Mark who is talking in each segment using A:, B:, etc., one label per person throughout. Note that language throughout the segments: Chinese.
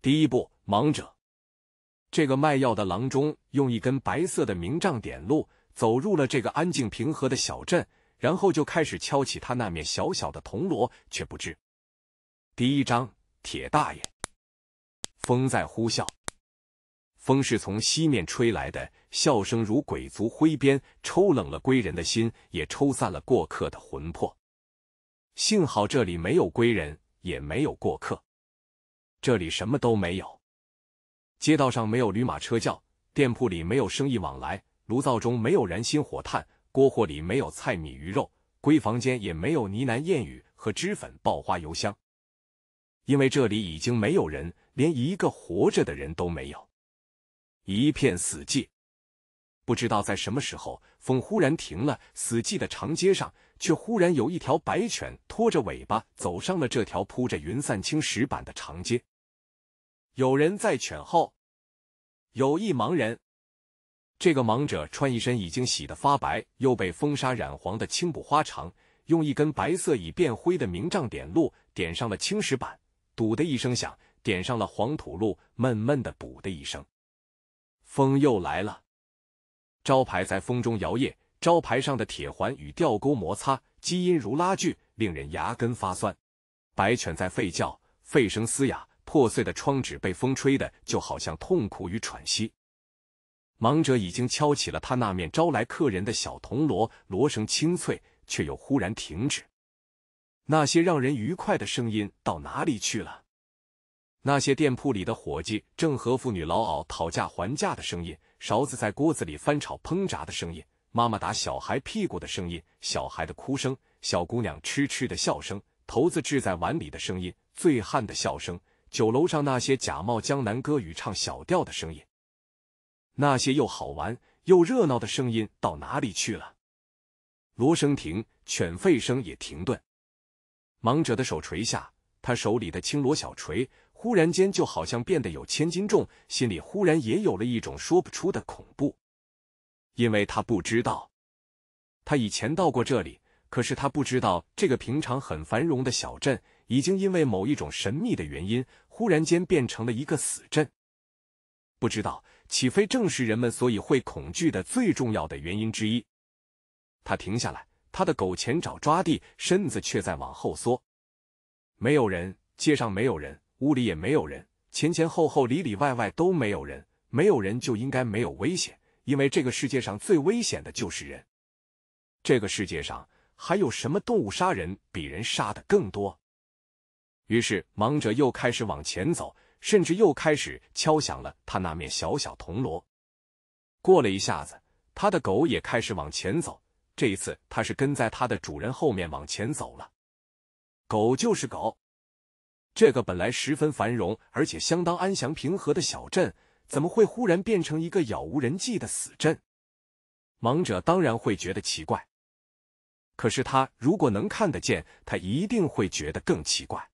A: 第一步，盲者。这个卖药的郎中用一根白色的明杖点路，走入了这个安静平和的小镇，然后就开始敲起他那面小小的铜锣，却不知。第一章，铁大爷。风在呼啸，风是从西面吹来的，笑声如鬼族挥鞭，抽冷了归人的心，也抽散了过客的魂魄。幸好这里没有归人，也没有过客。这里什么都没有，街道上没有驴马车轿，店铺里没有生意往来，炉灶中没有燃心火炭，锅货里没有菜米鱼肉，闺房间也没有呢喃燕语和脂粉爆花油香。因为这里已经没有人，连一个活着的人都没有，一片死寂。不知道在什么时候，风忽然停了，死寂的长街上，却忽然有一条白犬拖着尾巴走上了这条铺着云散青石板的长街。有人在犬后，有一盲人。这个盲者穿一身已经洗得发白，又被风沙染黄的青布花裳，用一根白色已变灰的明杖点路，点上了青石板，笃的一声响，点上了黄土路，闷闷的补的一声。风又来了，招牌在风中摇曳，招牌上的铁环与吊钩摩擦，基因如拉锯，令人牙根发酸。白犬在吠叫，吠声嘶哑。破碎的窗纸被风吹得就好像痛苦与喘息。盲者已经敲起了他那面招来客人的小铜锣，锣声清脆，却又忽然停止。那些让人愉快的声音到哪里去了？那些店铺里的伙计正和妇女老媪讨价还价的声音，勺子在锅子里翻炒烹炸的声音，妈妈打小孩屁股的声音，小孩的哭声，小姑娘痴痴的笑声，头子掷在碗里的声音，醉汉的笑声。酒楼上那些假冒江南歌与唱小调的声音，那些又好玩又热闹的声音到哪里去了？锣声停，犬吠声也停顿。盲者的手垂下，他手里的青锣小锤忽然间就好像变得有千斤重，心里忽然也有了一种说不出的恐怖，因为他不知道，他以前到过这里，可是他不知道这个平常很繁荣的小镇。已经因为某一种神秘的原因，忽然间变成了一个死镇。不知道，岂非正是人们所以会恐惧的最重要的原因之一？他停下来，他的狗前爪抓地，身子却在往后缩。没有人，街上没有人，屋里也没有人，前前后后、里里外外都没有人。没有人就应该没有危险，因为这个世界上最危险的就是人。这个世界上还有什么动物杀人比人杀的更多？于是，盲者又开始往前走，甚至又开始敲响了他那面小小铜锣。过了一下子，他的狗也开始往前走，这一次它是跟在它的主人后面往前走了。狗就是狗。这个本来十分繁荣而且相当安详平和的小镇，怎么会忽然变成一个杳无人迹的死镇？盲者当然会觉得奇怪，可是他如果能看得见，他一定会觉得更奇怪。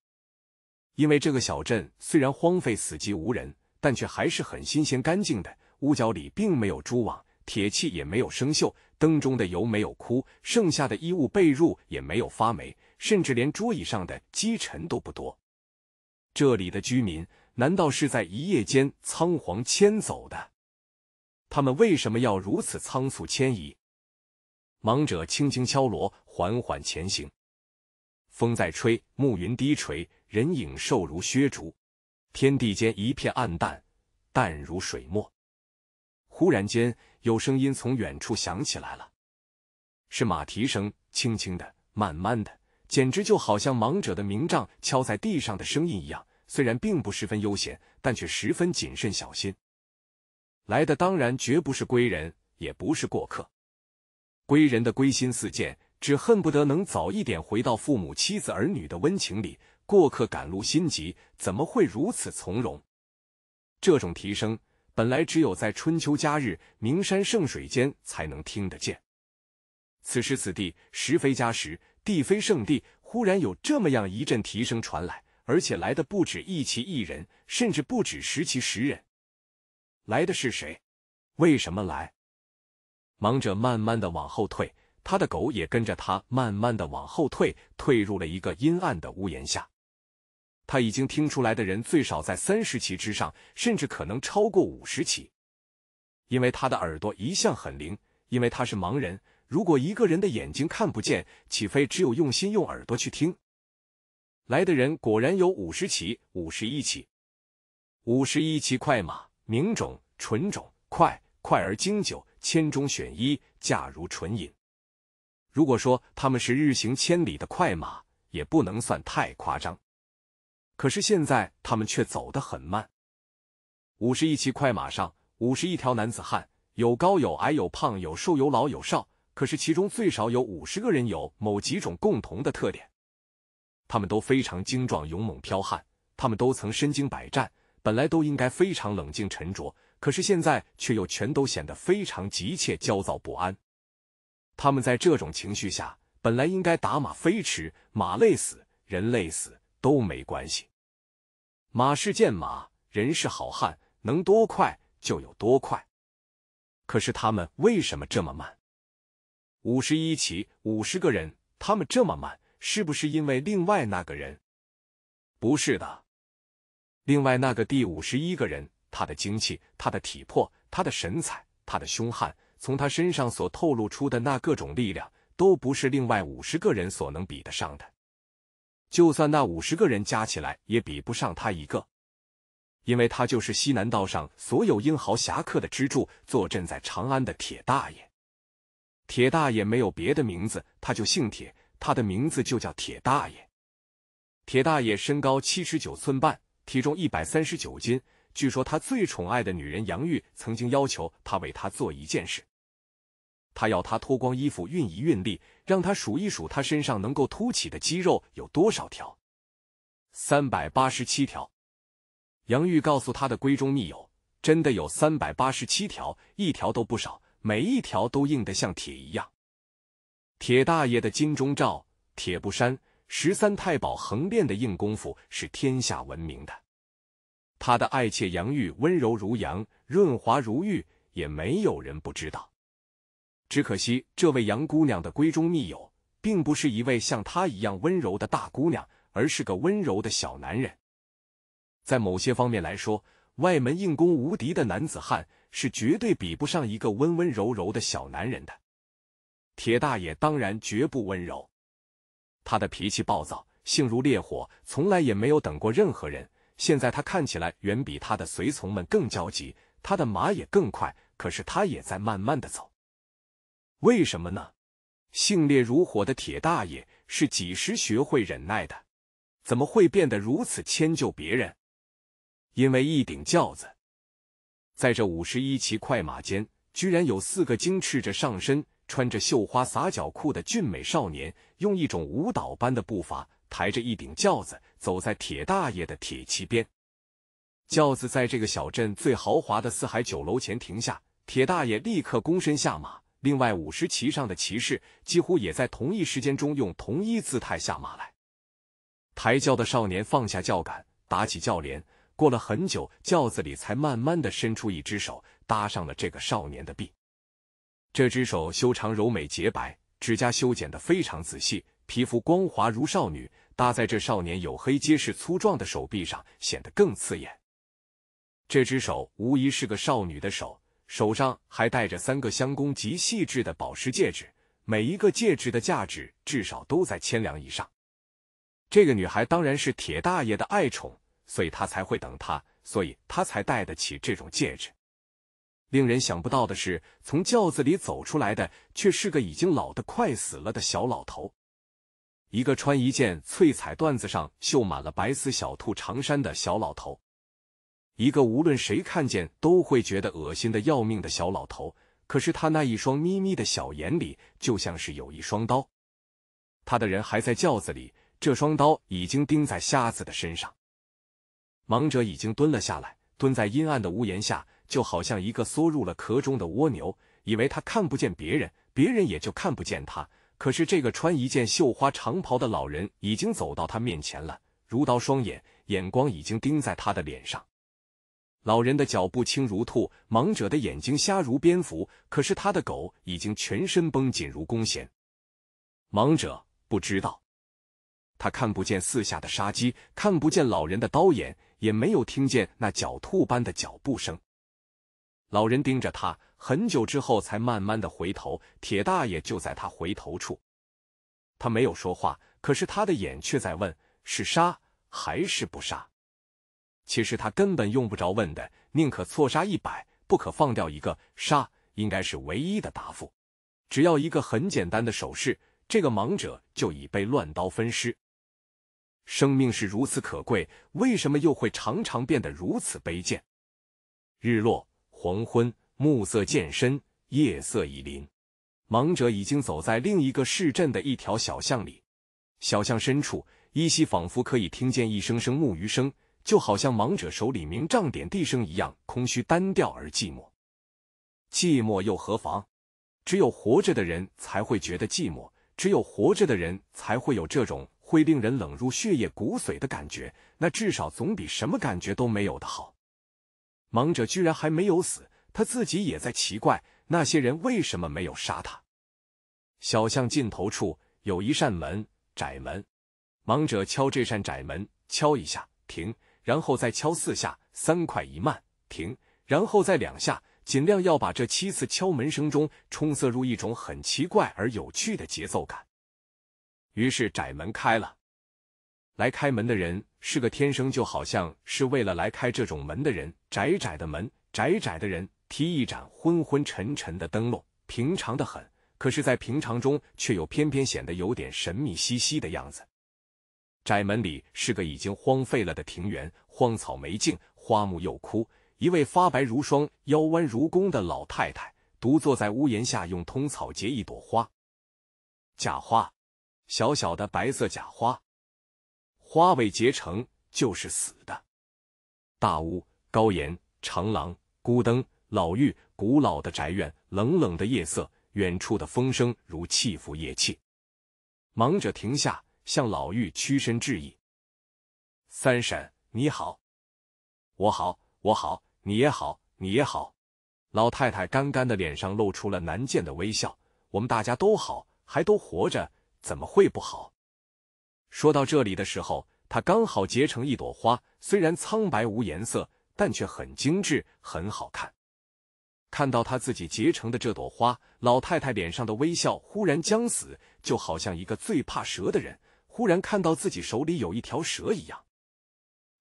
A: 因为这个小镇虽然荒废死寂无人，但却还是很新鲜干净的。屋角里并没有蛛网，铁器也没有生锈，灯中的油没有枯，剩下的衣物被褥也没有发霉，甚至连桌椅上的积尘都不多。这里的居民难道是在一夜间仓皇迁走的？他们为什么要如此仓促迁移？盲者轻轻敲锣，缓缓前行。风在吹，暮云低垂。人影瘦如削竹，天地间一片暗淡，淡如水墨。忽然间，有声音从远处响起来了，是马蹄声，轻轻的，慢慢的，简直就好像盲者的明杖敲在地上的声音一样。虽然并不十分悠闲，但却十分谨慎小心。来的当然绝不是归人，也不是过客。归人的归心似箭，只恨不得能早一点回到父母、妻子、儿女的温情里。过客赶路心急，怎么会如此从容？这种提升本来只有在春秋佳日、名山胜水间才能听得见。此时此地，时非佳时，地非圣地，忽然有这么样一阵啼声传来，而且来的不止一骑一人，甚至不止十骑十人。来的是谁？为什么来？盲者慢慢的往后退，他的狗也跟着他慢慢的往后退，退入了一个阴暗的屋檐下。他已经听出来的人最少在三十骑之上，甚至可能超过五十骑，因为他的耳朵一向很灵，因为他是盲人。如果一个人的眼睛看不见，岂非只有用心用耳朵去听？来的人果然有五十骑，五十一骑，五十一骑快马，名种纯种，快快而精久，千中选一，价如纯银。如果说他们是日行千里的快马，也不能算太夸张。可是现在他们却走得很慢。五十一骑快马上，五十一条男子汉，有高有矮，有胖有瘦，有老有少。可是其中最少有五十个人有某几种共同的特点。他们都非常精壮、勇猛、剽悍。他们都曾身经百战，本来都应该非常冷静、沉着。可是现在却又全都显得非常急切、焦躁不安。他们在这种情绪下，本来应该打马飞驰，马累死，人累死。都没关系，马是健马，人是好汉，能多快就有多快。可是他们为什么这么慢？五十一骑五十个人，他们这么慢，是不是因为另外那个人？不是的，另外那个第五十一个人，他的精气、他的体魄、他的神采、他的凶悍，从他身上所透露出的那各种力量，都不是另外五十个人所能比得上的。就算那五十个人加起来，也比不上他一个，因为他就是西南道上所有英豪侠客的支柱，坐镇在长安的铁大爷。铁大爷没有别的名字，他就姓铁，他的名字就叫铁大爷。铁大爷身高七尺九寸半，体重一百三十九斤。据说他最宠爱的女人杨玉曾经要求他为他做一件事。他要他脱光衣服，运一运力，让他数一数他身上能够凸起的肌肉有多少条，三百八十七条。杨玉告诉他的闺中密友，真的有三百八十七条，一条都不少，每一条都硬得像铁一样。铁大爷的金钟罩、铁布衫、十三太保横练的硬功夫是天下闻名的。他的爱妾杨玉温柔如羊，润滑如玉，也没有人不知道。只可惜，这位杨姑娘的闺中密友并不是一位像她一样温柔的大姑娘，而是个温柔的小男人。在某些方面来说，外门硬功无敌的男子汉是绝对比不上一个温温柔柔的小男人的。铁大爷当然绝不温柔，他的脾气暴躁，性如烈火，从来也没有等过任何人。现在他看起来远比他的随从们更焦急，他的马也更快，可是他也在慢慢的走。为什么呢？性烈如火的铁大爷是几时学会忍耐的？怎么会变得如此迁就别人？因为一顶轿子，在这五十一骑快马间，居然有四个精赤着上身、穿着绣花洒脚裤的俊美少年，用一种舞蹈般的步伐，抬着一顶轿子，走在铁大爷的铁骑边。轿子在这个小镇最豪华的四海酒楼前停下，铁大爷立刻躬身下马。另外五十骑上的骑士几乎也在同一时间中用同一姿态下马来，抬轿的少年放下轿杆，打起轿帘。过了很久，轿子里才慢慢的伸出一只手，搭上了这个少年的臂。这只手修长柔美、洁白，指甲修剪的非常仔细，皮肤光滑如少女。搭在这少年黝黑结实、粗壮的手臂上，显得更刺眼。这只手无疑是个少女的手。手上还戴着三个相公极细致的宝石戒指，每一个戒指的价值至少都在千两以上。这个女孩当然是铁大爷的爱宠，所以他才会等她，所以他才戴得起这种戒指。令人想不到的是，从轿子里走出来的却是个已经老得快死了的小老头，一个穿一件翠彩缎子上绣满了白丝小兔长衫的小老头。一个无论谁看见都会觉得恶心的要命的小老头，可是他那一双眯眯的小眼里就像是有一双刀。他的人还在轿子里，这双刀已经钉在瞎子的身上。盲者已经蹲了下来，蹲在阴暗的屋檐下，就好像一个缩入了壳中的蜗牛，以为他看不见别人，别人也就看不见他。可是这个穿一件绣花长袍的老人已经走到他面前了，如刀双眼，眼光已经盯在他的脸上。老人的脚步轻如兔，盲者的眼睛瞎如蝙蝠。可是他的狗已经全身绷紧如弓弦。盲者不知道，他看不见四下的杀机，看不见老人的刀眼，也没有听见那狡兔般的脚步声。老人盯着他，很久之后才慢慢的回头。铁大爷就在他回头处。他没有说话，可是他的眼却在问：是杀还是不杀？其实他根本用不着问的，宁可错杀一百，不可放掉一个。杀应该是唯一的答复。只要一个很简单的手势，这个盲者就已被乱刀分尸。生命是如此可贵，为什么又会常常变得如此卑贱？日落，黄昏，暮色渐深，夜色已临。盲者已经走在另一个市镇的一条小巷里。小巷深处，依稀仿佛可以听见一声声木鱼声。就好像盲者手里明杖点地声一样，空虚、单调而寂寞。寂寞又何妨？只有活着的人才会觉得寂寞，只有活着的人才会有这种会令人冷入血液骨髓的感觉。那至少总比什么感觉都没有的好。盲者居然还没有死，他自己也在奇怪那些人为什么没有杀他。小巷尽头处有一扇门，窄门。盲者敲这扇窄门，敲一下，停。然后再敲四下，三快一慢停，然后再两下，尽量要把这七次敲门声中充塞入一种很奇怪而有趣的节奏感。于是窄门开了，来开门的人是个天生就好像是为了来开这种门的人，窄窄的门，窄窄的人提一盏昏昏沉沉的灯笼，平常的很，可是，在平常中却又偏偏显得有点神秘兮兮的样子。宅门里是个已经荒废了的庭园，荒草没净，花木又枯。一位发白如霜、腰弯如弓的老太太，独坐在屋檐下，用通草结一朵花，假花，小小的白色假花，花未结成，就是死的。大屋、高檐、长廊、孤灯、老妪、古老的宅院，冷冷的夜色，远处的风声如泣妇夜泣。忙着停下。向老妪屈身致意：“三婶，你好，我好，我好，你也好，你也好。”老太太干干的脸上露出了难见的微笑：“我们大家都好，还都活着，怎么会不好？”说到这里的时候，她刚好结成一朵花，虽然苍白无颜色，但却很精致，很好看。看到她自己结成的这朵花，老太太脸上的微笑忽然僵死，就好像一个最怕蛇的人。忽然看到自己手里有一条蛇一样，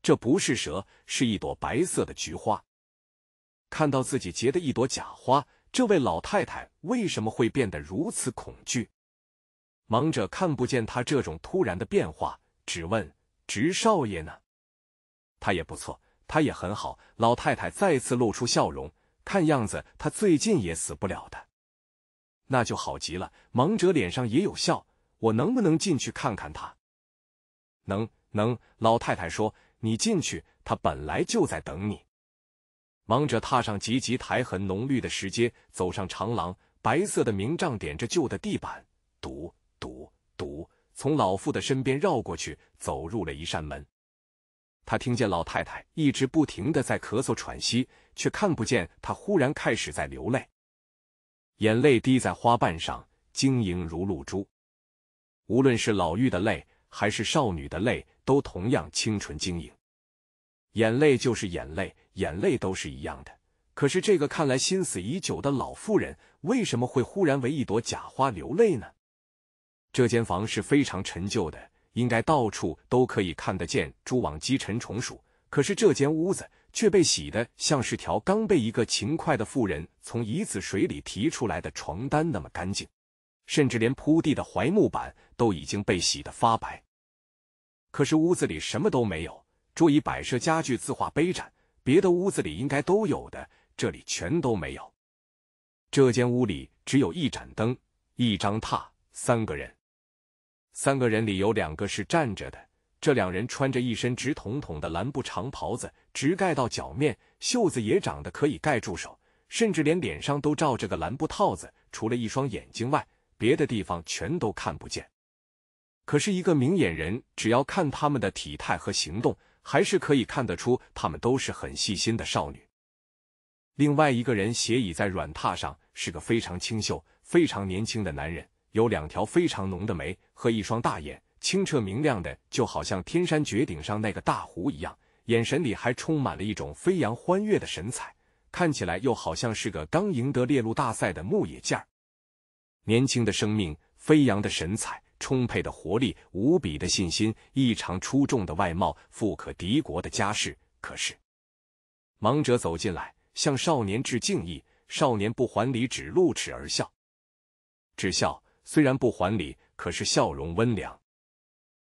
A: 这不是蛇，是一朵白色的菊花。看到自己结的一朵假花，这位老太太为什么会变得如此恐惧？盲者看不见他这种突然的变化，只问：“直少爷呢？”他也不错，他也很好。老太太再次露出笑容，看样子他最近也死不了的，那就好极了。盲者脸上也有笑。我能不能进去看看他？能，能。老太太说：“你进去，他本来就在等你。”忙着踏上吉吉苔痕浓绿的石阶，走上长廊，白色的明帐点着旧的地板，堵堵堵，从老妇的身边绕过去，走入了一扇门。他听见老太太一直不停的在咳嗽喘息，却看不见她忽然开始在流泪，眼泪滴在花瓣上，晶莹如露珠。无论是老妪的泪，还是少女的泪，都同样清纯晶莹。眼泪就是眼泪，眼泪都是一样的。可是这个看来心死已久的老妇人，为什么会忽然为一朵假花流泪呢？这间房是非常陈旧的，应该到处都可以看得见蛛网鸡尘虫鼠。可是这间屋子却被洗的像是条刚被一个勤快的妇人从椅子水里提出来的床单那么干净。甚至连铺地的槐木板都已经被洗得发白，可是屋子里什么都没有。桌椅、摆设、家具、字画、杯盏，别的屋子里应该都有的，这里全都没有。这间屋里只有一盏灯、一张榻、三个人。三个人里有两个是站着的，这两人穿着一身直筒筒的蓝布长袍子，直盖到脚面，袖子也长得可以盖住手，甚至连脸上都罩着个蓝布套子，除了一双眼睛外。别的地方全都看不见，可是一个明眼人，只要看他们的体态和行动，还是可以看得出他们都是很细心的少女。另外一个人斜倚在软榻上，是个非常清秀、非常年轻的男人，有两条非常浓的眉和一双大眼，清澈明亮的，就好像天山绝顶上那个大湖一样，眼神里还充满了一种飞扬欢悦的神采，看起来又好像是个刚赢得猎鹿大赛的牧野健儿。年轻的生命，飞扬的神采，充沛的活力，无比的信心，异常出众的外貌，富可敌国的家世。可是，盲者走进来，向少年致敬意，少年不还礼，只露齿而笑。只笑，虽然不还礼，可是笑容温良。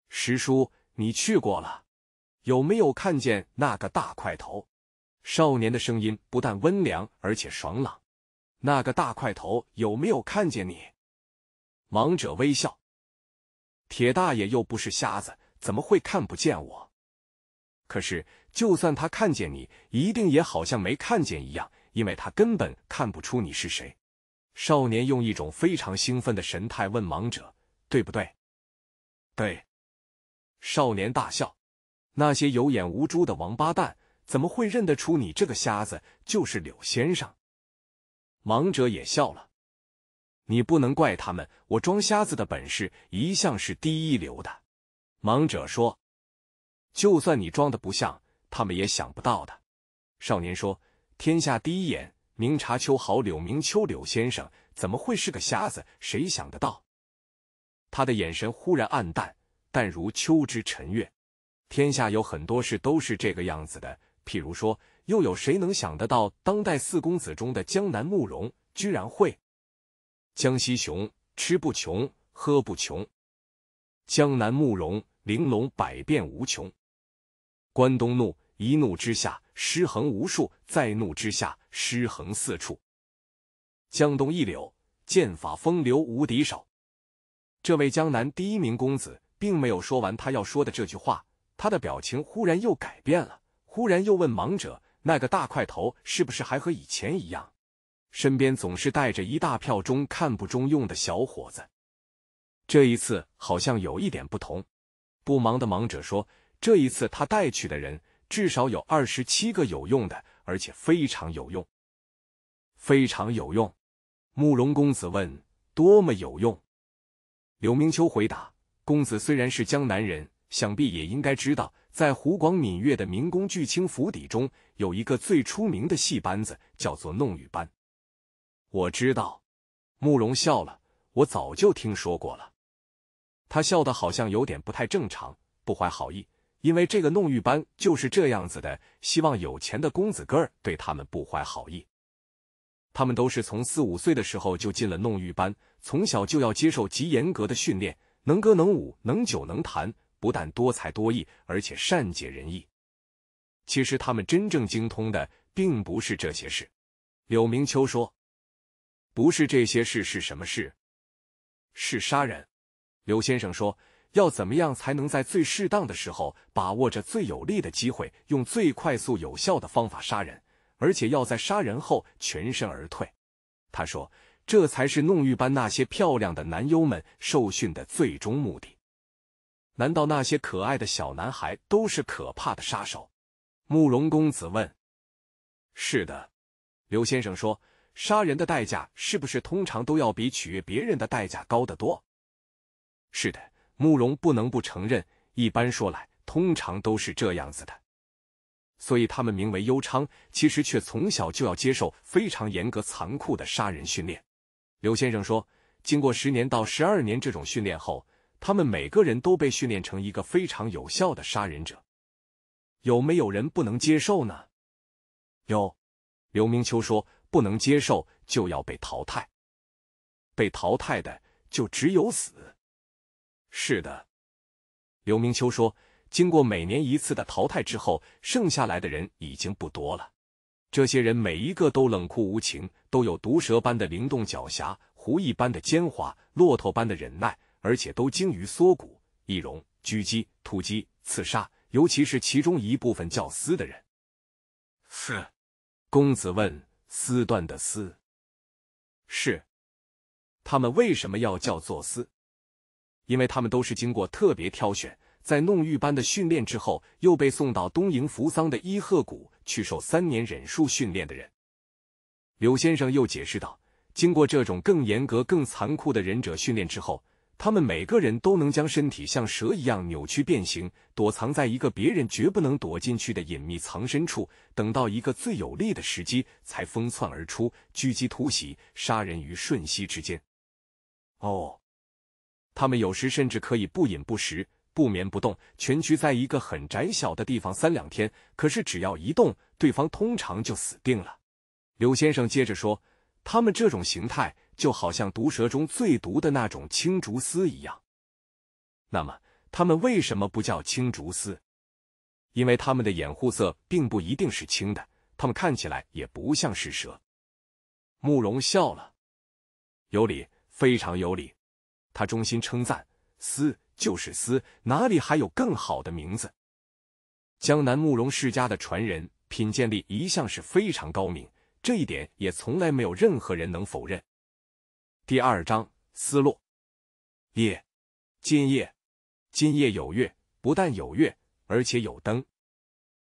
A: 师叔，你去过了，有没有看见那个大块头？少年的声音不但温良，而且爽朗。那个大块头有没有看见你？盲者微笑。铁大爷又不是瞎子，怎么会看不见我？可是，就算他看见你，一定也好像没看见一样，因为他根本看不出你是谁。少年用一种非常兴奋的神态问盲者：“对不对？”“对。”少年大笑。那些有眼无珠的王八蛋怎么会认得出你这个瞎子？就是柳先生。盲者也笑了，你不能怪他们，我装瞎子的本事一向是第一流的。盲者说：“就算你装的不像，他们也想不到的。”少年说：“天下第一眼，明察秋毫，柳明秋，柳先生怎么会是个瞎子？谁想得到？”他的眼神忽然暗淡，淡如秋之晨月。天下有很多事都是这个样子的，譬如说。又有谁能想得到，当代四公子中的江南慕容居然会江西雄吃不穷喝不穷，江南慕容玲珑百变无穷，关东怒一怒之下尸横无数，再怒之下尸横四处，江东一柳剑法风流无敌手。这位江南第一名公子并没有说完他要说的这句话，他的表情忽然又改变了，忽然又问盲者。那个大块头是不是还和以前一样，身边总是带着一大票中看不中用的小伙子？这一次好像有一点不同。不忙的忙者说，这一次他带去的人至少有二十七个有用的，而且非常有用，非常有用。慕容公子问：多么有用？柳明秋回答：公子虽然是江南人。想必也应该知道，在湖广闽粤的民工巨青府邸中，有一个最出名的戏班子，叫做弄玉班。我知道，慕容笑了，我早就听说过了。他笑得好像有点不太正常，不怀好意。因为这个弄玉班就是这样子的，希望有钱的公子哥儿对他们不怀好意。他们都是从四五岁的时候就进了弄玉班，从小就要接受极严格的训练，能歌能舞，能酒能弹。不但多才多艺，而且善解人意。其实他们真正精通的并不是这些事。柳明秋说：“不是这些事是什么事？是杀人。”柳先生说：“要怎么样才能在最适当的时候，把握着最有利的机会，用最快速有效的方法杀人，而且要在杀人后全身而退？”他说：“这才是弄玉班那些漂亮的男优们受训的最终目的。”难道那些可爱的小男孩都是可怕的杀手？慕容公子问。是的，刘先生说，杀人的代价是不是通常都要比取悦别人的代价高得多？是的，慕容不能不承认，一般说来，通常都是这样子的。所以他们名为悠昌，其实却从小就要接受非常严格残酷的杀人训练。刘先生说，经过十年到十二年这种训练后。他们每个人都被训练成一个非常有效的杀人者，有没有人不能接受呢？有，刘明秋说不能接受就要被淘汰，被淘汰的就只有死。是的，刘明秋说，经过每年一次的淘汰之后，剩下来的人已经不多了。这些人每一个都冷酷无情，都有毒蛇般的灵动狡黠，狐一般的奸猾，骆驼般的忍耐。而且都精于缩骨、易容、狙击、突击、刺杀，尤其是其中一部分叫司的人。是，公子问：“司断的司是他们为什么要叫做司？”因为，他们都是经过特别挑选，在弄玉般的训练之后，又被送到东瀛扶桑的伊贺谷去受三年忍术训练的人。柳先生又解释道：“经过这种更严格、更残酷的忍者训练之后。”他们每个人都能将身体像蛇一样扭曲变形，躲藏在一个别人绝不能躲进去的隐秘藏身处，等到一个最有利的时机才蜂窜而出，狙击突袭，杀人于瞬息之间。哦，他们有时甚至可以不饮不食，不眠不动，蜷居在一个很窄小的地方三两天。可是只要一动，对方通常就死定了。刘先生接着说：“他们这种形态。”就好像毒蛇中最毒的那种青竹丝一样，那么它们为什么不叫青竹丝？因为它们的掩护色并不一定是青的，它们看起来也不像是蛇。慕容笑了，有理，非常有理。他衷心称赞：“丝就是丝，哪里还有更好的名字？”江南慕容世家的传人品鉴力一向是非常高明，这一点也从来没有任何人能否认。第二章思路。夜，今夜，今夜有月，不但有月，而且有灯。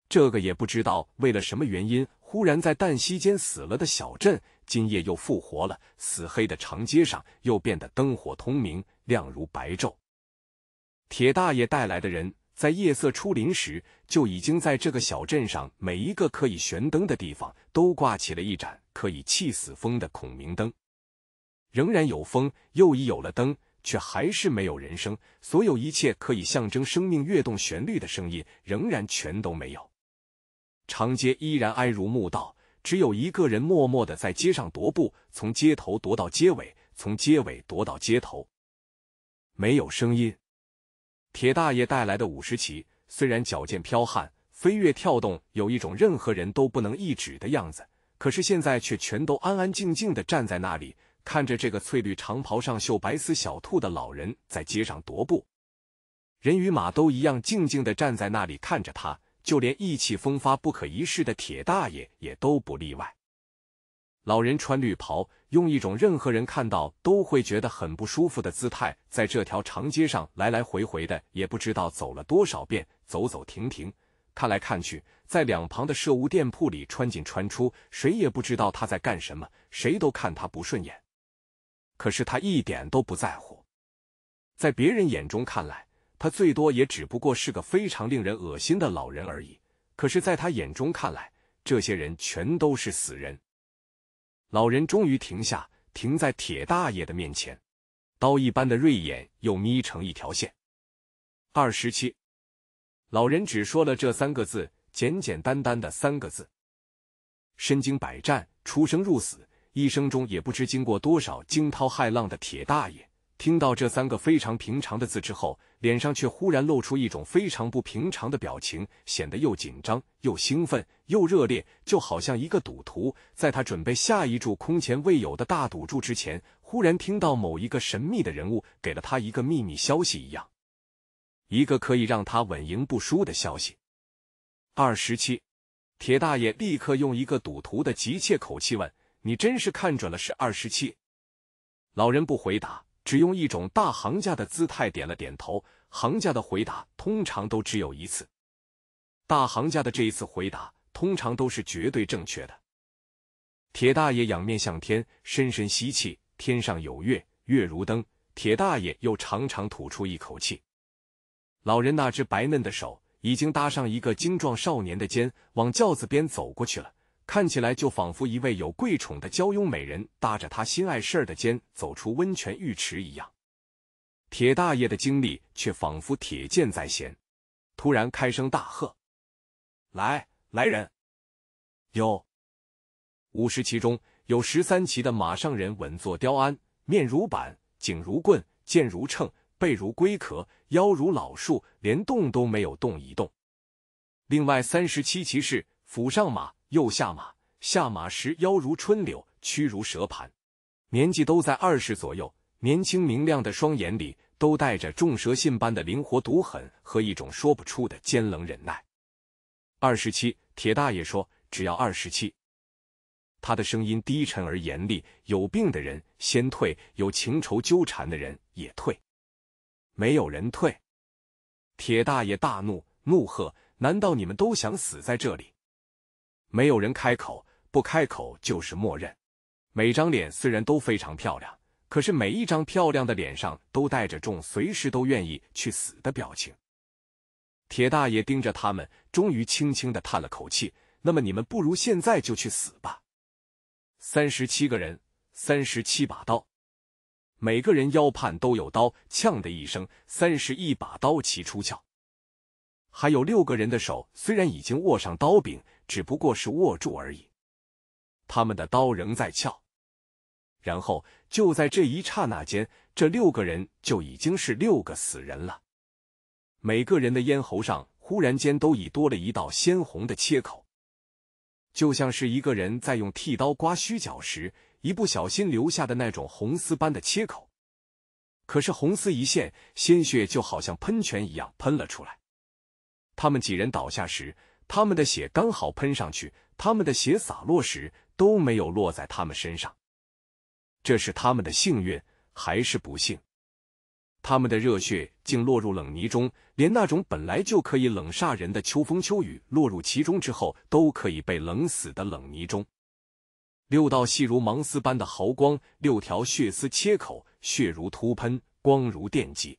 A: 这个也不知道为了什么原因，忽然在旦夕间死了的小镇，今夜又复活了。死黑的长街上，又变得灯火通明，亮如白昼。铁大爷带来的人，在夜色初临时，就已经在这个小镇上每一个可以悬灯的地方，都挂起了一盏可以气死风的孔明灯。仍然有风，又已有了灯，却还是没有人声。所有一切可以象征生命跃动旋律的声音，仍然全都没有。长街依然哀如墓道，只有一个人默默的在街上踱步，从街头踱到街尾，从街尾踱到街头，没有声音。铁大爷带来的五十骑，虽然矫健剽悍，飞跃跳动，有一种任何人都不能抑制的样子，可是现在却全都安安静静的站在那里。看着这个翠绿长袍上绣白丝小兔的老人在街上踱步，人与马都一样静静的站在那里看着他，就连意气风发不可一世的铁大爷也都不例外。老人穿绿袍，用一种任何人看到都会觉得很不舒服的姿态，在这条长街上来来回回的，也不知道走了多少遍，走走停停，看来看去，在两旁的社物店铺里穿进穿出，谁也不知道他在干什么，谁都看他不顺眼。可是他一点都不在乎，在别人眼中看来，他最多也只不过是个非常令人恶心的老人而已。可是，在他眼中看来，这些人全都是死人。老人终于停下，停在铁大爷的面前，刀一般的锐眼又眯成一条线。二十七，老人只说了这三个字，简简单单的三个字：身经百战，出生入死。一生中也不知经过多少惊涛骇浪的铁大爷，听到这三个非常平常的字之后，脸上却忽然露出一种非常不平常的表情，显得又紧张又兴奋又热烈，就好像一个赌徒在他准备下一注空前未有的大赌注之前，忽然听到某一个神秘的人物给了他一个秘密消息一样，一个可以让他稳赢不输的消息。二十七，铁大爷立刻用一个赌徒的急切口气问。你真是看准了是二十七。老人不回答，只用一种大行家的姿态点了点头。行家的回答通常都只有一次，大行家的这一次回答通常都是绝对正确的。铁大爷仰面向天，深深吸气，天上有月，月如灯。铁大爷又长长吐出一口气。老人那只白嫩的手已经搭上一个精壮少年的肩，往轿子边走过去了。看起来就仿佛一位有贵宠的娇慵美人搭着他心爱事儿的肩走出温泉浴池一样，铁大爷的经历却仿佛铁剑在弦，突然开声大喝：“来来人！”哟，五十骑中有十三骑的马上人稳坐雕鞍，面如板，颈如棍，剑如秤，背如龟壳，腰如老树，连动都没有动一动。另外三十七骑士府上马。又下马，下马时腰如春柳，曲如蛇盘。年纪都在二十左右，年轻明亮的双眼里都带着众蛇信般的灵活毒狠和一种说不出的坚冷忍耐。二十七，铁大爷说：“只要二十七。”他的声音低沉而严厉。有病的人先退，有情仇纠缠的人也退。没有人退，铁大爷大怒，怒喝：“难道你们都想死在这里？”没有人开口，不开口就是默认。每张脸虽然都非常漂亮，可是每一张漂亮的脸上都带着众随时都愿意去死的表情。铁大爷盯着他们，终于轻轻的叹了口气：“那么你们不如现在就去死吧。”三十七个人，三十七把刀，每个人腰畔都有刀。呛的一声，三十一把刀齐出鞘。还有六个人的手虽然已经握上刀柄。只不过是握住而已，他们的刀仍在鞘。然后就在这一刹那间，这六个人就已经是六个死人了。每个人的咽喉上忽然间都已多了一道鲜红的切口，就像是一个人在用剃刀刮须角时一不小心留下的那种红丝般的切口。可是红丝一现，鲜血就好像喷泉一样喷了出来。他们几人倒下时。他们的血刚好喷上去，他们的血洒落时都没有落在他们身上，这是他们的幸运还是不幸？他们的热血竟落入冷泥中，连那种本来就可以冷煞人的秋风秋雨落入其中之后，都可以被冷死的冷泥中。六道细如芒丝般的毫光，六条血丝切口，血如突喷，光如电击。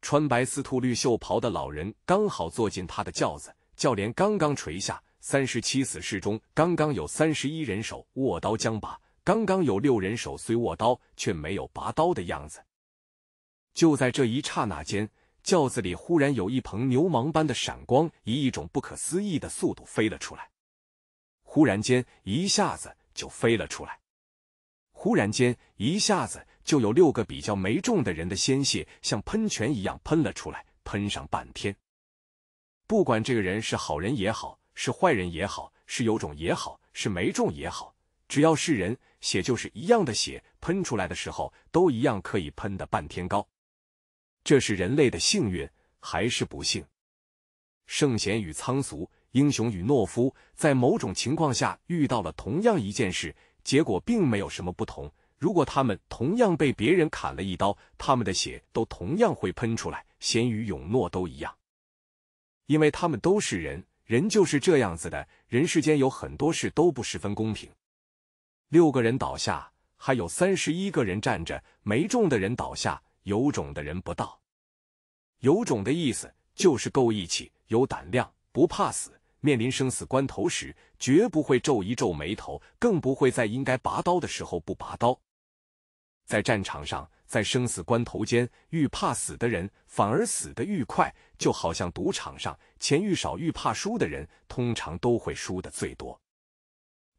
A: 穿白丝、兔绿袖袍的老人刚好坐进他的轿子。教鞭刚刚垂下，三十七死士中，刚刚有三十一人手握刀将拔，刚刚有六人手虽握刀，却没有拔刀的样子。就在这一刹那间，轿子里忽然有一盆牛氓般的闪光，以一种不可思议的速度飞了出来。忽然间，一下子就飞了出来。忽然间，一下子就有六个比较没中的人的鲜血像喷泉一样喷了出来，喷上半天。不管这个人是好人也好，是坏人也好，是有种也好，是没种也好，只要是人，血就是一样的血，喷出来的时候都一样，可以喷的半天高。这是人类的幸运还是不幸？圣贤与仓卒，英雄与懦夫，在某种情况下遇到了同样一件事，结果并没有什么不同。如果他们同样被别人砍了一刀，他们的血都同样会喷出来，贤与勇诺都一样。因为他们都是人，人就是这样子的。人世间有很多事都不十分公平。六个人倒下，还有三十一个人站着。没中的人倒下，有种的人不到。有种的意思就是够义气，有胆量，不怕死。面临生死关头时，绝不会皱一皱眉头，更不会在应该拔刀的时候不拔刀。在战场上，在生死关头间，愈怕死的人，反而死的愈快。就好像赌场上，钱愈少愈怕输的人，通常都会输的最多。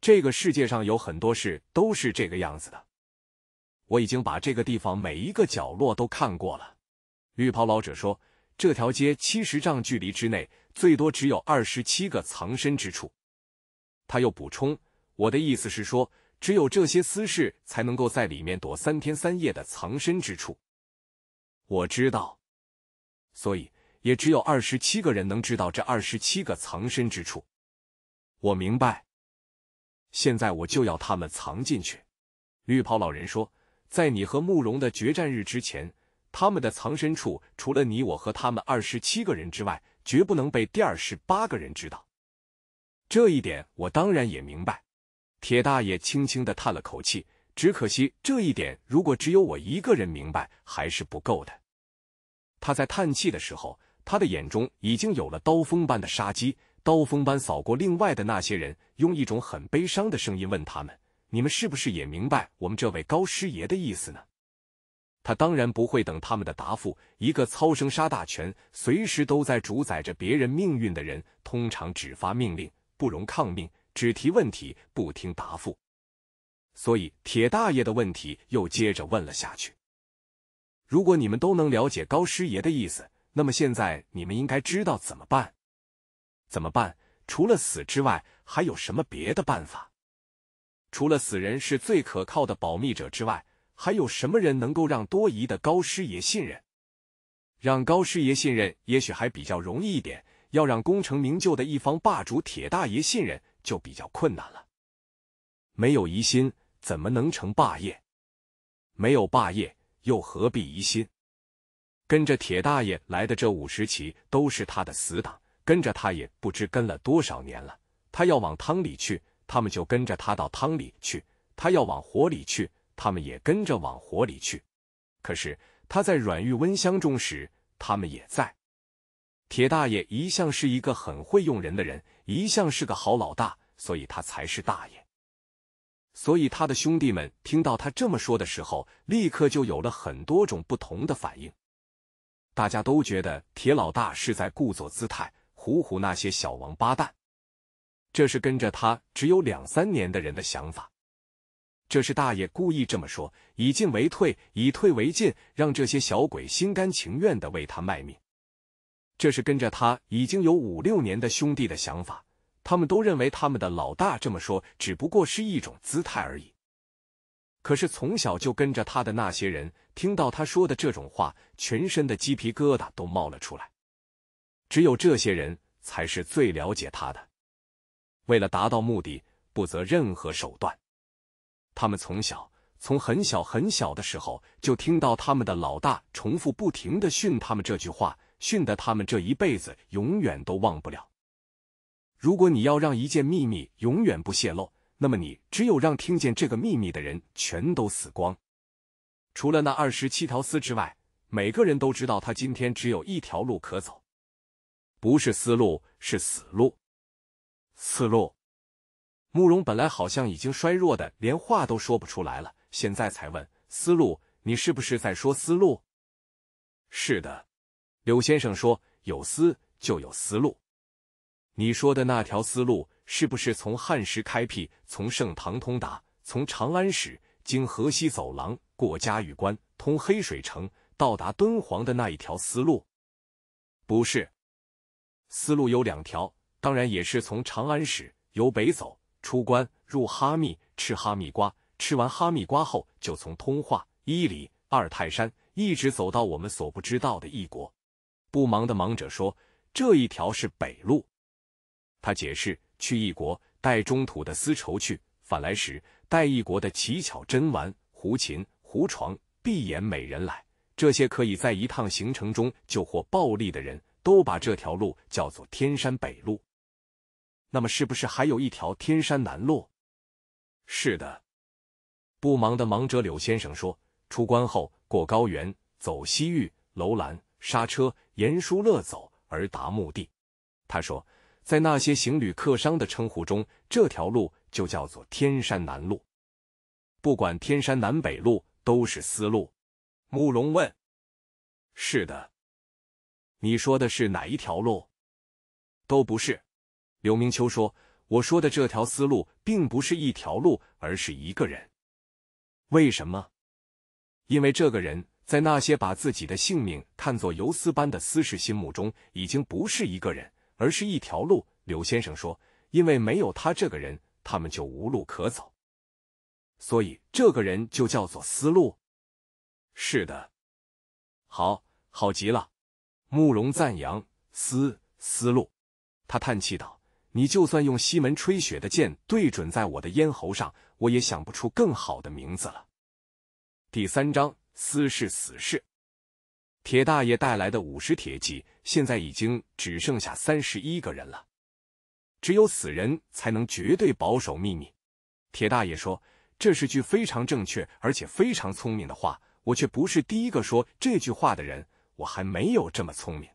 A: 这个世界上有很多事都是这个样子的。我已经把这个地方每一个角落都看过了。绿袍老者说：“这条街七十丈距离之内，最多只有二十七个藏身之处。”他又补充：“我的意思是说，只有这些私事才能够在里面躲三天三夜的藏身之处。”我知道，所以。也只有二十七个人能知道这二十七个藏身之处。我明白，现在我就要他们藏进去。绿袍老人说：“在你和慕容的决战日之前，他们的藏身处除了你我和他们二十七个人之外，绝不能被第二十八个人知道。这一点我当然也明白。”铁大爷轻轻的叹了口气，只可惜这一点，如果只有我一个人明白，还是不够的。他在叹气的时候。他的眼中已经有了刀锋般的杀机，刀锋般扫过另外的那些人，用一种很悲伤的声音问他们：“你们是不是也明白我们这位高师爷的意思呢？”他当然不会等他们的答复。一个操生杀大权、随时都在主宰着别人命运的人，通常只发命令，不容抗命，只提问题，不听答复。所以，铁大爷的问题又接着问了下去：“如果你们都能了解高师爷的意思。”那么现在你们应该知道怎么办？怎么办？除了死之外，还有什么别的办法？除了死人是最可靠的保密者之外，还有什么人能够让多疑的高师爷信任？让高师爷信任，也许还比较容易一点；要让功成名就的一方霸主铁大爷信任，就比较困难了。没有疑心，怎么能成霸业？没有霸业，又何必疑心？跟着铁大爷来的这五十骑都是他的死党，跟着他也不知跟了多少年了。他要往汤里去，他们就跟着他到汤里去；他要往火里去，他们也跟着往火里去。可是他在软玉温香中时，他们也在。铁大爷一向是一个很会用人的人，一向是个好老大，所以他才是大爷。所以他的兄弟们听到他这么说的时候，立刻就有了很多种不同的反应。大家都觉得铁老大是在故作姿态，唬唬那些小王八蛋。这是跟着他只有两三年的人的想法。这是大爷故意这么说，以进为退，以退为进，让这些小鬼心甘情愿的为他卖命。这是跟着他已经有五六年的兄弟的想法，他们都认为他们的老大这么说只不过是一种姿态而已。可是从小就跟着他的那些人。听到他说的这种话，全身的鸡皮疙瘩都冒了出来。只有这些人才是最了解他的。为了达到目的，不择任何手段。他们从小，从很小很小的时候，就听到他们的老大重复不停的训他们这句话，训得他们这一辈子永远都忘不了。如果你要让一件秘密永远不泄露，那么你只有让听见这个秘密的人全都死光。除了那二十七条丝之外，每个人都知道他今天只有一条路可走，不是思路，是死路。思路，慕容本来好像已经衰弱的连话都说不出来了，现在才问思路，你是不是在说思路？是的，柳先生说，有丝就有思路。你说的那条思路，是不是从汉时开辟，从盛唐通达，从长安始？经河西走廊过嘉峪关，通黑水城，到达敦煌的那一条丝路，不是。丝路有两条，当然也是从长安始，由北走出关，入哈密，吃哈密瓜。吃完哈密瓜后，就从通化、伊犁、二泰山，一直走到我们所不知道的异国。不忙的忙者说，这一条是北路。他解释，去异国带中土的丝绸去，返来时。带一国的奇巧珍玩、胡琴、胡床、闭眼美人来，这些可以在一趟行程中就获暴利的人，都把这条路叫做天山北路。那么，是不是还有一条天山南路？是的。不忙的盲者柳先生说：“出关后过高原，走西域、楼兰、刹车、严舒乐走而达目的。”他说，在那些行旅客商的称呼中，这条路。就叫做天山南路，不管天山南北路都是丝路。慕容问：“是的，你说的是哪一条路？”“都不是。”刘明秋说：“我说的这条丝路，并不是一条路，而是一个人。为什么？因为这个人在那些把自己的性命看作游丝般的私事心目中，已经不是一个人，而是一条路。”柳先生说：“因为没有他这个人。”他们就无路可走，所以这个人就叫做思路。是的，好，好极了。慕容赞扬思思路，他叹气道：“你就算用西门吹雪的剑对准在我的咽喉上，我也想不出更好的名字了。”第三章，私是死士。铁大爷带来的五十铁骑，现在已经只剩下三十一个人了。只有死人才能绝对保守秘密。铁大爷说：“这是句非常正确而且非常聪明的话，我却不是第一个说这句话的人，我还没有这么聪明。”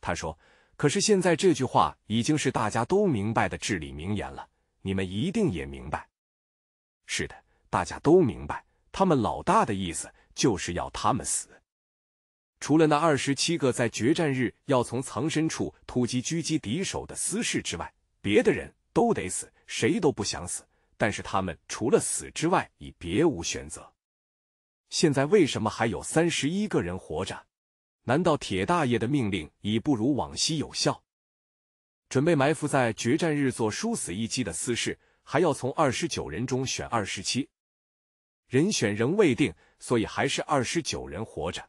A: 他说：“可是现在这句话已经是大家都明白的至理名言了，你们一定也明白。”是的，大家都明白，他们老大的意思就是要他们死。除了那二十七个在决战日要从藏身处突击狙击敌手的私事之外，别的人都得死，谁都不想死，但是他们除了死之外已别无选择。现在为什么还有三十一个人活着？难道铁大爷的命令已不如往昔有效？准备埋伏在决战日做殊死一击的私事，还要从二十九人中选二十七人选仍未定，所以还是二十九人活着。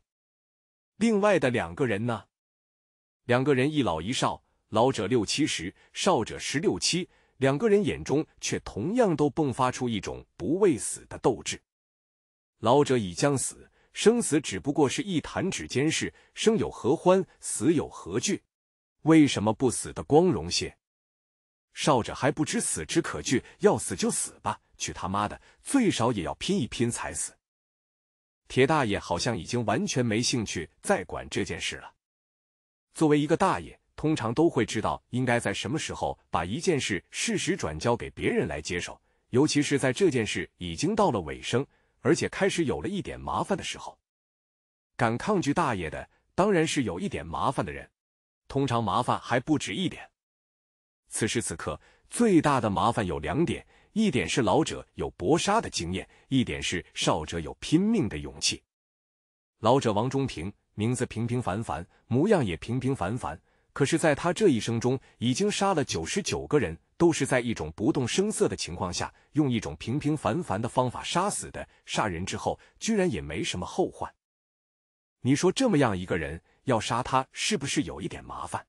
A: 另外的两个人呢？两个人一老一少，老者六七十，少者十六七。两个人眼中却同样都迸发出一种不畏死的斗志。老者已将死，生死只不过是一弹指间事，生有何欢，死有何惧？为什么不死的光荣些？少者还不知死之可惧，要死就死吧，去他妈的，最少也要拼一拼才死。铁大爷好像已经完全没兴趣再管这件事了。作为一个大爷，通常都会知道应该在什么时候把一件事适时转交给别人来接手，尤其是在这件事已经到了尾声，而且开始有了一点麻烦的时候。敢抗拒大爷的，当然是有一点麻烦的人，通常麻烦还不止一点。此时此刻，最大的麻烦有两点。一点是老者有搏杀的经验，一点是少者有拼命的勇气。老者王忠平，名字平平凡凡，模样也平平凡凡，可是，在他这一生中，已经杀了九十九个人，都是在一种不动声色的情况下，用一种平平凡凡的方法杀死的。杀人之后，居然也没什么后患。你说这么样一个人，要杀他，是不是有一点麻烦？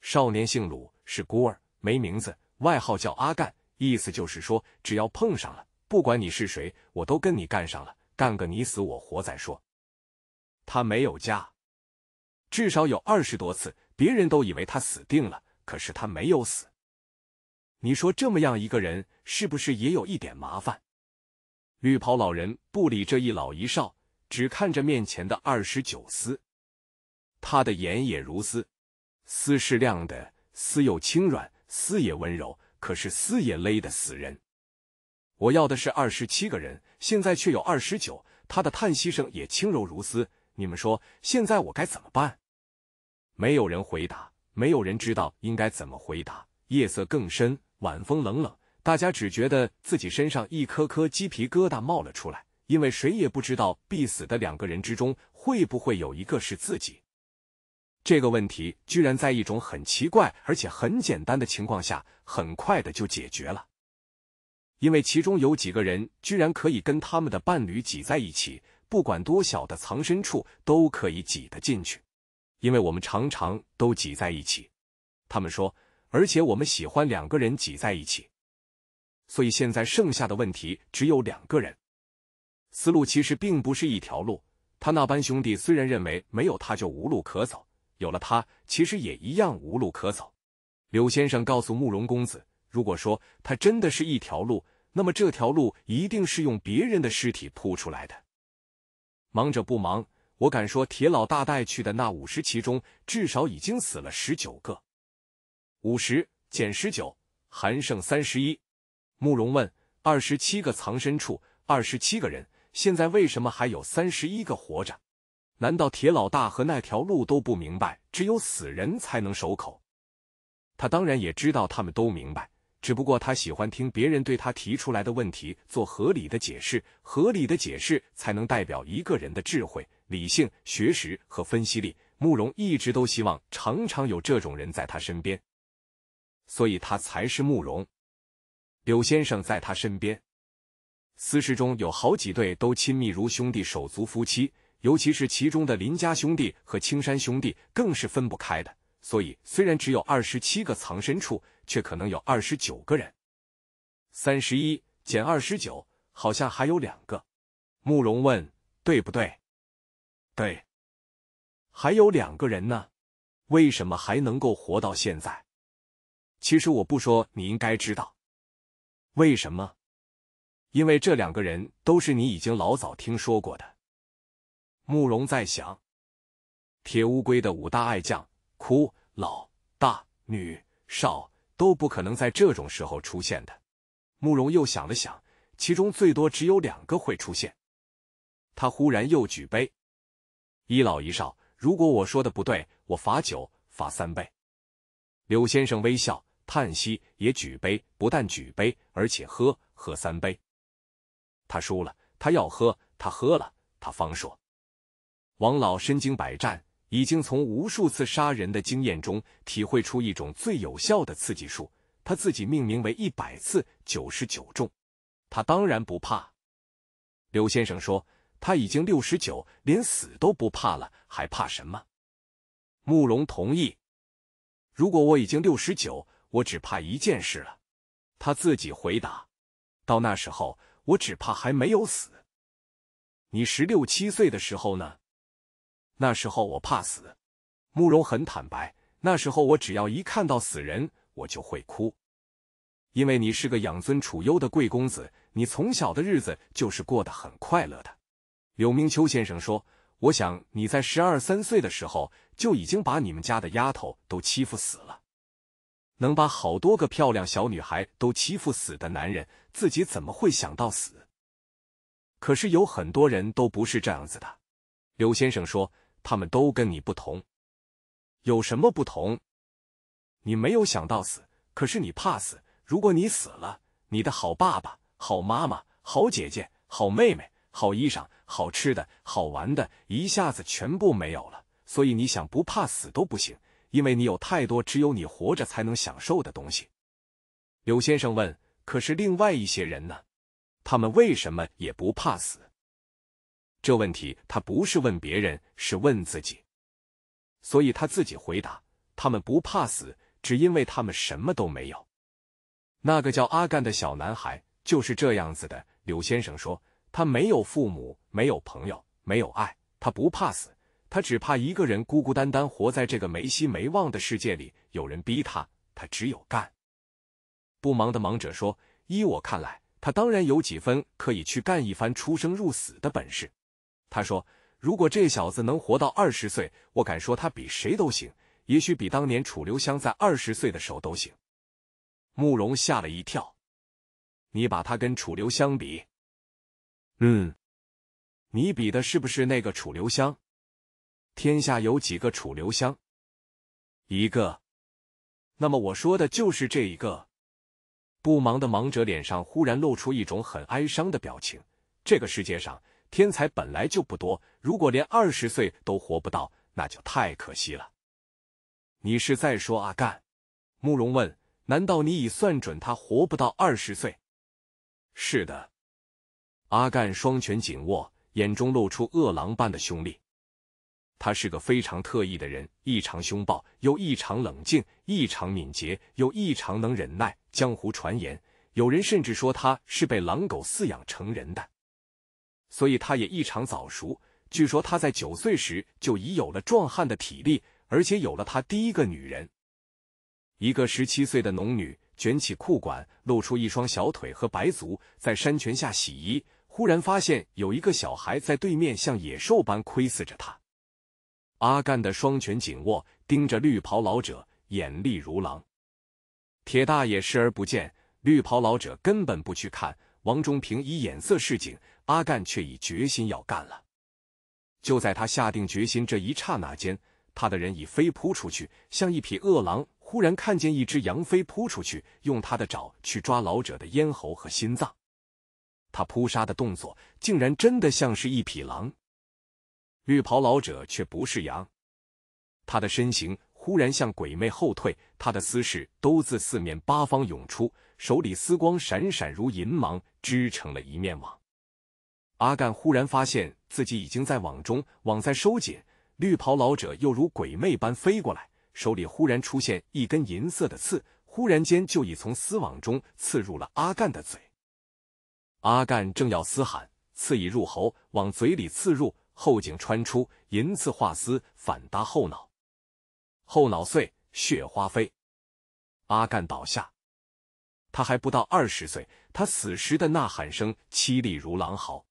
A: 少年姓鲁，是孤儿，没名字，外号叫阿干。意思就是说，只要碰上了，不管你是谁，我都跟你干上了，干个你死我活再说。他没有家，至少有二十多次，别人都以为他死定了，可是他没有死。你说这么样一个人，是不是也有一点麻烦？绿袍老人不理这一老一少，只看着面前的二十九丝，他的眼也如丝，丝是亮的，丝又轻软，丝也温柔。可是撕也勒得死人，我要的是二十七个人，现在却有二十九。他的叹息声也轻柔如丝，你们说，现在我该怎么办？没有人回答，没有人知道应该怎么回答。夜色更深，晚风冷冷，大家只觉得自己身上一颗颗鸡皮疙瘩冒了出来，因为谁也不知道必死的两个人之中会不会有一个是自己。这个问题居然在一种很奇怪而且很简单的情况下，很快的就解决了。因为其中有几个人居然可以跟他们的伴侣挤在一起，不管多小的藏身处都可以挤得进去。因为我们常常都挤在一起，他们说，而且我们喜欢两个人挤在一起。所以现在剩下的问题只有两个人。思路其实并不是一条路，他那班兄弟虽然认为没有他就无路可走。有了他，其实也一样无路可走。柳先生告诉慕容公子，如果说他真的是一条路，那么这条路一定是用别人的尸体铺出来的。忙着不忙，我敢说铁老大带去的那五十其中，至少已经死了十九个。五十减十九，还剩三十一。慕容问：二十七个藏身处，二十七个人，现在为什么还有三十一个活着？难道铁老大和那条路都不明白，只有死人才能守口？他当然也知道他们都明白，只不过他喜欢听别人对他提出来的问题做合理的解释，合理的解释才能代表一个人的智慧、理性、学识和分析力。慕容一直都希望常常有这种人在他身边，所以他才是慕容。柳先生在他身边，私事中有好几对都亲密如兄弟、手足、夫妻。尤其是其中的林家兄弟和青山兄弟更是分不开的，所以虽然只有二十七个藏身处，却可能有二十九个人。三十一减二十九，好像还有两个。慕容问：“对不对？”“对。”还有两个人呢？为什么还能够活到现在？其实我不说，你应该知道。为什么？因为这两个人都是你已经老早听说过的。慕容在想，铁乌龟的五大爱将，哭老、大女、少都不可能在这种时候出现的。慕容又想了想，其中最多只有两个会出现。他忽然又举杯，一老一少。如果我说的不对，我罚酒罚三杯。柳先生微笑叹息，也举杯，不但举杯，而且喝，喝三杯。他输了，他要喝，他喝了，他方说。王老身经百战，已经从无数次杀人的经验中体会出一种最有效的刺激术，他自己命名为“一百次九十九中”。他当然不怕。刘先生说：“他已经六十九，连死都不怕了，还怕什么？”慕容同意：“如果我已经六十九，我只怕一件事了。”他自己回答：“到那时候，我只怕还没有死。”你十六七岁的时候呢？那时候我怕死，慕容很坦白。那时候我只要一看到死人，我就会哭。因为你是个养尊处优的贵公子，你从小的日子就是过得很快乐的。柳明秋先生说：“我想你在十二三岁的时候就已经把你们家的丫头都欺负死了，能把好多个漂亮小女孩都欺负死的男人，自己怎么会想到死？可是有很多人都不是这样子的。”柳先生说。他们都跟你不同，有什么不同？你没有想到死，可是你怕死。如果你死了，你的好爸爸、好妈妈、好姐姐、好妹妹、好衣裳、好吃的、好玩的，一下子全部没有了。所以你想不怕死都不行，因为你有太多只有你活着才能享受的东西。刘先生问：“可是另外一些人呢？他们为什么也不怕死？”这问题他不是问别人，是问自己，所以他自己回答：他们不怕死，只因为他们什么都没有。那个叫阿甘的小男孩就是这样子的。柳先生说，他没有父母，没有朋友，没有爱，他不怕死，他只怕一个人孤孤单单活在这个没希没望的世界里。有人逼他，他只有干。不忙的忙者说：依我看来，他当然有几分可以去干一番出生入死的本事。他说：“如果这小子能活到二十岁，我敢说他比谁都行，也许比当年楚留香在二十岁的时候都行。”慕容吓了一跳：“你把他跟楚留香比？嗯，你比的是不是那个楚留香？天下有几个楚留香？一个。那么我说的就是这一个。”不忙的忙者脸上忽然露出一种很哀伤的表情。这个世界上。天才本来就不多，如果连二十岁都活不到，那就太可惜了。你是在说阿干？慕容问。难道你已算准他活不到二十岁？是的。阿干双拳紧握，眼中露出饿狼般的凶厉。他是个非常特异的人，异常凶暴，又异常冷静，异常敏捷，又异常能忍耐。江湖传言，有人甚至说他是被狼狗饲养成人的。所以他也异常早熟。据说他在九岁时就已有了壮汉的体力，而且有了他第一个女人——一个十七岁的农女。卷起裤管，露出一双小腿和白足，在山泉下洗衣。忽然发现有一个小孩在对面，像野兽般窥视着他。阿甘的双拳紧握，盯着绿袍老者，眼力如狼。铁大爷视而不见，绿袍老者根本不去看。王忠平以眼色示警。阿干却已决心要干了。就在他下定决心这一刹那间，他的人已飞扑出去，像一匹饿狼，忽然看见一只羊，飞扑出去，用他的爪去抓老者的咽喉和心脏。他扑杀的动作，竟然真的像是一匹狼。绿袍老者却不是羊，他的身形忽然向鬼魅后退，他的思事都自四面八方涌出，手里丝光闪闪如银芒，织成了一面网。阿干忽然发现自己已经在网中，网在收紧。绿袍老者又如鬼魅般飞过来，手里忽然出现一根银色的刺，忽然间就已从丝网中刺入了阿干的嘴。阿干正要嘶喊，刺已入喉，往嘴里刺入，后颈穿出，银刺化丝，反搭后脑，后脑碎，血花飞，阿干倒下。他还不到二十岁，他死时的呐喊声凄厉如狼嚎。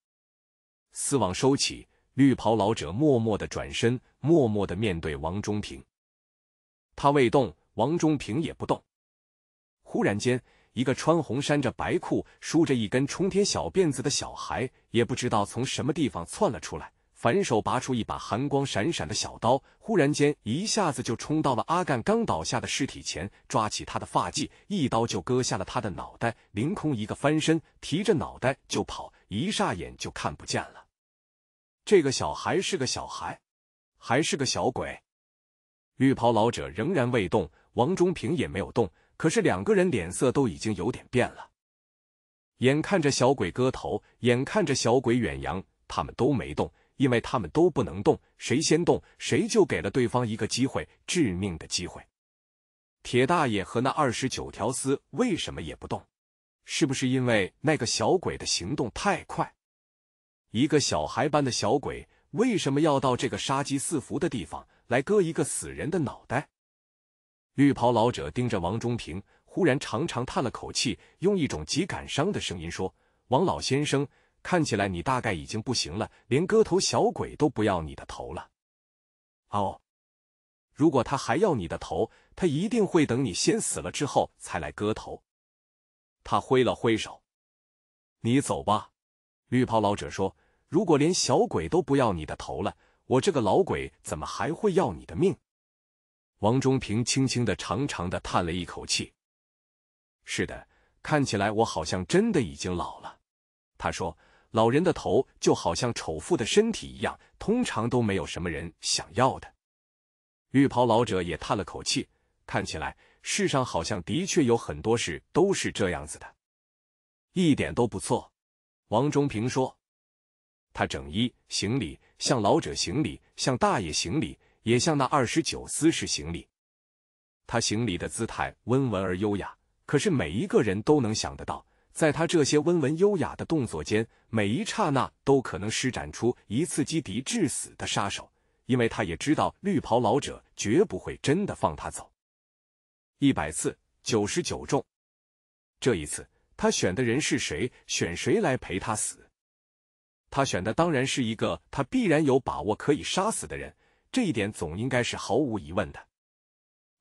A: 丝网收起，绿袍老者默默的转身，默默的面对王忠平。他未动，王忠平也不动。忽然间，一个穿红衫着白裤、梳着一根冲天小辫子的小孩，也不知道从什么地方窜了出来，反手拔出一把寒光闪闪的小刀，忽然间一下子就冲到了阿干刚倒下的尸体前，抓起他的发髻，一刀就割下了他的脑袋，凌空一个翻身，提着脑袋就跑，一霎眼就看不见了。这个小孩是个小孩，还是个小鬼？绿袍老者仍然未动，王忠平也没有动。可是两个人脸色都已经有点变了。眼看着小鬼割头，眼看着小鬼远扬，他们都没动，因为他们都不能动。谁先动，谁就给了对方一个机会，致命的机会。铁大爷和那二十九条丝为什么也不动？是不是因为那个小鬼的行动太快？一个小孩般的小鬼为什么要到这个杀机四伏的地方来割一个死人的脑袋？绿袍老者盯着王忠平，忽然长长叹了口气，用一种极感伤的声音说：“王老先生，看起来你大概已经不行了，连割头小鬼都不要你的头了。哦，如果他还要你的头，他一定会等你先死了之后才来割头。”他挥了挥手：“你走吧。”绿袍老者说。如果连小鬼都不要你的头了，我这个老鬼怎么还会要你的命？王忠平轻轻的、长长的叹了一口气。是的，看起来我好像真的已经老了。他说：“老人的头就好像丑妇的身体一样，通常都没有什么人想要的。”浴袍老者也叹了口气，看起来世上好像的确有很多事都是这样子的，一点都不错。”王忠平说。他整衣行礼，向老者行礼，向大爷行礼，也向那二十九私事行礼。他行礼的姿态温文而优雅，可是每一个人都能想得到，在他这些温文优雅的动作间，每一刹那都可能施展出一次击敌致死的杀手。因为他也知道，绿袍老者绝不会真的放他走。一百次，九十九中，这一次他选的人是谁？选谁来陪他死？他选的当然是一个他必然有把握可以杀死的人，这一点总应该是毫无疑问的。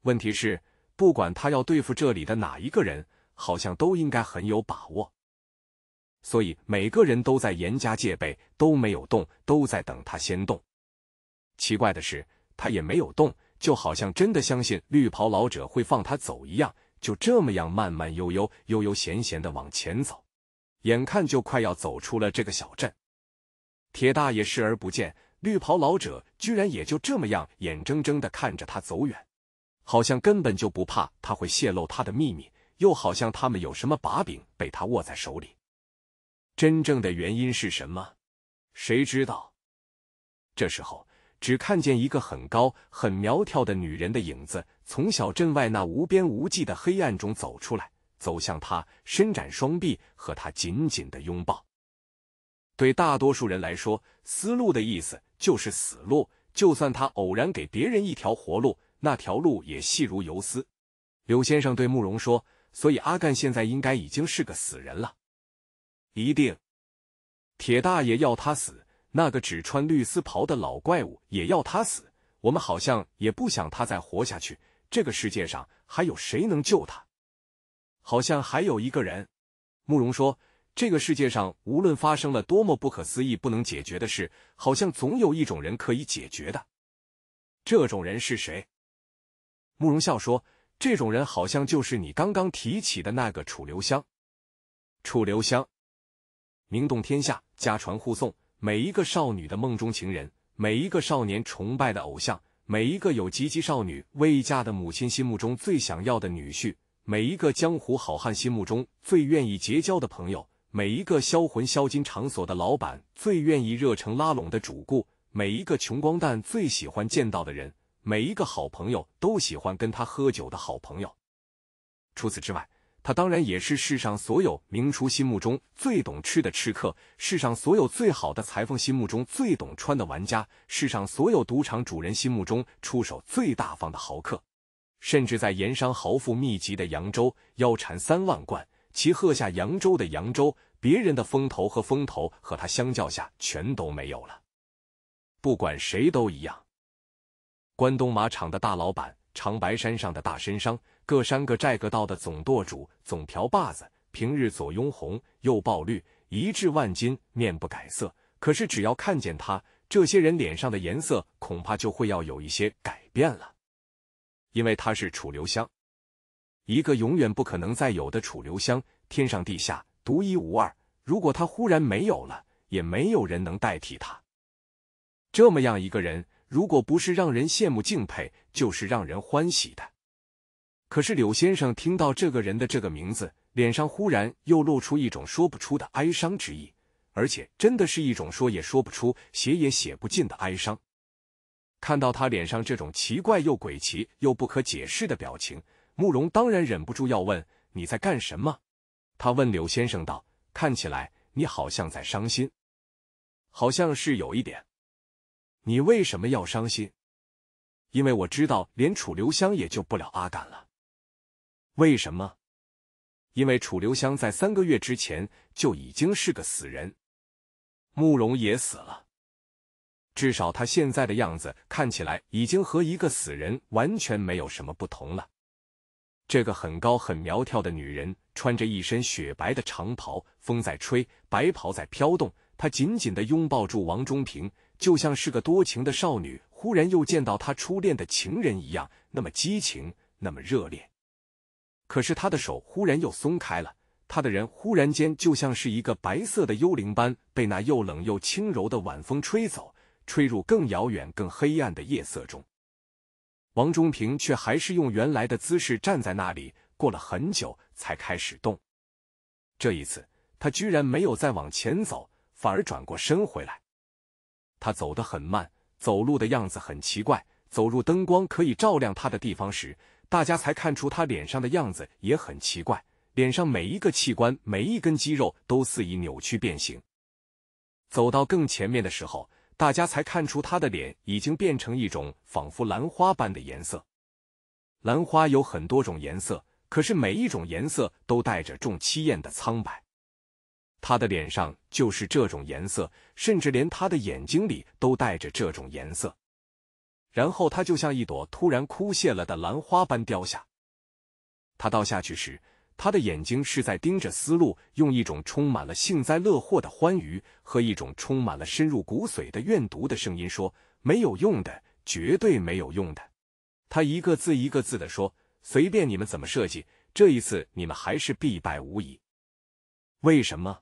A: 问题是，不管他要对付这里的哪一个人，好像都应该很有把握。所以每个人都在严加戒备，都没有动，都在等他先动。奇怪的是，他也没有动，就好像真的相信绿袍老者会放他走一样，就这么样慢慢悠悠、悠悠闲闲的往前走。眼看就快要走出了这个小镇。铁大爷视而不见，绿袍老者居然也就这么样，眼睁睁的看着他走远，好像根本就不怕他会泄露他的秘密，又好像他们有什么把柄被他握在手里。真正的原因是什么？谁知道？这时候，只看见一个很高、很苗条的女人的影子，从小镇外那无边无际的黑暗中走出来，走向他，伸展双臂，和他紧紧的拥抱。对大多数人来说，思路的意思就是死路。就算他偶然给别人一条活路，那条路也细如游丝。柳先生对慕容说：“所以阿干现在应该已经是个死人了，一定。”铁大爷要他死，那个只穿绿丝袍的老怪物也要他死，我们好像也不想他再活下去。这个世界上还有谁能救他？好像还有一个人，慕容说。这个世界上，无论发生了多么不可思议、不能解决的事，好像总有一种人可以解决的。这种人是谁？慕容笑说：“这种人好像就是你刚刚提起的那个楚留香。”楚留香，名动天下，家传护送，每一个少女的梦中情人，每一个少年崇拜的偶像，每一个有吉吉少女未嫁的母亲心目中最想要的女婿，每一个江湖好汉心目中最愿意结交的朋友。每一个销魂销金场所的老板最愿意热诚拉拢的主顾，每一个穷光蛋最喜欢见到的人，每一个好朋友都喜欢跟他喝酒的好朋友。除此之外，他当然也是世上所有名厨心目中最懂吃的吃客，世上所有最好的裁缝心目中最懂穿的玩家，世上所有赌场主人心目中出手最大方的豪客，甚至在盐商豪富密集的扬州，腰缠三万贯。其贺下扬州的扬州，别人的风头和风头和他相较下全都没有了。不管谁都一样。关东马场的大老板，长白山上的大参商，各山各寨各道的总舵主、总瓢把子，平日左拥红右抱绿，一掷万金，面不改色。可是只要看见他，这些人脸上的颜色恐怕就会要有一些改变了，因为他是楚留香。一个永远不可能再有的楚留香，天上地下独一无二。如果他忽然没有了，也没有人能代替他。这么样一个人，如果不是让人羡慕敬佩，就是让人欢喜的。可是柳先生听到这个人的这个名字，脸上忽然又露出一种说不出的哀伤之意，而且真的是一种说也说不出、写也写不尽的哀伤。看到他脸上这种奇怪又诡奇又不可解释的表情。慕容当然忍不住要问：“你在干什么？”他问柳先生道：“看起来你好像在伤心，好像是有一点。你为什么要伤心？因为我知道连楚留香也救不了阿敢了。为什么？因为楚留香在三个月之前就已经是个死人，慕容也死了。至少他现在的样子看起来已经和一个死人完全没有什么不同了。”这个很高很苗条的女人穿着一身雪白的长袍，风在吹，白袍在飘动。她紧紧的拥抱住王中平，就像是个多情的少女忽然又见到她初恋的情人一样，那么激情，那么热烈。可是她的手忽然又松开了，她的人忽然间就像是一个白色的幽灵般，被那又冷又轻柔的晚风吹走，吹入更遥远、更黑暗的夜色中。王忠平却还是用原来的姿势站在那里，过了很久才开始动。这一次，他居然没有再往前走，反而转过身回来。他走得很慢，走路的样子很奇怪。走入灯光可以照亮他的地方时，大家才看出他脸上的样子也很奇怪，脸上每一个器官、每一根肌肉都肆意扭曲变形。走到更前面的时候，大家才看出他的脸已经变成一种仿佛兰花般的颜色。兰花有很多种颜色，可是每一种颜色都带着种凄艳的苍白。他的脸上就是这种颜色，甚至连他的眼睛里都带着这种颜色。然后他就像一朵突然枯谢了的兰花般凋下。他倒下去时。他的眼睛是在盯着思路，用一种充满了幸灾乐祸的欢愉和一种充满了深入骨髓的怨毒的声音说：“没有用的，绝对没有用的。”他一个字一个字的说：“随便你们怎么设计，这一次你们还是必败无疑。为什么？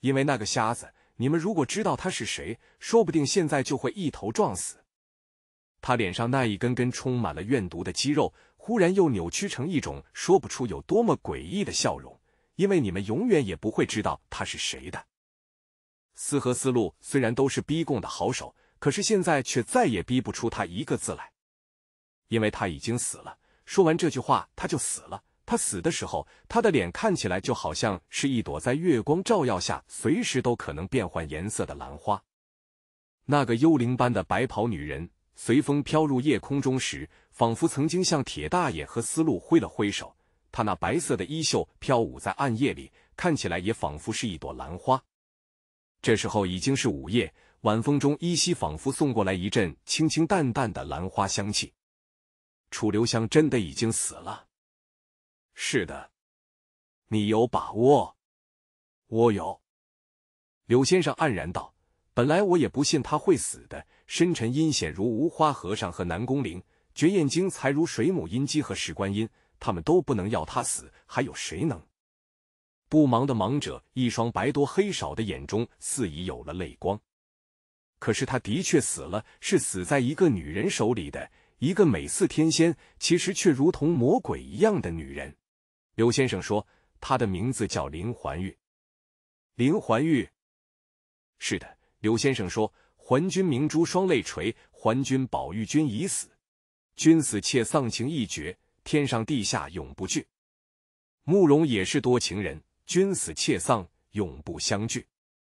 A: 因为那个瞎子，你们如果知道他是谁，说不定现在就会一头撞死。”他脸上那一根根充满了怨毒的肌肉。忽然又扭曲成一种说不出有多么诡异的笑容，因为你们永远也不会知道他是谁的。思和思路虽然都是逼供的好手，可是现在却再也逼不出他一个字来，因为他已经死了。说完这句话，他就死了。他死的时候，他的脸看起来就好像是一朵在月光照耀下，随时都可能变换颜色的兰花。那个幽灵般的白袍女人。随风飘入夜空中时，仿佛曾经向铁大爷和思路挥了挥手。他那白色的衣袖飘舞在暗夜里，看起来也仿佛是一朵兰花。这时候已经是午夜，晚风中依稀仿佛送过来一阵清清淡淡的兰花香气。楚留香真的已经死了？是的，你有把握？我有。柳先生黯然道：“本来我也不信他会死的。”深沉阴险如无花和尚和南宫翎，绝艳精才如水母阴姬和石观音，他们都不能要他死，还有谁能？不忙的忙者一双白多黑少的眼中似已有了泪光。可是他的确死了，是死在一个女人手里的，一个美似天仙，其实却如同魔鬼一样的女人。刘先生说，她的名字叫林环玉。林环玉，是的，刘先生说。还君明珠双泪垂，还君宝玉君已死，君死妾丧情一绝，天上地下永不聚。慕容也是多情人，君死妾丧永不相聚。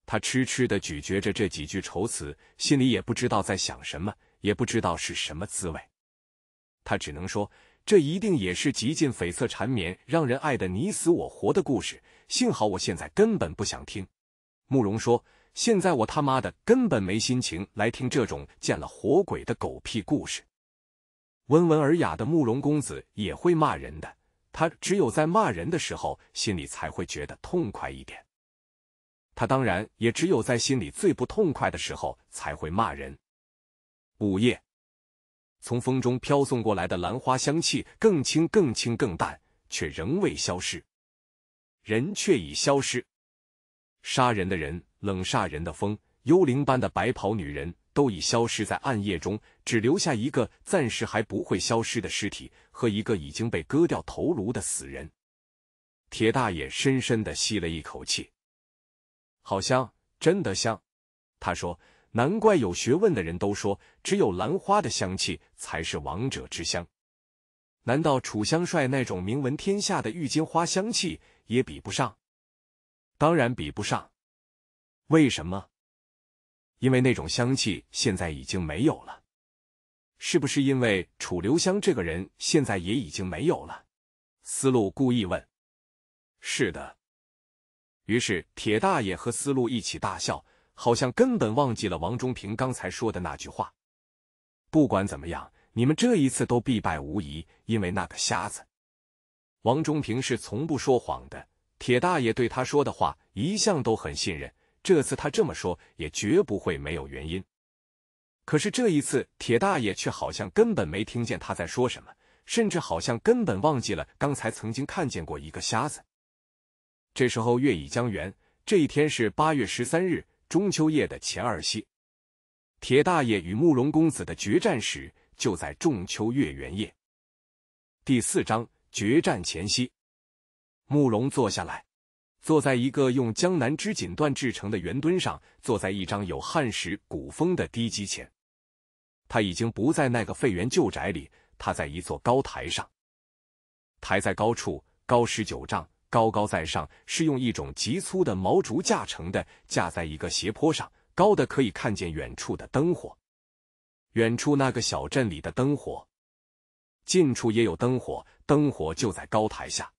A: 他痴痴的咀嚼着这几句愁词，心里也不知道在想什么，也不知道是什么滋味。他只能说，这一定也是极尽悱恻缠绵，让人爱的你死我活的故事。幸好我现在根本不想听。慕容说。现在我他妈的根本没心情来听这种见了活鬼的狗屁故事。温文尔雅的慕容公子也会骂人的，他只有在骂人的时候，心里才会觉得痛快一点。他当然也只有在心里最不痛快的时候才会骂人。午夜，从风中飘送过来的兰花香气更轻、更轻、更淡，却仍未消失。人却已消失。杀人的人。冷煞人的风，幽灵般的白袍女人，都已消失在暗夜中，只留下一个暂时还不会消失的尸体和一个已经被割掉头颅的死人。铁大爷深深的吸了一口气，好香，真的香。他说：“难怪有学问的人都说，只有兰花的香气才是王者之香。难道楚香帅那种名闻天下的郁金花香气也比不上？当然比不上。”为什么？因为那种香气现在已经没有了。是不是因为楚留香这个人现在也已经没有了？思路故意问。是的。于是铁大爷和思路一起大笑，好像根本忘记了王忠平刚才说的那句话。不管怎么样，你们这一次都必败无疑，因为那个瞎子。王忠平是从不说谎的，铁大爷对他说的话一向都很信任。这次他这么说，也绝不会没有原因。可是这一次，铁大爷却好像根本没听见他在说什么，甚至好像根本忘记了刚才曾经看见过一个瞎子。这时候月已将圆，这一天是八月十三日，中秋夜的前二夕。铁大爷与慕容公子的决战时，就在中秋月圆夜。第四章决战前夕，慕容坐下来。坐在一个用江南织锦缎制成的圆墩上，坐在一张有汉时古风的低机前。他已经不在那个废园旧宅里，他在一座高台上。台在高处，高十九丈，高高在上，是用一种极粗的毛竹架成的，架在一个斜坡上，高的可以看见远处的灯火。远处那个小镇里的灯火，近处也有灯火，灯火就在高台下。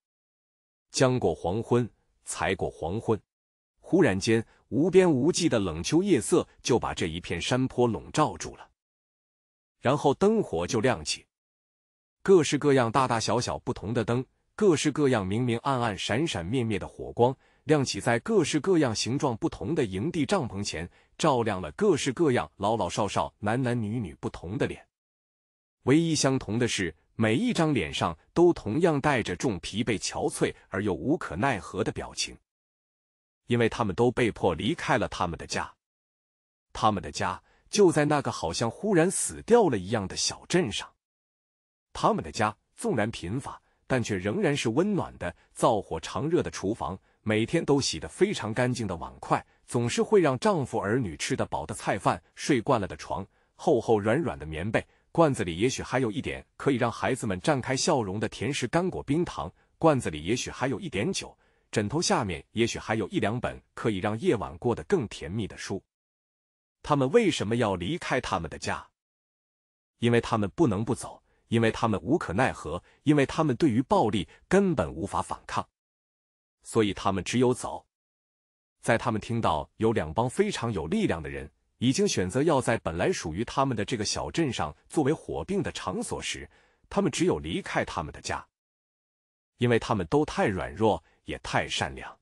A: 将过黄昏。才过黄昏，忽然间，无边无际的冷秋夜色就把这一片山坡笼罩住了，然后灯火就亮起，各式各样、大大小小不同的灯，各式各样、明明暗暗、闪闪灭灭的火光，亮起在各式各样形状不同的营地帐篷前，照亮了各式各样老老少少、男男女女不同的脸，唯一相同的是。每一张脸上都同样带着重疲惫、憔悴而又无可奈何的表情，因为他们都被迫离开了他们的家。他们的家就在那个好像忽然死掉了一样的小镇上。他们的家纵然贫乏，但却仍然是温暖的，灶火常热的厨房，每天都洗得非常干净的碗筷，总是会让丈夫儿女吃得饱的菜饭，睡惯了的床，厚厚软软的棉被。罐子里也许还有一点可以让孩子们绽开笑容的甜食、干果、冰糖。罐子里也许还有一点酒。枕头下面也许还有一两本可以让夜晚过得更甜蜜的书。他们为什么要离开他们的家？因为他们不能不走，因为他们无可奈何，因为他们对于暴力根本无法反抗，所以他们只有走。在他们听到有两帮非常有力量的人。已经选择要在本来属于他们的这个小镇上作为火并的场所时，他们只有离开他们的家，因为他们都太软弱，也太善良。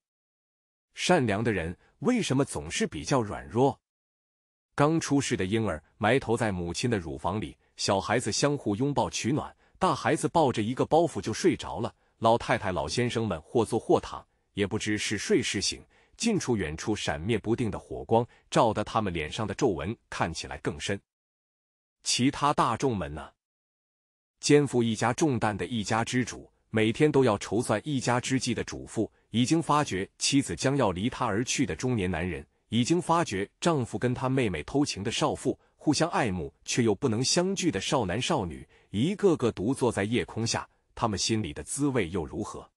A: 善良的人为什么总是比较软弱？刚出世的婴儿埋头在母亲的乳房里，小孩子相互拥抱取暖，大孩子抱着一个包袱就睡着了，老太太、老先生们或坐或躺，也不知是睡是醒。近处、远处，闪灭不定的火光照得他们脸上的皱纹看起来更深。其他大众们呢？肩负一家重担的一家之主，每天都要筹算一家之计的主妇，已经发觉妻子将要离他而去的中年男人，已经发觉丈夫跟他妹妹偷情的少妇，互相爱慕却又不能相聚的少男少女，一个个独坐在夜空下，他们心里的滋味又如何？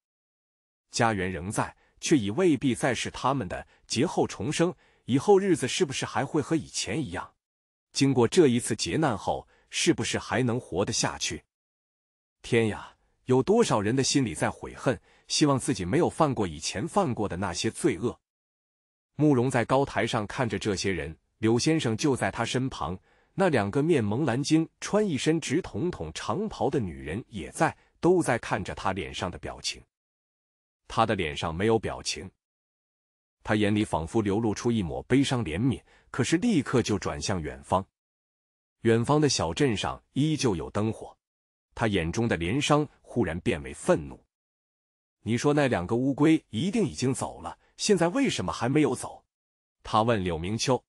A: 家园仍在。却已未必再是他们的劫后重生，以后日子是不是还会和以前一样？经过这一次劫难后，是不是还能活得下去？天呀，有多少人的心里在悔恨，希望自己没有犯过以前犯过的那些罪恶？慕容在高台上看着这些人，柳先生就在他身旁，那两个面蒙蓝巾、穿一身直筒筒长袍的女人也在，都在看着他脸上的表情。他的脸上没有表情，他眼里仿佛流露出一抹悲伤怜悯，可是立刻就转向远方。远方的小镇上依旧有灯火，他眼中的怜伤忽然变为愤怒。你说那两个乌龟一定已经走了，现在为什么还没有走？他问柳明秋：“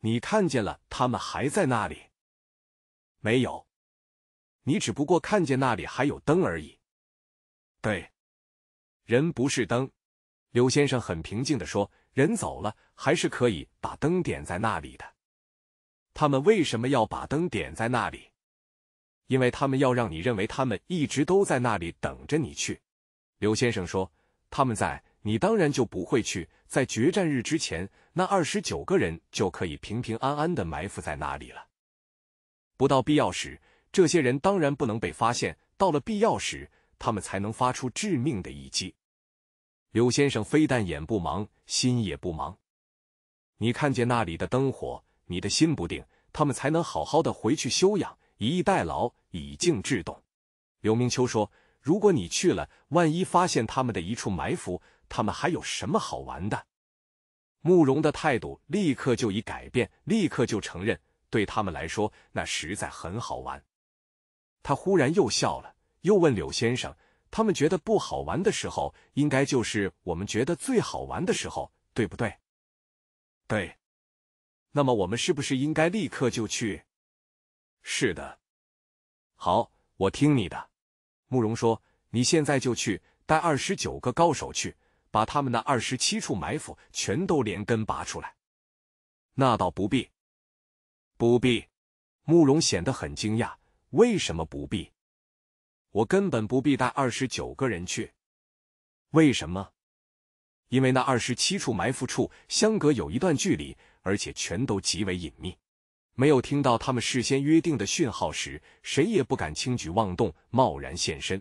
A: 你看见了，他们还在那里？没有？你只不过看见那里还有灯而已。”对。人不是灯，刘先生很平静地说：“人走了，还是可以把灯点在那里的。他们为什么要把灯点在那里？因为他们要让你认为他们一直都在那里等着你去。”刘先生说：“他们在，你当然就不会去。在决战日之前，那二十九个人就可以平平安安的埋伏在那里了。不到必要时，这些人当然不能被发现。到了必要时，他们才能发出致命的一击。”柳先生非但眼不忙，心也不忙。你看见那里的灯火，你的心不定，他们才能好好的回去休养，以逸待劳，以静制动。柳明秋说：“如果你去了，万一发现他们的一处埋伏，他们还有什么好玩的？”慕容的态度立刻就已改变，立刻就承认，对他们来说，那实在很好玩。他忽然又笑了，又问柳先生。他们觉得不好玩的时候，应该就是我们觉得最好玩的时候，对不对？对。那么我们是不是应该立刻就去？是的。好，我听你的。慕容说：“你现在就去，带二十九个高手去，把他们那二十七处埋伏全都连根拔出来。”那倒不必，不必。慕容显得很惊讶：“为什么不必？”我根本不必带二十九个人去，为什么？因为那二十七处埋伏处相隔有一段距离，而且全都极为隐秘。没有听到他们事先约定的讯号时，谁也不敢轻举妄动、贸然现身。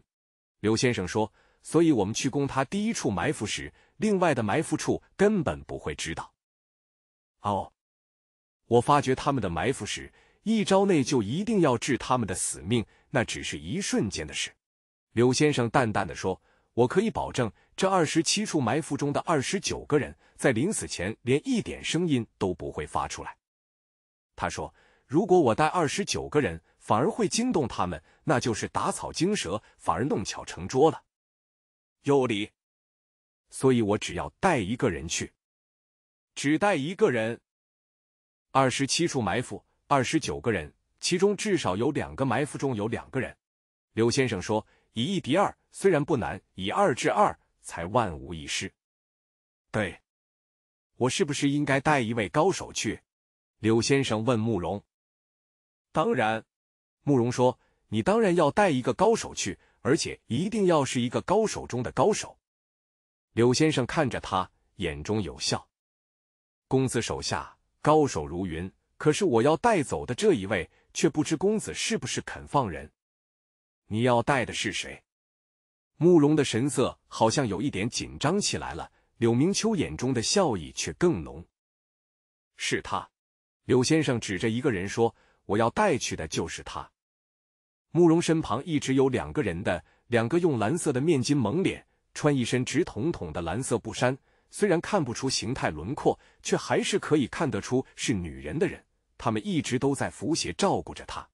A: 刘先生说：“所以我们去攻他第一处埋伏时，另外的埋伏处根本不会知道。”哦，我发觉他们的埋伏时，一招内就一定要致他们的死命。那只是一瞬间的事，柳先生淡淡的说：“我可以保证，这二十七处埋伏中的二十九个人，在临死前连一点声音都不会发出来。”他说：“如果我带二十九个人，反而会惊动他们，那就是打草惊蛇，反而弄巧成拙了。”有理，所以我只要带一个人去，只带一个人。二十七处埋伏，二十九个人。其中至少有两个埋伏，中有两个人。柳先生说：“以一敌二虽然不难，以二治二才万无一失。”对，我是不是应该带一位高手去？柳先生问慕容。当然，慕容说：“你当然要带一个高手去，而且一定要是一个高手中的高手。”柳先生看着他，眼中有笑。公子手下高手如云，可是我要带走的这一位。却不知公子是不是肯放人？你要带的是谁？慕容的神色好像有一点紧张起来了，柳明秋眼中的笑意却更浓。是他，柳先生指着一个人说：“我要带去的就是他。”慕容身旁一直有两个人的，两个用蓝色的面巾蒙脸，穿一身直筒筒的蓝色布衫，虽然看不出形态轮廓，却还是可以看得出是女人的人。他们一直都在扶携照顾着他。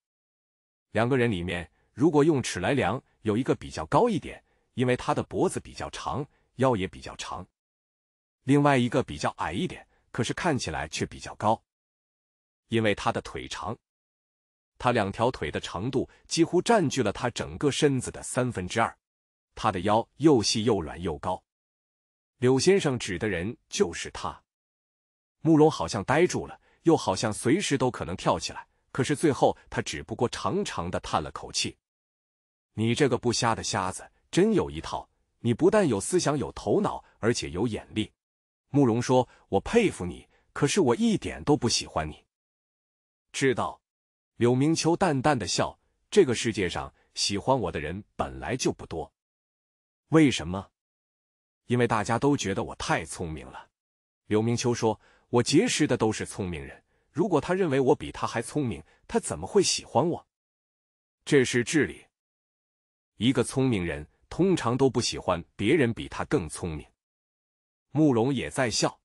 A: 两个人里面，如果用尺来量，有一个比较高一点，因为他的脖子比较长，腰也比较长；另外一个比较矮一点，可是看起来却比较高，因为他的腿长。他两条腿的长度几乎占据了他整个身子的三分之二。他的腰又细又软又高。柳先生指的人就是他。慕容好像呆住了。又好像随时都可能跳起来，可是最后他只不过长长的叹了口气。你这个不瞎的瞎子，真有一套！你不但有思想、有头脑，而且有眼力。慕容说：“我佩服你，可是我一点都不喜欢你。”知道？柳明秋淡淡的笑：“这个世界上喜欢我的人本来就不多，为什么？因为大家都觉得我太聪明了。”柳明秋说。我结识的都是聪明人，如果他认为我比他还聪明，他怎么会喜欢我？这是智理，一个聪明人通常都不喜欢别人比他更聪明。慕容也在笑，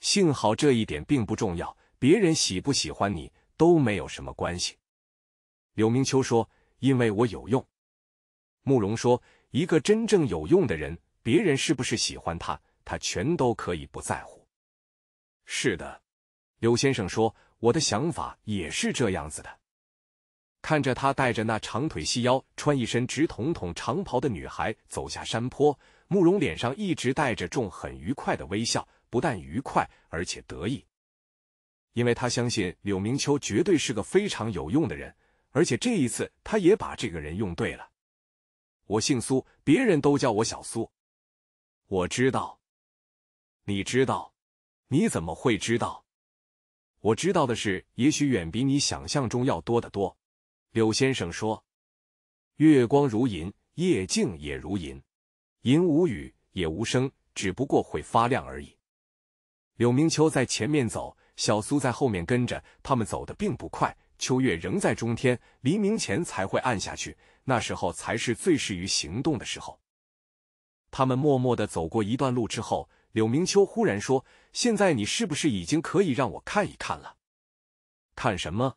A: 幸好这一点并不重要，别人喜不喜欢你都没有什么关系。柳明秋说：“因为我有用。”慕容说：“一个真正有用的人，别人是不是喜欢他，他全都可以不在乎。”是的，柳先生说：“我的想法也是这样子的。”看着他带着那长腿细腰、穿一身直筒筒长袍的女孩走下山坡，慕容脸上一直带着种很愉快的微笑，不但愉快，而且得意，因为他相信柳明秋绝对是个非常有用的人，而且这一次他也把这个人用对了。我姓苏，别人都叫我小苏。我知道，你知道。你怎么会知道？我知道的事也许远比你想象中要多得多。”柳先生说，“月光如银，夜静也如银，银无语，也无声，只不过会发亮而已。”柳明秋在前面走，小苏在后面跟着。他们走的并不快。秋月仍在中天，黎明前才会暗下去，那时候才是最适于行动的时候。他们默默的走过一段路之后。柳明秋忽然说：“现在你是不是已经可以让我看一看了？看什么？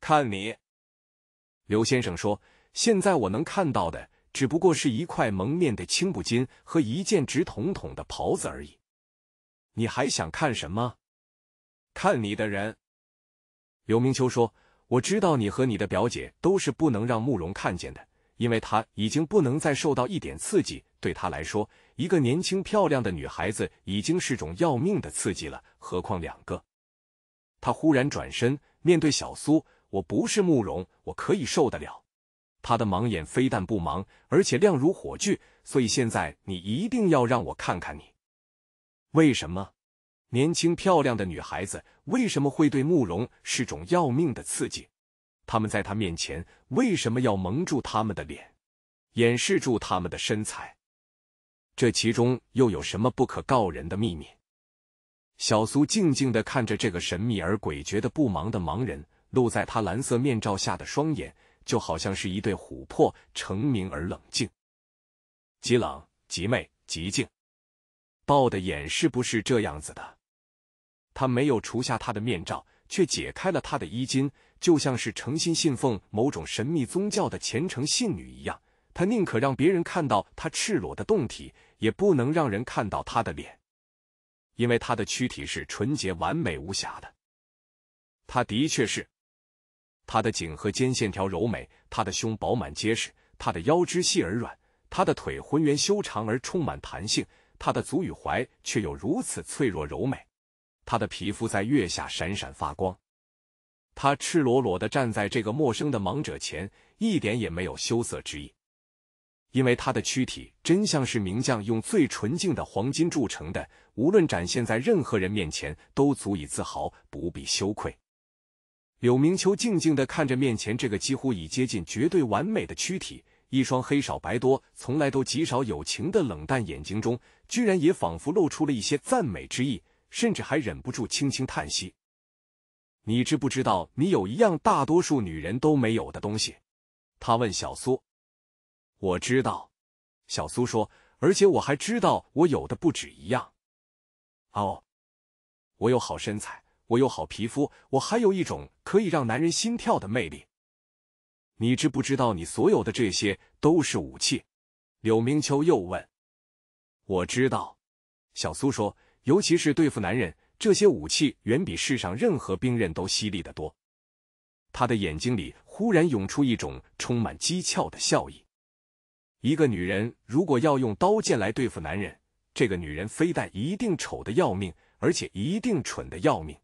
A: 看你。”刘先生说：“现在我能看到的只不过是一块蒙面的青布巾和一件直筒筒的袍子而已。你还想看什么？看你的人。”柳明秋说：“我知道你和你的表姐都是不能让慕容看见的，因为她已经不能再受到一点刺激。”对他来说，一个年轻漂亮的女孩子已经是种要命的刺激了，何况两个。他忽然转身，面对小苏：“我不是慕容，我可以受得了。”他的盲眼非但不盲，而且亮如火炬。所以现在，你一定要让我看看你。为什么？年轻漂亮的女孩子为什么会对慕容是种要命的刺激？他们在他面前为什么要蒙住他们的脸，掩饰住他们的身材？这其中又有什么不可告人的秘密？小苏静静的看着这个神秘而诡谲的不盲的盲人，露在他蓝色面罩下的双眼，就好像是一对琥珀，澄明而冷静，极冷极媚极静。豹的眼是不是这样子的？他没有除下他的面罩，却解开了他的衣襟，就像是诚心信奉某种神秘宗教的虔诚信女一样，他宁可让别人看到他赤裸的胴体。也不能让人看到他的脸，因为他的躯体是纯洁、完美无瑕的。他的确是，他的颈和肩线条柔美，他的胸饱满结实，他的腰肢细而软，他的腿浑圆修长而充满弹性，他的足与踝却又如此脆弱柔美。他的皮肤在月下闪闪发光，他赤裸裸的站在这个陌生的盲者前，一点也没有羞涩之意。因为他的躯体真像是名将用最纯净的黄金铸成的，无论展现在任何人面前，都足以自豪，不必羞愧。柳明秋静静的看着面前这个几乎已接近绝对完美的躯体，一双黑少白多、从来都极少有情的冷淡眼睛中，居然也仿佛露出了一些赞美之意，甚至还忍不住轻轻叹息：“你知不知道，你有一样大多数女人都没有的东西？”他问小苏。我知道，小苏说，而且我还知道，我有的不止一样。哦，我有好身材，我有好皮肤，我还有一种可以让男人心跳的魅力。你知不知道，你所有的这些都是武器？柳明秋又问。我知道，小苏说，尤其是对付男人，这些武器远比世上任何兵刃都犀利的多。他的眼睛里忽然涌出一种充满讥诮的笑意。一个女人如果要用刀剑来对付男人，这个女人非但一定丑的要命，而且一定蠢的要命。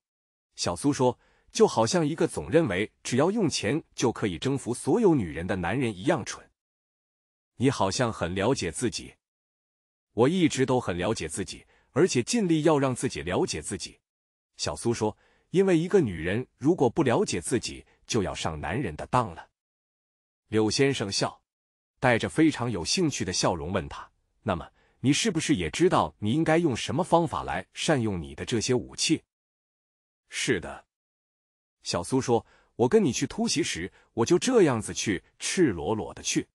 A: 小苏说：“就好像一个总认为只要用钱就可以征服所有女人的男人一样蠢。”你好像很了解自己，我一直都很了解自己，而且尽力要让自己了解自己。小苏说：“因为一个女人如果不了解自己，就要上男人的当了。”柳先生笑。带着非常有兴趣的笑容问他：“那么，你是不是也知道你应该用什么方法来善用你的这些武器？”“是的。”小苏说：“我跟你去突袭时，我就这样子去，赤裸裸的去。”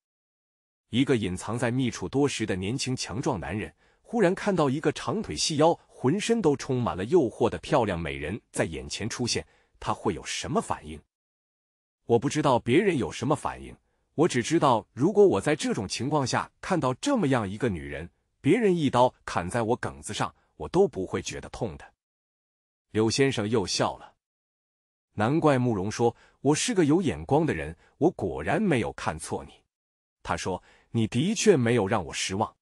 A: 一个隐藏在密处多时的年轻强壮男人，忽然看到一个长腿细腰、浑身都充满了诱惑的漂亮美人在眼前出现，他会有什么反应？我不知道别人有什么反应。我只知道，如果我在这种情况下看到这么样一个女人，别人一刀砍在我梗子上，我都不会觉得痛的。柳先生又笑了，难怪慕容说，我是个有眼光的人，我果然没有看错你。他说，你的确没有让我失望。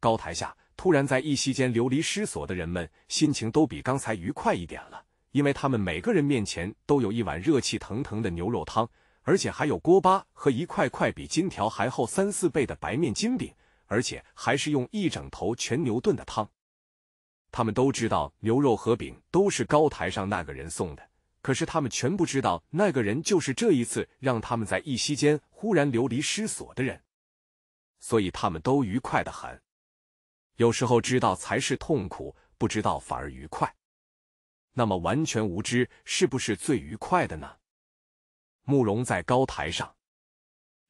A: 高台下，突然在一席间流离失所的人们，心情都比刚才愉快一点了，因为他们每个人面前都有一碗热气腾腾的牛肉汤。而且还有锅巴和一块块比金条还厚三四倍的白面金饼，而且还是用一整头全牛炖的汤。他们都知道牛肉和饼都是高台上那个人送的，可是他们全不知道那个人就是这一次让他们在一夕间忽然流离失所的人。所以他们都愉快的很。有时候知道才是痛苦，不知道反而愉快。那么完全无知是不是最愉快的呢？慕容在高台上，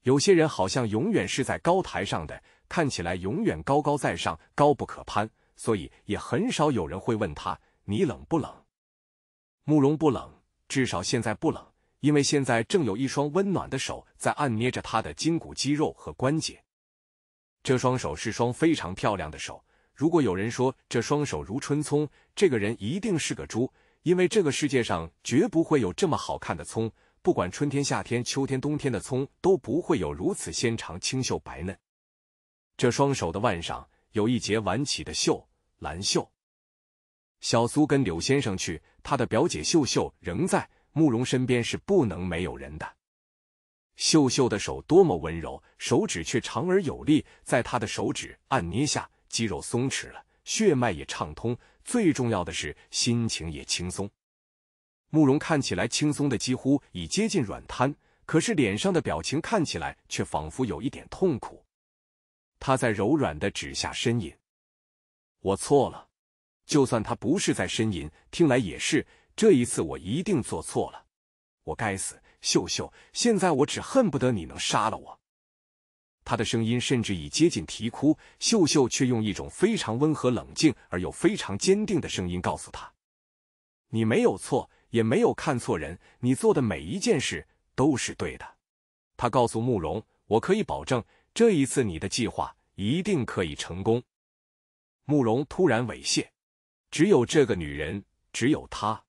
A: 有些人好像永远是在高台上的，看起来永远高高在上，高不可攀，所以也很少有人会问他：“你冷不冷？”慕容不冷，至少现在不冷，因为现在正有一双温暖的手在按捏着他的筋骨、肌肉和关节。这双手是双非常漂亮的手。如果有人说这双手如春葱，这个人一定是个猪，因为这个世界上绝不会有这么好看的葱。不管春天、夏天、秋天、冬天的葱都不会有如此纤长、清秀、白嫩。这双手的腕上有一截挽起的袖，兰袖。小苏跟柳先生去，他的表姐秀秀仍在慕容身边，是不能没有人的。秀秀的手多么温柔，手指却长而有力，在她的手指按捏下，肌肉松弛了，血脉也畅通，最重要的是心情也轻松。慕容看起来轻松的几乎已接近软瘫，可是脸上的表情看起来却仿佛有一点痛苦。他在柔软的指下呻吟：“我错了，就算他不是在呻吟，听来也是。这一次我一定做错了，我该死，秀秀。现在我只恨不得你能杀了我。”他的声音甚至已接近啼哭。秀秀却用一种非常温和、冷静而又非常坚定的声音告诉他：“你没有错。”也没有看错人，你做的每一件事都是对的。他告诉慕容：“我可以保证，这一次你的计划一定可以成功。”慕容突然猥亵：“只有这个女人，只有她。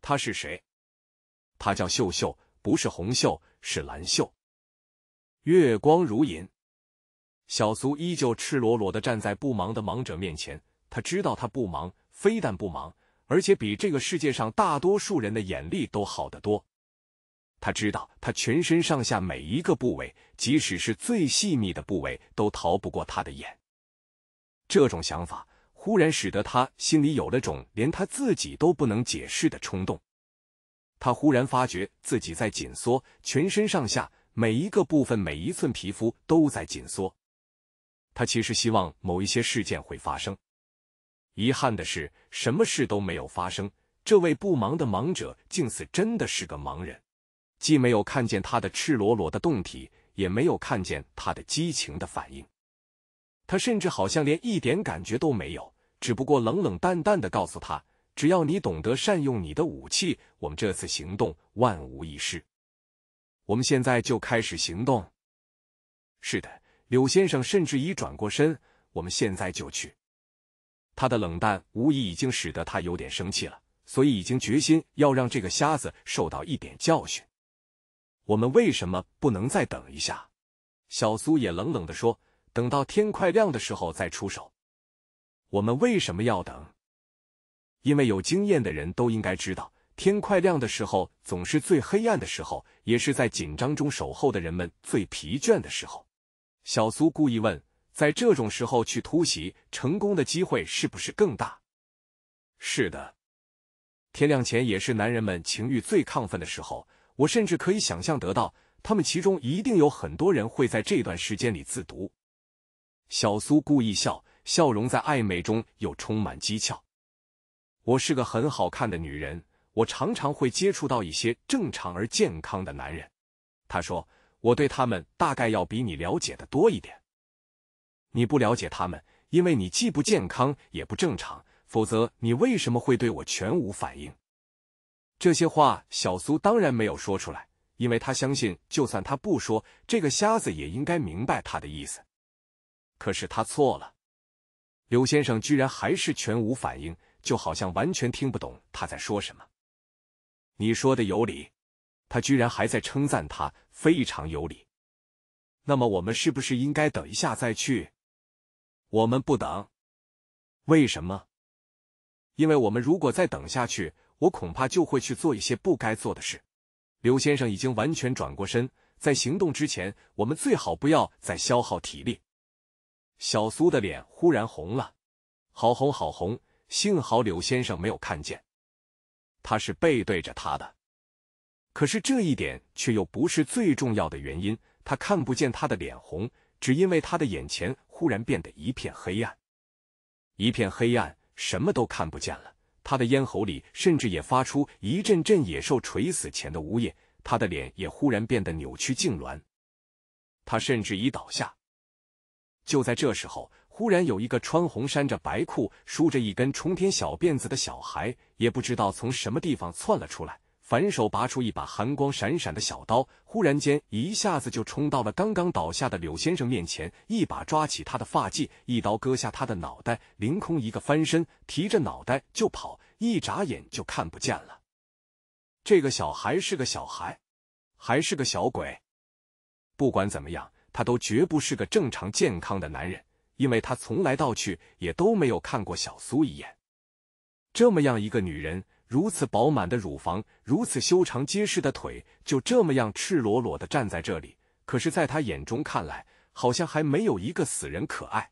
A: 她是谁？她叫秀秀，不是红秀，是蓝秀。”月光如银，小苏依旧赤裸裸的站在不忙的忙者面前。他知道他不忙，非但不忙。而且比这个世界上大多数人的眼力都好得多。他知道，他全身上下每一个部位，即使是最细密的部位，都逃不过他的眼。这种想法忽然使得他心里有了种连他自己都不能解释的冲动。他忽然发觉自己在紧缩，全身上下每一个部分、每一寸皮肤都在紧缩。他其实希望某一些事件会发生。遗憾的是，什么事都没有发生。这位不盲的盲者竟似真的是个盲人，既没有看见他的赤裸裸的动体，也没有看见他的激情的反应。他甚至好像连一点感觉都没有，只不过冷冷淡淡的告诉他：“只要你懂得善用你的武器，我们这次行动万无一失。我们现在就开始行动。”是的，柳先生甚至已转过身。我们现在就去。他的冷淡无疑已经使得他有点生气了，所以已经决心要让这个瞎子受到一点教训。我们为什么不能再等一下？小苏也冷冷的说：“等到天快亮的时候再出手。”我们为什么要等？因为有经验的人都应该知道，天快亮的时候总是最黑暗的时候，也是在紧张中守候的人们最疲倦的时候。小苏故意问。在这种时候去突袭，成功的机会是不是更大？是的，天亮前也是男人们情欲最亢奋的时候。我甚至可以想象得到，他们其中一定有很多人会在这段时间里自读。小苏故意笑，笑容在暧昧中又充满讥诮。我是个很好看的女人，我常常会接触到一些正常而健康的男人。他说，我对他们大概要比你了解的多一点。你不了解他们，因为你既不健康也不正常。否则，你为什么会对我全无反应？这些话，小苏当然没有说出来，因为他相信，就算他不说，这个瞎子也应该明白他的意思。可是他错了，刘先生居然还是全无反应，就好像完全听不懂他在说什么。你说的有理，他居然还在称赞他非常有理。那么，我们是不是应该等一下再去？我们不等，为什么？因为我们如果再等下去，我恐怕就会去做一些不该做的事。柳先生已经完全转过身，在行动之前，我们最好不要再消耗体力。小苏的脸忽然红了，好红好红，幸好柳先生没有看见，他是背对着他的。可是这一点却又不是最重要的原因，他看不见他的脸红。只因为他的眼前忽然变得一片黑暗，一片黑暗，什么都看不见了。他的咽喉里甚至也发出一阵阵野兽垂死前的呜咽，他的脸也忽然变得扭曲痉挛，他甚至已倒下。就在这时候，忽然有一个穿红衫、着白裤、梳着一根冲天小辫子的小孩，也不知道从什么地方窜了出来。反手拔出一把寒光闪闪的小刀，忽然间一下子就冲到了刚刚倒下的柳先生面前，一把抓起他的发髻，一刀割下他的脑袋，凌空一个翻身，提着脑袋就跑，一眨眼就看不见了。这个小孩是个小孩，还是个小鬼。不管怎么样，他都绝不是个正常健康的男人，因为他从来到去也都没有看过小苏一眼。这么样一个女人。如此饱满的乳房，如此修长结实的腿，就这么样赤裸裸的站在这里。可是，在他眼中看来，好像还没有一个死人可爱。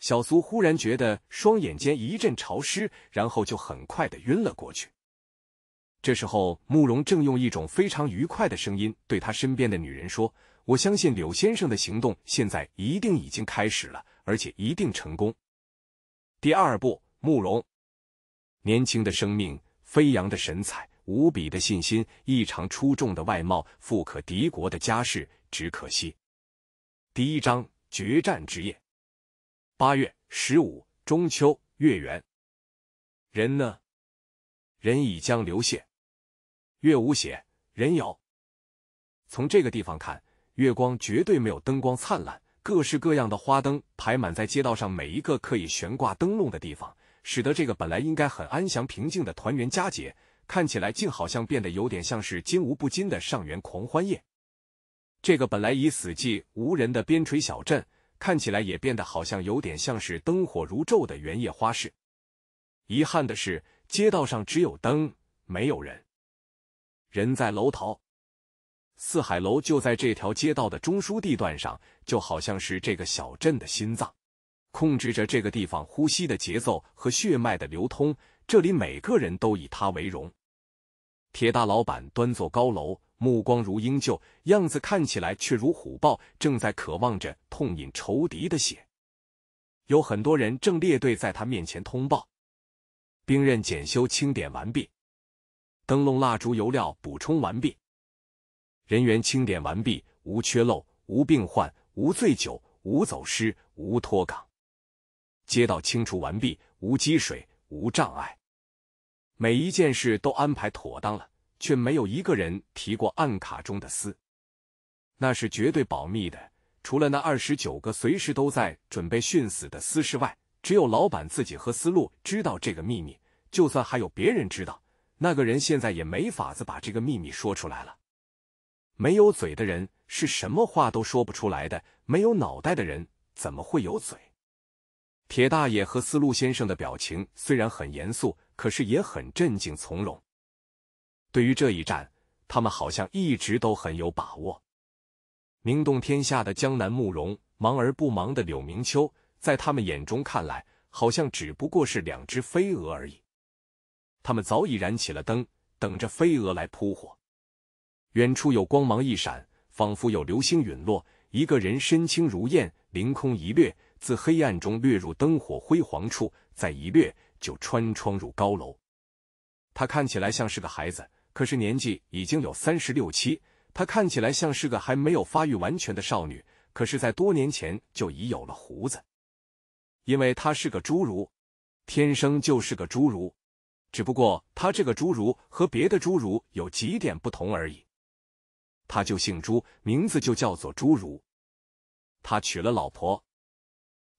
A: 小苏忽然觉得双眼间一阵潮湿，然后就很快的晕了过去。这时候，慕容正用一种非常愉快的声音对他身边的女人说：“我相信柳先生的行动现在一定已经开始了，而且一定成功。”第二步，慕容。年轻的生命，飞扬的神采，无比的信心，异常出众的外貌，富可敌国的家世。只可惜，第一章决战之夜，八月十五中秋月圆，人呢？人已将流血，月无血，人有。从这个地方看，月光绝对没有灯光灿烂，各式各样的花灯排满在街道上，每一个可以悬挂灯笼的地方。使得这个本来应该很安详平静的团圆佳节，看起来竟好像变得有点像是金无不禁的上元狂欢夜。这个本来已死寂无人的边陲小镇，看起来也变得好像有点像是灯火如昼的原夜花市。遗憾的是，街道上只有灯，没有人。人在楼头，四海楼就在这条街道的中枢地段上，就好像是这个小镇的心脏。控制着这个地方呼吸的节奏和血脉的流通，这里每个人都以他为荣。铁大老板端坐高楼，目光如鹰鹫，样子看起来却如虎豹，正在渴望着痛饮仇敌的血。有很多人正列队在他面前通报：兵刃检修清点完毕，灯笼、蜡烛、油料补充完毕，人员清点完毕，无缺漏，无病患，无醉酒，无走失，无脱岗。街道清除完毕，无积水，无障碍。每一件事都安排妥当了，却没有一个人提过暗卡中的私，那是绝对保密的。除了那二十九个随时都在准备殉死的私事外，只有老板自己和思路知道这个秘密。就算还有别人知道，那个人现在也没法子把这个秘密说出来了。没有嘴的人是什么话都说不出来的，没有脑袋的人怎么会有嘴？铁大爷和思路先生的表情虽然很严肃，可是也很镇静从容。对于这一战，他们好像一直都很有把握。名动天下的江南慕容，忙而不忙的柳明秋，在他们眼中看来，好像只不过是两只飞蛾而已。他们早已燃起了灯，等着飞蛾来扑火。远处有光芒一闪，仿佛有流星陨落。一个人身轻如燕，凌空一掠。自黑暗中掠入灯火辉煌处，再一掠就穿窗入高楼。他看起来像是个孩子，可是年纪已经有三十六七；他看起来像是个还没有发育完全的少女，可是，在多年前就已有了胡子。因为他是个侏儒，天生就是个侏儒，只不过他这个侏儒和别的侏儒有几点不同而已。他就姓朱，名字就叫做侏儒。他娶了老婆。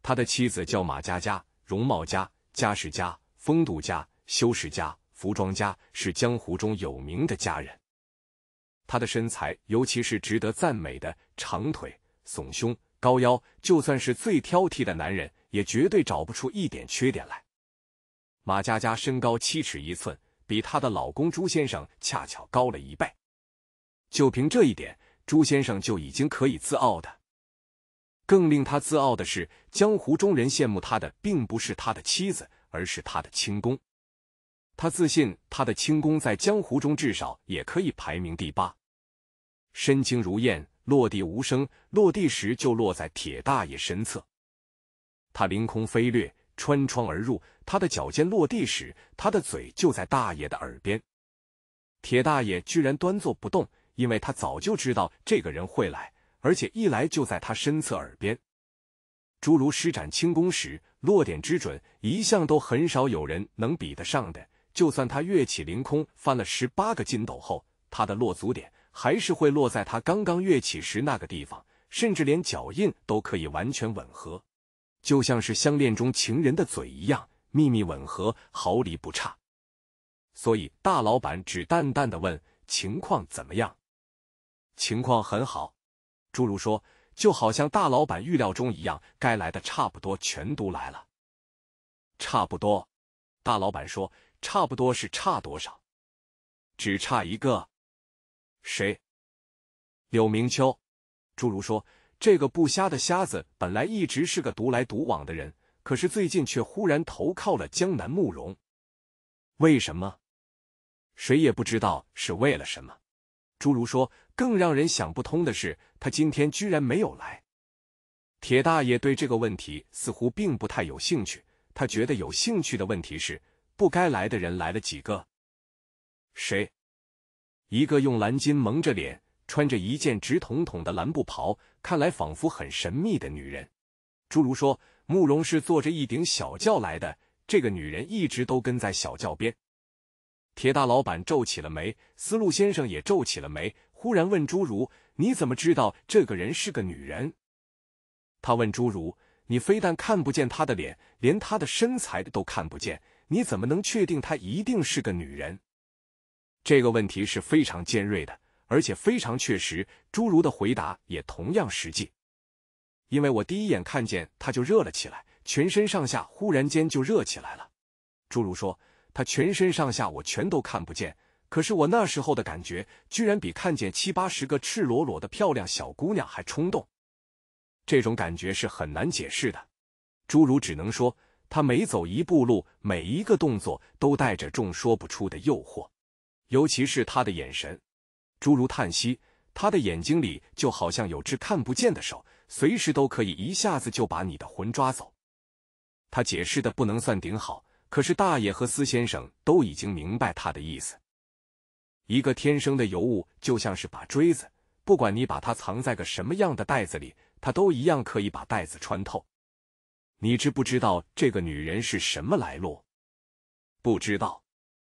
A: 他的妻子叫马佳佳，容貌佳，家世佳，风度佳，修饰佳，服装佳，是江湖中有名的佳人。他的身材，尤其是值得赞美的长腿、耸胸、高腰，就算是最挑剔的男人，也绝对找不出一点缺点来。马佳佳身高七尺一寸，比她的老公朱先生恰巧高了一倍。就凭这一点，朱先生就已经可以自傲的。更令他自傲的是，江湖中人羡慕他的，并不是他的妻子，而是他的轻功。他自信他的轻功在江湖中至少也可以排名第八。身轻如燕，落地无声。落地时就落在铁大爷身侧。他凌空飞掠，穿窗而入。他的脚尖落地时，他的嘴就在大爷的耳边。铁大爷居然端坐不动，因为他早就知道这个人会来。而且一来就在他身侧耳边，诸如施展轻功时落点之准，一向都很少有人能比得上的。就算他跃起凌空翻了十八个筋斗后，他的落足点还是会落在他刚刚跃起时那个地方，甚至连脚印都可以完全吻合，就像是相恋中情人的嘴一样，秘密吻合，毫厘不差。所以大老板只淡淡的问：“情况怎么样？”“情况很好。”诸如说，就好像大老板预料中一样，该来的差不多全都来了。差不多，大老板说，差不多是差多少？只差一个，谁？柳明秋。诸如说，这个不瞎的瞎子本来一直是个独来独往的人，可是最近却忽然投靠了江南慕容。为什么？谁也不知道是为了什么。诸如说。更让人想不通的是，他今天居然没有来。铁大爷对这个问题似乎并不太有兴趣，他觉得有兴趣的问题是：不该来的人来了几个？谁？一个用蓝巾蒙着脸，穿着一件直筒筒的蓝布袍，看来仿佛很神秘的女人。诸如说，慕容是坐着一顶小轿来的，这个女人一直都跟在小轿边。铁大老板皱起了眉，思路先生也皱起了眉。忽然问侏儒：“你怎么知道这个人是个女人？”他问侏儒：“你非但看不见她的脸，连她的身材都看不见，你怎么能确定她一定是个女人？”这个问题是非常尖锐的，而且非常确实。侏儒的回答也同样实际，因为我第一眼看见她就热了起来，全身上下忽然间就热起来了。侏儒说：“她全身上下我全都看不见。”可是我那时候的感觉，居然比看见七八十个赤裸裸的漂亮小姑娘还冲动。这种感觉是很难解释的。侏儒只能说，他每走一步路，每一个动作都带着众说不出的诱惑，尤其是他的眼神。侏儒叹息，他的眼睛里就好像有只看不见的手，随时都可以一下子就把你的魂抓走。他解释的不能算顶好，可是大爷和司先生都已经明白他的意思。一个天生的尤物就像是把锥子，不管你把它藏在个什么样的袋子里，它都一样可以把袋子穿透。你知不知道这个女人是什么来路？不知道。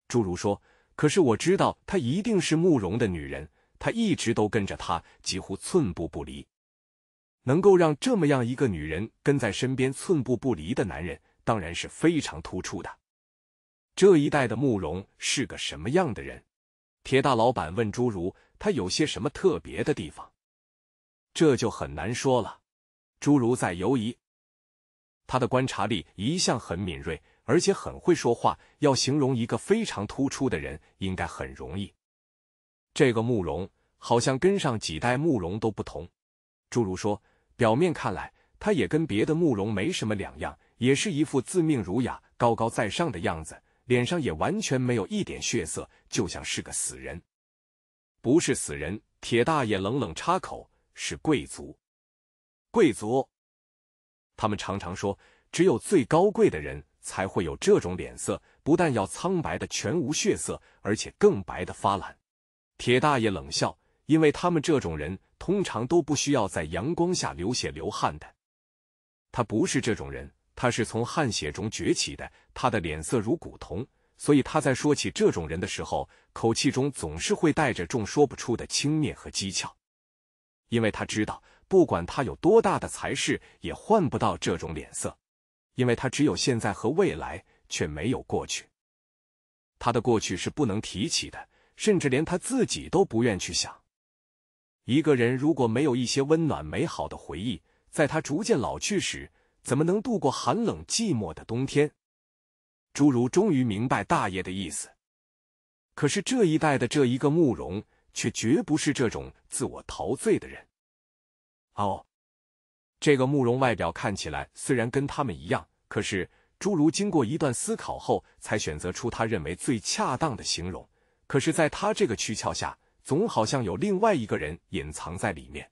A: 诸如说，可是我知道她一定是慕容的女人，她一直都跟着他，几乎寸步不离。能够让这么样一个女人跟在身边寸步不离的男人，当然是非常突出的。这一代的慕容是个什么样的人？铁大老板问侏儒：“他有些什么特别的地方？”这就很难说了。侏儒在犹疑。他的观察力一向很敏锐，而且很会说话。要形容一个非常突出的人，应该很容易。这个慕容好像跟上几代慕容都不同。侏儒说：“表面看来，他也跟别的慕容没什么两样，也是一副自命儒雅、高高在上的样子。”脸上也完全没有一点血色，就像是个死人。不是死人，铁大爷冷冷插口：“是贵族，贵族。他们常常说，只有最高贵的人才会有这种脸色，不但要苍白的全无血色，而且更白的发蓝。”铁大爷冷笑：“因为他们这种人，通常都不需要在阳光下流血流汗的。他不是这种人。”他是从汗血中崛起的，他的脸色如古铜，所以他在说起这种人的时候，口气中总是会带着众说不出的轻蔑和讥诮。因为他知道，不管他有多大的才势，也换不到这种脸色。因为他只有现在和未来，却没有过去。他的过去是不能提起的，甚至连他自己都不愿去想。一个人如果没有一些温暖美好的回忆，在他逐渐老去时，怎么能度过寒冷寂寞的冬天？侏儒终于明白大爷的意思，可是这一代的这一个慕容却绝不是这种自我陶醉的人。哦，这个慕容外表看起来虽然跟他们一样，可是侏儒经过一段思考后，才选择出他认为最恰当的形容。可是，在他这个躯壳下，总好像有另外一个人隐藏在里面，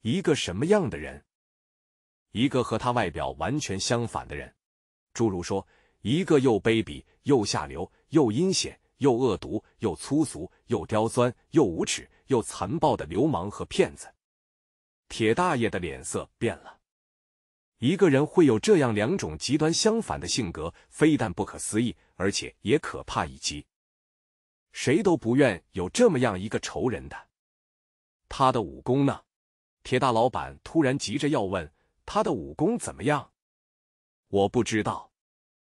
A: 一个什么样的人？一个和他外表完全相反的人，诸如说，一个又卑鄙、又下流、又阴险、又恶毒、又粗俗、又刁钻、又无耻、又残暴的流氓和骗子。铁大爷的脸色变了。一个人会有这样两种极端相反的性格，非但不可思议，而且也可怕。以及，谁都不愿有这么样一个仇人的。他的武功呢？铁大老板突然急着要问。他的武功怎么样？我不知道。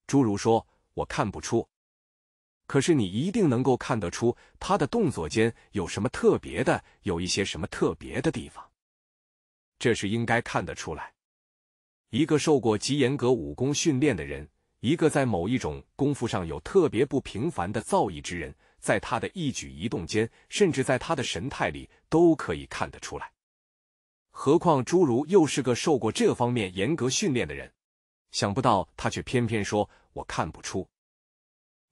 A: 侏儒说：“我看不出。可是你一定能够看得出，他的动作间有什么特别的，有一些什么特别的地方。这是应该看得出来。一个受过极严格武功训练的人，一个在某一种功夫上有特别不平凡的造诣之人，在他的一举一动间，甚至在他的神态里，都可以看得出来。”何况侏儒又是个受过这方面严格训练的人，想不到他却偏偏说：“我看不出。”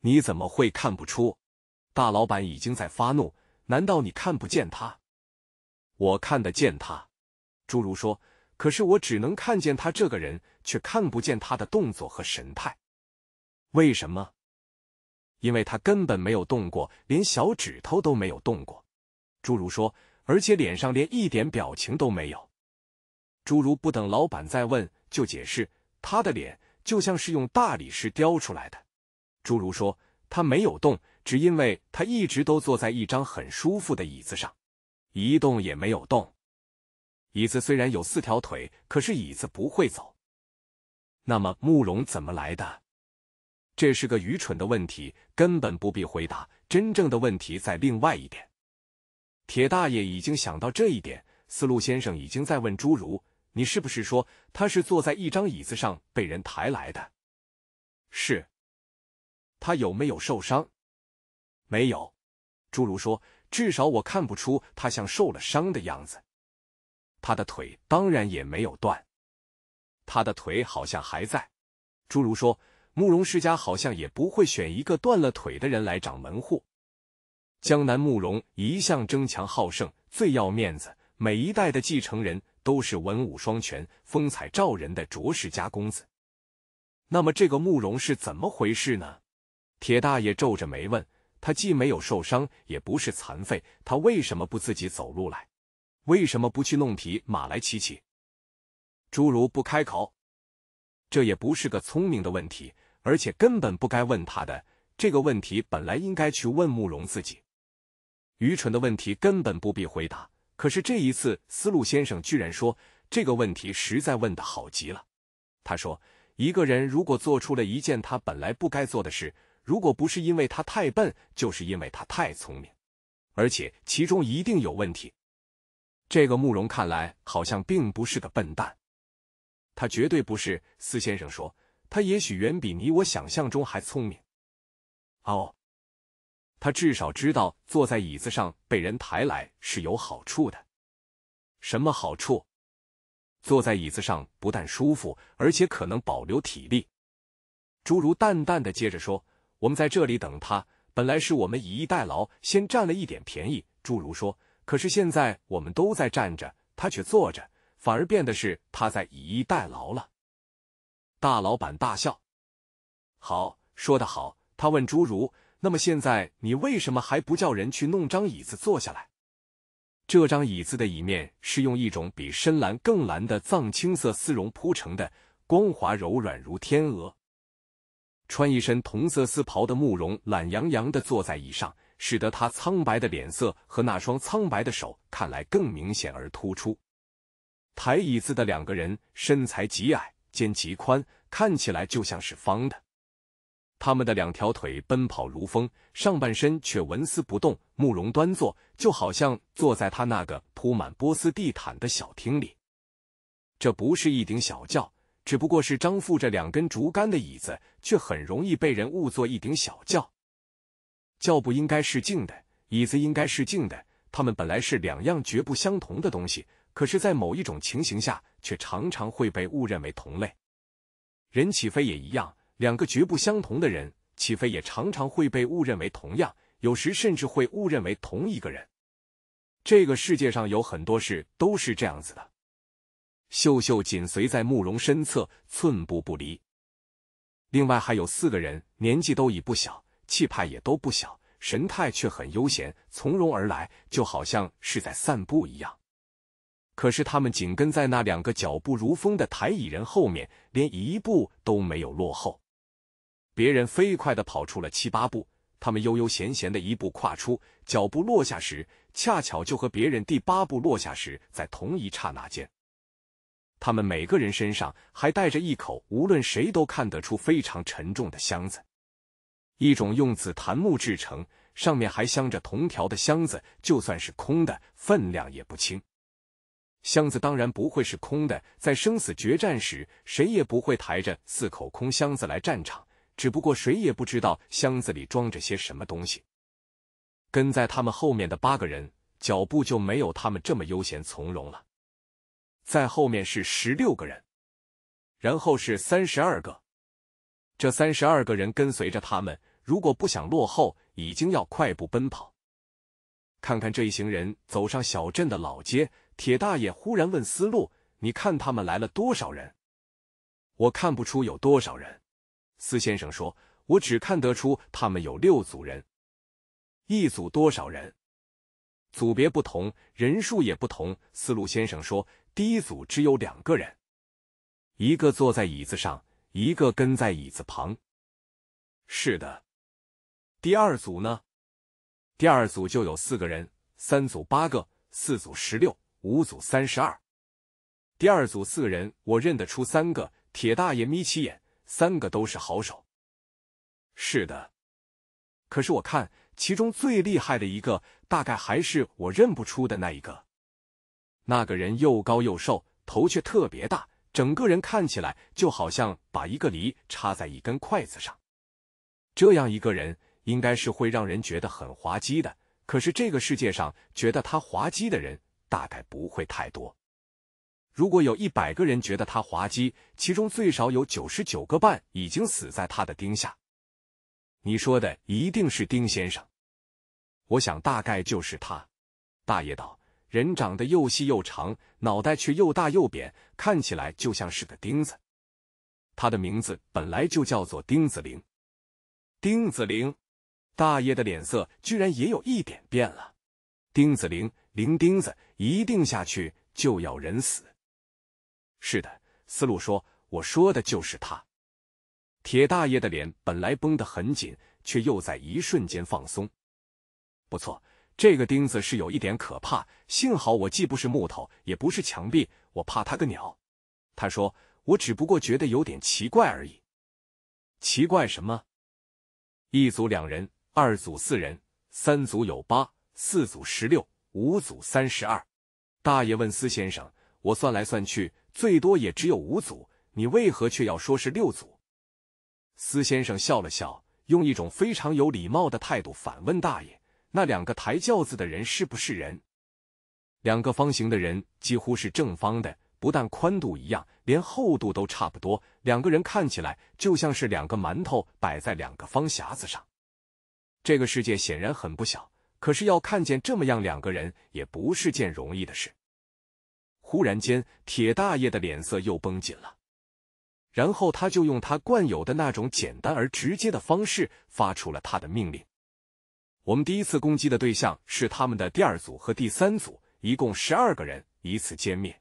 A: 你怎么会看不出？大老板已经在发怒，难道你看不见他？我看得见他，侏儒说。可是我只能看见他这个人，却看不见他的动作和神态。为什么？因为他根本没有动过，连小指头都没有动过。侏儒说。而且脸上连一点表情都没有。诸如不等老板再问，就解释他的脸就像是用大理石雕出来的。诸如说他没有动，只因为他一直都坐在一张很舒服的椅子上，一动也没有动。椅子虽然有四条腿，可是椅子不会走。那么慕容怎么来的？这是个愚蠢的问题，根本不必回答。真正的问题在另外一点。铁大爷已经想到这一点，思路先生已经在问侏儒：“你是不是说他是坐在一张椅子上被人抬来的？”“是。”“他有没有受伤？”“没有。”侏儒说：“至少我看不出他像受了伤的样子。他的腿当然也没有断，他的腿好像还在。”侏儒说：“慕容世家好像也不会选一个断了腿的人来掌门户。”江南慕容一向争强好胜，最要面子。每一代的继承人都是文武双全、风采照人的卓氏家公子。那么这个慕容是怎么回事呢？铁大爷皱着眉问他：“既没有受伤，也不是残废，他为什么不自己走路来？为什么不去弄匹马来骑骑？”侏儒不开口，这也不是个聪明的问题，而且根本不该问他的这个问题，本来应该去问慕容自己。愚蠢的问题根本不必回答。可是这一次，思路先生居然说这个问题实在问得好极了。他说：“一个人如果做出了一件他本来不该做的事，如果不是因为他太笨，就是因为他太聪明，而且其中一定有问题。这个慕容看来好像并不是个笨蛋，他绝对不是。”斯先生说：“他也许远比你我想象中还聪明。”哦。他至少知道，坐在椅子上被人抬来是有好处的。什么好处？坐在椅子上不但舒服，而且可能保留体力。侏儒淡淡的接着说：“我们在这里等他，本来是我们以逸待劳，先占了一点便宜。”侏儒说：“可是现在我们都在站着，他却坐着，反而变得是他在以逸待劳了。”大老板大笑：“好，说得好。”他问侏儒。那么现在你为什么还不叫人去弄张椅子坐下来？这张椅子的椅面是用一种比深蓝更蓝的藏青色丝绒铺成的，光滑柔软如天鹅。穿一身同色丝袍的慕容懒洋洋的坐在椅上，使得他苍白的脸色和那双苍白的手看来更明显而突出。抬椅子的两个人身材极矮，肩极宽，看起来就像是方的。他们的两条腿奔跑如风，上半身却纹丝不动。慕容端坐，就好像坐在他那个铺满波斯地毯的小厅里。这不是一顶小轿，只不过是张附着两根竹竿的椅子，却很容易被人误作一顶小轿。轿不应该是静的，椅子应该是静的。它们本来是两样绝不相同的东西，可是，在某一种情形下，却常常会被误认为同类。人起飞也一样。两个绝不相同的人，岂非也常常会被误认为同样？有时甚至会误认为同一个人。这个世界上有很多事都是这样子的。秀秀紧随在慕容身侧，寸步不离。另外还有四个人，年纪都已不小，气派也都不小，神态却很悠闲从容而来，就好像是在散步一样。可是他们紧跟在那两个脚步如风的台椅人后面，连一步都没有落后。别人飞快的跑出了七八步，他们悠悠闲闲的一步跨出，脚步落下时，恰巧就和别人第八步落下时在同一刹那间。他们每个人身上还带着一口无论谁都看得出非常沉重的箱子，一种用紫檀木制成，上面还镶着铜条的箱子，就算是空的分量也不轻。箱子当然不会是空的，在生死决战时，谁也不会抬着四口空箱子来战场。只不过谁也不知道箱子里装着些什么东西。跟在他们后面的八个人脚步就没有他们这么悠闲从容了。在后面是十六个人，然后是三十二个。这三十二个人跟随着他们，如果不想落后，已经要快步奔跑。看看这一行人走上小镇的老街，铁大爷忽然问思路：“你看他们来了多少人？”“我看不出有多少人。”司先生说：“我只看得出他们有六组人，一组多少人？组别不同，人数也不同。”思路先生说：“第一组只有两个人，一个坐在椅子上，一个跟在椅子旁。”“是的。”“第二组呢？”“第二组就有四个人。”“三组八个，四组十六，五组三十二。”“第二组四个人，我认得出三个。”铁大爷眯起眼。三个都是好手，是的。可是我看，其中最厉害的一个，大概还是我认不出的那一个。那个人又高又瘦，头却特别大，整个人看起来就好像把一个梨插在一根筷子上。这样一个人，应该是会让人觉得很滑稽的。可是这个世界上，觉得他滑稽的人，大概不会太多。如果有一百个人觉得他滑稽，其中最少有九十九个半已经死在他的钉下。你说的一定是丁先生，我想大概就是他。大爷道：“人长得又细又长，脑袋却又大又扁，看起来就像是个钉子。他的名字本来就叫做丁子灵。丁子灵，大爷的脸色居然也有一点变了。丁子灵，灵钉子，一定下去就要人死。是的，思路说：“我说的就是他。”铁大爷的脸本来绷得很紧，却又在一瞬间放松。不错，这个钉子是有一点可怕。幸好我既不是木头，也不是墙壁，我怕他个鸟。他说：“我只不过觉得有点奇怪而已。”奇怪什么？一组两人，二组四人，三组有八，四组十六，五组三十二。大爷问司先生：“我算来算去。”最多也只有五组，你为何却要说是六组？司先生笑了笑，用一种非常有礼貌的态度反问大爷：“那两个抬轿子的人是不是人？两个方形的人几乎是正方的，不但宽度一样，连厚度都差不多。两个人看起来就像是两个馒头摆在两个方匣子上。这个世界显然很不小，可是要看见这么样两个人也不是件容易的事。”忽然间，铁大爷的脸色又绷紧了，然后他就用他惯有的那种简单而直接的方式发出了他的命令。我们第一次攻击的对象是他们的第二组和第三组，一共十二个人，一次歼灭。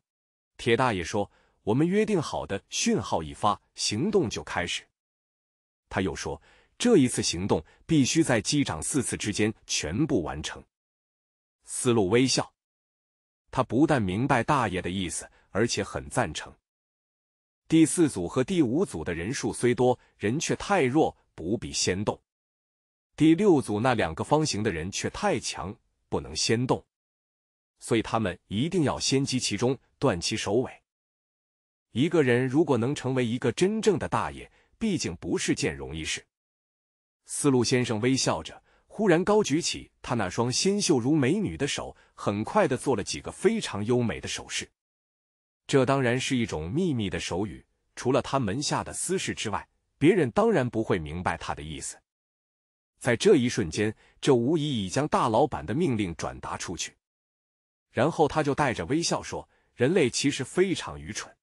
A: 铁大爷说：“我们约定好的讯号一发，行动就开始。”他又说：“这一次行动必须在机长四次之间全部完成。”思路微笑。他不但明白大爷的意思，而且很赞成。第四组和第五组的人数虽多，人却太弱，不必先动。第六组那两个方形的人却太强，不能先动。所以他们一定要先击其中，断其首尾。一个人如果能成为一个真正的大爷，毕竟不是件容易事。思路先生微笑着，忽然高举起他那双纤秀如美女的手。很快的做了几个非常优美的手势，这当然是一种秘密的手语，除了他门下的私事之外，别人当然不会明白他的意思。在这一瞬间，这无疑已将大老板的命令转达出去。然后他就带着微笑说：“人类其实非常愚蠢。”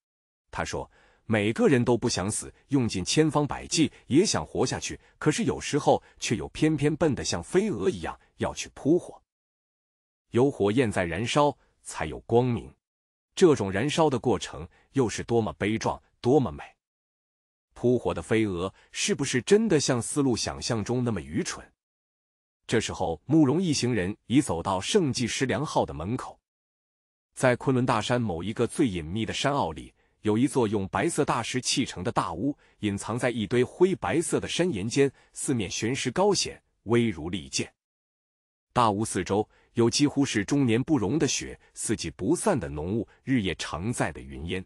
A: 他说：“每个人都不想死，用尽千方百计也想活下去，可是有时候却又偏偏笨得像飞蛾一样要去扑火。”有火焰在燃烧，才有光明。这种燃烧的过程又是多么悲壮，多么美！扑火的飞蛾是不是真的像思路想象中那么愚蠢？这时候，慕容一行人已走到圣迹石良号的门口。在昆仑大山某一个最隐秘的山坳里，有一座用白色大石砌成的大屋，隐藏在一堆灰白色的山岩间，四面悬石高险，危如利剑。大屋四周。有几乎是终年不融的雪，四季不散的浓雾，日夜常在的云烟。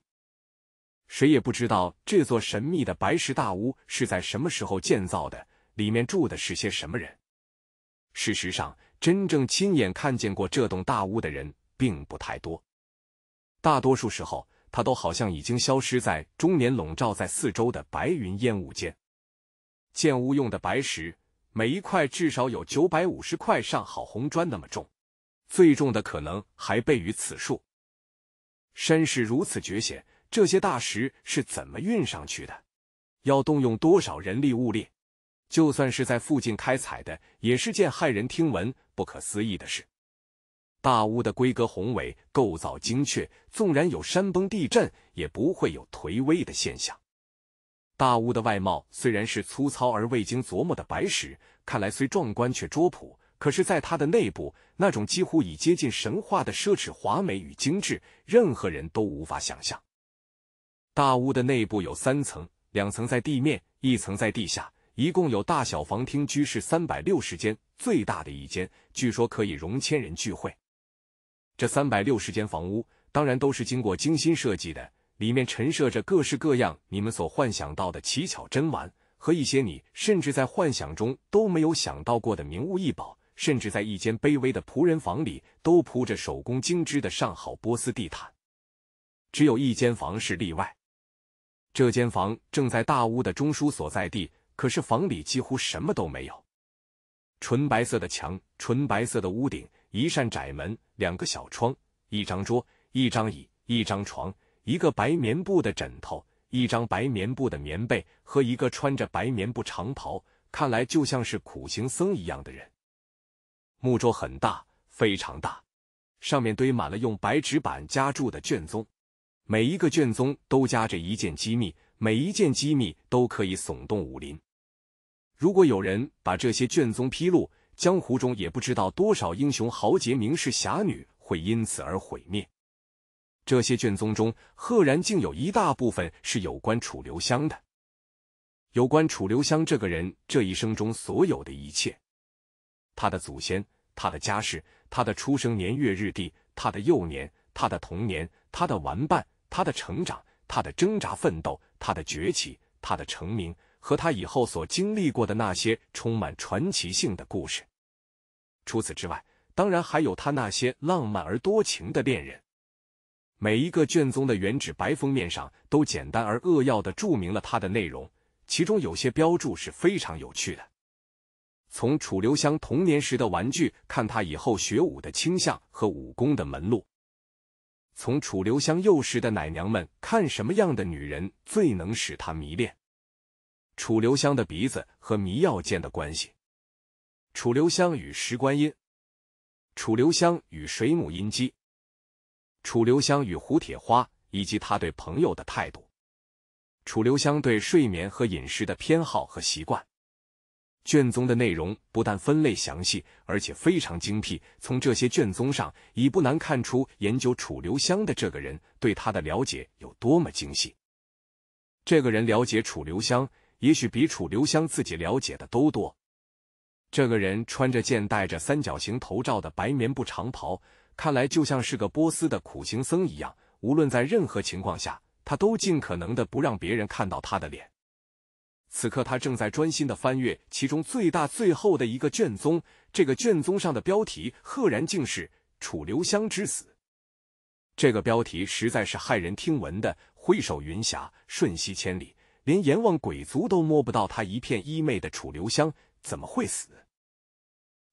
A: 谁也不知道这座神秘的白石大屋是在什么时候建造的，里面住的是些什么人。事实上，真正亲眼看见过这栋大屋的人并不太多。大多数时候，它都好像已经消失在终年笼罩在四周的白云烟雾间。建屋用的白石，每一块至少有九百五十块上好红砖那么重。最重的可能还倍于此数。山势如此绝险，这些大石是怎么运上去的？要动用多少人力物力？就算是在附近开采的，也是件骇人听闻、不可思议的事。大屋的规格宏伟，构造精确，纵然有山崩地震，也不会有颓危的现象。大屋的外貌虽然是粗糙而未经琢磨的白石，看来虽壮观却拙朴。可是，在它的内部，那种几乎已接近神话的奢侈、华美与精致，任何人都无法想象。大屋的内部有三层，两层在地面，一层在地下，一共有大小房厅居室三百六十间，最大的一间据说可以容千人聚会。这三百六十间房屋，当然都是经过精心设计的，里面陈设着各式各样你们所幻想到的奇巧珍玩和一些你甚至在幻想中都没有想到过的名物异宝。甚至在一间卑微的仆人房里，都铺着手工精织的上好波斯地毯。只有一间房是例外，这间房正在大屋的中枢所在地。可是房里几乎什么都没有：纯白色的墙，纯白色的屋顶，一扇窄门，两个小窗，一张桌，一张椅，一张床，一个白棉布的枕头，一张白棉布的棉被，和一个穿着白棉布长袍，看来就像是苦行僧一样的人。木桌很大，非常大，上面堆满了用白纸板夹住的卷宗，每一个卷宗都夹着一件机密，每一件机密都可以耸动武林。如果有人把这些卷宗披露，江湖中也不知道多少英雄豪杰、名士侠女会因此而毁灭。这些卷宗中，赫然竟有一大部分是有关楚留香的，有关楚留香这个人这一生中所有的一切。他的祖先，他的家世，他的出生年月日地，他的幼年，他的童年，他的玩伴，他的成长，他的挣扎奋斗，他的崛起，他的成名，和他以后所经历过的那些充满传奇性的故事。除此之外，当然还有他那些浪漫而多情的恋人。每一个卷宗的原纸白封面上，都简单而扼要的注明了他的内容，其中有些标注是非常有趣的。从楚留香童年时的玩具，看他以后学武的倾向和武功的门路；从楚留香幼时的奶娘们，看什么样的女人最能使他迷恋；楚留香的鼻子和迷药间的关系；楚留香与石观音；楚留香与水母音姬；楚留香与胡铁花，以及他对朋友的态度；楚留香对睡眠和饮食的偏好和习惯。卷宗的内容不但分类详细，而且非常精辟。从这些卷宗上，已不难看出研究楚留香的这个人对他的了解有多么精细。这个人了解楚留香，也许比楚留香自己了解的都多。这个人穿着件戴着三角形头罩的白棉布长袍，看来就像是个波斯的苦行僧一样。无论在任何情况下，他都尽可能的不让别人看到他的脸。此刻他正在专心的翻阅其中最大、最后的一个卷宗。这个卷宗上的标题赫然竟是“楚留香之死”。这个标题实在是骇人听闻的。挥手云霞，瞬息千里，连阎王鬼族都摸不到他一片衣袂的楚留香，怎么会死？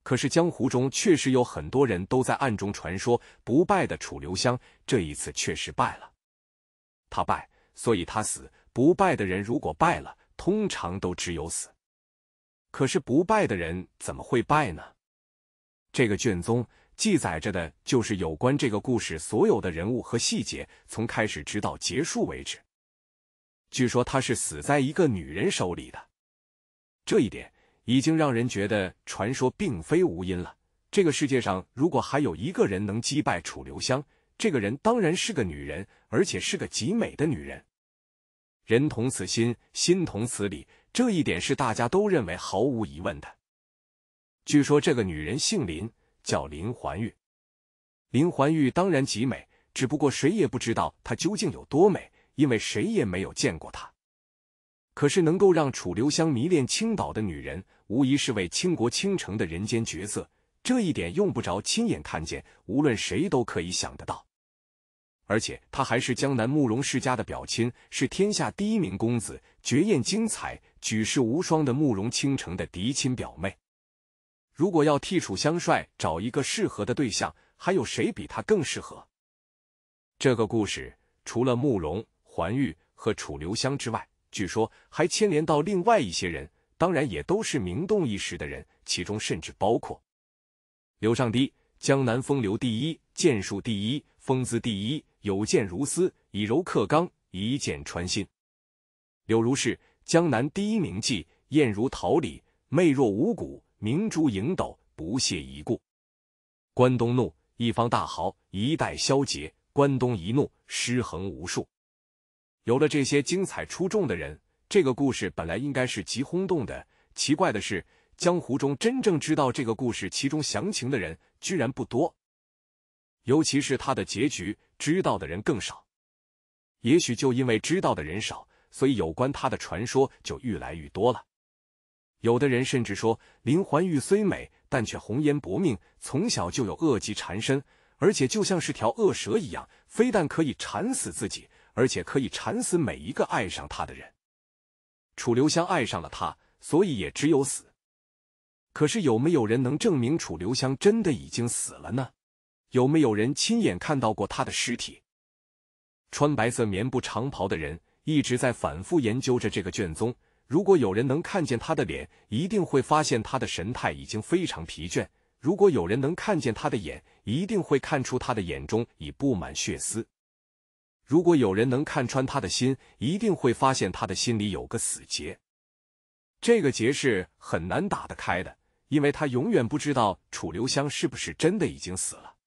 A: 可是江湖中确实有很多人都在暗中传说，不败的楚留香这一次确实败了。他败，所以他死。不败的人如果败了。通常都只有死，可是不败的人怎么会败呢？这个卷宗记载着的就是有关这个故事所有的人物和细节，从开始直到结束为止。据说他是死在一个女人手里的，这一点已经让人觉得传说并非无因了。这个世界上如果还有一个人能击败楚留香，这个人当然是个女人，而且是个极美的女人。人同此心，心同此理，这一点是大家都认为毫无疑问的。据说这个女人姓林，叫林环玉。林环玉当然极美，只不过谁也不知道她究竟有多美，因为谁也没有见过她。可是能够让楚留香迷恋倾倒的女人，无疑是位倾国倾城的人间绝色，这一点用不着亲眼看见，无论谁都可以想得到。而且他还是江南慕容世家的表亲，是天下第一名公子，绝艳精彩、举世无双的慕容倾城的嫡亲表妹。如果要替楚香帅找一个适合的对象，还有谁比他更适合？这个故事除了慕容、环玉和楚留香之外，据说还牵连到另外一些人，当然也都是名动一时的人，其中甚至包括刘尚低，江南风流第一、剑术第一、风姿第一。有剑如丝，以柔克刚，一剑穿心。柳如是，江南第一名妓，艳如桃李，媚若无骨，明珠盈斗，不屑一顾。关东怒，一方大豪，一代萧杰。关东一怒，失横无数。有了这些精彩出众的人，这个故事本来应该是极轰动的。奇怪的是，江湖中真正知道这个故事其中详情的人，居然不多。尤其是他的结局，知道的人更少。也许就因为知道的人少，所以有关他的传说就愈来愈多了。有的人甚至说，林环玉虽美，但却红颜薄命，从小就有恶疾缠身，而且就像是条恶蛇一样，非但可以缠死自己，而且可以缠死每一个爱上他的人。楚留香爱上了他，所以也只有死。可是有没有人能证明楚留香真的已经死了呢？有没有人亲眼看到过他的尸体？穿白色棉布长袍的人一直在反复研究着这个卷宗。如果有人能看见他的脸，一定会发现他的神态已经非常疲倦；如果有人能看见他的眼，一定会看出他的眼中已布满血丝；如果有人能看穿他的心，一定会发现他的心里有个死结。这个结是很难打得开的，因为他永远不知道楚留香是不是真的已经死了。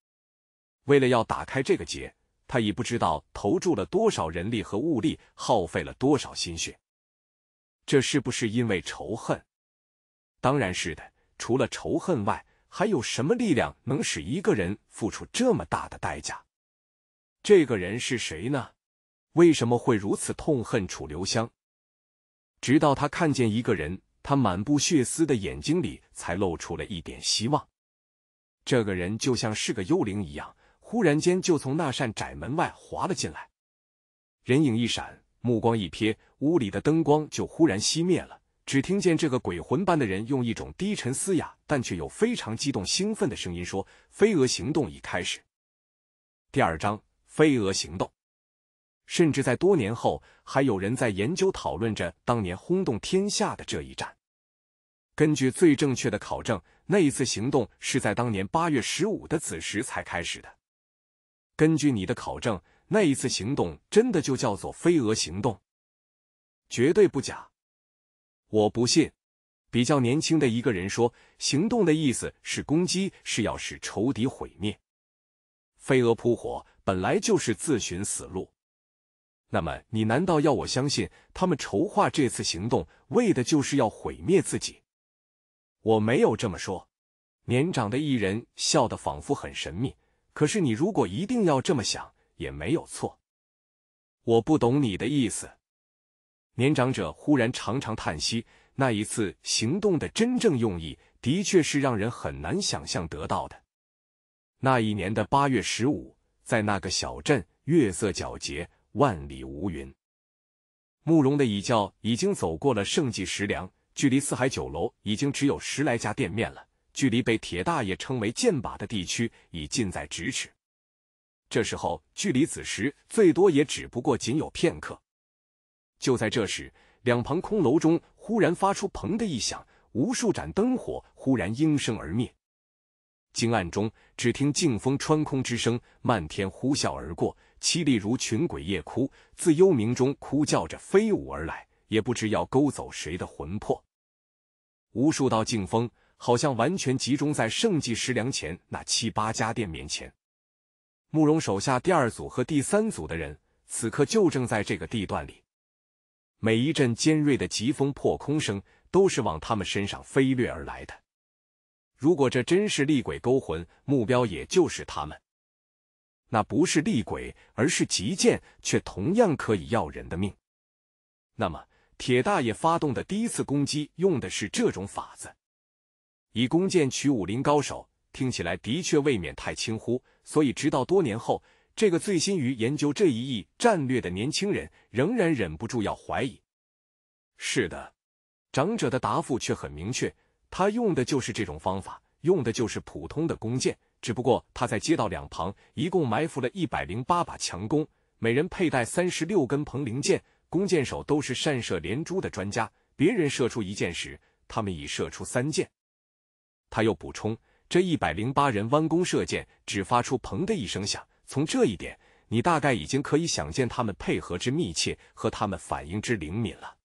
A: 为了要打开这个结，他已不知道投注了多少人力和物力，耗费了多少心血。这是不是因为仇恨？当然是的。除了仇恨外，还有什么力量能使一个人付出这么大的代价？这个人是谁呢？为什么会如此痛恨楚留香？直到他看见一个人，他满布血丝的眼睛里才露出了一点希望。这个人就像是个幽灵一样。忽然间就从那扇窄门外滑了进来，人影一闪，目光一瞥，屋里的灯光就忽然熄灭了。只听见这个鬼魂般的人用一种低沉嘶哑但却又非常激动兴奋的声音说：“飞蛾行动已开始。”第二章《飞蛾行动》，甚至在多年后还有人在研究讨论着当年轰动天下的这一战。根据最正确的考证，那一次行动是在当年八月十五的子时才开始的。根据你的考证，那一次行动真的就叫做“飞蛾行动”，绝对不假。我不信。比较年轻的一个人说：“行动的意思是攻击，是要使仇敌毁灭。飞蛾扑火本来就是自寻死路。那么，你难道要我相信他们筹划这次行动，为的就是要毁灭自己？”我没有这么说。年长的一人笑得仿佛很神秘。可是，你如果一定要这么想，也没有错。我不懂你的意思。年长者忽然长长叹息。那一次行动的真正用意，的确是让人很难想象得到的。那一年的八月十五，在那个小镇，月色皎洁，万里无云。慕容的驿教已经走过了盛记食粮，距离四海酒楼已经只有十来家店面了。距离被铁大爷称为剑靶的地区已近在咫尺，这时候距离子时最多也只不过仅有片刻。就在这时，两旁空楼中忽然发出“砰”的一响，无数盏灯火忽然应声而灭。惊暗中，只听劲风穿空之声漫天呼啸而过，凄厉如群鬼夜哭，自幽冥中哭叫着飞舞而来，也不知要勾走谁的魂魄。无数道劲风。好像完全集中在盛记食粮前那七八家店面前。慕容手下第二组和第三组的人，此刻就正在这个地段里。每一阵尖锐的疾风破空声，都是往他们身上飞掠而来的。如果这真是厉鬼勾魂，目标也就是他们。那不是厉鬼，而是极剑，却同样可以要人的命。那么，铁大爷发动的第一次攻击，用的是这种法子。以弓箭取武林高手，听起来的确未免太轻忽。所以，直到多年后，这个醉心于研究这一役战略的年轻人，仍然忍不住要怀疑。是的，长者的答复却很明确。他用的就是这种方法，用的就是普通的弓箭。只不过，他在街道两旁一共埋伏了一百零八把强弓，每人佩戴三十六根彭灵箭。弓箭手都是善射连珠的专家。别人射出一箭时，他们已射出三箭。他又补充：“这一百零八人弯弓射箭，只发出‘砰’的一声响。从这一点，你大概已经可以想见他们配合之密切和他们反应之灵敏了。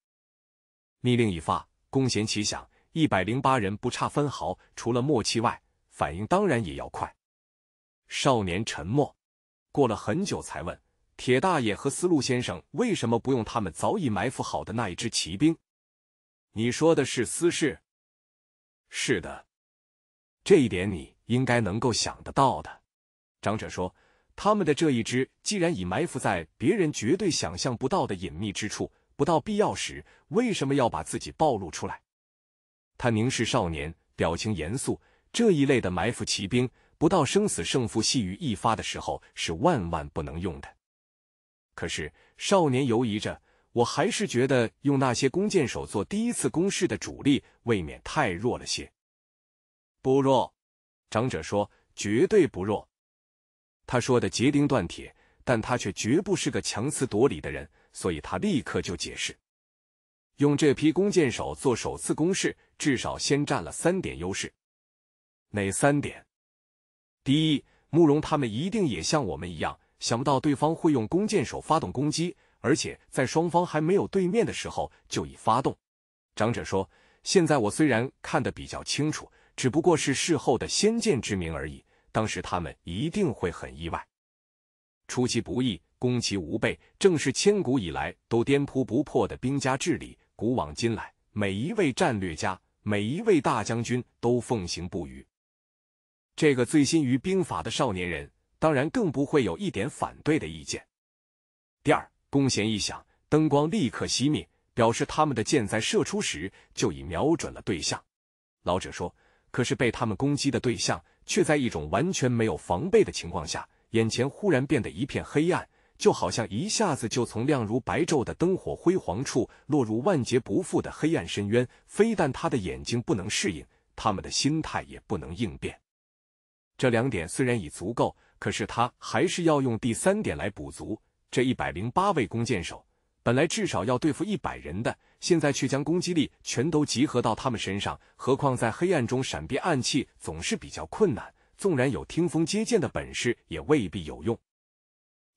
A: 密令一发，弓弦齐响，一百零八人不差分毫。除了默契外，反应当然也要快。”少年沉默，过了很久才问：“铁大爷和思路先生为什么不用他们早已埋伏好的那一支骑兵？”“你说的是私事？”“是的。”这一点你应该能够想得到的，长者说：“他们的这一支既然已埋伏在别人绝对想象不到的隐秘之处，不到必要时，为什么要把自己暴露出来？”他凝视少年，表情严肃。这一类的埋伏骑兵，不到生死胜负系于一发的时候，是万万不能用的。可是少年犹疑着，我还是觉得用那些弓箭手做第一次攻势的主力，未免太弱了些。不弱，长者说：“绝对不弱。”他说的结钉断铁，但他却绝不是个强词夺理的人，所以他立刻就解释：“用这批弓箭手做首次攻势，至少先占了三点优势。哪三点？第一，慕容他们一定也像我们一样，想不到对方会用弓箭手发动攻击，而且在双方还没有对面的时候就已发动。”长者说：“现在我虽然看得比较清楚。”只不过是事后的先见之明而已。当时他们一定会很意外，出其不意，攻其无备，正是千古以来都颠扑不破的兵家治理。古往今来，每一位战略家，每一位大将军，都奉行不渝。这个醉心于兵法的少年人，当然更不会有一点反对的意见。第二，弓弦一响，灯光立刻熄灭，表示他们的箭在射出时就已瞄准了对象。老者说。可是被他们攻击的对象，却在一种完全没有防备的情况下，眼前忽然变得一片黑暗，就好像一下子就从亮如白昼的灯火辉煌处，落入万劫不复的黑暗深渊。非但他的眼睛不能适应，他们的心态也不能应变。这两点虽然已足够，可是他还是要用第三点来补足。这一百零八位弓箭手，本来至少要对付一百人的。现在却将攻击力全都集合到他们身上，何况在黑暗中闪避暗器总是比较困难。纵然有听风接剑的本事，也未必有用，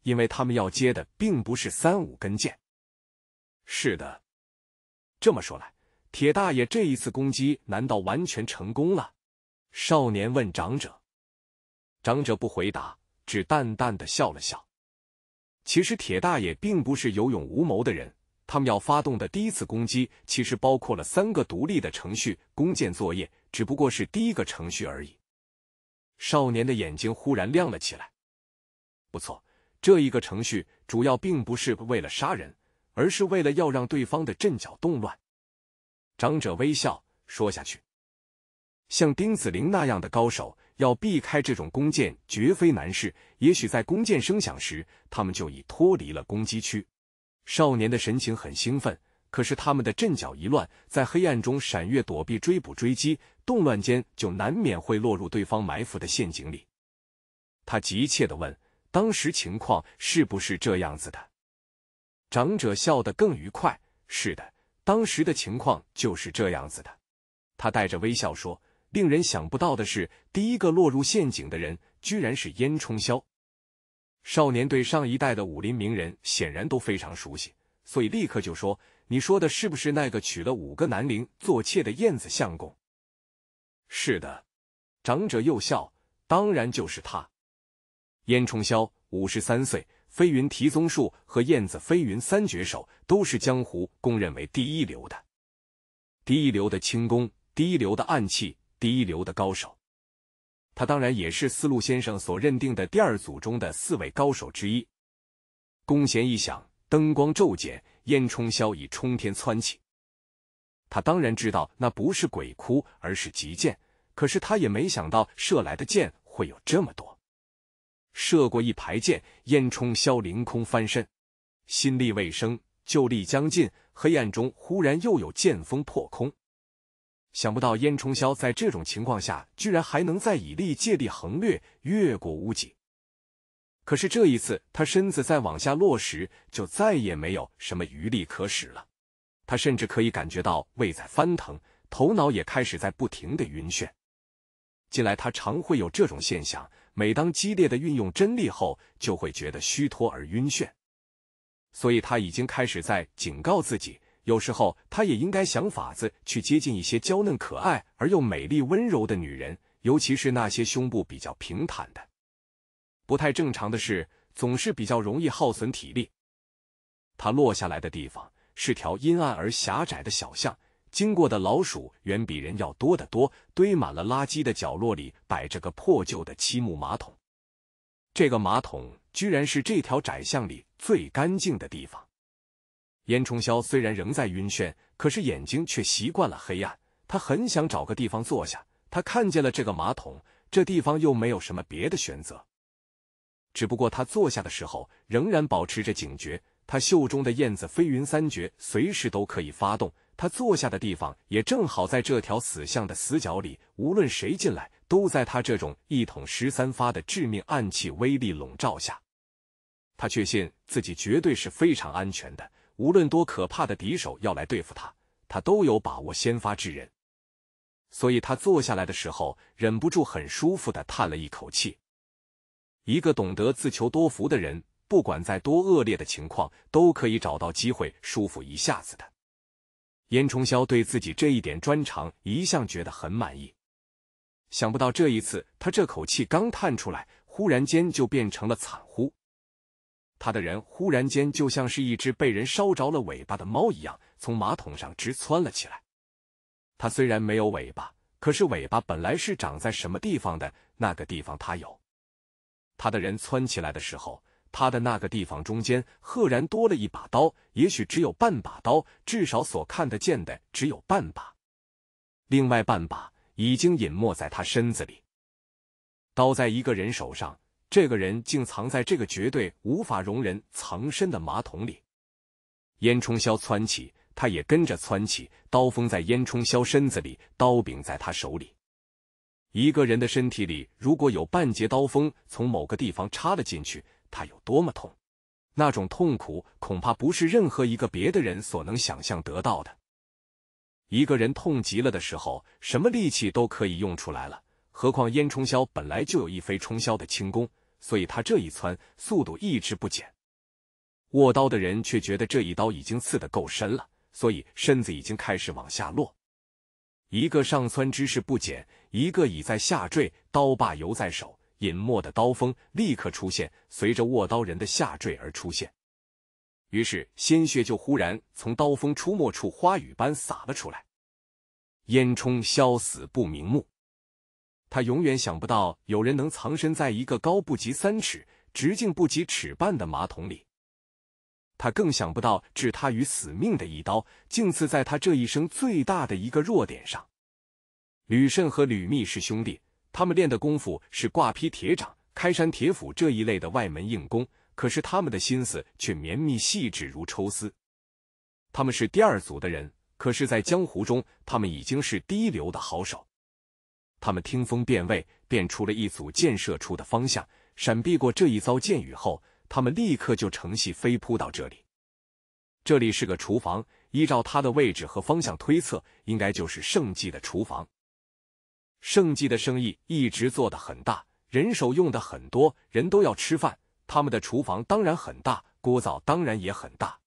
A: 因为他们要接的并不是三五根剑。是的，这么说来，铁大爷这一次攻击难道完全成功了？少年问长者，长者不回答，只淡淡的笑了笑。其实铁大爷并不是有勇无谋的人。他们要发动的第一次攻击，其实包括了三个独立的程序，弓箭作业只不过是第一个程序而已。少年的眼睛忽然亮了起来。不错，这一个程序主要并不是为了杀人，而是为了要让对方的阵脚动乱。长者微笑说下去。像丁子玲那样的高手，要避开这种弓箭绝非难事。也许在弓箭声响时，他们就已脱离了攻击区。少年的神情很兴奋，可是他们的阵脚一乱，在黑暗中闪跃躲避追捕追击，动乱间就难免会落入对方埋伏的陷阱里。他急切地问：“当时情况是不是这样子的？”长者笑得更愉快：“是的，当时的情况就是这样子的。”他带着微笑说：“令人想不到的是，第一个落入陷阱的人，居然是烟冲霄。”少年对上一代的武林名人显然都非常熟悉，所以立刻就说：“你说的是不是那个娶了五个男伶做妾的燕子相公？”“是的。”长者又笑：“当然就是他，燕重霄，五十三岁，飞云提宗术和燕子飞云三绝手都是江湖公认为第一流的，第一流的轻功，第一流的暗器，第一流的高手。”他当然也是思路先生所认定的第二组中的四位高手之一。弓弦一响，灯光骤减，烟冲霄已冲天窜起。他当然知道那不是鬼哭，而是极剑，可是他也没想到射来的箭会有这么多。射过一排箭，烟冲霄凌空翻身，心力未生，旧力将近。黑暗中忽然又有剑锋破空。想不到燕冲霄在这种情况下，居然还能再以力借力横掠，越过屋脊。可是这一次，他身子再往下落时，就再也没有什么余力可使了。他甚至可以感觉到胃在翻腾，头脑也开始在不停的晕眩。近来他常会有这种现象，每当激烈的运用真力后，就会觉得虚脱而晕眩。所以他已经开始在警告自己。有时候，他也应该想法子去接近一些娇嫩可爱而又美丽温柔的女人，尤其是那些胸部比较平坦的。不太正常的是，总是比较容易耗损体力。他落下来的地方是条阴暗而狭窄的小巷，经过的老鼠远比人要多得多。堆满了垃圾的角落里摆着个破旧的漆木马桶，这个马桶居然是这条窄巷里最干净的地方。燕冲霄虽然仍在晕眩，可是眼睛却习惯了黑暗。他很想找个地方坐下。他看见了这个马桶，这地方又没有什么别的选择。只不过他坐下的时候，仍然保持着警觉。他袖中的燕子飞云三绝随时都可以发动。他坐下的地方也正好在这条死巷的死角里。无论谁进来，都在他这种一筒十三发的致命暗器威力笼罩下。他确信自己绝对是非常安全的。无论多可怕的敌手要来对付他，他都有把握先发制人。所以他坐下来的时候，忍不住很舒服的叹了一口气。一个懂得自求多福的人，不管在多恶劣的情况，都可以找到机会舒服一下子的。燕重霄对自己这一点专长一向觉得很满意，想不到这一次他这口气刚叹出来，忽然间就变成了惨呼。他的人忽然间就像是一只被人烧着了尾巴的猫一样，从马桶上直窜了起来。他虽然没有尾巴，可是尾巴本来是长在什么地方的那个地方，他有。他的人窜起来的时候，他的那个地方中间赫然多了一把刀，也许只有半把刀，至少所看得见的只有半把，另外半把已经隐没在他身子里。刀在一个人手上。这个人竟藏在这个绝对无法容人藏身的马桶里，烟冲霄窜起，他也跟着窜起，刀锋在烟冲霄身子里，刀柄在他手里。一个人的身体里如果有半截刀锋从某个地方插了进去，他有多么痛？那种痛苦恐怕不是任何一个别的人所能想象得到的。一个人痛极了的时候，什么力气都可以用出来了，何况燕冲霄本来就有一飞冲霄的轻功。所以他这一窜，速度一直不减。握刀的人却觉得这一刀已经刺得够深了，所以身子已经开始往下落。一个上窜之势不减，一个已在下坠。刀把犹在手，隐没的刀锋立刻出现，随着握刀人的下坠而出现。于是鲜血就忽然从刀锋出没处花雨般洒了出来。烟冲消死不瞑目。他永远想不到有人能藏身在一个高不及三尺、直径不及尺半的马桶里，他更想不到置他于死命的一刀竟刺在他这一生最大的一个弱点上。吕慎和吕密是兄弟，他们练的功夫是挂劈铁掌、开山铁斧这一类的外门硬功，可是他们的心思却绵密细致如抽丝。他们是第二组的人，可是，在江湖中，他们已经是第一流的好手。他们听风辨位，辨出了一组箭射出的方向。闪避过这一遭箭雨后，他们立刻就乘隙飞扑到这里。这里是个厨房，依照他的位置和方向推测，应该就是盛记的厨房。盛记的生意一直做得很大，人手用的很多，人都要吃饭，他们的厨房当然很大，锅灶当然也很大。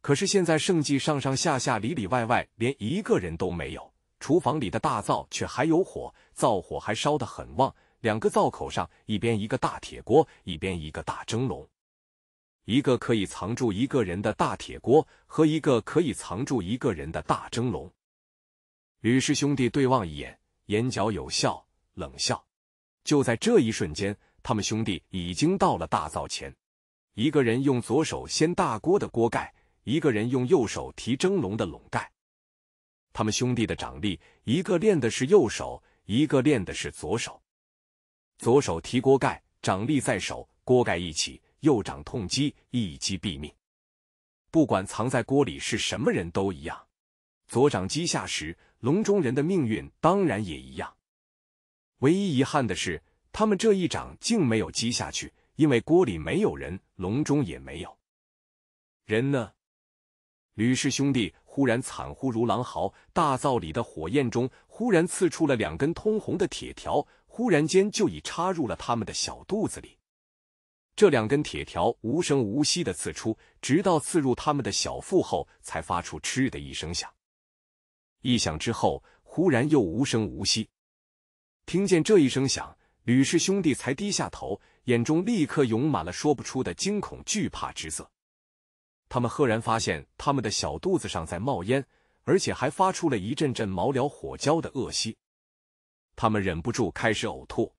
A: 可是现在盛记上上下下里里外外连一个人都没有。厨房里的大灶却还有火，灶火还烧得很旺。两个灶口上，一边一个大铁锅，一边一个大蒸笼，一个可以藏住一个人的大铁锅和一个可以藏住一个人的大蒸笼。吕氏兄弟对望一眼，眼角有笑，冷笑。就在这一瞬间，他们兄弟已经到了大灶前，一个人用左手掀大锅的锅盖，一个人用右手提蒸笼的笼盖。他们兄弟的掌力，一个练的是右手，一个练的是左手。左手提锅盖，掌力在手，锅盖一起，右掌痛击，一击毙命。不管藏在锅里是什么人都一样。左掌击下时，笼中人的命运当然也一样。唯一遗憾的是，他们这一掌竟没有击下去，因为锅里没有人，笼中也没有人呢。吕氏兄弟。忽然惨呼如狼嚎，大灶里的火焰中忽然刺出了两根通红的铁条，忽然间就已插入了他们的小肚子里。这两根铁条无声无息的刺出，直到刺入他们的小腹后，才发出“嗤”的一声响。一响之后，忽然又无声无息。听见这一声响，吕氏兄弟才低下头，眼中立刻涌满了说不出的惊恐惧怕之色。他们赫然发现，他们的小肚子上在冒烟，而且还发出了一阵阵毛燎火焦的恶息。他们忍不住开始呕吐。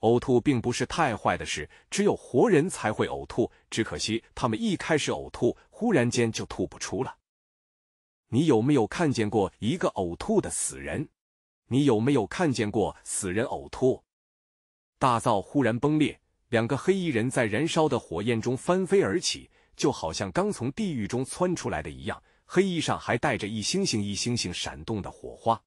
A: 呕吐并不是太坏的事，只有活人才会呕吐。只可惜，他们一开始呕吐，忽然间就吐不出了。你有没有看见过一个呕吐的死人？你有没有看见过死人呕吐？大灶忽然崩裂，两个黑衣人在燃烧的火焰中翻飞而起。就好像刚从地狱中窜出来的一样，黑衣上还带着一星星一星星闪动的火花。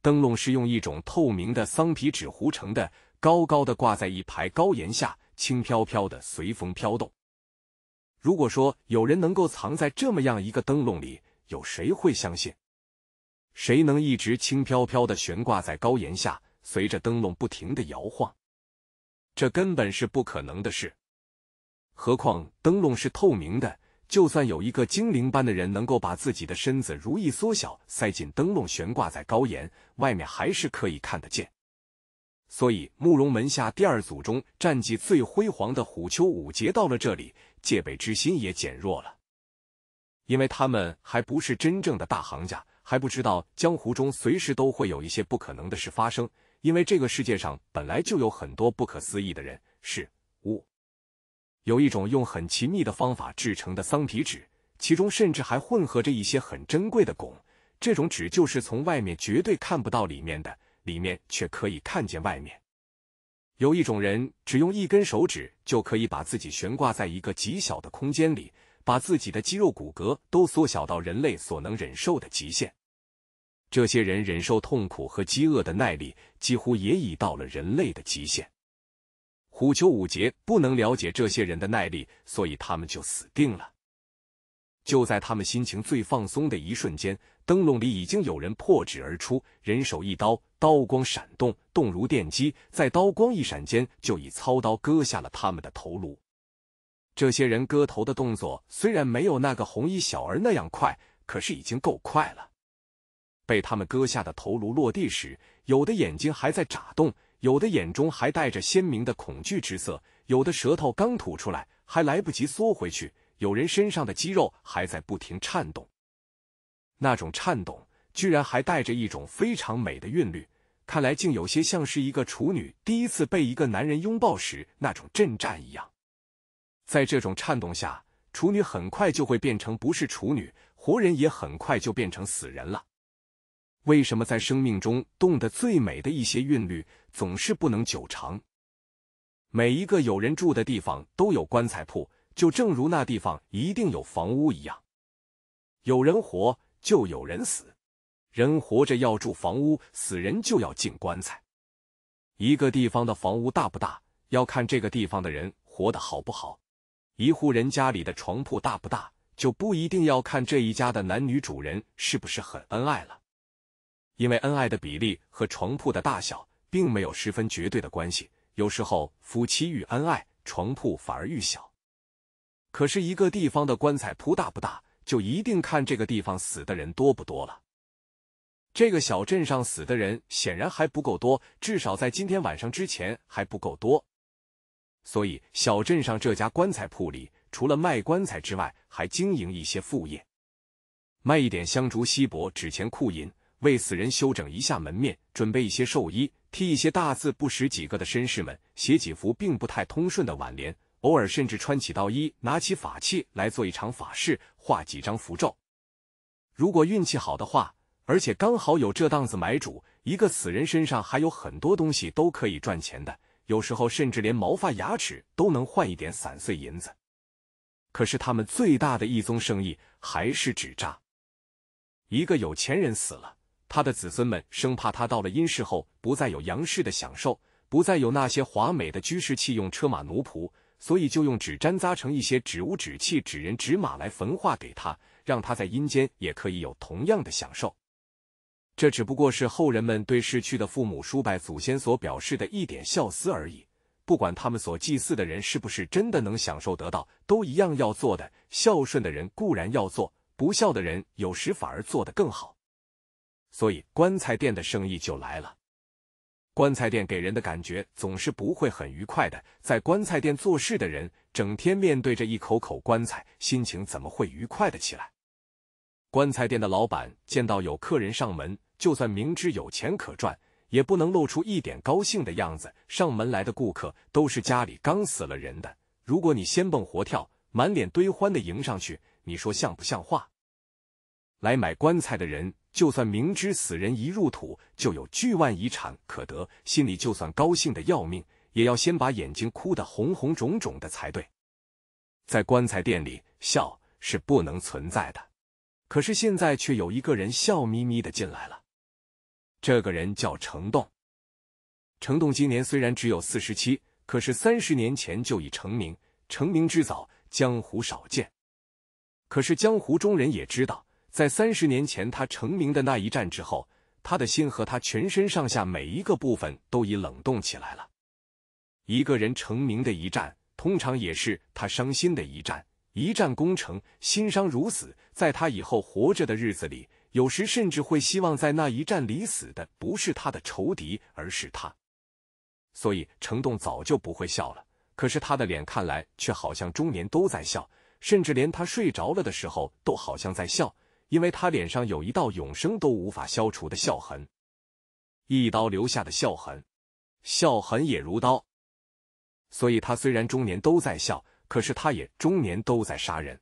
A: 灯笼是用一种透明的桑皮纸糊成的，高高的挂在一排高檐下，轻飘飘的随风飘动。如果说有人能够藏在这么样一个灯笼里，有谁会相信？谁能一直轻飘飘的悬挂在高檐下，随着灯笼不停的摇晃？这根本是不可能的事。何况灯笼是透明的，就算有一个精灵般的人能够把自己的身子如意缩小，塞进灯笼悬挂在高檐外面，还是可以看得见。所以，慕容门下第二组中战绩最辉煌的虎丘五杰到了这里，戒备之心也减弱了，因为他们还不是真正的大行家，还不知道江湖中随时都会有一些不可能的事发生。因为这个世界上本来就有很多不可思议的人、事、物。有一种用很奇密的方法制成的桑皮纸，其中甚至还混合着一些很珍贵的汞。这种纸就是从外面绝对看不到里面的，里面却可以看见外面。有一种人只用一根手指就可以把自己悬挂在一个极小的空间里，把自己的肌肉骨骼都缩小到人类所能忍受的极限。这些人忍受痛苦和饥饿的耐力，几乎也已到了人类的极限。虎丘五杰不能了解这些人的耐力，所以他们就死定了。就在他们心情最放松的一瞬间，灯笼里已经有人破纸而出，人手一刀，刀光闪动，动如电击，在刀光一闪间就已操刀割下了他们的头颅。这些人割头的动作虽然没有那个红衣小儿那样快，可是已经够快了。被他们割下的头颅落地时，有的眼睛还在眨动。有的眼中还带着鲜明的恐惧之色，有的舌头刚吐出来还来不及缩回去，有人身上的肌肉还在不停颤动，那种颤动居然还带着一种非常美的韵律，看来竟有些像是一个处女第一次被一个男人拥抱时那种震颤一样。在这种颤动下，处女很快就会变成不是处女，活人也很快就变成死人了。为什么在生命中动得最美的一些韵律总是不能久长？每一个有人住的地方都有棺材铺，就正如那地方一定有房屋一样。有人活，就有人死；人活着要住房屋，死人就要进棺材。一个地方的房屋大不大，要看这个地方的人活得好不好。一户人家里的床铺大不大，就不一定要看这一家的男女主人是不是很恩爱了。因为恩爱的比例和床铺的大小并没有十分绝对的关系，有时候夫妻愈恩爱，床铺反而愈小。可是，一个地方的棺材铺大不大，就一定看这个地方死的人多不多了。这个小镇上死的人显然还不够多，至少在今天晚上之前还不够多。所以，小镇上这家棺材铺里除了卖棺材之外，还经营一些副业，卖一点香烛、锡箔、纸钱、库银。为死人修整一下门面，准备一些寿衣，替一些大字不识几个的绅士们写几幅并不太通顺的挽联，偶尔甚至穿起道衣，拿起法器来做一场法事，画几张符咒。如果运气好的话，而且刚好有这档子买主，一个死人身上还有很多东西都可以赚钱的，有时候甚至连毛发牙齿都能换一点散碎银子。可是他们最大的一宗生意还是纸扎，一个有钱人死了。他的子孙们生怕他到了阴世后不再有阳世的享受，不再有那些华美的居士器用车马奴仆，所以就用纸粘扎成一些纸无纸器纸人纸马来焚化给他，让他在阴间也可以有同样的享受。这只不过是后人们对逝去的父母叔伯祖先所表示的一点孝思而已。不管他们所祭祀的人是不是真的能享受得到，都一样要做的。孝顺的人固然要做，不孝的人有时反而做得更好。所以，棺材店的生意就来了。棺材店给人的感觉总是不会很愉快的。在棺材店做事的人，整天面对着一口口棺材，心情怎么会愉快的起来？棺材店的老板见到有客人上门，就算明知有钱可赚，也不能露出一点高兴的样子。上门来的顾客都是家里刚死了人的，如果你先蹦活跳，满脸堆欢的迎上去，你说像不像话？来买棺材的人。就算明知死人一入土就有巨万遗产可得，心里就算高兴的要命，也要先把眼睛哭得红红肿肿的才对。在棺材店里，笑是不能存在的。可是现在却有一个人笑眯眯的进来了。这个人叫程栋。程栋今年虽然只有四十七，可是三十年前就已成名，成名之早，江湖少见。可是江湖中人也知道。在三十年前他成名的那一战之后，他的心和他全身上下每一个部分都已冷冻起来了。一个人成名的一战，通常也是他伤心的一战。一战功成，心伤如死。在他以后活着的日子里，有时甚至会希望在那一战里死的不是他的仇敌，而是他。所以程栋早就不会笑了。可是他的脸看来却好像中年都在笑，甚至连他睡着了的时候都好像在笑。因为他脸上有一道永生都无法消除的笑痕，一刀留下的笑痕，笑痕也如刀。所以，他虽然中年都在笑，可是他也中年都在杀人。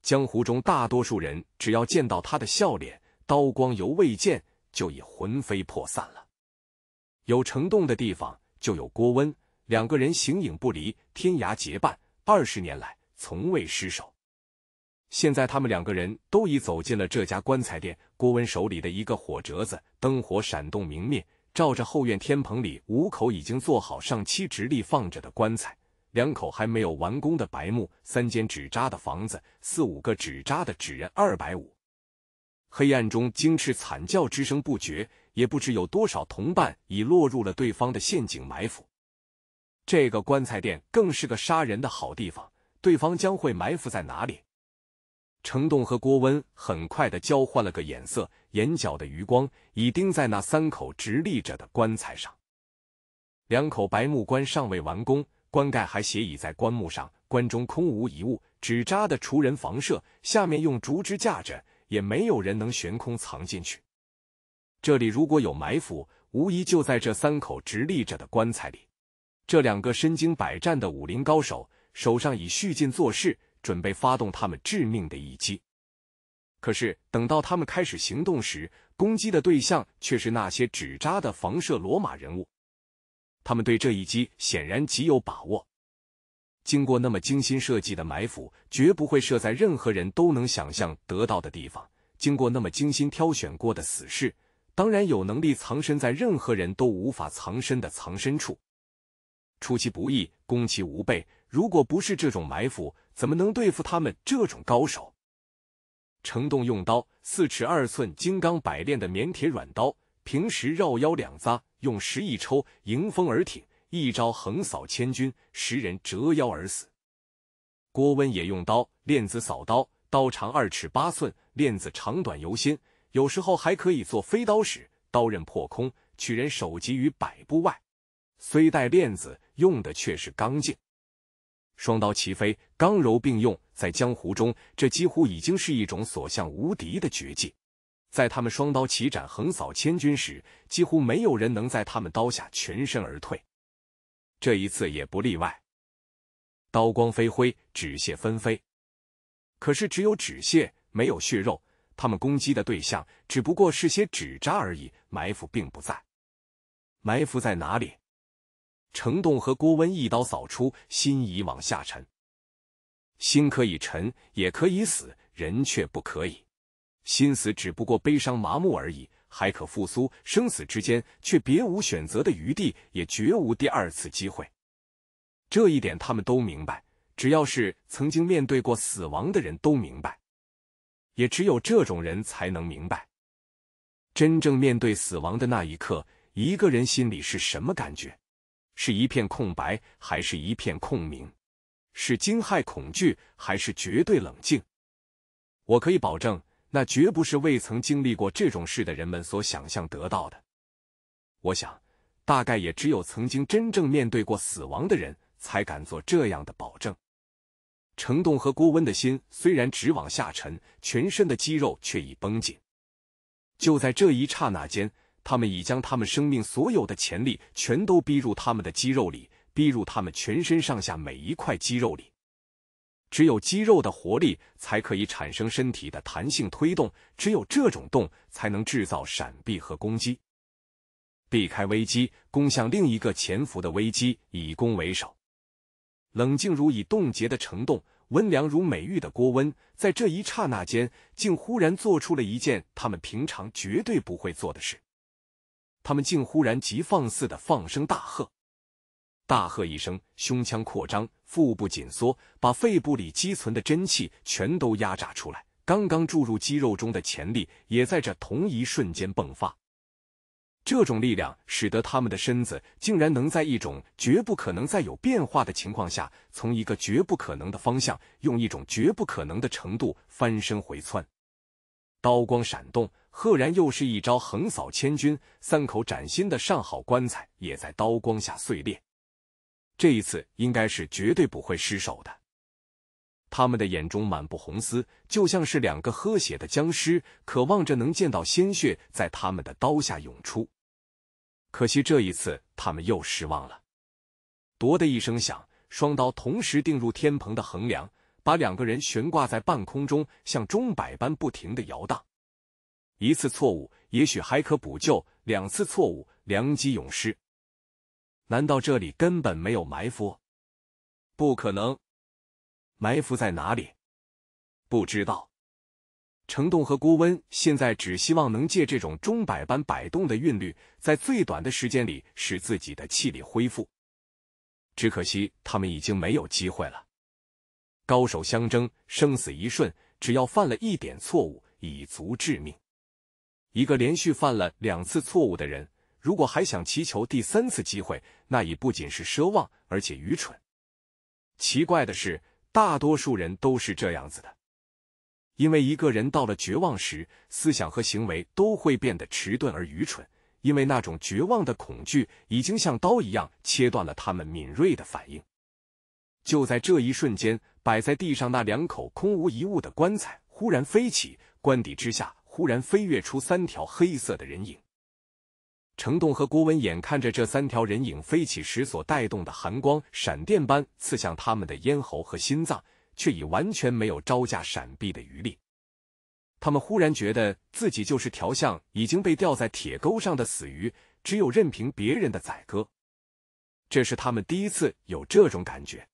A: 江湖中大多数人只要见到他的笑脸，刀光犹未见，就已魂飞魄散了。有城洞的地方就有郭温，两个人形影不离，天涯结伴，二十年来从未失手。现在他们两个人都已走进了这家棺材店。郭文手里的一个火折子，灯火闪动明灭，照着后院天棚里五口已经做好上漆直立放着的棺材，两口还没有完工的白木，三间纸扎的房子，四五个纸扎的纸人，二百五。黑暗中惊斥惨叫之声不绝，也不知有多少同伴已落入了对方的陷阱埋伏。这个棺材店更是个杀人的好地方。对方将会埋伏在哪里？程栋和郭温很快的交换了个眼色，眼角的余光已盯在那三口直立着的棺材上。两口白木棺尚未完工，棺盖还斜倚在棺木上，棺中空无一物，纸扎的厨人房舍下面用竹枝架着，也没有人能悬空藏进去。这里如果有埋伏，无疑就在这三口直立着的棺材里。这两个身经百战的武林高手，手上已蓄劲做事，准备发动他们致命的一击，可是等到他们开始行动时，攻击的对象却是那些纸扎的防射罗马人物。他们对这一击显然极有把握。经过那么精心设计的埋伏，绝不会设在任何人都能想象得到的地方。经过那么精心挑选过的死士，当然有能力藏身在任何人都无法藏身的藏身处。出其不意，攻其无备。如果不是这种埋伏，怎么能对付他们这种高手？程栋用刀四尺二寸，金刚百炼的绵铁软刀，平时绕腰两匝，用时一抽，迎风而挺，一招横扫千军，十人折腰而死。郭温也用刀，链子扫刀，刀长二尺八寸，链子长短由心，有时候还可以做飞刀使，刀刃破空，取人首级于百步外。虽带链子，用的却是刚劲。双刀齐飞，刚柔并用，在江湖中，这几乎已经是一种所向无敌的绝技。在他们双刀齐斩、横扫千军时，几乎没有人能在他们刀下全身而退。这一次也不例外。刀光飞灰，纸屑纷飞，可是只有纸屑，没有血肉。他们攻击的对象只不过是些纸渣而已，埋伏并不在，埋伏在哪里？程栋和郭温一刀扫出，心已往下沉。心可以沉，也可以死，人却不可以。心死只不过悲伤麻木而已，还可复苏。生死之间，却别无选择的余地，也绝无第二次机会。这一点他们都明白，只要是曾经面对过死亡的人都明白，也只有这种人才能明白，真正面对死亡的那一刻，一个人心里是什么感觉。是一片空白，还是一片空明？是惊骇恐惧，还是绝对冷静？我可以保证，那绝不是未曾经历过这种事的人们所想象得到的。我想，大概也只有曾经真正面对过死亡的人，才敢做这样的保证。程栋和郭温的心虽然直往下沉，全身的肌肉却已绷紧。就在这一刹那间。他们已将他们生命所有的潜力，全都逼入他们的肌肉里，逼入他们全身上下每一块肌肉里。只有肌肉的活力，才可以产生身体的弹性推动；只有这种动，才能制造闪避和攻击，避开危机，攻向另一个潜伏的危机，以攻为守。冷静如以冻结的程冻，温良如美玉的郭温，在这一刹那间，竟忽然做出了一件他们平常绝对不会做的事。他们竟忽然急放肆的放声大喝，大喝一声，胸腔扩张，腹部紧缩，把肺部里积存的真气全都压榨出来。刚刚注入肌肉中的潜力，也在这同一瞬间迸发。这种力量使得他们的身子竟然能在一种绝不可能再有变化的情况下，从一个绝不可能的方向，用一种绝不可能的程度翻身回窜。刀光闪动。赫然又是一招横扫千军，三口崭新的上好棺材也在刀光下碎裂。这一次应该是绝对不会失手的。他们的眼中满布红丝，就像是两个喝血的僵尸，渴望着能见到鲜血在他们的刀下涌出。可惜这一次他们又失望了。夺的一声响，双刀同时钉入天棚的横梁，把两个人悬挂在半空中，像钟摆般不停的摇荡。一次错误也许还可补救，两次错误良机永失。难道这里根本没有埋伏？不可能，埋伏在哪里？不知道。程栋和郭温现在只希望能借这种钟摆般摆动的韵律，在最短的时间里使自己的气力恢复。只可惜他们已经没有机会了。高手相争，生死一瞬，只要犯了一点错误，已足致命。一个连续犯了两次错误的人，如果还想祈求第三次机会，那已不仅是奢望，而且愚蠢。奇怪的是，大多数人都是这样子的，因为一个人到了绝望时，思想和行为都会变得迟钝而愚蠢，因为那种绝望的恐惧已经像刀一样切断了他们敏锐的反应。就在这一瞬间，摆在地上那两口空无一物的棺材忽然飞起，棺底之下。忽然飞跃出三条黑色的人影，程栋和郭文眼看着这三条人影飞起时所带动的寒光，闪电般刺向他们的咽喉和心脏，却已完全没有招架闪避的余力。他们忽然觉得自己就是条像已经被吊在铁钩上的死鱼，只有任凭别人的宰割。这是他们第一次有这种感觉，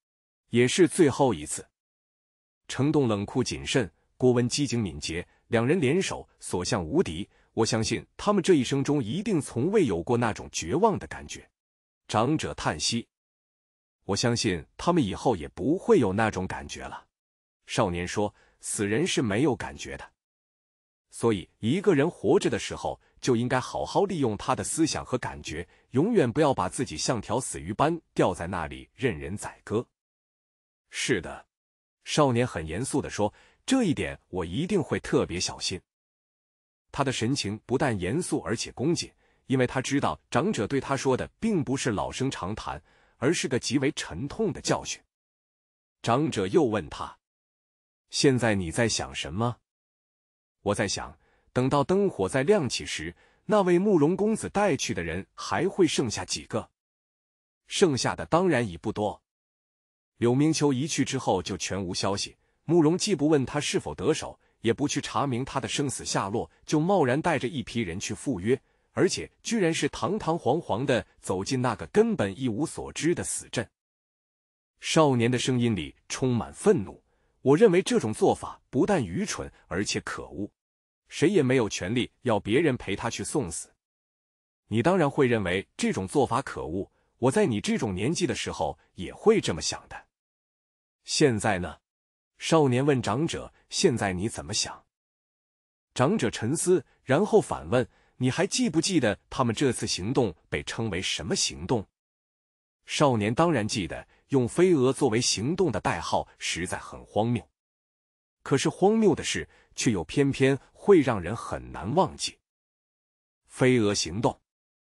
A: 也是最后一次。程栋冷酷谨慎，郭文机警敏捷。两人联手，所向无敌。我相信他们这一生中一定从未有过那种绝望的感觉。长者叹息：“我相信他们以后也不会有那种感觉了。”少年说：“死人是没有感觉的，所以一个人活着的时候就应该好好利用他的思想和感觉，永远不要把自己像条死鱼般吊在那里任人宰割。”是的，少年很严肃的说。这一点我一定会特别小心。他的神情不但严肃，而且恭谨，因为他知道长者对他说的并不是老生常谈，而是个极为沉痛的教训。长者又问他：“现在你在想什么？”“我在想，等到灯火再亮起时，那位慕容公子带去的人还会剩下几个？剩下的当然已不多。柳明秋一去之后，就全无消息。”慕容既不问他是否得手，也不去查明他的生死下落，就贸然带着一批人去赴约，而且居然是堂堂皇皇的走进那个根本一无所知的死阵。少年的声音里充满愤怒：“我认为这种做法不但愚蠢，而且可恶。谁也没有权利要别人陪他去送死。你当然会认为这种做法可恶，我在你这种年纪的时候也会这么想的。现在呢？”少年问长者：“现在你怎么想？”长者沉思，然后反问：“你还记不记得他们这次行动被称为什么行动？”少年当然记得，用飞蛾作为行动的代号实在很荒谬。可是荒谬的事，却又偏偏会让人很难忘记。飞蛾行动。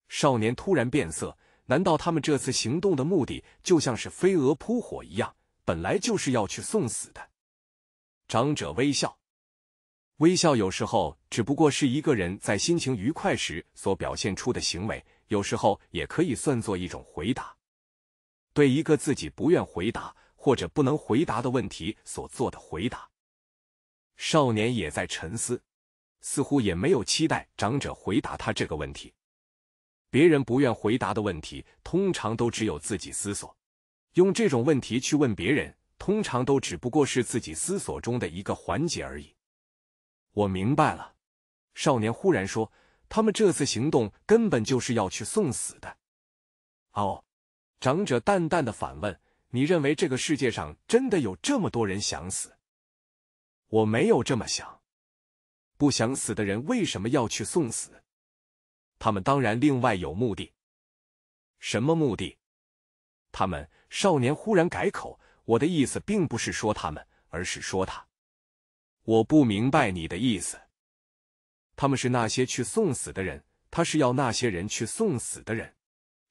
A: 少年突然变色：“难道他们这次行动的目的就像是飞蛾扑火一样，本来就是要去送死的？”长者微笑，微笑有时候只不过是一个人在心情愉快时所表现出的行为，有时候也可以算作一种回答，对一个自己不愿回答或者不能回答的问题所做的回答。少年也在沉思，似乎也没有期待长者回答他这个问题。别人不愿回答的问题，通常都只有自己思索，用这种问题去问别人。通常都只不过是自己思索中的一个环节而已。我明白了，少年忽然说：“他们这次行动根本就是要去送死的。”哦，长者淡淡的反问：“你认为这个世界上真的有这么多人想死？”我没有这么想。不想死的人为什么要去送死？他们当然另外有目的。什么目的？他们少年忽然改口。我的意思并不是说他们，而是说他。我不明白你的意思。他们是那些去送死的人，他是要那些人去送死的人。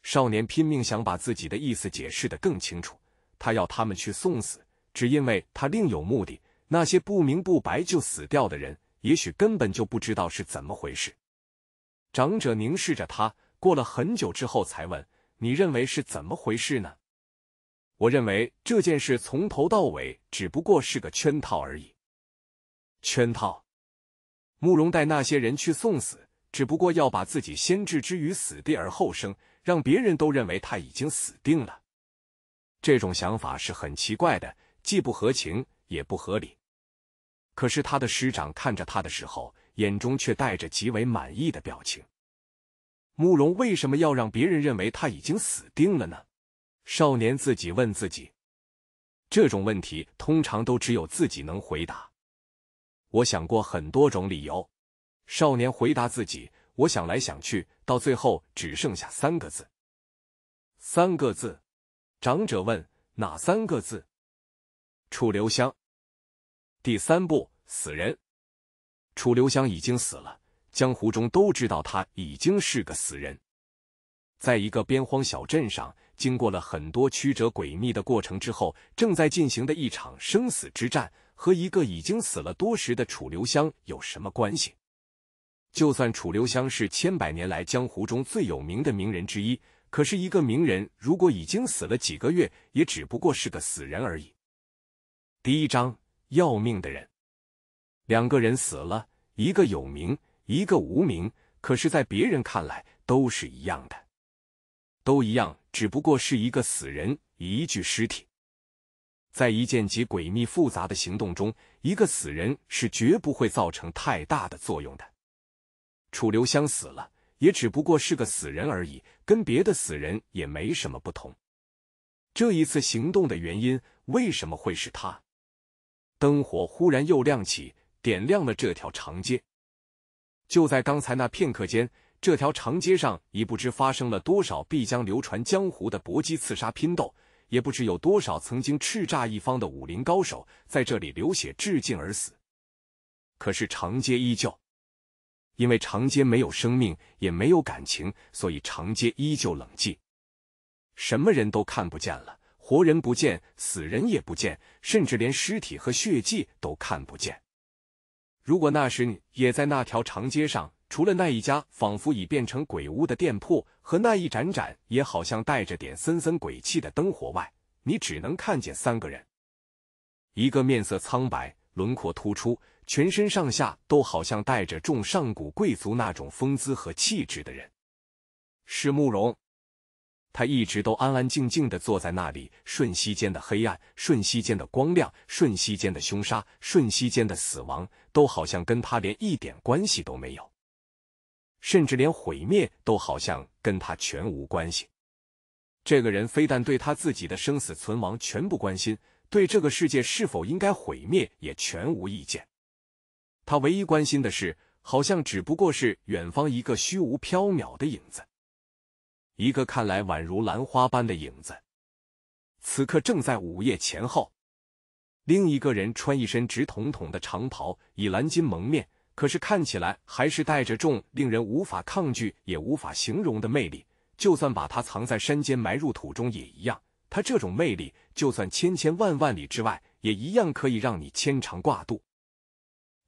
A: 少年拼命想把自己的意思解释得更清楚。他要他们去送死，只因为他另有目的。那些不明不白就死掉的人，也许根本就不知道是怎么回事。长者凝视着他，过了很久之后才问：“你认为是怎么回事呢？”我认为这件事从头到尾只不过是个圈套而已。圈套，慕容带那些人去送死，只不过要把自己先置之于死地而后生，让别人都认为他已经死定了。这种想法是很奇怪的，既不合情也不合理。可是他的师长看着他的时候，眼中却带着极为满意的表情。慕容为什么要让别人认为他已经死定了呢？少年自己问自己，这种问题通常都只有自己能回答。我想过很多种理由，少年回答自己。我想来想去，到最后只剩下三个字。三个字。长者问：哪三个字？楚留香。第三步，死人。楚留香已经死了，江湖中都知道他已经是个死人。在一个边荒小镇上。经过了很多曲折诡秘的过程之后，正在进行的一场生死之战和一个已经死了多时的楚留香有什么关系？就算楚留香是千百年来江湖中最有名的名人之一，可是一个名人如果已经死了几个月，也只不过是个死人而已。第一章要命的人，两个人死了，一个有名，一个无名，可是，在别人看来都是一样的，都一样。只不过是一个死人，一具尸体，在一件极诡秘复杂的行动中，一个死人是绝不会造成太大的作用的。楚留香死了，也只不过是个死人而已，跟别的死人也没什么不同。这一次行动的原因，为什么会是他？灯火忽然又亮起，点亮了这条长街。就在刚才那片刻间。这条长街上已不知发生了多少必将流传江湖的搏击、刺杀、拼斗，也不知有多少曾经叱咤一方的武林高手在这里流血致敬而死。可是长街依旧，因为长街没有生命，也没有感情，所以长街依旧冷寂，什么人都看不见了，活人不见，死人也不见，甚至连尸体和血迹都看不见。如果那时也在那条长街上，除了那一家仿佛已变成鬼屋的店铺和那一盏盏也好像带着点森森鬼气的灯火外，你只能看见三个人：一个面色苍白、轮廓突出、全身上下都好像带着重上古贵族那种风姿和气质的人，是慕容。他一直都安安静静的坐在那里。瞬息间的黑暗，瞬息间的光亮，瞬息间的凶杀，瞬息间的死亡，都好像跟他连一点关系都没有。甚至连毁灭都好像跟他全无关系。这个人非但对他自己的生死存亡全不关心，对这个世界是否应该毁灭也全无意见。他唯一关心的是，好像只不过是远方一个虚无缥缈的影子，一个看来宛如兰花般的影子。此刻正在午夜前后，另一个人穿一身直筒筒的长袍，以蓝巾蒙面。可是看起来还是带着重，令人无法抗拒也无法形容的魅力。就算把它藏在山间埋入土中也一样，它这种魅力，就算千千万万里之外，也一样可以让你牵肠挂肚。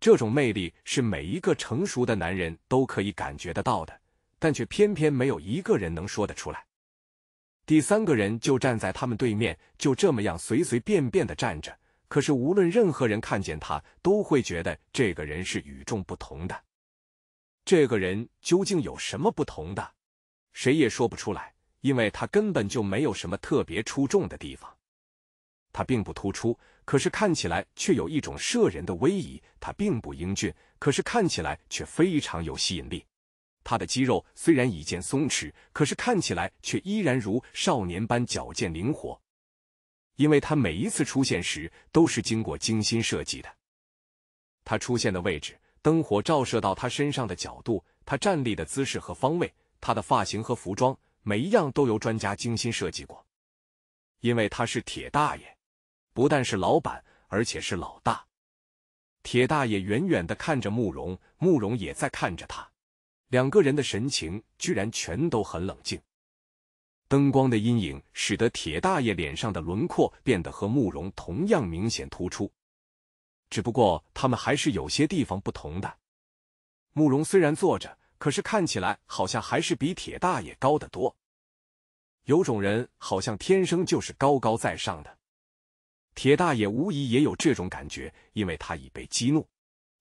A: 这种魅力是每一个成熟的男人都可以感觉得到的，但却偏偏没有一个人能说得出来。第三个人就站在他们对面，就这么样随随便便的站着。可是，无论任何人看见他，都会觉得这个人是与众不同的。这个人究竟有什么不同的？谁也说不出来，因为他根本就没有什么特别出众的地方。他并不突出，可是看起来却有一种摄人的威仪；他并不英俊，可是看起来却非常有吸引力。他的肌肉虽然已见松弛，可是看起来却依然如少年般矫健灵活。因为他每一次出现时都是经过精心设计的，他出现的位置、灯火照射到他身上的角度、他站立的姿势和方位、他的发型和服装，每一样都由专家精心设计过。因为他是铁大爷，不但是老板，而且是老大。铁大爷远远的看着慕容，慕容也在看着他，两个人的神情居然全都很冷静。灯光的阴影使得铁大爷脸上的轮廓变得和慕容同样明显突出，只不过他们还是有些地方不同的。慕容虽然坐着，可是看起来好像还是比铁大爷高得多。有种人好像天生就是高高在上的，铁大爷无疑也有这种感觉，因为他已被激怒。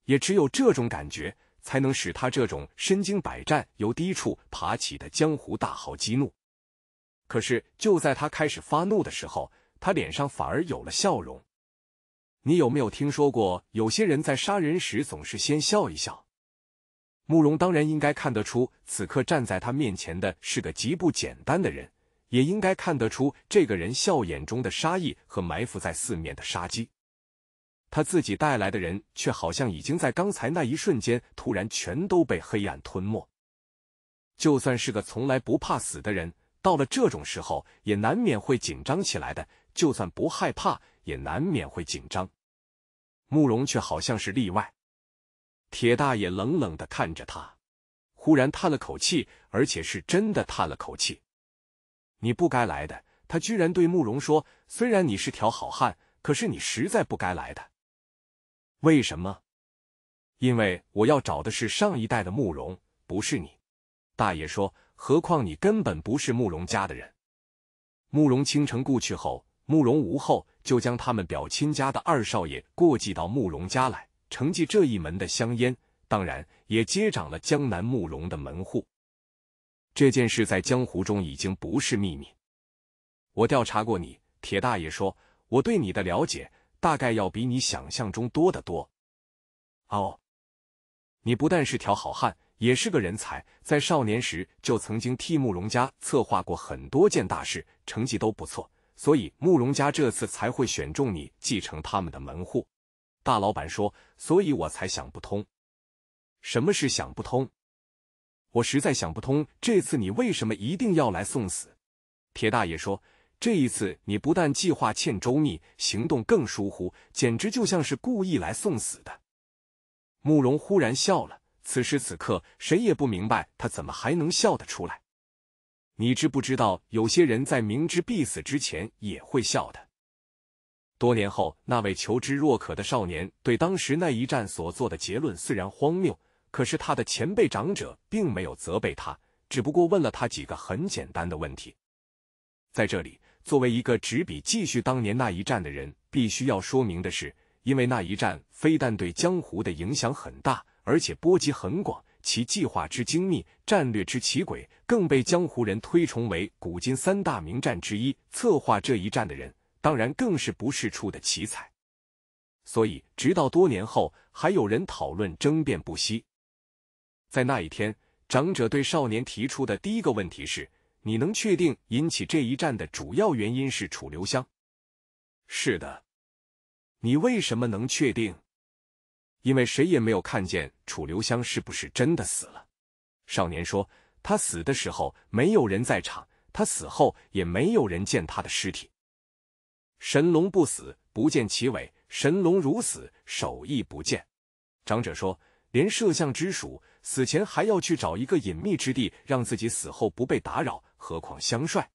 A: 也只有这种感觉，才能使他这种身经百战、由低处爬起的江湖大豪激怒。可是就在他开始发怒的时候，他脸上反而有了笑容。你有没有听说过，有些人在杀人时总是先笑一笑？慕容当然应该看得出，此刻站在他面前的是个极不简单的人，也应该看得出这个人笑眼中的杀意和埋伏在四面的杀机。他自己带来的人却好像已经在刚才那一瞬间突然全都被黑暗吞没。就算是个从来不怕死的人。到了这种时候，也难免会紧张起来的。就算不害怕，也难免会紧张。慕容却好像是例外。铁大爷冷冷的看着他，忽然叹了口气，而且是真的叹了口气。你不该来的。他居然对慕容说：“虽然你是条好汉，可是你实在不该来的。”为什么？因为我要找的是上一代的慕容，不是你。”大爷说。何况你根本不是慕容家的人。慕容倾城故去后，慕容无后就将他们表亲家的二少爷过继到慕容家来，承继这一门的香烟，当然也接掌了江南慕容的门户。这件事在江湖中已经不是秘密。我调查过你，铁大爷说，我对你的了解大概要比你想象中多得多。哦，你不但是条好汉。也是个人才，在少年时就曾经替慕容家策划过很多件大事，成绩都不错，所以慕容家这次才会选中你继承他们的门户。大老板说：“所以我才想不通，什么是想不通？我实在想不通，这次你为什么一定要来送死？”铁大爷说：“这一次你不但计划欠周密，行动更疏忽，简直就像是故意来送死的。”慕容忽然笑了。此时此刻，谁也不明白他怎么还能笑得出来。你知不知道，有些人在明知必死之前也会笑的。多年后，那位求知若渴的少年对当时那一战所做的结论虽然荒谬，可是他的前辈长者并没有责备他，只不过问了他几个很简单的问题。在这里，作为一个执笔继续当年那一战的人，必须要说明的是，因为那一战非但对江湖的影响很大。而且波及很广，其计划之精密，战略之奇诡，更被江湖人推崇为古今三大名战之一。策划这一战的人，当然更是不世出的奇才。所以，直到多年后，还有人讨论争辩不息。在那一天，长者对少年提出的第一个问题是：你能确定引起这一战的主要原因是楚留香？是的。你为什么能确定？因为谁也没有看见楚留香是不是真的死了。少年说：“他死的时候没有人在场，他死后也没有人见他的尸体。”神龙不死，不见其尾；神龙如死，手亦不见。长者说：“连摄像之鼠死前还要去找一个隐秘之地，让自己死后不被打扰，何况香帅？”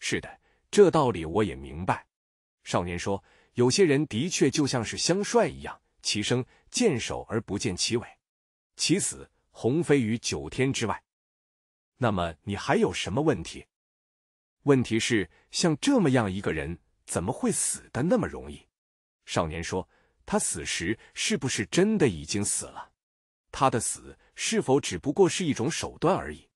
A: 是的，这道理我也明白。少年说：“有些人的确就像是香帅一样。”其生见首而不见其尾，其死鸿飞于九天之外。那么你还有什么问题？问题是，像这么样一个人，怎么会死的那么容易？少年说：“他死时是不是真的已经死了？他的死是否只不过是一种手段而已？”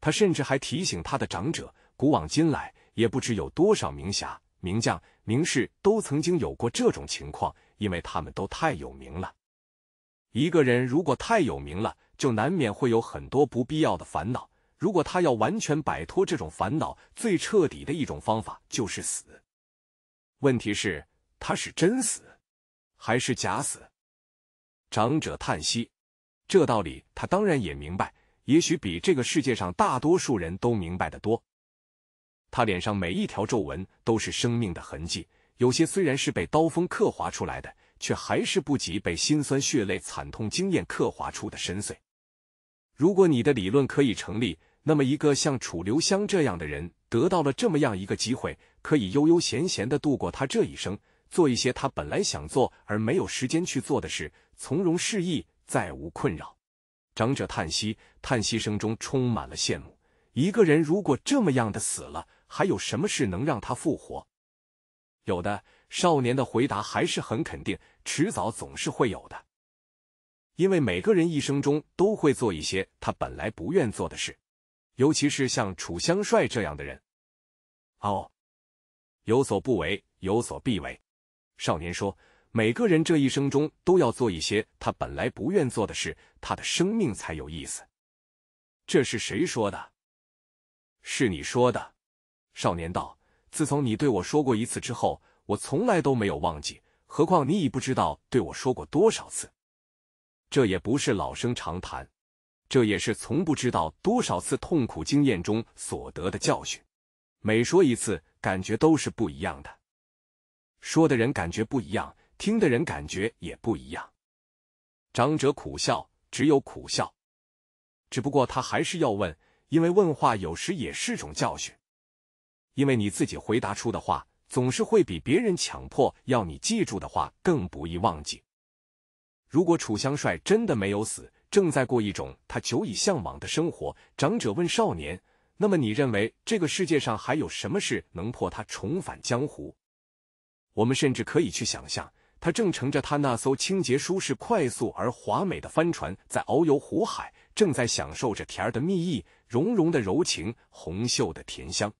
A: 他甚至还提醒他的长者：“古往今来，也不知有多少名侠、名将、名士都曾经有过这种情况。”因为他们都太有名了。一个人如果太有名了，就难免会有很多不必要的烦恼。如果他要完全摆脱这种烦恼，最彻底的一种方法就是死。问题是，他是真死，还是假死？长者叹息，这道理他当然也明白，也许比这个世界上大多数人都明白的多。他脸上每一条皱纹都是生命的痕迹。有些虽然是被刀锋刻划出来的，却还是不及被辛酸、血泪、惨痛、经验刻划出的深邃。如果你的理论可以成立，那么一个像楚留香这样的人，得到了这么样一个机会，可以悠悠闲闲的度过他这一生，做一些他本来想做而没有时间去做的事，从容示意，再无困扰。长者叹息，叹息声中充满了羡慕。一个人如果这么样的死了，还有什么事能让他复活？有的少年的回答还是很肯定，迟早总是会有的，因为每个人一生中都会做一些他本来不愿做的事，尤其是像楚香帅这样的人。哦，有所不为，有所必为。少年说，每个人这一生中都要做一些他本来不愿做的事，他的生命才有意思。这是谁说的？是你说的。少年道。自从你对我说过一次之后，我从来都没有忘记。何况你已不知道对我说过多少次，这也不是老生常谈，这也是从不知道多少次痛苦经验中所得的教训。每说一次，感觉都是不一样的。说的人感觉不一样，听的人感觉也不一样。长者苦笑，只有苦笑。只不过他还是要问，因为问话有时也是种教训。因为你自己回答出的话，总是会比别人强迫要你记住的话更不易忘记。如果楚香帅真的没有死，正在过一种他久已向往的生活，长者问少年，那么你认为这个世界上还有什么事能破他重返江湖？我们甚至可以去想象，他正乘着他那艘清洁、舒适、快速而华美的帆船，在遨游湖海，正在享受着甜儿的蜜意、融融的柔情、红袖的甜香。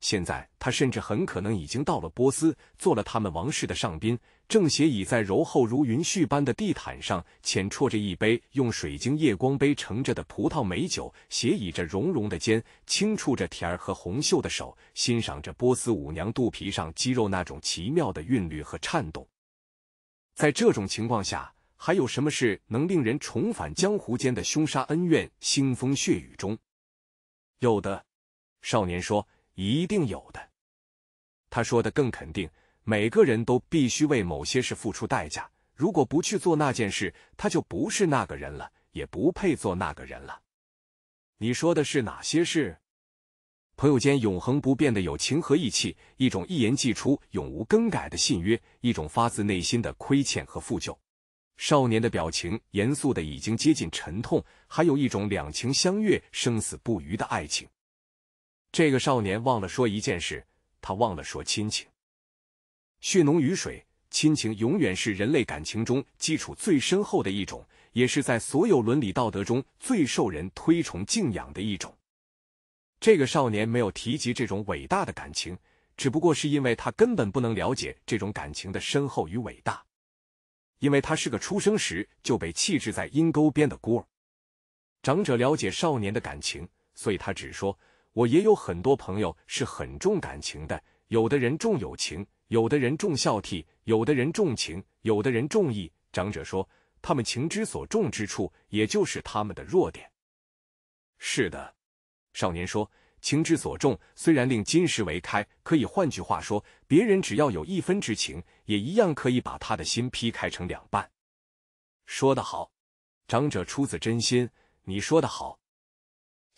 A: 现在他甚至很可能已经到了波斯，做了他们王室的上宾。正斜倚在柔厚如云絮般的地毯上，浅啜着一杯用水晶夜光杯盛着的葡萄美酒，斜倚着绒绒的肩，轻触着甜儿和红袖的手，欣赏着波斯舞娘肚皮上肌肉那种奇妙的韵律和颤动。在这种情况下，还有什么事能令人重返江湖间的凶杀恩怨、腥风血雨中？有的，少年说。一定有的，他说的更肯定。每个人都必须为某些事付出代价，如果不去做那件事，他就不是那个人了，也不配做那个人了。你说的是哪些事？朋友间永恒不变的友情和义气，一种一言既出永无更改的信约，一种发自内心的亏欠和负疚。少年的表情严肃的已经接近沉痛，还有一种两情相悦、生死不渝的爱情。这个少年忘了说一件事，他忘了说亲情。血浓于水，亲情永远是人类感情中基础最深厚的一种，也是在所有伦理道德中最受人推崇敬仰的一种。这个少年没有提及这种伟大的感情，只不过是因为他根本不能了解这种感情的深厚与伟大，因为他是个出生时就被弃置在阴沟边的孤儿。长者了解少年的感情，所以他只说。我也有很多朋友是很重感情的，有的人重友情，有的人重孝悌，有的人重情，有的人重义。长者说，他们情之所重之处，也就是他们的弱点。是的，少年说，情之所重，虽然令金石为开，可以换句话说，别人只要有一分之情，也一样可以把他的心劈开成两半。说得好，长者出自真心，你说的好。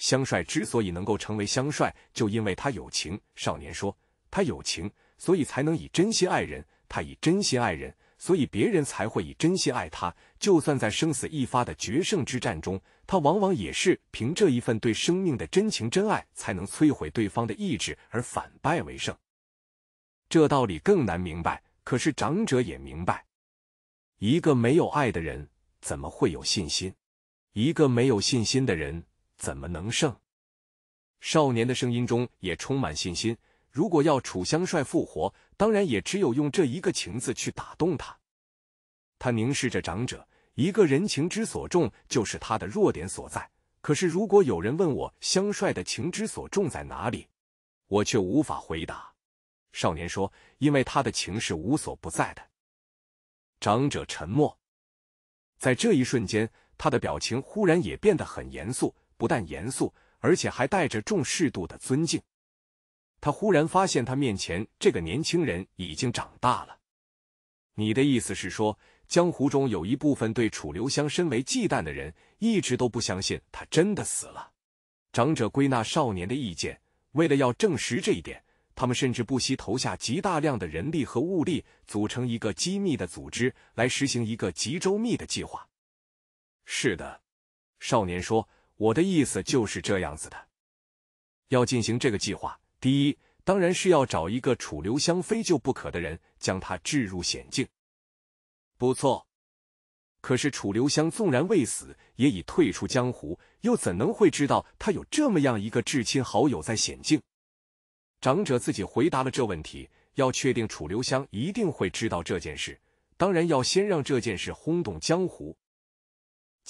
A: 香帅之所以能够成为香帅，就因为他有情。少年说：“他有情，所以才能以真心爱人。他以真心爱人，所以别人才会以真心爱他。就算在生死一发的决胜之战中，他往往也是凭这一份对生命的真情真爱，才能摧毁对方的意志而反败为胜。这道理更难明白，可是长者也明白。一个没有爱的人，怎么会有信心？一个没有信心的人。”怎么能胜？少年的声音中也充满信心。如果要楚香帅复活，当然也只有用这一个情字去打动他。他凝视着长者，一个人情之所重，就是他的弱点所在。可是，如果有人问我香帅的情之所重在哪里，我却无法回答。少年说：“因为他的情是无所不在的。”长者沉默，在这一瞬间，他的表情忽然也变得很严肃。不但严肃，而且还带着重视度的尊敬。他忽然发现，他面前这个年轻人已经长大了。你的意思是说，江湖中有一部分对楚留香身为忌惮的人，一直都不相信他真的死了？长者归纳少年的意见，为了要证实这一点，他们甚至不惜投下极大量的人力和物力，组成一个机密的组织，来实行一个极周密的计划。是的，少年说。我的意思就是这样子的，要进行这个计划，第一当然是要找一个楚留香非救不可的人，将他置入险境。不错，可是楚留香纵然未死，也已退出江湖，又怎能会知道他有这么样一个至亲好友在险境？长者自己回答了这问题，要确定楚留香一定会知道这件事，当然要先让这件事轰动江湖。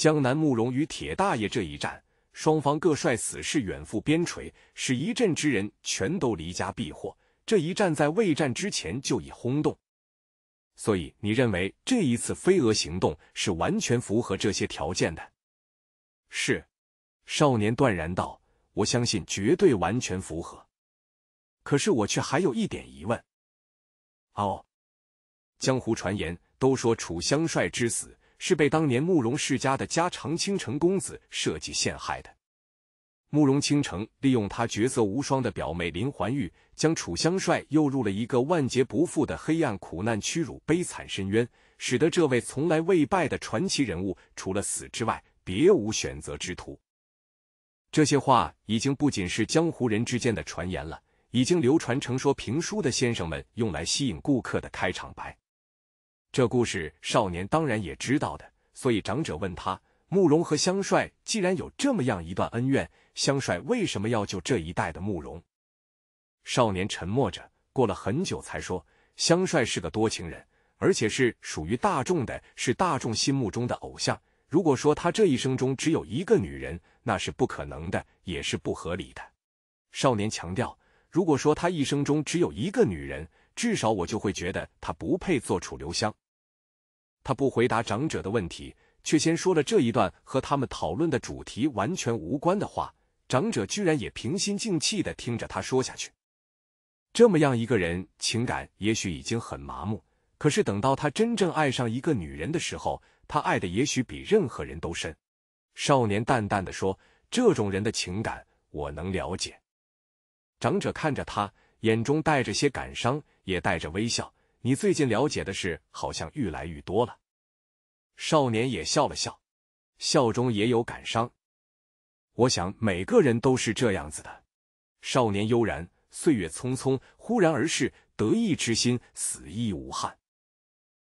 A: 江南慕容与铁大爷这一战，双方各率死士远赴边陲，使一镇之人全都离家避祸。这一战在未战之前就已轰动，所以你认为这一次飞蛾行动是完全符合这些条件的？是，少年断然道：“我相信，绝对完全符合。可是我却还有一点疑问。哦，江湖传言都说楚相帅之死。”是被当年慕容世家的家常倾城公子设计陷害的。慕容倾城利用他绝色无双的表妹林环玉，将楚香帅诱入了一个万劫不复的黑暗、苦难、屈辱、悲惨深渊，使得这位从来未败的传奇人物，除了死之外，别无选择之途。这些话已经不仅是江湖人之间的传言了，已经流传成说评书的先生们用来吸引顾客的开场白。这故事，少年当然也知道的，所以长者问他：“慕容和香帅既然有这么样一段恩怨，香帅为什么要救这一代的慕容？”少年沉默着，过了很久才说：“香帅是个多情人，而且是属于大众的，是大众心目中的偶像。如果说他这一生中只有一个女人，那是不可能的，也是不合理的。”少年强调：“如果说他一生中只有一个女人。”至少我就会觉得他不配做楚留香。他不回答长者的问题，却先说了这一段和他们讨论的主题完全无关的话。长者居然也平心静气的听着他说下去。这么样一个人，情感也许已经很麻木，可是等到他真正爱上一个女人的时候，他爱的也许比任何人都深。少年淡淡的说：“这种人的情感，我能了解。”长者看着他。眼中带着些感伤，也带着微笑。你最近了解的事好像愈来愈多了。少年也笑了笑，笑中也有感伤。我想每个人都是这样子的。少年悠然，岁月匆匆，忽然而逝，得意之心，死亦无憾。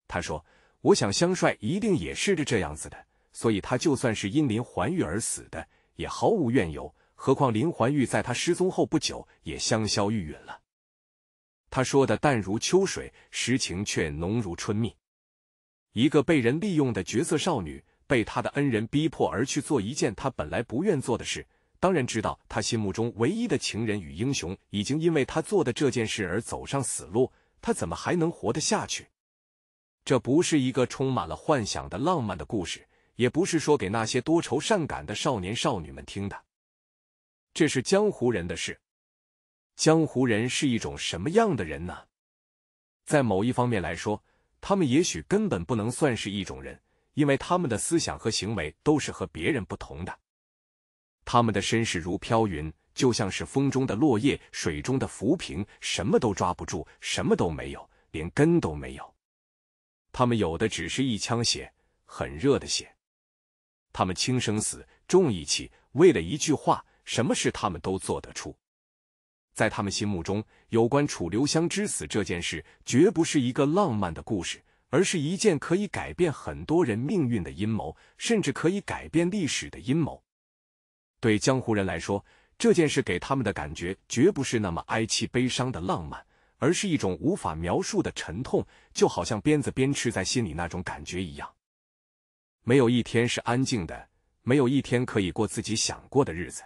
A: 他说：“我想香帅一定也是这这样子的，所以他就算是因临环玉而死的，也毫无怨尤。”何况林怀玉在他失踪后不久也香消玉殒了。他说的淡如秋水，实情却浓如春蜜。一个被人利用的绝色少女，被他的恩人逼迫而去做一件他本来不愿做的事，当然知道他心目中唯一的情人与英雄已经因为他做的这件事而走上死路，他怎么还能活得下去？这不是一个充满了幻想的浪漫的故事，也不是说给那些多愁善感的少年少女们听的。这是江湖人的事。江湖人是一种什么样的人呢？在某一方面来说，他们也许根本不能算是一种人，因为他们的思想和行为都是和别人不同的。他们的身世如飘云，就像是风中的落叶、水中的浮萍，什么都抓不住，什么都没有，连根都没有。他们有的只是一腔血，很热的血。他们轻生死，重义气，为了一句话。什么事他们都做得出，在他们心目中，有关楚留香之死这件事，绝不是一个浪漫的故事，而是一件可以改变很多人命运的阴谋，甚至可以改变历史的阴谋。对江湖人来说，这件事给他们的感觉，绝不是那么哀戚悲伤的浪漫，而是一种无法描述的沉痛，就好像鞭子鞭笞在心里那种感觉一样。没有一天是安静的，没有一天可以过自己想过的日子。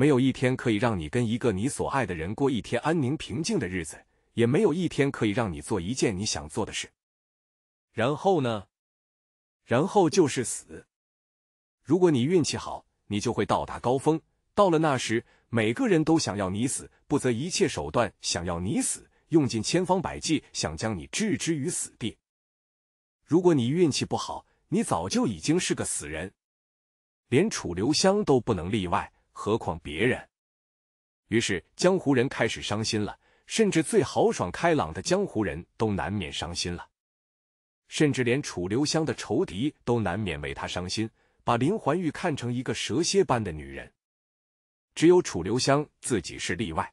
A: 没有一天可以让你跟一个你所爱的人过一天安宁平静的日子，也没有一天可以让你做一件你想做的事。然后呢？然后就是死。如果你运气好，你就会到达高峰。到了那时，每个人都想要你死，不择一切手段想要你死，用尽千方百计想将你置之于死地。如果你运气不好，你早就已经是个死人，连楚留香都不能例外。何况别人，于是江湖人开始伤心了，甚至最豪爽开朗的江湖人都难免伤心了，甚至连楚留香的仇敌都难免为他伤心，把林环玉看成一个蛇蝎般的女人。只有楚留香自己是例外，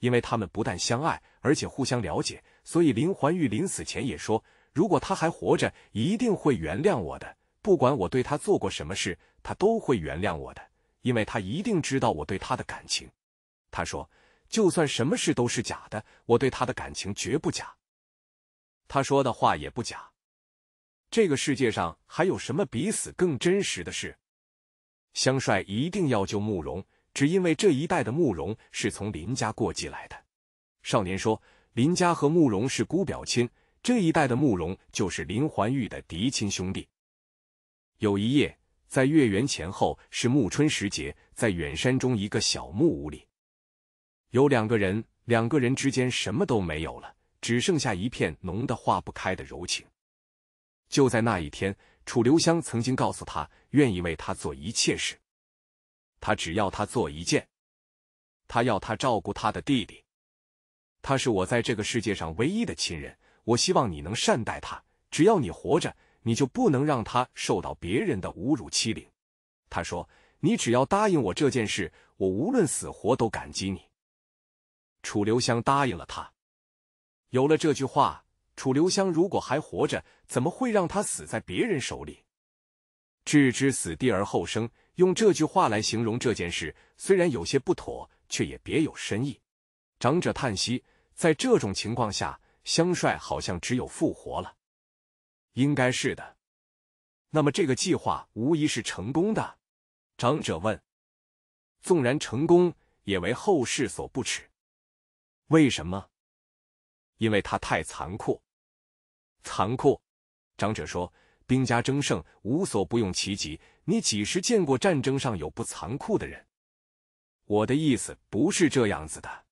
A: 因为他们不但相爱，而且互相了解，所以林环玉临死前也说：“如果他还活着，一定会原谅我的，不管我对他做过什么事，他都会原谅我的。”因为他一定知道我对他的感情，他说：“就算什么事都是假的，我对他的感情绝不假。”他说的话也不假。这个世界上还有什么比死更真实的事？香帅一定要救慕容，只因为这一代的慕容是从林家过继来的。少年说：“林家和慕容是姑表亲，这一代的慕容就是林环玉的嫡亲兄弟。”有一夜。在月圆前后是暮春时节，在远山中一个小木屋里，有两个人，两个人之间什么都没有了，只剩下一片浓得化不开的柔情。就在那一天，楚留香曾经告诉他，愿意为他做一切事，他只要他做一件，他要他照顾他的弟弟，他是我在这个世界上唯一的亲人，我希望你能善待他，只要你活着。你就不能让他受到别人的侮辱欺凌？他说：“你只要答应我这件事，我无论死活都感激你。”楚留香答应了他。有了这句话，楚留香如果还活着，怎么会让他死在别人手里？置之死地而后生，用这句话来形容这件事，虽然有些不妥，却也别有深意。长者叹息：在这种情况下，香帅好像只有复活了。应该是的，那么这个计划无疑是成功的。长者问：“纵然成功，也为后世所不耻。为什么？”“因为他太残酷。”“残酷。”长者说：“兵家争胜，无所不用其极。你几时见过战争上有不残酷的人？”“我的意思不是这样子的。”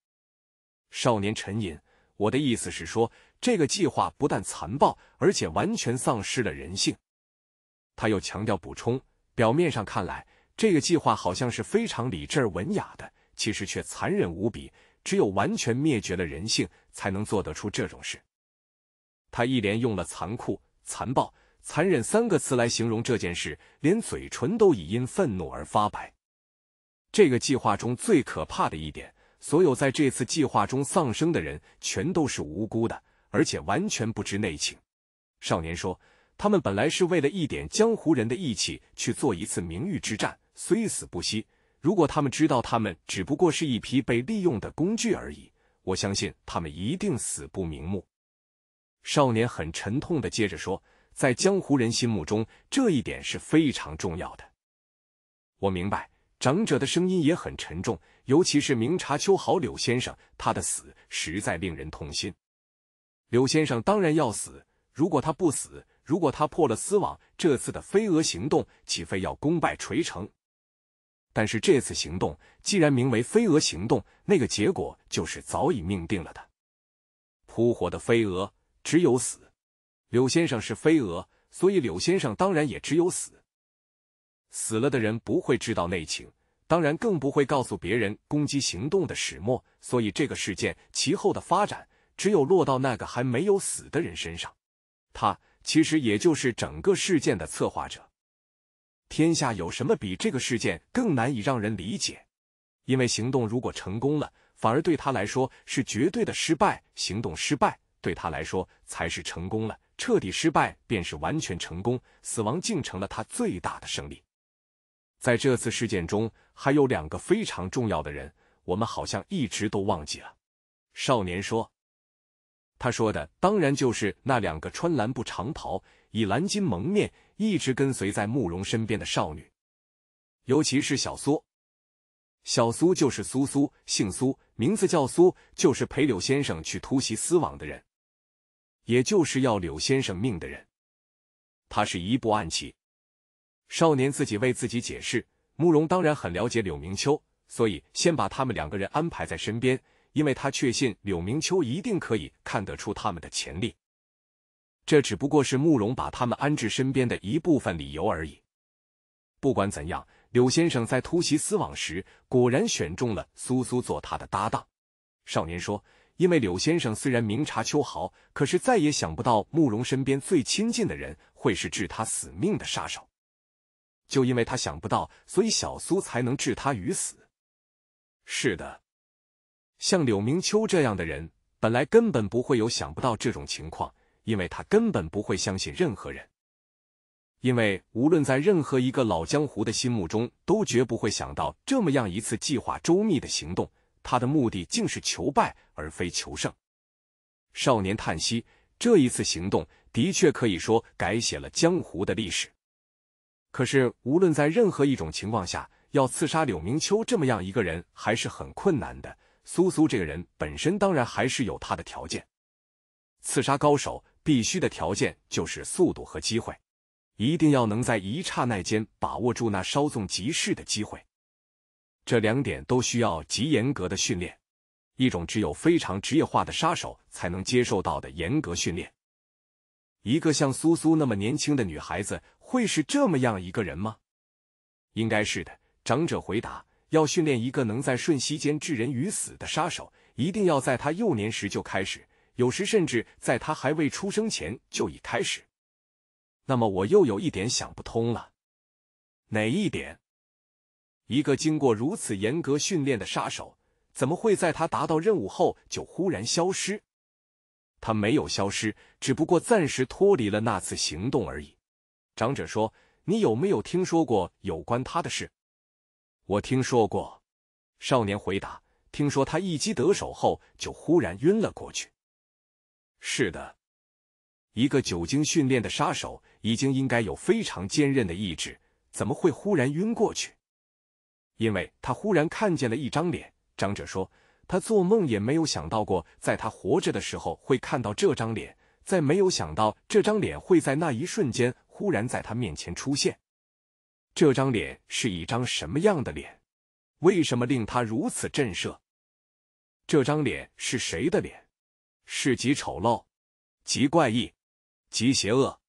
A: 少年沉吟：“我的意思是说。”这个计划不但残暴，而且完全丧失了人性。他又强调补充：表面上看来，这个计划好像是非常理智而文雅的，其实却残忍无比。只有完全灭绝了人性，才能做得出这种事。他一连用了“残酷”“残暴”“残忍”三个词来形容这件事，连嘴唇都已因愤怒而发白。这个计划中最可怕的一点，所有在这次计划中丧生的人，全都是无辜的。而且完全不知内情。少年说：“他们本来是为了一点江湖人的义气，去做一次名誉之战，虽死不惜。如果他们知道他们只不过是一批被利用的工具而已，我相信他们一定死不瞑目。”少年很沉痛的接着说：“在江湖人心目中，这一点是非常重要的。”我明白。长者的声音也很沉重，尤其是明察秋毫柳先生，他的死实在令人痛心。柳先生当然要死。如果他不死，如果他破了丝网，这次的飞蛾行动岂非要功败垂成？但是这次行动既然名为飞蛾行动，那个结果就是早已命定了的。扑火的飞蛾只有死。柳先生是飞蛾，所以柳先生当然也只有死。死了的人不会知道内情，当然更不会告诉别人攻击行动的始末。所以这个事件其后的发展。只有落到那个还没有死的人身上，他其实也就是整个事件的策划者。天下有什么比这个事件更难以让人理解？因为行动如果成功了，反而对他来说是绝对的失败；行动失败对他来说才是成功了。彻底失败便是完全成功，死亡竟成了他最大的胜利。在这次事件中，还有两个非常重要的人，我们好像一直都忘记了。少年说。他说的当然就是那两个穿蓝布长袍、以蓝巾蒙面、一直跟随在慕容身边的少女，尤其是小苏。小苏就是苏苏，姓苏，名字叫苏，就是陪柳先生去突袭私网的人，也就是要柳先生命的人。他是一步暗棋。少年自己为自己解释，慕容当然很了解柳明秋，所以先把他们两个人安排在身边。因为他确信柳明秋一定可以看得出他们的潜力，这只不过是慕容把他们安置身边的一部分理由而已。不管怎样，柳先生在突袭丝网时，果然选中了苏苏做他的搭档。少年说：“因为柳先生虽然明察秋毫，可是再也想不到慕容身边最亲近的人会是置他死命的杀手。就因为他想不到，所以小苏才能置他于死。”是的。像柳明秋这样的人，本来根本不会有想不到这种情况，因为他根本不会相信任何人。因为无论在任何一个老江湖的心目中，都绝不会想到这么样一次计划周密的行动，他的目的竟是求败而非求胜。少年叹息：这一次行动的确可以说改写了江湖的历史。可是，无论在任何一种情况下，要刺杀柳明秋这么样一个人，还是很困难的。苏苏这个人本身当然还是有他的条件。刺杀高手必须的条件就是速度和机会，一定要能在一刹那间把握住那稍纵即逝的机会。这两点都需要极严格的训练，一种只有非常职业化的杀手才能接受到的严格训练。一个像苏苏那么年轻的女孩子会是这么样一个人吗？应该是的，长者回答。要训练一个能在瞬息间置人于死的杀手，一定要在他幼年时就开始，有时甚至在他还未出生前就已开始。那么我又有一点想不通了，哪一点？一个经过如此严格训练的杀手，怎么会在他达到任务后就忽然消失？他没有消失，只不过暂时脱离了那次行动而已。长者说：“你有没有听说过有关他的事？”我听说过，少年回答。听说他一击得手后，就忽然晕了过去。是的，一个久经训练的杀手，已经应该有非常坚韧的意志，怎么会忽然晕过去？因为他忽然看见了一张脸。张者说，他做梦也没有想到过，在他活着的时候会看到这张脸，再没有想到这张脸会在那一瞬间忽然在他面前出现。这张脸是一张什么样的脸？为什么令他如此震慑？这张脸是谁的脸？是极丑陋、极怪异、极邪恶，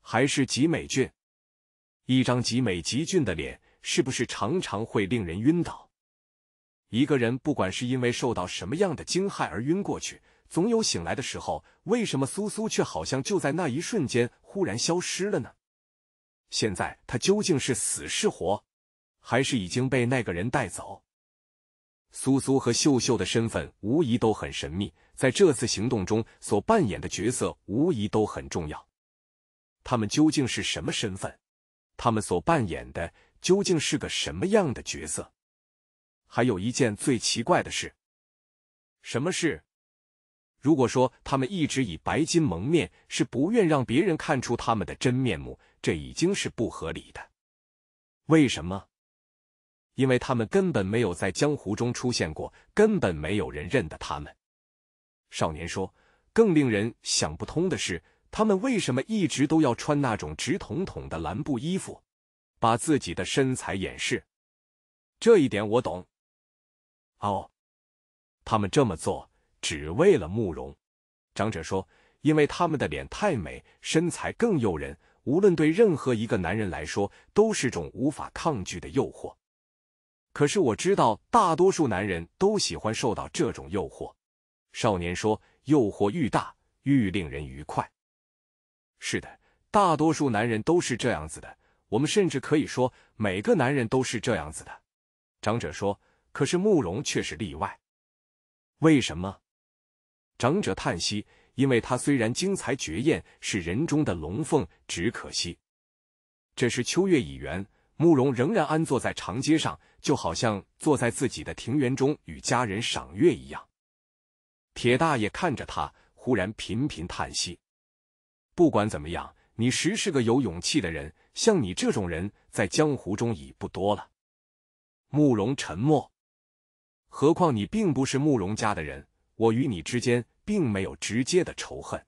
A: 还是极美俊？一张极美极俊的脸，是不是常常会令人晕倒？一个人不管是因为受到什么样的惊骇而晕过去，总有醒来的时候。为什么苏苏却好像就在那一瞬间忽然消失了呢？现在他究竟是死是活，还是已经被那个人带走？苏苏和秀秀的身份无疑都很神秘，在这次行动中所扮演的角色无疑都很重要。他们究竟是什么身份？他们所扮演的究竟是个什么样的角色？还有一件最奇怪的事，什么事？如果说他们一直以白金蒙面，是不愿让别人看出他们的真面目。这已经是不合理的。为什么？因为他们根本没有在江湖中出现过，根本没有人认得他们。少年说：“更令人想不通的是，他们为什么一直都要穿那种直筒筒的蓝布衣服，把自己的身材掩饰？”这一点我懂。哦，他们这么做只为了慕容。长者说：“因为他们的脸太美，身材更诱人。”无论对任何一个男人来说，都是种无法抗拒的诱惑。可是我知道，大多数男人都喜欢受到这种诱惑。少年说：“诱惑愈大，愈令人愉快。”是的，大多数男人都是这样子的。我们甚至可以说，每个男人都是这样子的。长者说：“可是慕容却是例外。”为什么？长者叹息。因为他虽然惊才绝艳，是人中的龙凤，只可惜。这时秋月已圆，慕容仍然安坐在长街上，就好像坐在自己的庭园中与家人赏月一样。铁大爷看着他，忽然频频叹息。不管怎么样，你实是个有勇气的人。像你这种人，在江湖中已不多了。慕容沉默。何况你并不是慕容家的人，我与你之间。并没有直接的仇恨，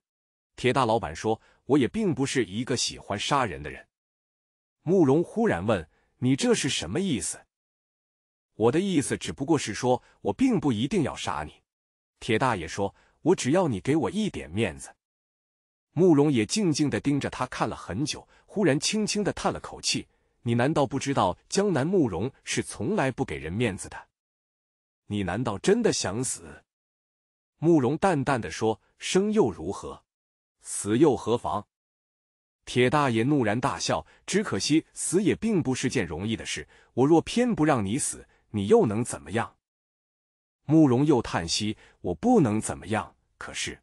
A: 铁大老板说：“我也并不是一个喜欢杀人的人。”慕容忽然问：“你这是什么意思？”我的意思只不过是说，我并不一定要杀你。铁大爷说：“我只要你给我一点面子。”慕容也静静的盯着他看了很久，忽然轻轻的叹了口气：“你难道不知道江南慕容是从来不给人面子的？你难道真的想死？”慕容淡淡的说：“生又如何，死又何妨？”铁大爷怒然大笑，只可惜死也并不是件容易的事。我若偏不让你死，你又能怎么样？慕容又叹息：“我不能怎么样。”可是，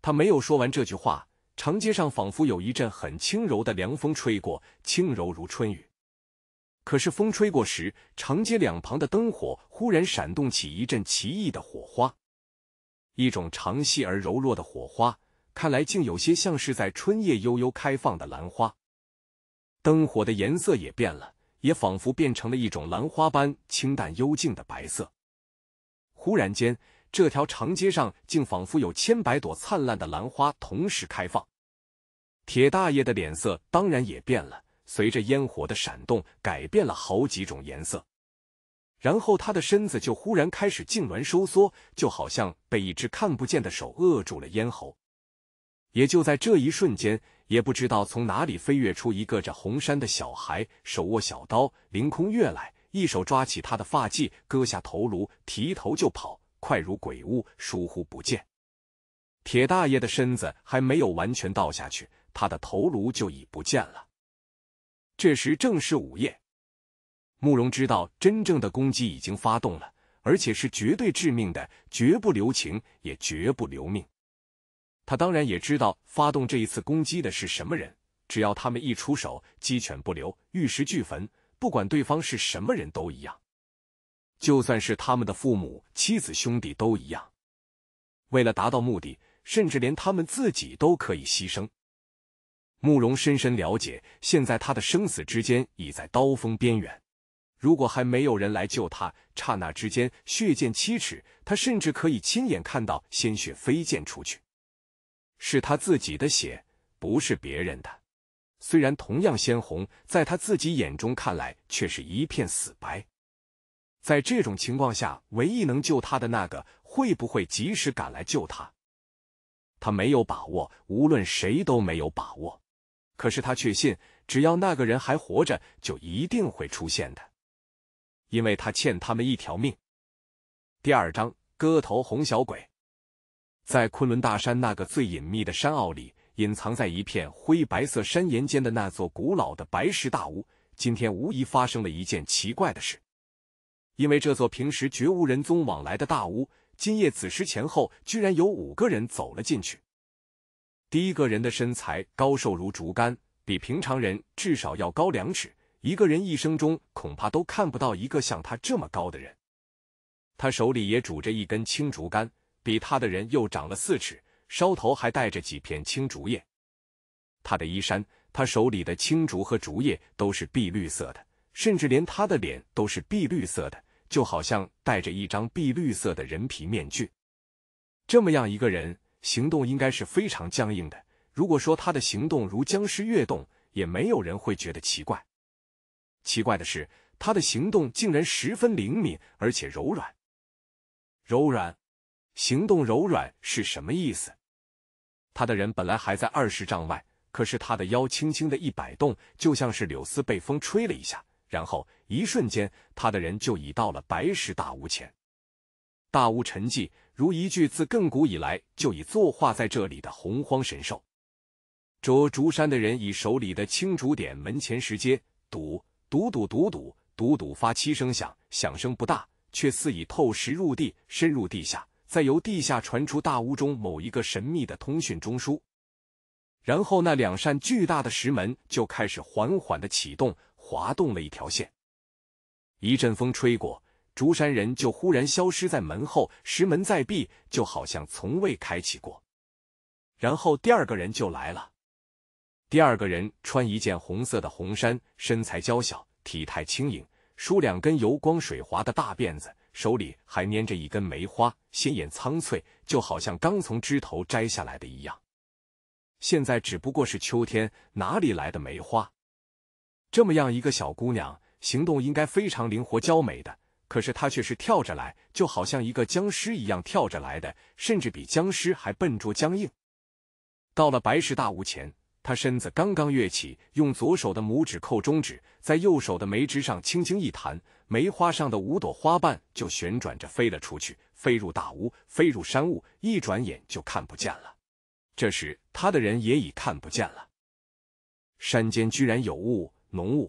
A: 他没有说完这句话。长街上仿佛有一阵很轻柔的凉风吹过，轻柔如春雨。可是风吹过时，长街两旁的灯火忽然闪动起一阵奇异的火花。一种长细而柔弱的火花，看来竟有些像是在春夜悠悠开放的兰花。灯火的颜色也变了，也仿佛变成了一种兰花般清淡幽静的白色。忽然间，这条长街上竟仿佛有千百朵灿烂的兰花同时开放。铁大爷的脸色当然也变了，随着烟火的闪动，改变了好几种颜色。然后他的身子就忽然开始痉挛收缩，就好像被一只看不见的手扼住了咽喉。也就在这一瞬间，也不知道从哪里飞跃出一个着红衫的小孩，手握小刀，凌空跃来，一手抓起他的发髻，割下头颅，提头就跑，快如鬼物，疏忽不见。铁大爷的身子还没有完全倒下去，他的头颅就已不见了。这时正是午夜。慕容知道，真正的攻击已经发动了，而且是绝对致命的，绝不留情，也绝不留命。他当然也知道，发动这一次攻击的是什么人。只要他们一出手，鸡犬不留，玉石俱焚，不管对方是什么人都一样。就算是他们的父母、妻子、兄弟都一样。为了达到目的，甚至连他们自己都可以牺牲。慕容深深了解，现在他的生死之间已在刀锋边缘。如果还没有人来救他，刹那之间血溅七尺，他甚至可以亲眼看到鲜血飞溅出去，是他自己的血，不是别人的。虽然同样鲜红，在他自己眼中看来却是一片死白。在这种情况下，唯一能救他的那个会不会及时赶来救他？他没有把握，无论谁都没有把握。可是他确信，只要那个人还活着，就一定会出现的。因为他欠他们一条命。第二章，割头红小鬼。在昆仑大山那个最隐秘的山坳里，隐藏在一片灰白色山岩间的那座古老的白石大屋，今天无疑发生了一件奇怪的事。因为这座平时绝无人踪往来的大屋，今夜子时前后，居然有五个人走了进去。第一个人的身材高瘦如竹竿，比平常人至少要高两尺。一个人一生中恐怕都看不到一个像他这么高的人。他手里也拄着一根青竹竿，比他的人又长了四尺，梢头还带着几片青竹叶。他的衣衫、他手里的青竹和竹叶都是碧绿色的，甚至连他的脸都是碧绿色的，就好像戴着一张碧绿色的人皮面具。这么样一个人，行动应该是非常僵硬的。如果说他的行动如僵尸跃动，也没有人会觉得奇怪。奇怪的是，他的行动竟然十分灵敏，而且柔软。柔软，行动柔软是什么意思？他的人本来还在二十丈外，可是他的腰轻轻的一摆动，就像是柳丝被风吹了一下，然后一瞬间，他的人就已到了白石大屋前。大屋沉寂，如一具自亘古以来就已坐化在这里的洪荒神兽。着竹山的人以手里的青竹点门前石阶，堵。嘟嘟嘟嘟嘟嘟发七声响，响声不大，却似已透石入地，深入地下，再由地下传出大屋中某一个神秘的通讯中枢。然后那两扇巨大的石门就开始缓缓的启动，滑动了一条线。一阵风吹过，竹山人就忽然消失在门后，石门再闭，就好像从未开启过。然后第二个人就来了，第二个人穿一件红色的红衫，身材娇小。体态轻盈，梳两根油光水滑的大辫子，手里还捏着一根梅花，鲜艳苍翠，就好像刚从枝头摘下来的一样。现在只不过是秋天，哪里来的梅花？这么样一个小姑娘，行动应该非常灵活娇美，的可是她却是跳着来，就好像一个僵尸一样跳着来的，甚至比僵尸还笨拙僵硬。到了白石大屋前。他身子刚刚跃起，用左手的拇指扣中指，在右手的梅枝上轻轻一弹，梅花上的五朵花瓣就旋转着飞了出去，飞入大屋，飞入山雾，一转眼就看不见了。这时，他的人也已看不见了。山间居然有雾，浓雾。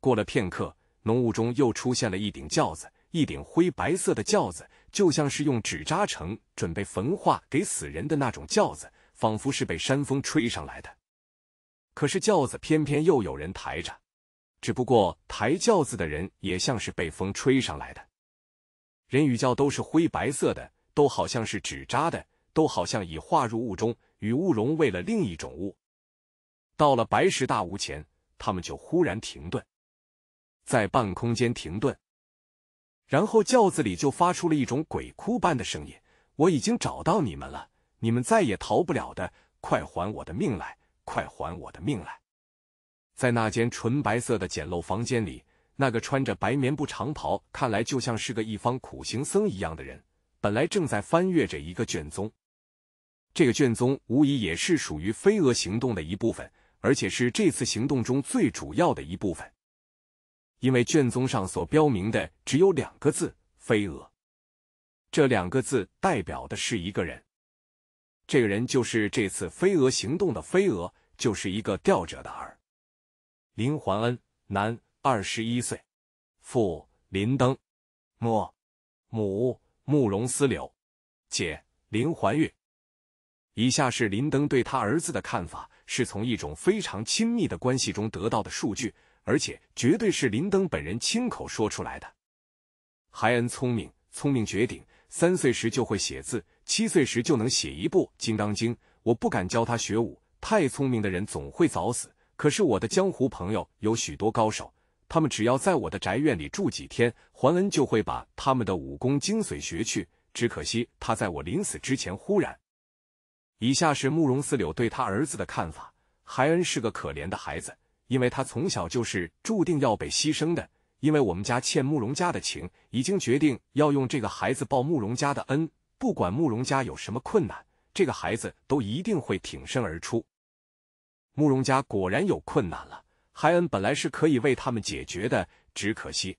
A: 过了片刻，浓雾中又出现了一顶轿子，一顶灰白色的轿子，就像是用纸扎成、准备焚化给死人的那种轿子。仿佛是被山风吹上来的，可是轿子偏偏又有人抬着，只不过抬轿子的人也像是被风吹上来的。人与轿都是灰白色的，都好像是纸扎的，都好像已化入雾中，与雾融为了另一种雾。到了白石大屋前，他们就忽然停顿，在半空间停顿，然后轿子里就发出了一种鬼哭般的声音：“我已经找到你们了。”你们再也逃不了的！快还我的命来！快还我的命来！在那间纯白色的简陋房间里，那个穿着白棉布长袍，看来就像是个一方苦行僧一样的人，本来正在翻阅着一个卷宗。这个卷宗无疑也是属于飞蛾行动的一部分，而且是这次行动中最主要的一部分，因为卷宗上所标明的只有两个字“飞蛾”。这两个字代表的是一个人。这个人就是这次飞蛾行动的飞蛾，就是一个钓者的儿，林怀恩，男，二十一岁，父林登，母母慕容思柳，姐林怀玉。以下是林登对他儿子的看法，是从一种非常亲密的关系中得到的数据，而且绝对是林登本人亲口说出来的。孩恩聪明，聪明绝顶，三岁时就会写字。七岁时就能写一部《金刚经》，我不敢教他学武，太聪明的人总会早死。可是我的江湖朋友有许多高手，他们只要在我的宅院里住几天，怀恩就会把他们的武功精髓学去。只可惜他在我临死之前忽然……以下是慕容四柳对他儿子的看法：怀恩是个可怜的孩子，因为他从小就是注定要被牺牲的。因为我们家欠慕容家的情，已经决定要用这个孩子报慕容家的恩。不管慕容家有什么困难，这个孩子都一定会挺身而出。慕容家果然有困难了，海恩本来是可以为他们解决的，只可惜。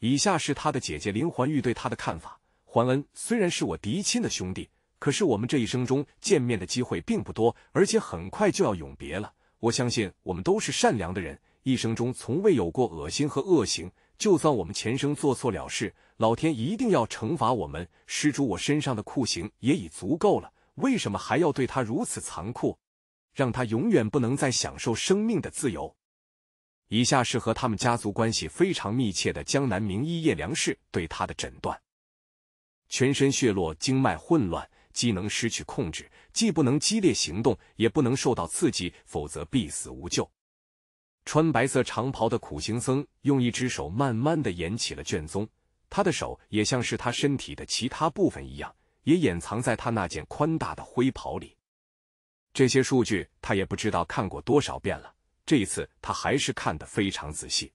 A: 以下是他的姐姐林环玉对他的看法：环恩虽然是我嫡亲的兄弟，可是我们这一生中见面的机会并不多，而且很快就要永别了。我相信我们都是善良的人，一生中从未有过恶心和恶行。就算我们前生做错了事，老天一定要惩罚我们。施主，我身上的酷刑也已足够了，为什么还要对他如此残酷，让他永远不能再享受生命的自由？以下是和他们家族关系非常密切的江南名医叶良士对他的诊断：全身血络经脉混乱，机能失去控制，既不能激烈行动，也不能受到刺激，否则必死无救。穿白色长袍的苦行僧用一只手慢慢的演起了卷宗，他的手也像是他身体的其他部分一样，也掩藏在他那件宽大的灰袍里。这些数据他也不知道看过多少遍了，这一次他还是看得非常仔细。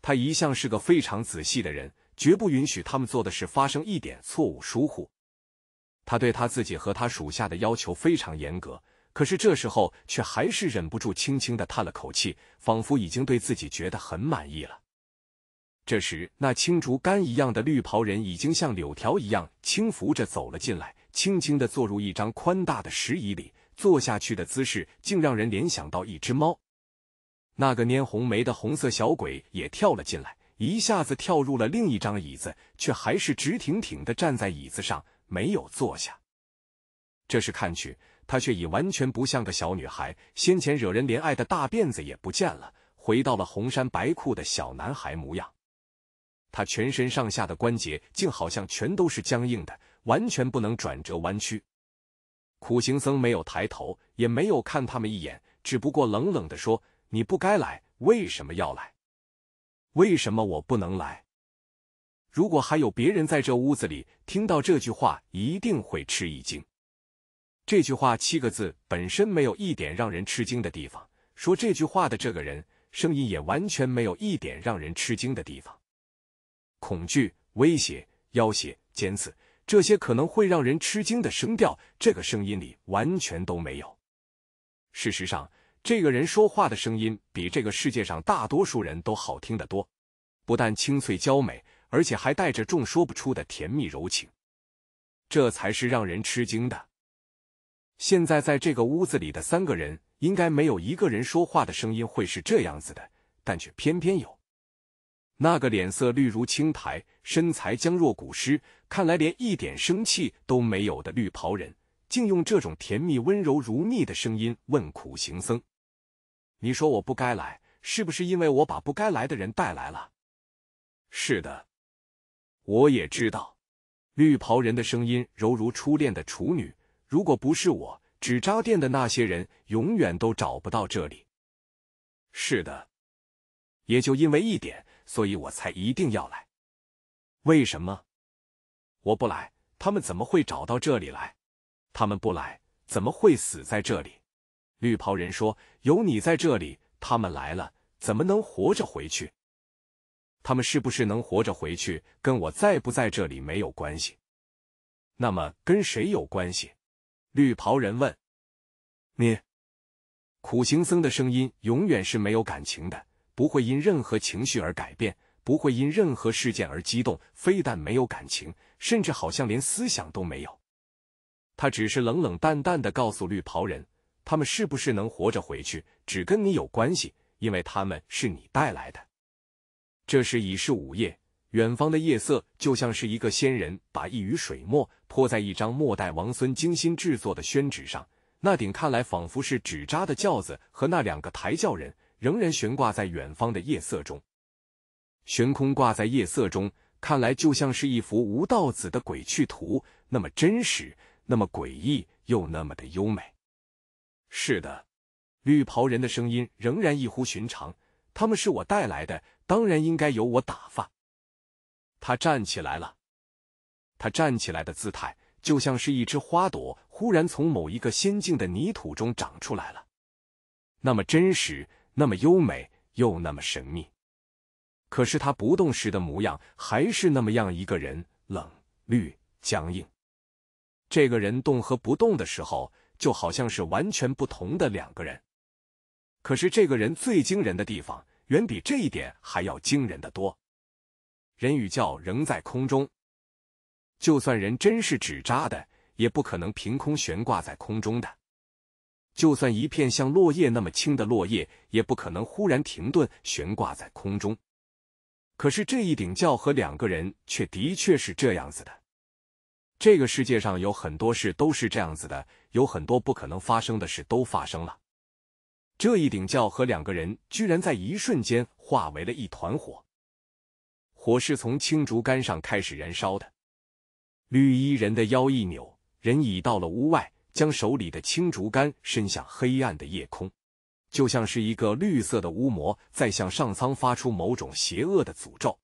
A: 他一向是个非常仔细的人，绝不允许他们做的事发生一点错误疏忽。他对他自己和他属下的要求非常严格。可是这时候，却还是忍不住轻轻的叹了口气，仿佛已经对自己觉得很满意了。这时，那青竹竿一样的绿袍人已经像柳条一样轻拂着走了进来，轻轻的坐入一张宽大的石椅里。坐下去的姿势，竟让人联想到一只猫。那个蔫红梅的红色小鬼也跳了进来，一下子跳入了另一张椅子，却还是直挺挺的站在椅子上，没有坐下。这时看去。她却已完全不像个小女孩，先前惹人怜爱的大辫子也不见了，回到了红衫白裤的小男孩模样。他全身上下的关节竟好像全都是僵硬的，完全不能转折弯曲。苦行僧没有抬头，也没有看他们一眼，只不过冷冷的说：“你不该来，为什么要来？为什么我不能来？如果还有别人在这屋子里，听到这句话，一定会吃一惊。”这句话七个字本身没有一点让人吃惊的地方，说这句话的这个人声音也完全没有一点让人吃惊的地方。恐惧、威胁、要挟、尖刺这些可能会让人吃惊的声调，这个声音里完全都没有。事实上，这个人说话的声音比这个世界上大多数人都好听得多，不但清脆娇美，而且还带着众说不出的甜蜜柔情，这才是让人吃惊的。现在在这个屋子里的三个人，应该没有一个人说话的声音会是这样子的，但却偏偏有。那个脸色绿如青苔、身材僵若古尸，看来连一点生气都没有的绿袍人，竟用这种甜蜜温柔如蜜的声音问苦行僧：“你说我不该来，是不是因为我把不该来的人带来了？”“是的。”“我也知道。”绿袍人的声音柔如初恋的处女。如果不是我，纸扎店的那些人永远都找不到这里。是的，也就因为一点，所以我才一定要来。为什么？我不来，他们怎么会找到这里来？他们不来，怎么会死在这里？绿袍人说：“有你在这里，他们来了怎么能活着回去？他们是不是能活着回去，跟我在不在这里没有关系。那么跟谁有关系？”绿袍人问：“你？”苦行僧的声音永远是没有感情的，不会因任何情绪而改变，不会因任何事件而激动。非但没有感情，甚至好像连思想都没有。他只是冷冷淡淡的告诉绿袍人：“他们是不是能活着回去，只跟你有关系，因为他们是你带来的。”这时已是午夜，远方的夜色就像是一个仙人把一隅水墨。泼在一张末代王孙精心制作的宣纸上，那顶看来仿佛是纸扎的轿子和那两个抬轿人，仍然悬挂在远方的夜色中，悬空挂在夜色中，看来就像是一幅吴道子的鬼去图，那么真实，那么诡异，又那么的优美。是的，绿袍人的声音仍然异乎寻常。他们是我带来的，当然应该由我打发。他站起来了。他站起来的姿态，就像是一枝花朵忽然从某一个仙境的泥土中长出来了，那么真实，那么优美，又那么神秘。可是他不动时的模样，还是那么样一个人，冷、绿、僵硬。这个人动和不动的时候，就好像是完全不同的两个人。可是这个人最惊人的地方，远比这一点还要惊人的多。人与教仍在空中。就算人真是纸扎的，也不可能凭空悬挂在空中的；就算一片像落叶那么轻的落叶，也不可能忽然停顿悬挂在空中。可是这一顶轿和两个人却的确是这样子的。这个世界上有很多事都是这样子的，有很多不可能发生的事都发生了。这一顶轿和两个人居然在一瞬间化为了一团火，火是从青竹竿上开始燃烧的。绿衣人的腰一扭，人已到了屋外，将手里的青竹竿伸向黑暗的夜空，就像是一个绿色的巫魔在向上苍发出某种邪恶的诅咒。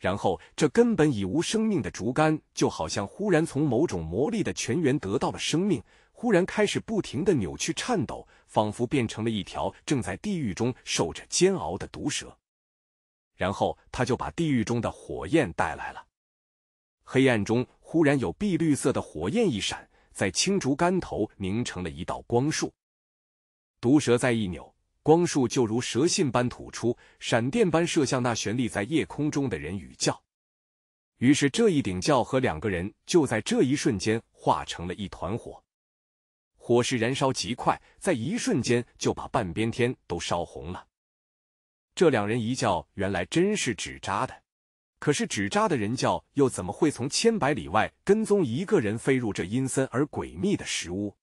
A: 然后，这根本已无生命的竹竿，就好像忽然从某种魔力的泉源得到了生命，忽然开始不停的扭曲、颤抖，仿佛变成了一条正在地狱中受着煎熬的毒蛇。然后，他就把地狱中的火焰带来了。黑暗中忽然有碧绿色的火焰一闪，在青竹竿头凝成了一道光束。毒蛇再一扭，光束就如蛇信般吐出，闪电般射向那悬立在夜空中的人与教。于是这一顶轿和两个人就在这一瞬间化成了一团火。火势燃烧极快，在一瞬间就把半边天都烧红了。这两人一叫，原来真是纸扎的。可是纸扎的人教又怎么会从千百里外跟踪一个人飞入这阴森而诡秘的石屋？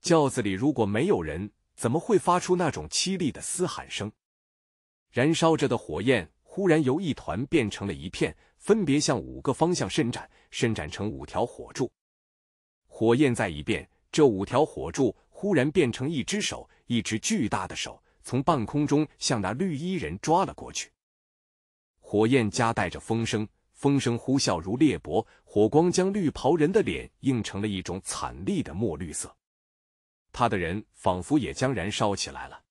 A: 轿子里如果没有人，怎么会发出那种凄厉的嘶喊声？燃烧着的火焰忽然由一团变成了一片，分别向五个方向伸展，伸展成五条火柱。火焰再一变，这五条火柱忽然变成一只手，一只巨大的手，从半空中向那绿衣人抓了过去。火焰夹带着风声，风声呼啸如裂帛。火光将绿袍人的脸映成了一种惨厉的墨绿色，他的人仿佛也将燃烧起来了。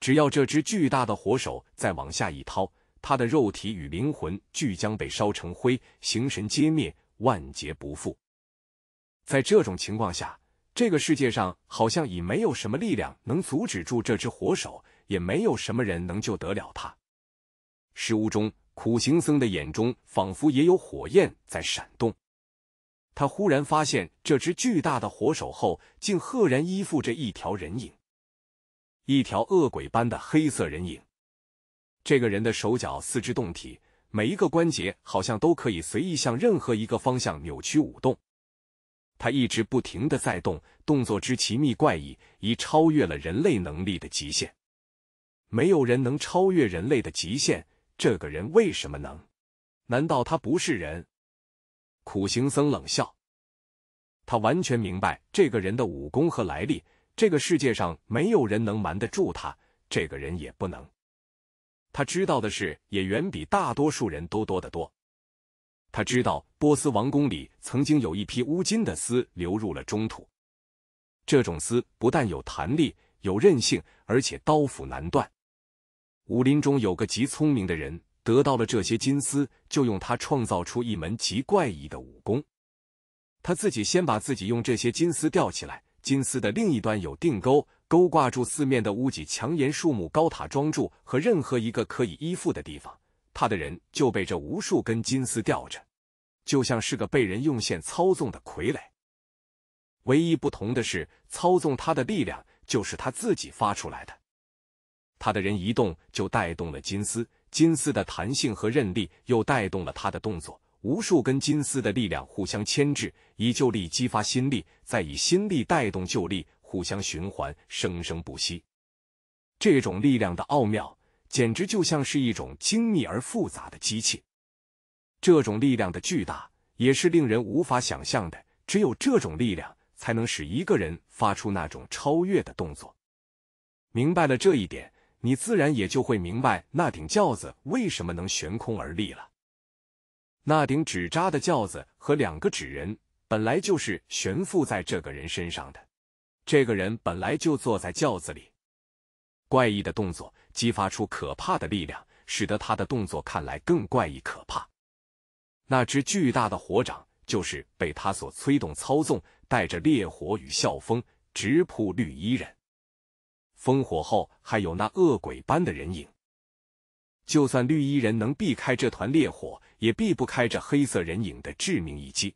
A: 只要这只巨大的火手再往下一掏，他的肉体与灵魂俱将被烧成灰，形神皆灭，万劫不复。在这种情况下，这个世界上好像已没有什么力量能阻止住这只火手，也没有什么人能救得了他。石屋中，苦行僧的眼中仿佛也有火焰在闪动。他忽然发现，这只巨大的火手后，竟赫然依附着一条人影，一条恶鬼般的黑色人影。这个人的手脚四肢动体，每一个关节好像都可以随意向任何一个方向扭曲舞动。他一直不停的在动，动作之奇密怪异，已超越了人类能力的极限。没有人能超越人类的极限。这个人为什么能？难道他不是人？苦行僧冷笑，他完全明白这个人的武功和来历。这个世界上没有人能瞒得住他，这个人也不能。他知道的事也远比大多数人都多得多。他知道波斯王宫里曾经有一批乌金的丝流入了中土，这种丝不但有弹力、有韧性，而且刀斧难断。武林中有个极聪明的人，得到了这些金丝，就用它创造出一门极怪异的武功。他自己先把自己用这些金丝吊起来，金丝的另一端有定钩，钩挂住四面的屋脊、墙檐、树木、高塔、桩柱和任何一个可以依附的地方。他的人就被这无数根金丝吊着，就像是个被人用线操纵的傀儡。唯一不同的是，操纵他的力量就是他自己发出来的。他的人一动，就带动了金丝；金丝的弹性和韧力又带动了他的动作。无数根金丝的力量互相牵制，以旧力激发新力，再以新力带动旧力，互相循环，生生不息。这种力量的奥妙，简直就像是一种精密而复杂的机器。这种力量的巨大，也是令人无法想象的。只有这种力量，才能使一个人发出那种超越的动作。明白了这一点。你自然也就会明白那顶轿子为什么能悬空而立了。那顶纸扎的轿子和两个纸人本来就是悬附在这个人身上的，这个人本来就坐在轿子里。怪异的动作激发出可怕的力量，使得他的动作看来更怪异可怕。那只巨大的火掌就是被他所催动操纵，带着烈火与啸风直扑绿衣人。烽火后还有那恶鬼般的人影，就算绿衣人能避开这团烈火，也避不开这黑色人影的致命一击。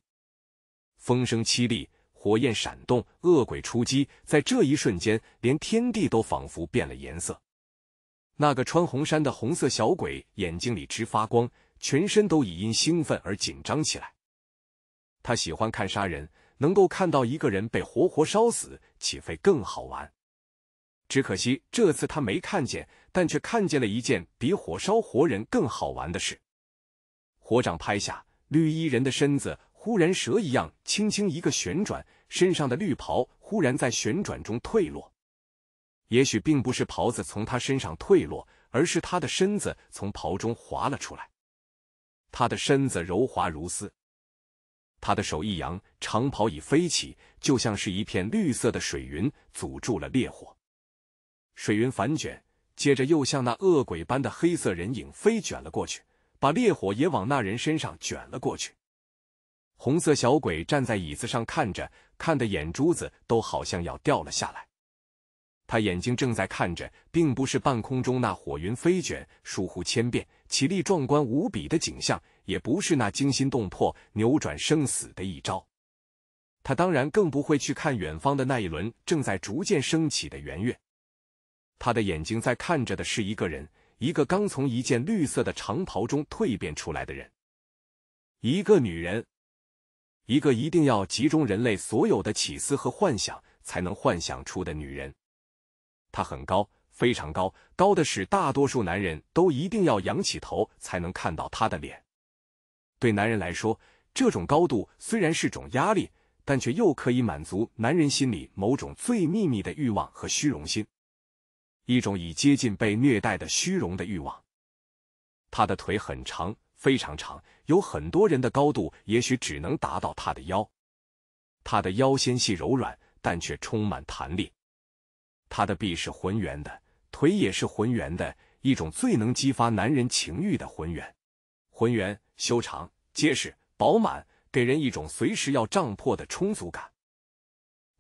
A: 风声凄厉，火焰闪动，恶鬼出击。在这一瞬间，连天地都仿佛变了颜色。那个穿红衫的红色小鬼眼睛里直发光，全身都已因兴奋而紧张起来。他喜欢看杀人，能够看到一个人被活活烧死，岂非更好玩？只可惜这次他没看见，但却看见了一件比火烧活人更好玩的事。火掌拍下，绿衣人的身子忽然蛇一样轻轻一个旋转，身上的绿袍忽然在旋转中退落。也许并不是袍子从他身上退落，而是他的身子从袍中滑了出来。他的身子柔滑如丝，他的手一扬，长袍已飞起，就像是一片绿色的水云，阻住了烈火。水云反卷，接着又像那恶鬼般的黑色人影飞卷了过去，把烈火也往那人身上卷了过去。红色小鬼站在椅子上看着，看的眼珠子都好像要掉了下来。他眼睛正在看着，并不是半空中那火云飞卷、疏忽千变、奇立壮观无比的景象，也不是那惊心动魄、扭转生死的一招。他当然更不会去看远方的那一轮正在逐渐升起的圆月。他的眼睛在看着的是一个人，一个刚从一件绿色的长袍中蜕变出来的人，一个女人，一个一定要集中人类所有的起思和幻想才能幻想出的女人。她很高，非常高，高的使大多数男人都一定要仰起头才能看到她的脸。对男人来说，这种高度虽然是种压力，但却又可以满足男人心里某种最秘密的欲望和虚荣心。一种已接近被虐待的虚荣的欲望。他的腿很长，非常长，有很多人的高度，也许只能达到他的腰。他的腰纤细柔软，但却充满弹力。他的臂是浑圆的，腿也是浑圆的，一种最能激发男人情欲的浑圆。浑圆、修长、结实、饱满，给人一种随时要胀破的充足感。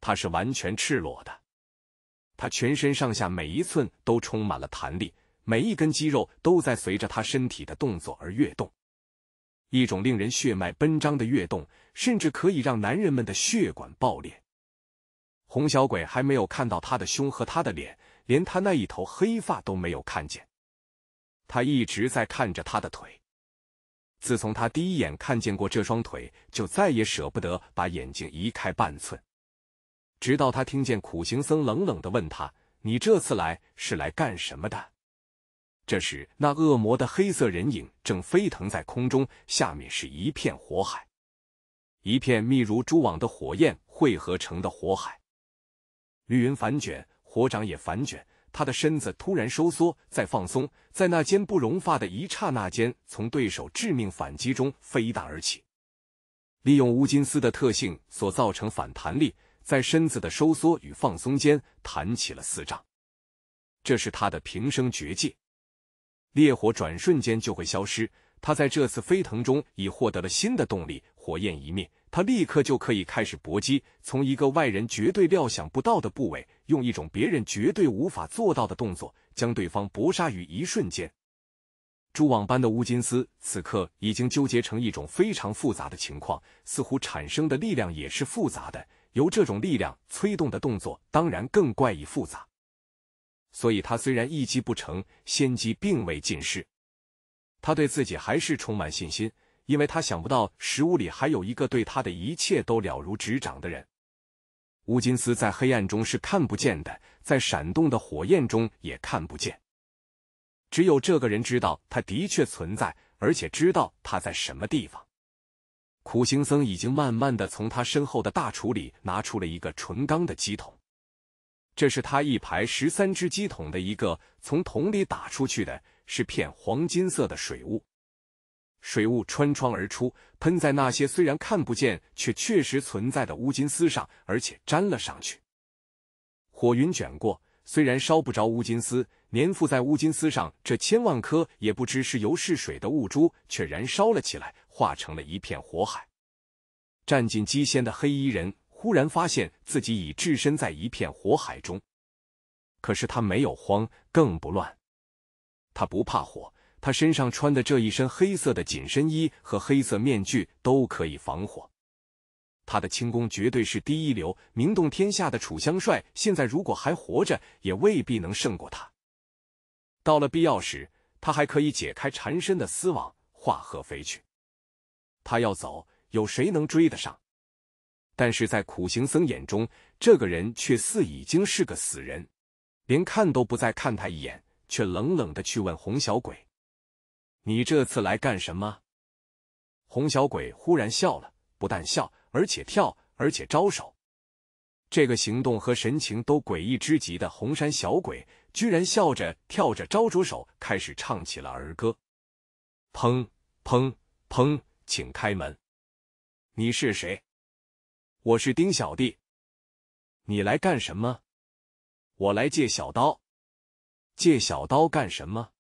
A: 他是完全赤裸的。他全身上下每一寸都充满了弹力，每一根肌肉都在随着他身体的动作而跃动，一种令人血脉奔张的跃动，甚至可以让男人们的血管爆裂。红小鬼还没有看到他的胸和他的脸，连他那一头黑发都没有看见，他一直在看着他的腿。自从他第一眼看见过这双腿，就再也舍不得把眼睛移开半寸。直到他听见苦行僧冷冷的问他：“你这次来是来干什么的？”这时，那恶魔的黑色人影正飞腾在空中，下面是一片火海，一片密如蛛网的火焰汇合成的火海。绿云反卷，火掌也反卷，他的身子突然收缩，再放松，在那间不容发的一刹那间，从对手致命反击中飞弹而起，利用乌金丝的特性所造成反弹力。在身子的收缩与放松间弹起了四丈，这是他的平生绝技。烈火转瞬间就会消失。他在这次飞腾中已获得了新的动力。火焰一灭，他立刻就可以开始搏击。从一个外人绝对料想不到的部位，用一种别人绝对无法做到的动作，将对方搏杀于一瞬间。蛛网般的乌金丝此刻已经纠结成一种非常复杂的情况，似乎产生的力量也是复杂的。由这种力量催动的动作，当然更怪异复杂。所以他虽然一击不成，先机并未尽失。他对自己还是充满信心，因为他想不到食物里还有一个对他的一切都了如指掌的人。乌金斯在黑暗中是看不见的，在闪动的火焰中也看不见。只有这个人知道他的确存在，而且知道他在什么地方。苦行僧已经慢慢的从他身后的大橱里拿出了一个纯钢的鸡桶，这是他一排十三只鸡桶的一个。从桶里打出去的是片黄金色的水雾，水雾穿窗而出，喷在那些虽然看不见却确实存在的乌金丝上，而且粘了上去。火云卷过，虽然烧不着乌金丝，粘附在乌金丝上，这千万颗也不知是油是水的雾珠，却燃烧了起来。化成了一片火海，占尽机先的黑衣人忽然发现自己已置身在一片火海中。可是他没有慌，更不乱。他不怕火，他身上穿的这一身黑色的紧身衣和黑色面具都可以防火。他的轻功绝对是第一流，名动天下的楚香帅现在如果还活着，也未必能胜过他。到了必要时，他还可以解开缠身的丝网，化鹤飞去。他要走，有谁能追得上？但是在苦行僧眼中，这个人却似已经是个死人，连看都不再看他一眼，却冷冷的去问红小鬼：“你这次来干什么？”红小鬼忽然笑了，不但笑，而且跳，而且招手。这个行动和神情都诡异之极的红山小鬼，居然笑着跳着招着手，开始唱起了儿歌：砰砰砰。请开门。你是谁？我是丁小弟。你来干什么？我来借小刀。借小刀干什么？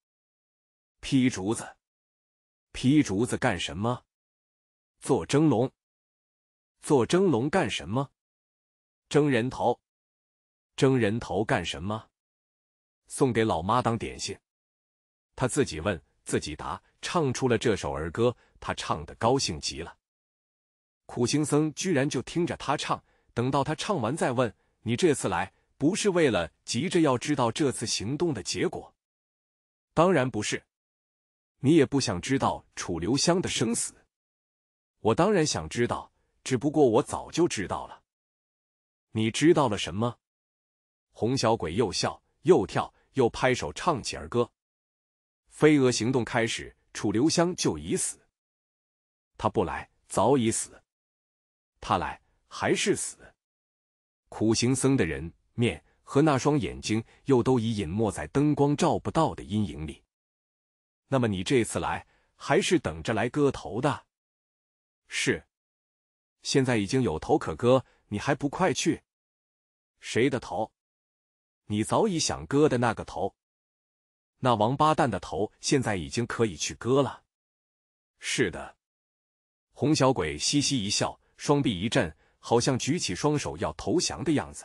A: 劈竹子。劈竹子干什么？做蒸笼。做蒸笼干什么？蒸人头。蒸人头干什么？送给老妈当点心。他自己问自己答，唱出了这首儿歌。他唱的高兴极了，苦行僧居然就听着他唱，等到他唱完再问：“你这次来不是为了急着要知道这次行动的结果？”“当然不是。”“你也不想知道楚留香的生死？”“我当然想知道，只不过我早就知道了。”“你知道了什么？”红小鬼又笑又跳又拍手唱起儿歌：“飞蛾行动开始，楚留香就已死。”他不来早已死，他来还是死？苦行僧的人面和那双眼睛又都已隐没在灯光照不到的阴影里。那么你这次来还是等着来割头的？是，现在已经有头可割，你还不快去？谁的头？你早已想割的那个头？那王八蛋的头现在已经可以去割了？是的。红小鬼嘻嘻一笑，双臂一震，好像举起双手要投降的样子。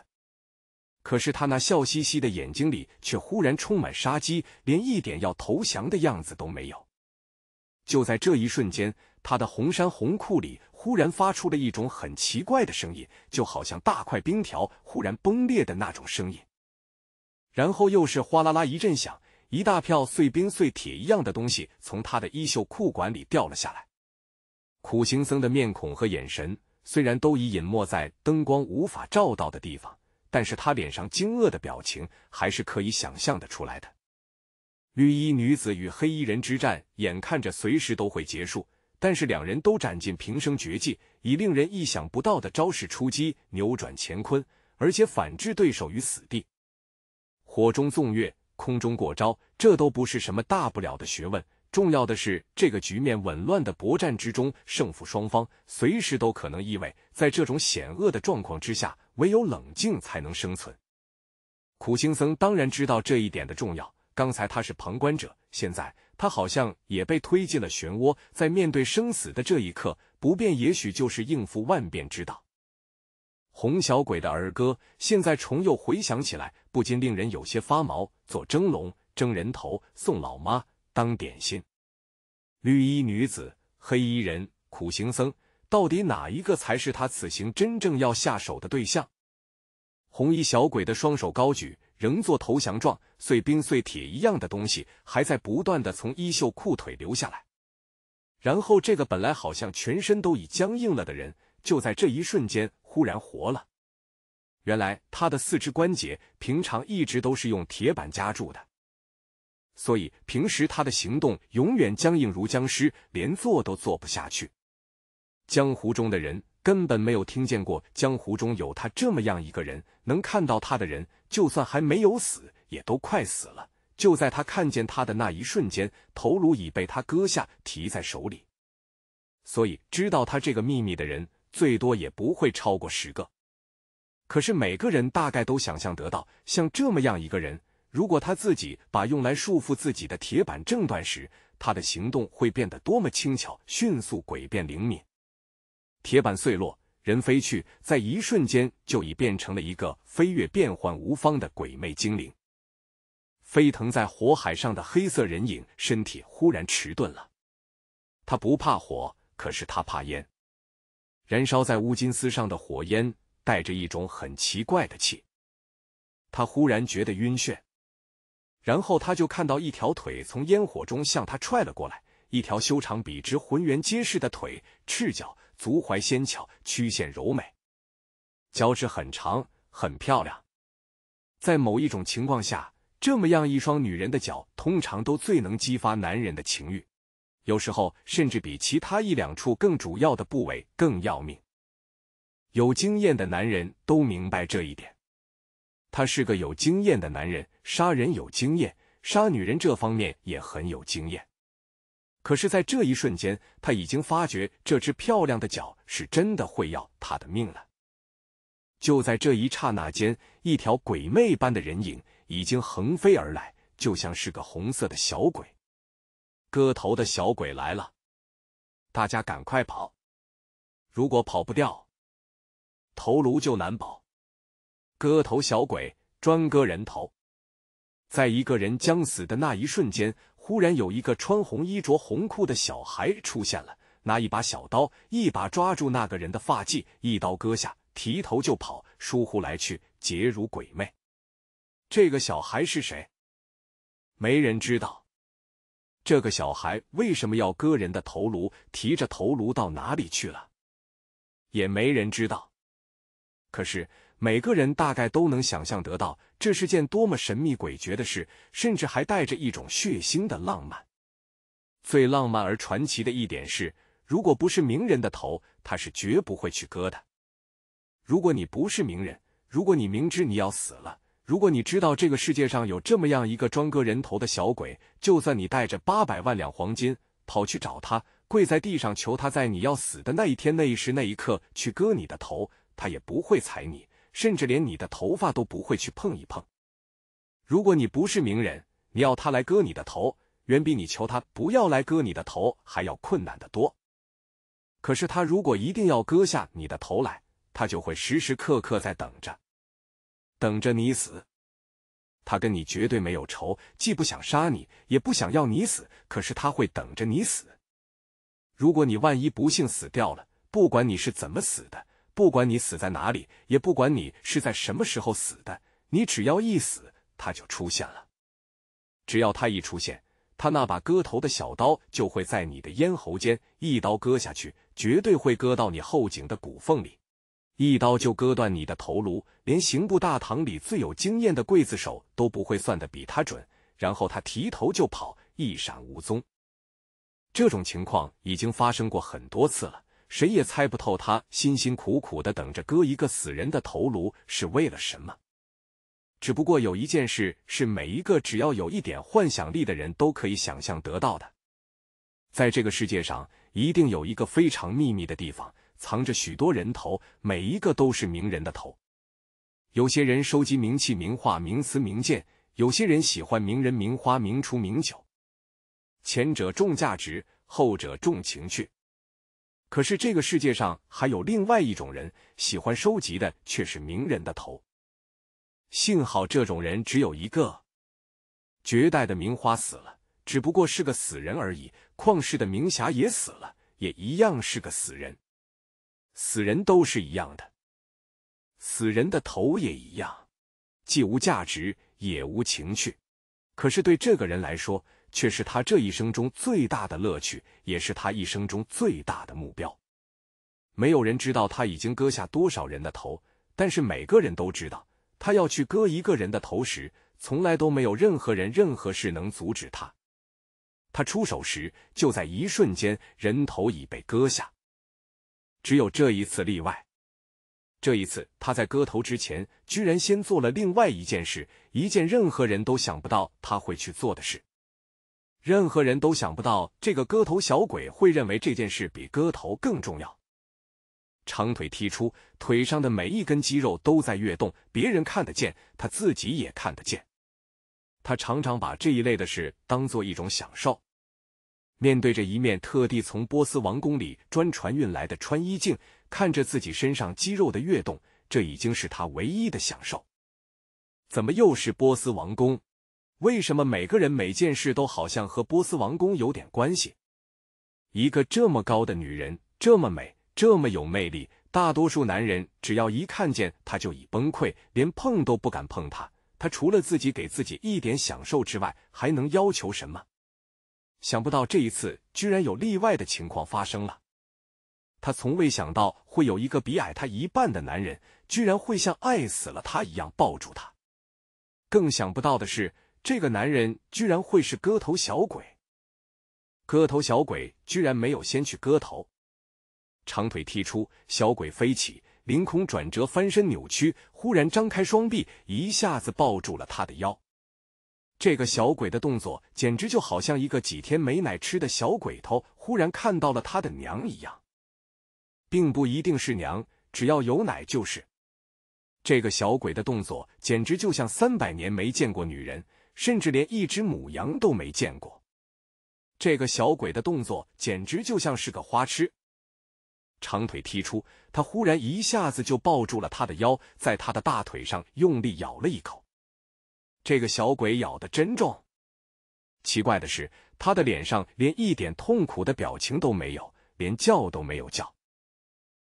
A: 可是他那笑嘻嘻的眼睛里却忽然充满杀机，连一点要投降的样子都没有。就在这一瞬间，他的红衫红裤里忽然发出了一种很奇怪的声音，就好像大块冰条忽然崩裂的那种声音。然后又是哗啦啦一阵响，一大票碎冰碎铁一样的东西从他的衣袖裤管里掉了下来。苦行僧的面孔和眼神虽然都已隐没在灯光无法照到的地方，但是他脸上惊愕的表情还是可以想象的出来的。绿衣女子与黑衣人之战，眼看着随时都会结束，但是两人都斩尽平生绝技，以令人意想不到的招式出击，扭转乾坤，而且反制对手于死地。火中纵跃，空中过招，这都不是什么大不了的学问。重要的是，这个局面紊乱的搏战之中，胜负双方随时都可能意味，在这种险恶的状况之下，唯有冷静才能生存。苦行僧当然知道这一点的重要。刚才他是旁观者，现在他好像也被推进了漩涡。在面对生死的这一刻，不变也许就是应付万变之道。红小鬼的儿歌，现在重又回想起来，不禁令人有些发毛。做蒸笼，蒸人头，送老妈。当点心，绿衣女子、黑衣人、苦行僧，到底哪一个才是他此行真正要下手的对象？红衣小鬼的双手高举，仍做投降状，碎冰碎铁一样的东西还在不断的从衣袖裤腿流下来。然后，这个本来好像全身都已僵硬了的人，就在这一瞬间忽然活了。原来，他的四肢关节平常一直都是用铁板夹住的。所以平时他的行动永远僵硬如僵尸，连坐都坐不下去。江湖中的人根本没有听见过江湖中有他这么样一个人。能看到他的人，就算还没有死，也都快死了。就在他看见他的那一瞬间，头颅已被他割下，提在手里。所以知道他这个秘密的人，最多也不会超过十个。可是每个人大概都想象得到，像这么样一个人。如果他自己把用来束缚自己的铁板挣断时，他的行动会变得多么轻巧、迅速、诡变灵敏！铁板碎落，人飞去，在一瞬间就已变成了一个飞跃变幻无方的鬼魅精灵。飞腾在火海上的黑色人影，身体忽然迟钝了。他不怕火，可是他怕烟。燃烧在乌金丝上的火焰带着一种很奇怪的气。他忽然觉得晕眩。然后他就看到一条腿从烟火中向他踹了过来，一条修长、笔直、浑圆、结实的腿，赤脚，足踝纤巧，曲线柔美，脚趾很长，很漂亮。在某一种情况下，这么样一双女人的脚，通常都最能激发男人的情欲，有时候甚至比其他一两处更主要的部位更要命。有经验的男人都明白这一点。他是个有经验的男人，杀人有经验，杀女人这方面也很有经验。可是，在这一瞬间，他已经发觉这只漂亮的脚是真的会要他的命了。就在这一刹那间，一条鬼魅般的人影已经横飞而来，就像是个红色的小鬼，割头的小鬼来了！大家赶快跑！如果跑不掉，头颅就难保。割头小鬼专割人头，在一个人将死的那一瞬间，忽然有一个穿红衣、着红裤的小孩出现了，拿一把小刀，一把抓住那个人的发髻，一刀割下，提头就跑，疏忽来去，结如鬼魅。这个小孩是谁？没人知道。这个小孩为什么要割人的头颅？提着头颅到哪里去了？也没人知道。可是。每个人大概都能想象得到，这是件多么神秘诡谲的事，甚至还带着一种血腥的浪漫。最浪漫而传奇的一点是，如果不是名人的头，他是绝不会去割的。如果你不是名人，如果你明知你要死了，如果你知道这个世界上有这么样一个专割人头的小鬼，就算你带着八百万两黄金跑去找他，跪在地上求他，在你要死的那一天、那一时、那一刻去割你的头，他也不会睬你。甚至连你的头发都不会去碰一碰。如果你不是名人，你要他来割你的头，远比你求他不要来割你的头还要困难的多。可是他如果一定要割下你的头来，他就会时时刻刻在等着，等着你死。他跟你绝对没有仇，既不想杀你，也不想要你死。可是他会等着你死。如果你万一不幸死掉了，不管你是怎么死的。不管你死在哪里，也不管你是在什么时候死的，你只要一死，他就出现了。只要他一出现，他那把割头的小刀就会在你的咽喉间一刀割下去，绝对会割到你后颈的骨缝里，一刀就割断你的头颅，连刑部大堂里最有经验的刽子手都不会算的比他准。然后他提头就跑，一闪无踪。这种情况已经发生过很多次了。谁也猜不透他辛辛苦苦的等着割一个死人的头颅是为了什么。只不过有一件事是每一个只要有一点幻想力的人都可以想象得到的：在这个世界上，一定有一个非常秘密的地方，藏着许多人头，每一个都是名人的头。有些人收集名器、名画、名词、名剑；有些人喜欢名人、名花、名厨、名酒。前者重价值，后者重情趣。可是这个世界上还有另外一种人，喜欢收集的却是名人的头。幸好这种人只有一个。绝代的名花死了，只不过是个死人而已；旷世的名侠也死了，也一样是个死人。死人都是一样的，死人的头也一样，既无价值也无情趣。可是对这个人来说，却是他这一生中最大的乐趣，也是他一生中最大的目标。没有人知道他已经割下多少人的头，但是每个人都知道，他要去割一个人的头时，从来都没有任何人、任何事能阻止他。他出手时，就在一瞬间，人头已被割下。只有这一次例外，这一次他在割头之前，居然先做了另外一件事，一件任何人都想不到他会去做的事。任何人都想不到，这个割头小鬼会认为这件事比割头更重要。长腿踢出，腿上的每一根肌肉都在跃动，别人看得见，他自己也看得见。他常常把这一类的事当做一种享受。面对着一面特地从波斯王宫里专船运来的穿衣镜，看着自己身上肌肉的跃动，这已经是他唯一的享受。怎么又是波斯王宫？为什么每个人每件事都好像和波斯王宫有点关系？一个这么高的女人，这么美，这么有魅力，大多数男人只要一看见她就已崩溃，连碰都不敢碰她。她除了自己给自己一点享受之外，还能要求什么？想不到这一次居然有例外的情况发生了。他从未想到会有一个比矮他一半的男人，居然会像爱死了他一样抱住他。更想不到的是。这个男人居然会是割头小鬼，割头小鬼居然没有先去割头，长腿踢出，小鬼飞起，凌空转折，翻身扭曲，忽然张开双臂，一下子抱住了他的腰。这个小鬼的动作简直就好像一个几天没奶吃的小鬼头忽然看到了他的娘一样，并不一定是娘，只要有奶就是。这个小鬼的动作简直就像三百年没见过女人。甚至连一只母羊都没见过，这个小鬼的动作简直就像是个花痴。长腿踢出，他忽然一下子就抱住了他的腰，在他的大腿上用力咬了一口。这个小鬼咬的真重。奇怪的是，他的脸上连一点痛苦的表情都没有，连叫都没有叫。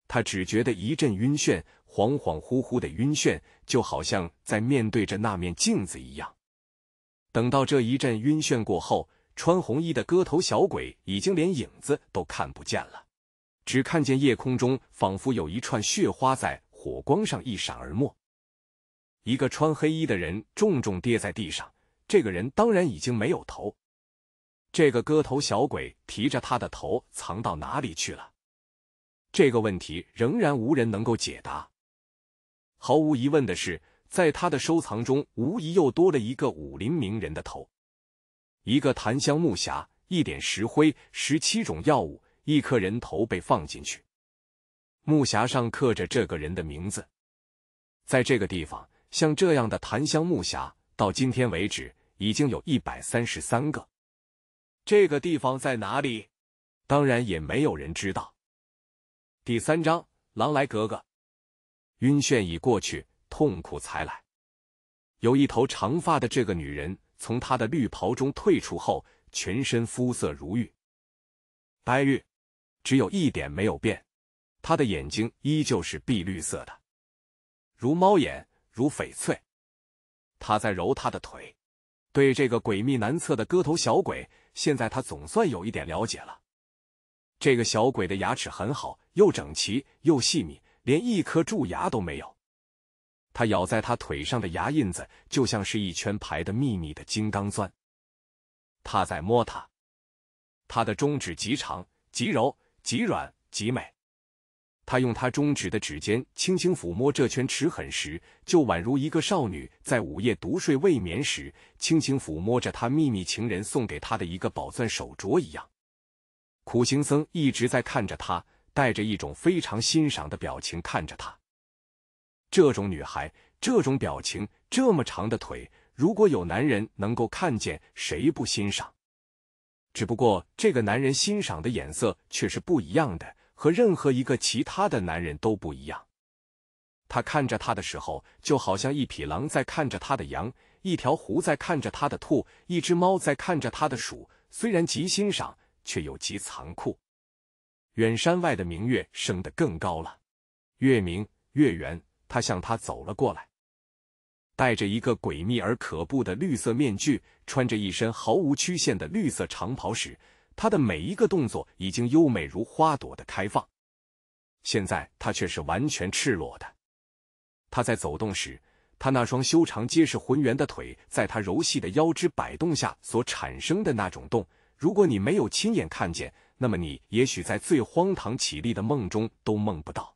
A: 他只觉得一阵晕眩，恍恍惚惚的晕眩，就好像在面对着那面镜子一样。等到这一阵晕眩过后，穿红衣的割头小鬼已经连影子都看不见了，只看见夜空中仿佛有一串血花在火光上一闪而没。一个穿黑衣的人重重跌在地上，这个人当然已经没有头。这个割头小鬼提着他的头藏到哪里去了？这个问题仍然无人能够解答。毫无疑问的是。在他的收藏中，无疑又多了一个武林名人的头。一个檀香木匣，一点石灰，十七种药物，一颗人头被放进去。木匣上刻着这个人的名字。在这个地方，像这样的檀香木匣，到今天为止已经有一百三十三个。这个地方在哪里？当然也没有人知道。第三章，狼来格格。晕眩已过去。痛苦才来。有一头长发的这个女人，从她的绿袍中退出后，全身肤色如玉，白玉，只有一点没有变。她的眼睛依旧是碧绿色的，如猫眼，如翡翠。他在揉他的腿。对这个诡秘难测的割头小鬼，现在他总算有一点了解了。这个小鬼的牙齿很好，又整齐又细密，连一颗蛀牙都没有。他咬在他腿上的牙印子，就像是一圈排的密密的金刚钻。他在摸他，他的中指极长、极柔、极软、极美。他用他中指的指尖轻轻抚摸这圈齿痕时，就宛如一个少女在午夜独睡未眠时，轻轻抚摸着他秘密情人送给他的一个宝钻手镯一样。苦行僧一直在看着他，带着一种非常欣赏的表情看着他。这种女孩，这种表情，这么长的腿，如果有男人能够看见，谁不欣赏？只不过这个男人欣赏的眼色却是不一样的，和任何一个其他的男人都不一样。他看着他的时候，就好像一匹狼在看着他的羊，一条狐在看着他的兔，一只猫在看着他的鼠。虽然极欣赏，却又极残酷。远山外的明月升得更高了，月明月圆。他向他走了过来，戴着一个诡秘而可怖的绿色面具，穿着一身毫无曲线的绿色长袍时，他的每一个动作已经优美如花朵的开放。现在他却是完全赤裸的。他在走动时，他那双修长结实浑圆的腿，在他柔细的腰肢摆动下所产生的那种动，如果你没有亲眼看见，那么你也许在最荒唐绮丽的梦中都梦不到。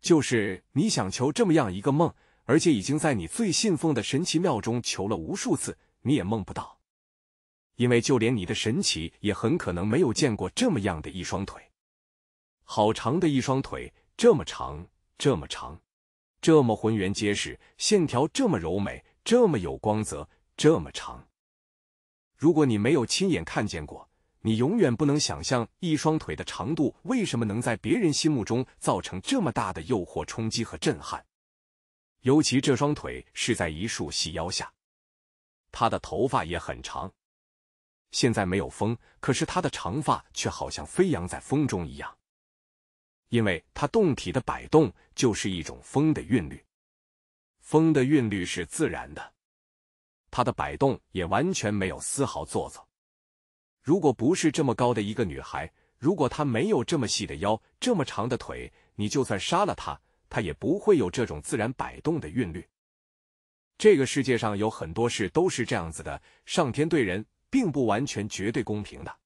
A: 就是你想求这么样一个梦，而且已经在你最信奉的神奇庙中求了无数次，你也梦不到，因为就连你的神奇也很可能没有见过这么样的一双腿，好长的一双腿，这么长，这么长，这么浑圆结实，线条这么柔美，这么有光泽，这么长。如果你没有亲眼看见过。你永远不能想象一双腿的长度为什么能在别人心目中造成这么大的诱惑冲击和震撼，尤其这双腿是在一束细腰下，她的头发也很长，现在没有风，可是她的长发却好像飞扬在风中一样，因为她动体的摆动就是一种风的韵律，风的韵律是自然的，她的摆动也完全没有丝毫做作。如果不是这么高的一个女孩，如果她没有这么细的腰、这么长的腿，你就算杀了她，她也不会有这种自然摆动的韵律。这个世界上有很多事都是这样子的，上天对人并不完全绝对公平的。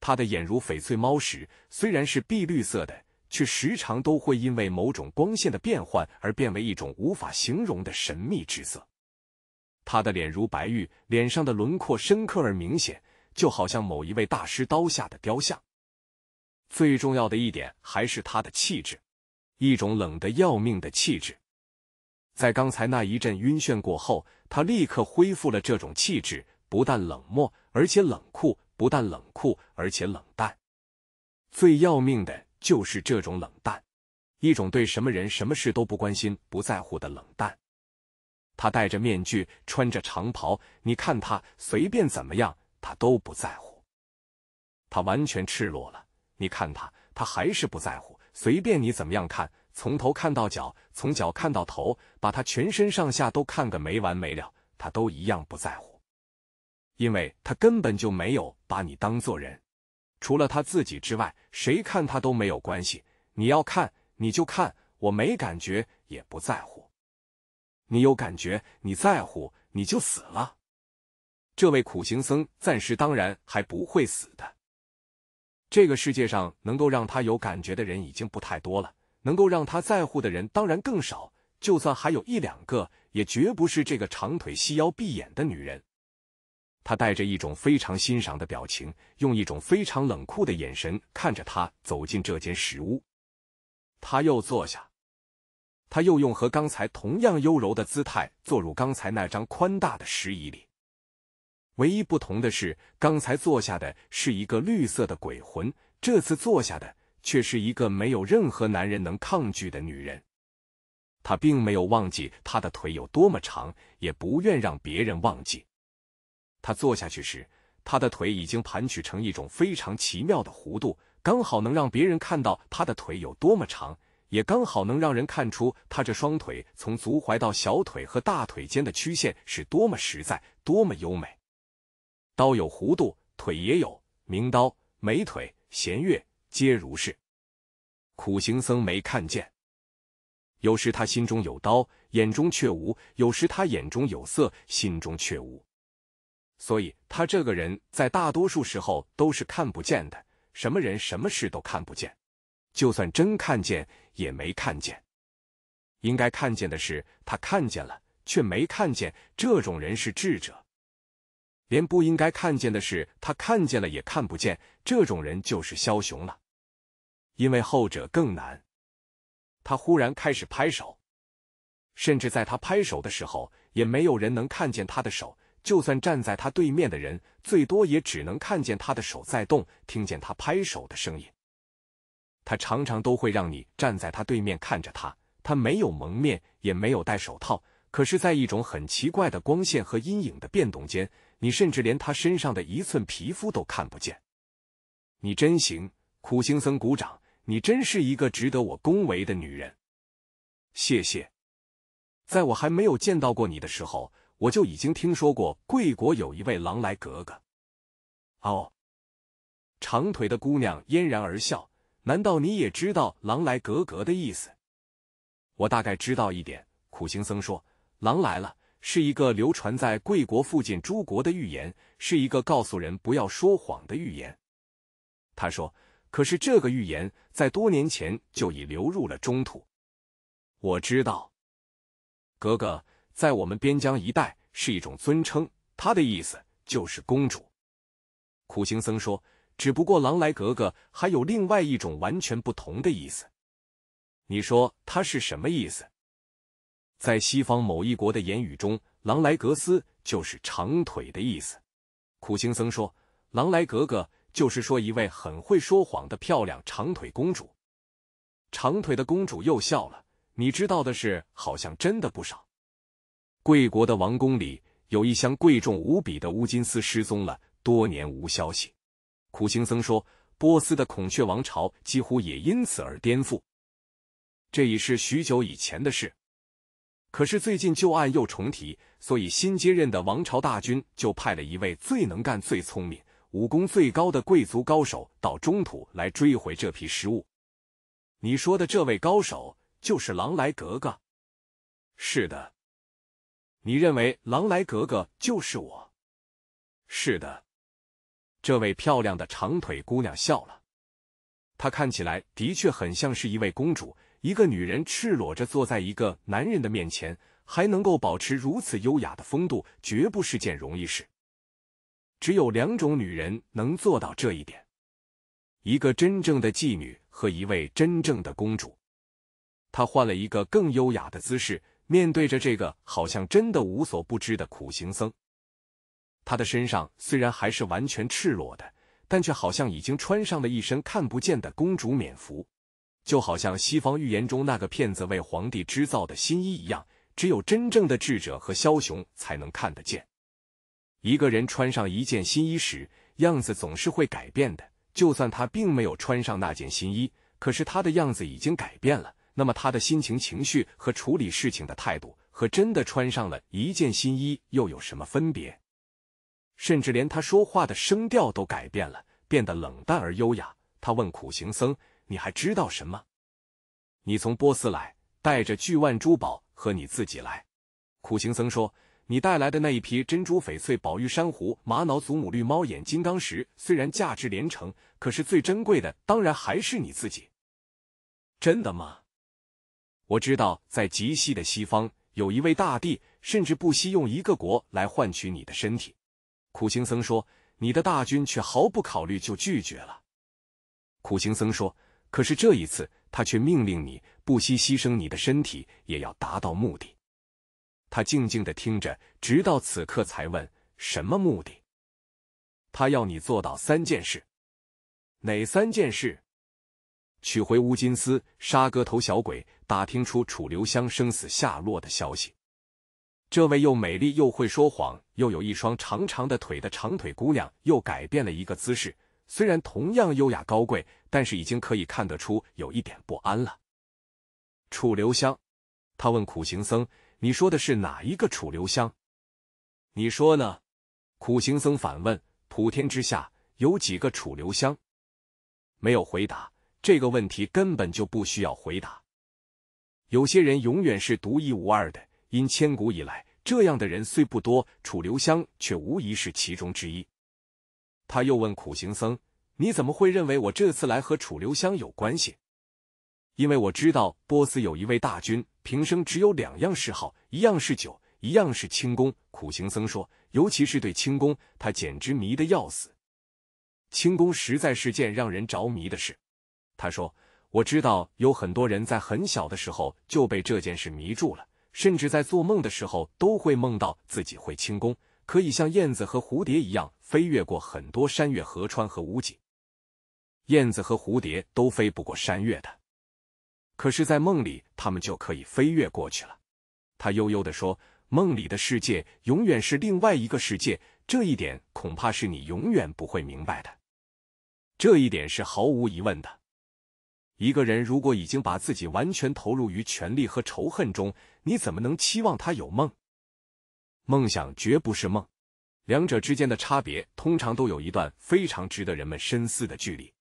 A: 他的眼如翡翠猫石，虽然是碧绿色的，却时常都会因为某种光线的变换而变为一种无法形容的神秘之色。他的脸如白玉，脸上的轮廓深刻而明显。就好像某一位大师刀下的雕像。最重要的一点还是他的气质，一种冷的要命的气质。在刚才那一阵晕眩过后，他立刻恢复了这种气质，不但冷漠，而且冷酷；不但冷酷，而且冷淡。最要命的就是这种冷淡，一种对什么人、什么事都不关心、不在乎的冷淡。他戴着面具，穿着长袍，你看他随便怎么样。他都不在乎，他完全赤裸了。你看他，他还是不在乎。随便你怎么样看，从头看到脚，从脚看到头，把他全身上下都看个没完没了，他都一样不在乎。因为他根本就没有把你当做人，除了他自己之外，谁看他都没有关系。你要看，你就看，我没感觉，也不在乎。你有感觉，你在乎，你就死了。这位苦行僧暂时当然还不会死的。这个世界上能够让他有感觉的人已经不太多了，能够让他在乎的人当然更少。就算还有一两个，也绝不是这个长腿细腰闭眼的女人。他带着一种非常欣赏的表情，用一种非常冷酷的眼神看着他走进这间石屋。他又坐下，他又用和刚才同样优柔的姿态坐入刚才那张宽大的石椅里。唯一不同的是，刚才坐下的是一个绿色的鬼魂，这次坐下的却是一个没有任何男人能抗拒的女人。她并没有忘记她的腿有多么长，也不愿让别人忘记。她坐下去时，她的腿已经盘曲成一种非常奇妙的弧度，刚好能让别人看到她的腿有多么长，也刚好能让人看出她这双腿从足踝到小腿和大腿间的曲线是多么实在，多么优美。刀有弧度，腿也有。名刀、美腿、弦月，皆如是。苦行僧没看见。有时他心中有刀，眼中却无；有时他眼中有色，心中却无。所以，他这个人在大多数时候都是看不见的，什么人、什么事都看不见。就算真看见，也没看见。应该看见的是，他看见了，却没看见。这种人是智者。连不应该看见的事，他看见了也看不见。这种人就是枭雄了，因为后者更难。他忽然开始拍手，甚至在他拍手的时候，也没有人能看见他的手。就算站在他对面的人，最多也只能看见他的手在动，听见他拍手的声音。他常常都会让你站在他对面看着他。他没有蒙面，也没有戴手套，可是，在一种很奇怪的光线和阴影的变动间。你甚至连她身上的一寸皮肤都看不见，你真行！苦行僧鼓掌，你真是一个值得我恭维的女人。谢谢。在我还没有见到过你的时候，我就已经听说过贵国有一位狼来格格。哦，长腿的姑娘嫣然而笑。难道你也知道“狼来格格”的意思？我大概知道一点。苦行僧说：“狼来了。”是一个流传在贵国附近诸国的预言，是一个告诉人不要说谎的预言。他说，可是这个预言在多年前就已流入了中土。我知道，格格在我们边疆一带是一种尊称，他的意思就是公主。苦行僧说，只不过“狼来格格”还有另外一种完全不同的意思。你说他是什么意思？在西方某一国的言语中，“狼莱格斯”就是长腿的意思。苦行僧说：“狼莱格格就是说一位很会说谎的漂亮长腿公主。”长腿的公主又笑了。你知道的事好像真的不少。贵国的王宫里有一箱贵重无比的乌金丝失踪了多年无消息。苦行僧说：“波斯的孔雀王朝几乎也因此而颠覆。”这已是许久以前的事。可是最近旧案又重提，所以新接任的王朝大军就派了一位最能干、最聪明、武功最高的贵族高手到中土来追回这批失物。你说的这位高手就是狼来格格。是的。你认为狼来格格就是我？是的。这位漂亮的长腿姑娘笑了。她看起来的确很像是一位公主。一个女人赤裸着坐在一个男人的面前，还能够保持如此优雅的风度，绝不是件容易事。只有两种女人能做到这一点：一个真正的妓女和一位真正的公主。她换了一个更优雅的姿势，面对着这个好像真的无所不知的苦行僧。她的身上虽然还是完全赤裸的，但却好像已经穿上了一身看不见的公主冕服。就好像西方预言中那个骗子为皇帝织造的新衣一样，只有真正的智者和枭雄才能看得见。一个人穿上一件新衣时，样子总是会改变的。就算他并没有穿上那件新衣，可是他的样子已经改变了，那么他的心情、情绪和处理事情的态度，和真的穿上了一件新衣又有什么分别？甚至连他说话的声调都改变了，变得冷淡而优雅。他问苦行僧。你还知道什么？你从波斯来，带着巨万珠宝和你自己来。苦行僧说：“你带来的那一批珍珠、翡翠、宝玉、珊瑚、玛瑙、祖母绿、猫眼、金刚石，虽然价值连城，可是最珍贵的当然还是你自己。”真的吗？我知道，在极西的西方，有一位大帝，甚至不惜用一个国来换取你的身体。苦行僧说：“你的大军却毫不考虑就拒绝了。”苦行僧说。可是这一次，他却命令你不惜牺牲你的身体，也要达到目的。他静静的听着，直到此刻才问：“什么目的？”他要你做到三件事。哪三件事？取回乌金丝，杀割头小鬼，打听出楚留香生死下落的消息。这位又美丽又会说谎，又有一双长长的腿的长腿姑娘，又改变了一个姿势，虽然同样优雅高贵。但是已经可以看得出有一点不安了。楚留香，他问苦行僧：“你说的是哪一个楚留香？”你说呢？苦行僧反问：“普天之下有几个楚留香？”没有回答。这个问题根本就不需要回答。有些人永远是独一无二的，因千古以来，这样的人虽不多，楚留香却无疑是其中之一。他又问苦行僧。你怎么会认为我这次来和楚留香有关系？因为我知道波斯有一位大军，平生只有两样嗜好，一样是酒，一样是轻功。苦行僧说，尤其是对轻功，他简直迷得要死。轻功实在是件让人着迷的事。他说，我知道有很多人在很小的时候就被这件事迷住了，甚至在做梦的时候都会梦到自己会轻功，可以像燕子和蝴蝶一样飞越过很多山岳、河川和屋脊。燕子和蝴蝶都飞不过山岳的，可是，在梦里，他们就可以飞跃过去了。他悠悠地说：“梦里的世界永远是另外一个世界，这一点恐怕是你永远不会明白的。这一点是毫无疑问的。一个人如果已经把自己完全投入于权力和仇恨中，你怎么能期望他有梦？梦想绝不是梦，两者之间的差别通常都有一段非常值得人们深思的距离。”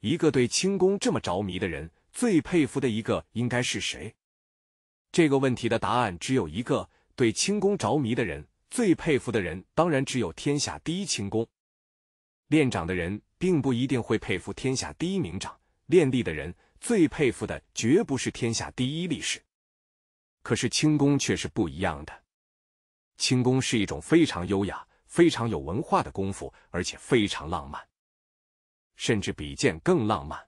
A: 一个对轻功这么着迷的人，最佩服的一个应该是谁？这个问题的答案只有一个：对轻功着迷的人，最佩服的人当然只有天下第一轻功练掌的人，并不一定会佩服天下第一名掌；练力的人最佩服的绝不是天下第一力士。可是轻功却是不一样的，轻功是一种非常优雅、非常有文化的功夫，而且非常浪漫。甚至比剑更浪漫，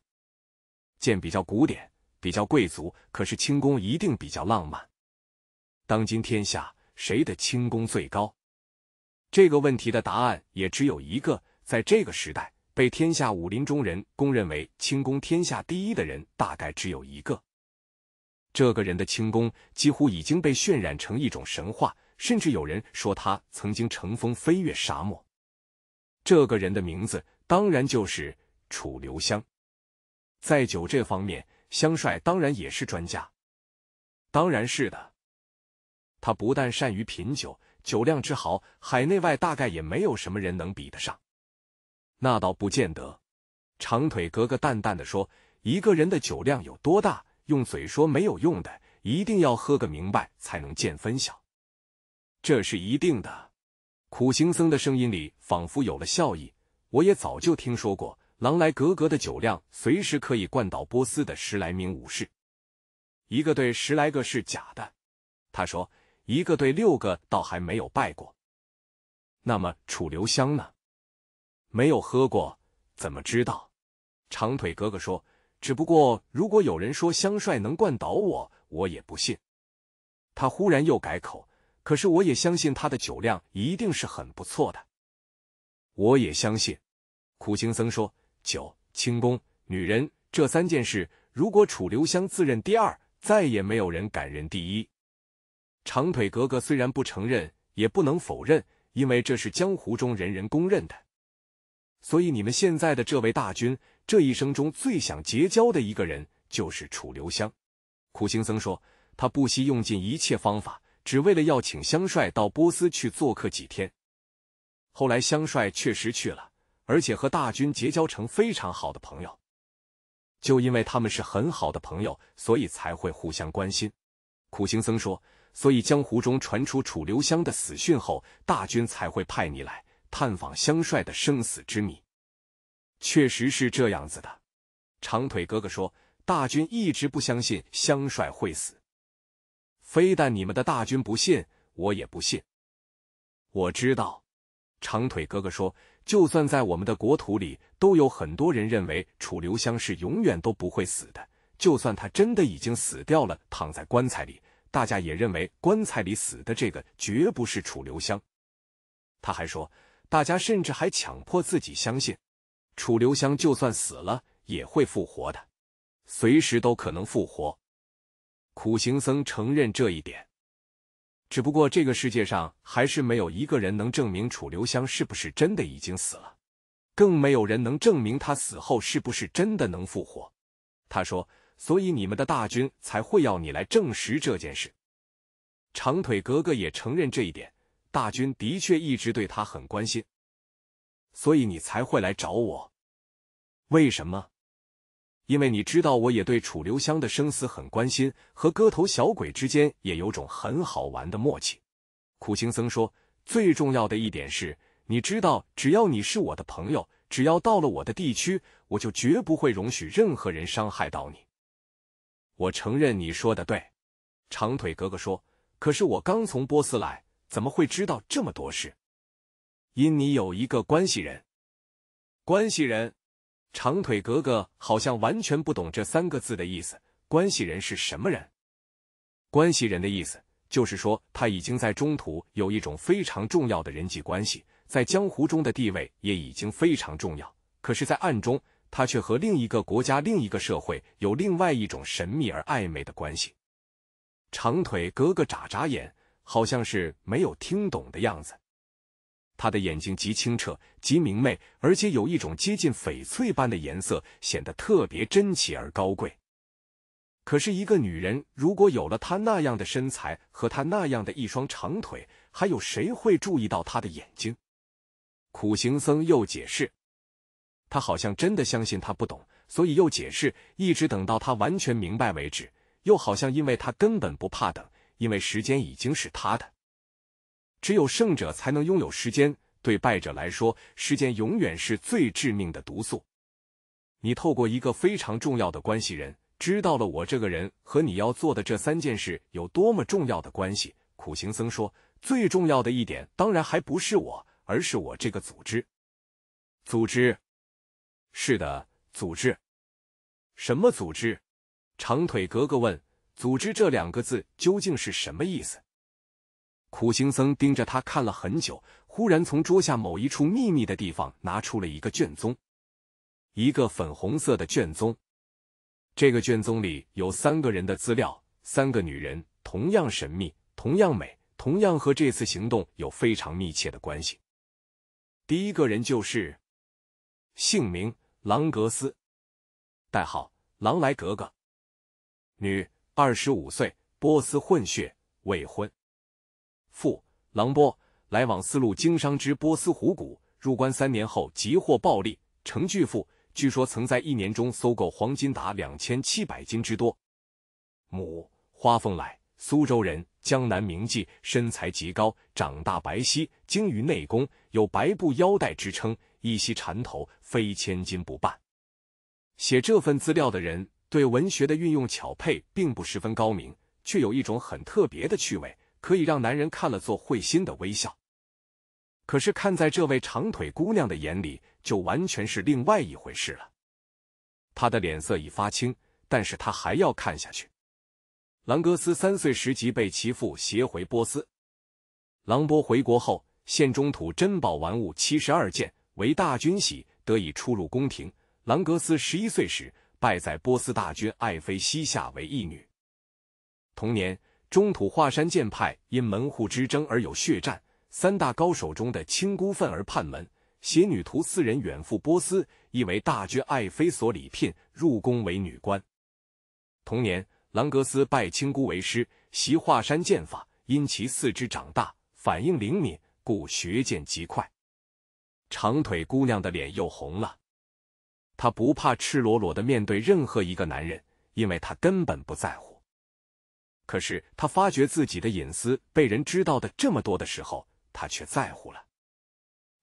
A: 剑比较古典，比较贵族，可是轻功一定比较浪漫。当今天下谁的轻功最高？这个问题的答案也只有一个，在这个时代被天下武林中人公认为轻功天下第一的人，大概只有一个。这个人的轻功几乎已经被渲染成一种神话，甚至有人说他曾经乘风飞越沙漠。这个人的名字。当然就是楚留香，在酒这方面，香帅当然也是专家。当然是的，他不但善于品酒，酒量之好，海内外大概也没有什么人能比得上。那倒不见得，长腿格格淡淡的说：“一个人的酒量有多大，用嘴说没有用的，一定要喝个明白才能见分晓，这是一定的。”苦行僧的声音里仿佛有了笑意。我也早就听说过，狼来格格的酒量随时可以灌倒波斯的十来名武士。一个对十来个是假的，他说一个对六个倒还没有败过。那么楚留香呢？没有喝过，怎么知道？长腿格格说：“只不过如果有人说香帅能灌倒我，我也不信。”他忽然又改口：“可是我也相信他的酒量一定是很不错的。”我也相信，苦行僧说：“酒、轻功、女人，这三件事，如果楚留香自认第二，再也没有人敢认第一。”长腿格格虽然不承认，也不能否认，因为这是江湖中人人公认的。所以你们现在的这位大军，这一生中最想结交的一个人，就是楚留香。苦行僧说，他不惜用尽一切方法，只为了要请香帅到波斯去做客几天。后来，香帅确实去了，而且和大军结交成非常好的朋友。就因为他们是很好的朋友，所以才会互相关心。苦行僧说：“所以江湖中传出楚留香的死讯后，大军才会派你来探访香帅的生死之谜。”确实是这样子的。长腿哥哥说：“大军一直不相信香帅会死，非但你们的大军不信，我也不信。我知道。”长腿哥哥说：“就算在我们的国土里，都有很多人认为楚留香是永远都不会死的。就算他真的已经死掉了，躺在棺材里，大家也认为棺材里死的这个绝不是楚留香。”他还说：“大家甚至还强迫自己相信，楚留香就算死了也会复活的，随时都可能复活。”苦行僧承认这一点。只不过这个世界上还是没有一个人能证明楚留香是不是真的已经死了，更没有人能证明他死后是不是真的能复活。他说，所以你们的大军才会要你来证实这件事。长腿格格也承认这一点，大军的确一直对他很关心，所以你才会来找我。为什么？因为你知道，我也对楚留香的生死很关心，和割头小鬼之间也有种很好玩的默契。苦行僧说：“最重要的一点是，你知道，只要你是我的朋友，只要到了我的地区，我就绝不会容许任何人伤害到你。”我承认你说的对，长腿格格说：“可是我刚从波斯来，怎么会知道这么多事？”因你有一个关系人，关系人。长腿格格好像完全不懂这三个字的意思。关系人是什么人？关系人的意思就是说，他已经在中土有一种非常重要的人际关系，在江湖中的地位也已经非常重要。可是，在暗中，他却和另一个国家、另一个社会有另外一种神秘而暧昧的关系。长腿格格眨眨眼，好像是没有听懂的样子。他的眼睛极清澈，极明媚，而且有一种接近翡翠般的颜色，显得特别珍奇而高贵。可是，一个女人如果有了她那样的身材和她那样的一双长腿，还有谁会注意到她的眼睛？苦行僧又解释，他好像真的相信他不懂，所以又解释，一直等到他完全明白为止。又好像因为他根本不怕等，因为时间已经是他的。只有胜者才能拥有时间，对败者来说，时间永远是最致命的毒素。你透过一个非常重要的关系人，知道了我这个人和你要做的这三件事有多么重要的关系。苦行僧说，最重要的一点当然还不是我，而是我这个组织。组织，是的，组织。什么组织？长腿格格问。组织这两个字究竟是什么意思？苦行僧盯着他看了很久，忽然从桌下某一处秘密的地方拿出了一个卷宗，一个粉红色的卷宗。这个卷宗里有三个人的资料，三个女人，同样神秘，同样美，同样和这次行动有非常密切的关系。第一个人就是，姓名：狼格斯，代号：狼来格格，女，二十五岁，波斯混血，未婚。父狼波，来往丝路经商之波斯虎谷，入关三年后即获暴利，成巨富。据说曾在一年中搜购黄金达两千七百斤之多。母花凤来，苏州人，江南名妓，身材极高，长大白皙，精于内功，有“白布腰带”之称，一袭缠头，非千金不办。写这份资料的人对文学的运用巧配并不十分高明，却有一种很特别的趣味。可以让男人看了做会心的微笑，可是看在这位长腿姑娘的眼里，就完全是另外一回事了。她的脸色已发青，但是她还要看下去。兰格斯三岁时即被其父携回波斯，郎波回国后献中土珍宝玩物七十二件，为大军喜，得以出入宫廷。兰格斯十一岁时拜在波斯大军爱妃膝下为义女，同年。中土华山剑派因门户之争而有血战，三大高手中的青姑愤而叛门，携女徒四人远赴波斯，亦为大君爱妃所礼聘，入宫为女官。同年，兰格斯拜青姑为师，习华山剑法。因其四肢长大，反应灵敏，故学剑极快。长腿姑娘的脸又红了。她不怕赤裸裸的面对任何一个男人，因为她根本不在乎。可是，他发觉自己的隐私被人知道的这么多的时候，他却在乎了。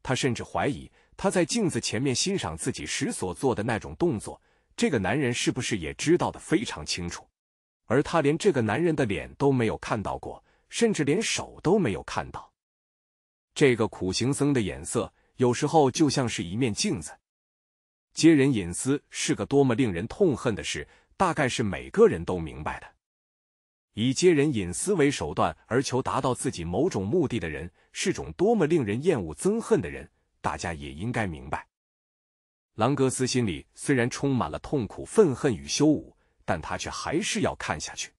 A: 他甚至怀疑，他在镜子前面欣赏自己时所做的那种动作，这个男人是不是也知道的非常清楚？而他连这个男人的脸都没有看到过，甚至连手都没有看到。这个苦行僧的眼色，有时候就像是一面镜子。揭人隐私是个多么令人痛恨的事，大概是每个人都明白的。以揭人隐私为手段而求达到自己某种目的的人，是种多么令人厌恶、憎恨的人！大家也应该明白。朗格斯心里虽然充满了痛苦、愤恨与羞辱，但他却还是要看下去。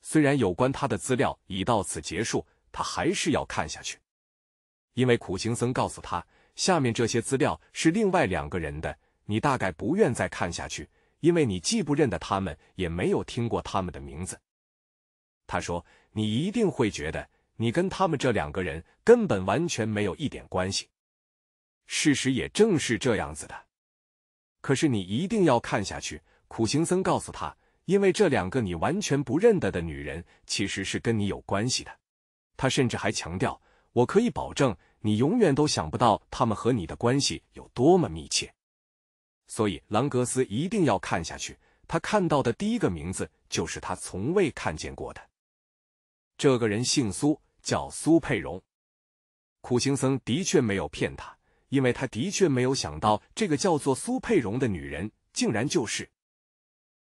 A: 虽然有关他的资料已到此结束，他还是要看下去，因为苦行僧告诉他，下面这些资料是另外两个人的。你大概不愿再看下去，因为你既不认得他们，也没有听过他们的名字。他说：“你一定会觉得你跟他们这两个人根本完全没有一点关系。事实也正是这样子的。可是你一定要看下去。”苦行僧告诉他：“因为这两个你完全不认得的女人，其实是跟你有关系的。”他甚至还强调：“我可以保证，你永远都想不到他们和你的关系有多么密切。”所以，朗格斯一定要看下去。他看到的第一个名字就是他从未看见过的。这个人姓苏，叫苏佩荣。苦行僧的确没有骗他，因为他的确没有想到，这个叫做苏佩荣的女人，竟然就是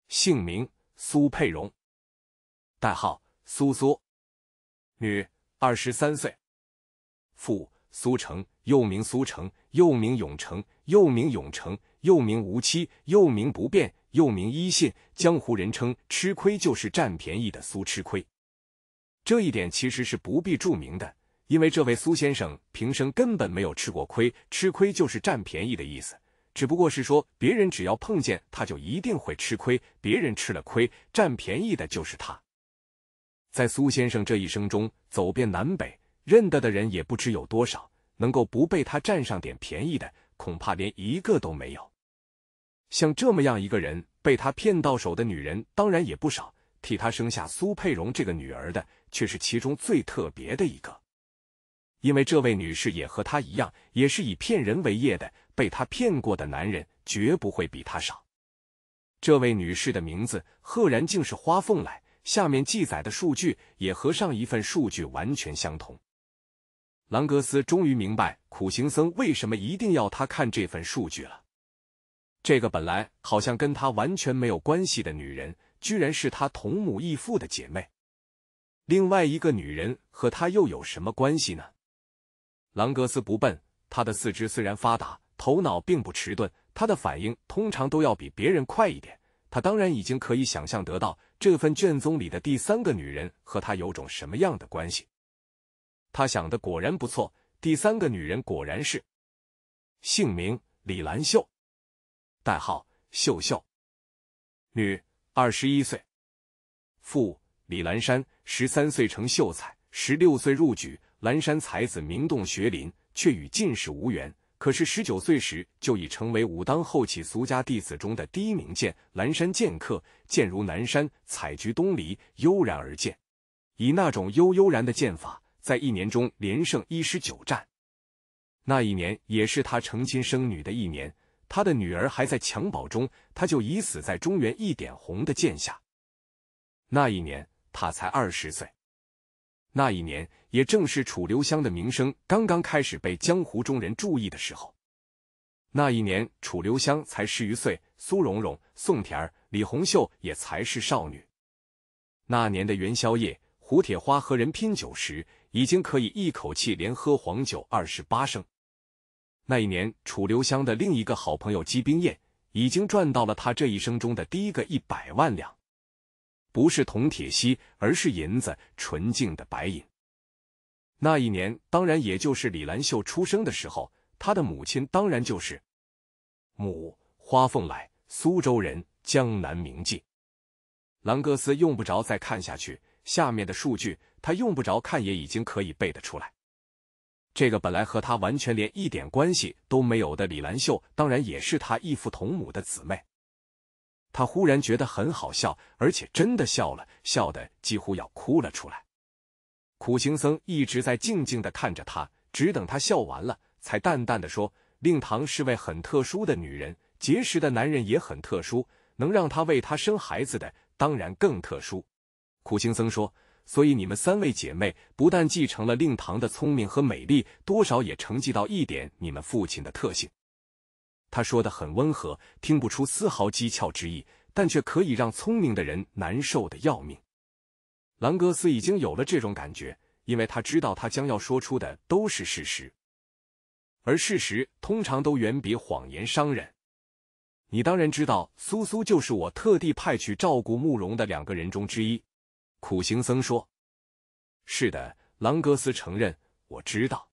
A: 姓名苏佩荣，代号苏苏，女，二十三岁，父苏成，又名苏成，又名永成，又名永成，又名无期，又名不变，又名一信，江湖人称吃亏就是占便宜的苏吃亏。这一点其实是不必注明的，因为这位苏先生平生根本没有吃过亏，吃亏就是占便宜的意思，只不过是说别人只要碰见他，就一定会吃亏，别人吃了亏，占便宜的就是他。在苏先生这一生中，走遍南北，认得的人也不知有多少，能够不被他占上点便宜的，恐怕连一个都没有。像这么样一个人，被他骗到手的女人当然也不少，替他生下苏佩荣这个女儿的。却是其中最特别的一个，因为这位女士也和她一样，也是以骗人为业的。被她骗过的男人绝不会比她少。这位女士的名字赫然竟是花凤来，下面记载的数据也和上一份数据完全相同。兰格斯终于明白苦行僧为什么一定要他看这份数据了。这个本来好像跟他完全没有关系的女人，居然是他同母异父的姐妹。另外一个女人和他又有什么关系呢？朗格斯不笨，他的四肢虽然发达，头脑并不迟钝，他的反应通常都要比别人快一点。他当然已经可以想象得到这份卷宗里的第三个女人和他有种什么样的关系。他想的果然不错，第三个女人果然是姓名李兰秀，代号秀秀，女，二十一岁，父李兰山。十三岁成秀才，十六岁入举，蓝山才子名动学林，却与进士无缘。可是十九岁时就已成为武当后起俗家弟子中的第一名剑，蓝山剑客，剑如南山，采菊东篱，悠然而剑。以那种悠悠然的剑法，在一年中连胜一十九战。那一年也是他成亲生女的一年，他的女儿还在襁褓中，他就已死在中原一点红的剑下。那一年。他才二十岁，那一年也正是楚留香的名声刚刚开始被江湖中人注意的时候。那一年楚留香才十余岁，苏蓉蓉、宋甜儿、李红秀也才是少女。那年的元宵夜，胡铁花和人拼酒时，已经可以一口气连喝黄酒二十八升。那一年，楚留香的另一个好朋友姬冰燕已经赚到了他这一生中的第一个一百万两。不是铜铁锡，而是银子，纯净的白银。那一年，当然也就是李兰秀出生的时候，她的母亲当然就是母花凤来，苏州人，江南名妓。兰格斯用不着再看下去，下面的数据他用不着看也已经可以背得出来。这个本来和他完全连一点关系都没有的李兰秀，当然也是他异父同母的姊妹。他忽然觉得很好笑，而且真的笑了，笑的几乎要哭了出来。苦行僧一直在静静的看着他，只等他笑完了，才淡淡的说：“令堂是位很特殊的女人，结识的男人也很特殊，能让她为他生孩子的，当然更特殊。”苦行僧说：“所以你们三位姐妹不但继承了令堂的聪明和美丽，多少也承继到一点你们父亲的特性。”他说的很温和，听不出丝毫讥诮之意，但却可以让聪明的人难受的要命。兰格斯已经有了这种感觉，因为他知道他将要说出的都是事实，而事实通常都远比谎言伤人。你当然知道，苏苏就是我特地派去照顾慕容的两个人中之一。苦行僧说：“是的。”兰格斯承认：“我知道。”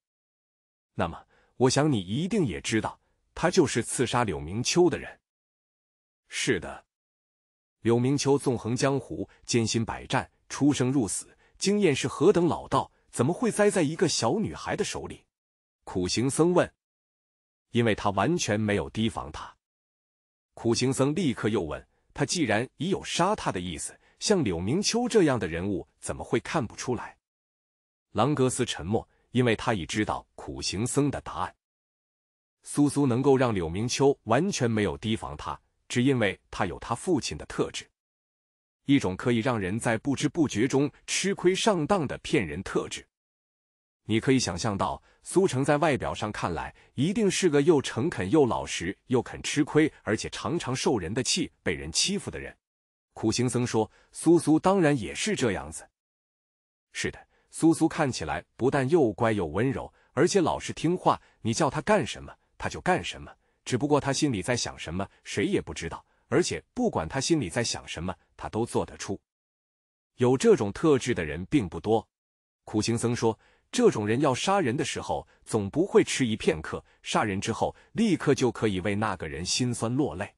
A: 那么，我想你一定也知道。他就是刺杀柳明秋的人。是的，柳明秋纵横江湖，艰辛百战，出生入死，经验是何等老道，怎么会栽在一个小女孩的手里？苦行僧问。因为他完全没有提防他。苦行僧立刻又问他：既然已有杀他的意思，像柳明秋这样的人物，怎么会看不出来？朗格斯沉默，因为他已知道苦行僧的答案。苏苏能够让柳明秋完全没有提防他，只因为他有他父亲的特质，一种可以让人在不知不觉中吃亏上当的骗人特质。你可以想象到，苏成在外表上看来，一定是个又诚恳、又老实、又肯吃亏，而且常常受人的气、被人欺负的人。苦行僧说：“苏苏当然也是这样子。”是的，苏苏看起来不但又乖又温柔，而且老实听话，你叫他干什么？他就干什么，只不过他心里在想什么，谁也不知道。而且不管他心里在想什么，他都做得出。有这种特质的人并不多。苦行僧说：“这种人要杀人的时候，总不会迟疑片刻；杀人之后，立刻就可以为那个人心酸落泪。”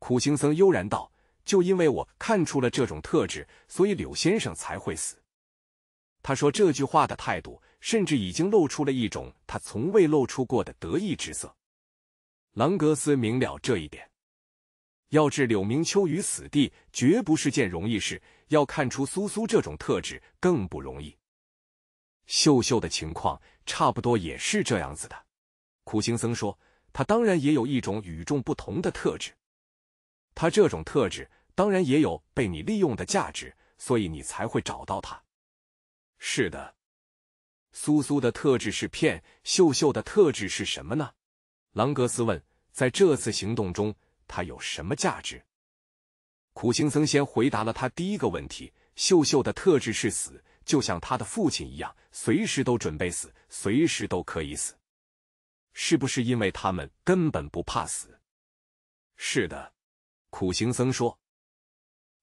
A: 苦行僧悠然道：“就因为我看出了这种特质，所以柳先生才会死。”他说这句话的态度。甚至已经露出了一种他从未露出过的得意之色。兰格斯明了这一点，要置柳明秋于死地绝不是件容易事，要看出苏苏这种特质更不容易。秀秀的情况差不多也是这样子的。苦行僧说：“他当然也有一种与众不同的特质，他这种特质当然也有被你利用的价值，所以你才会找到他。”是的。苏苏的特质是骗，秀秀的特质是什么呢？朗格斯问。在这次行动中，他有什么价值？苦行僧先回答了他第一个问题：秀秀的特质是死，就像他的父亲一样，随时都准备死，随时都可以死。是不是因为他们根本不怕死？是的，苦行僧说。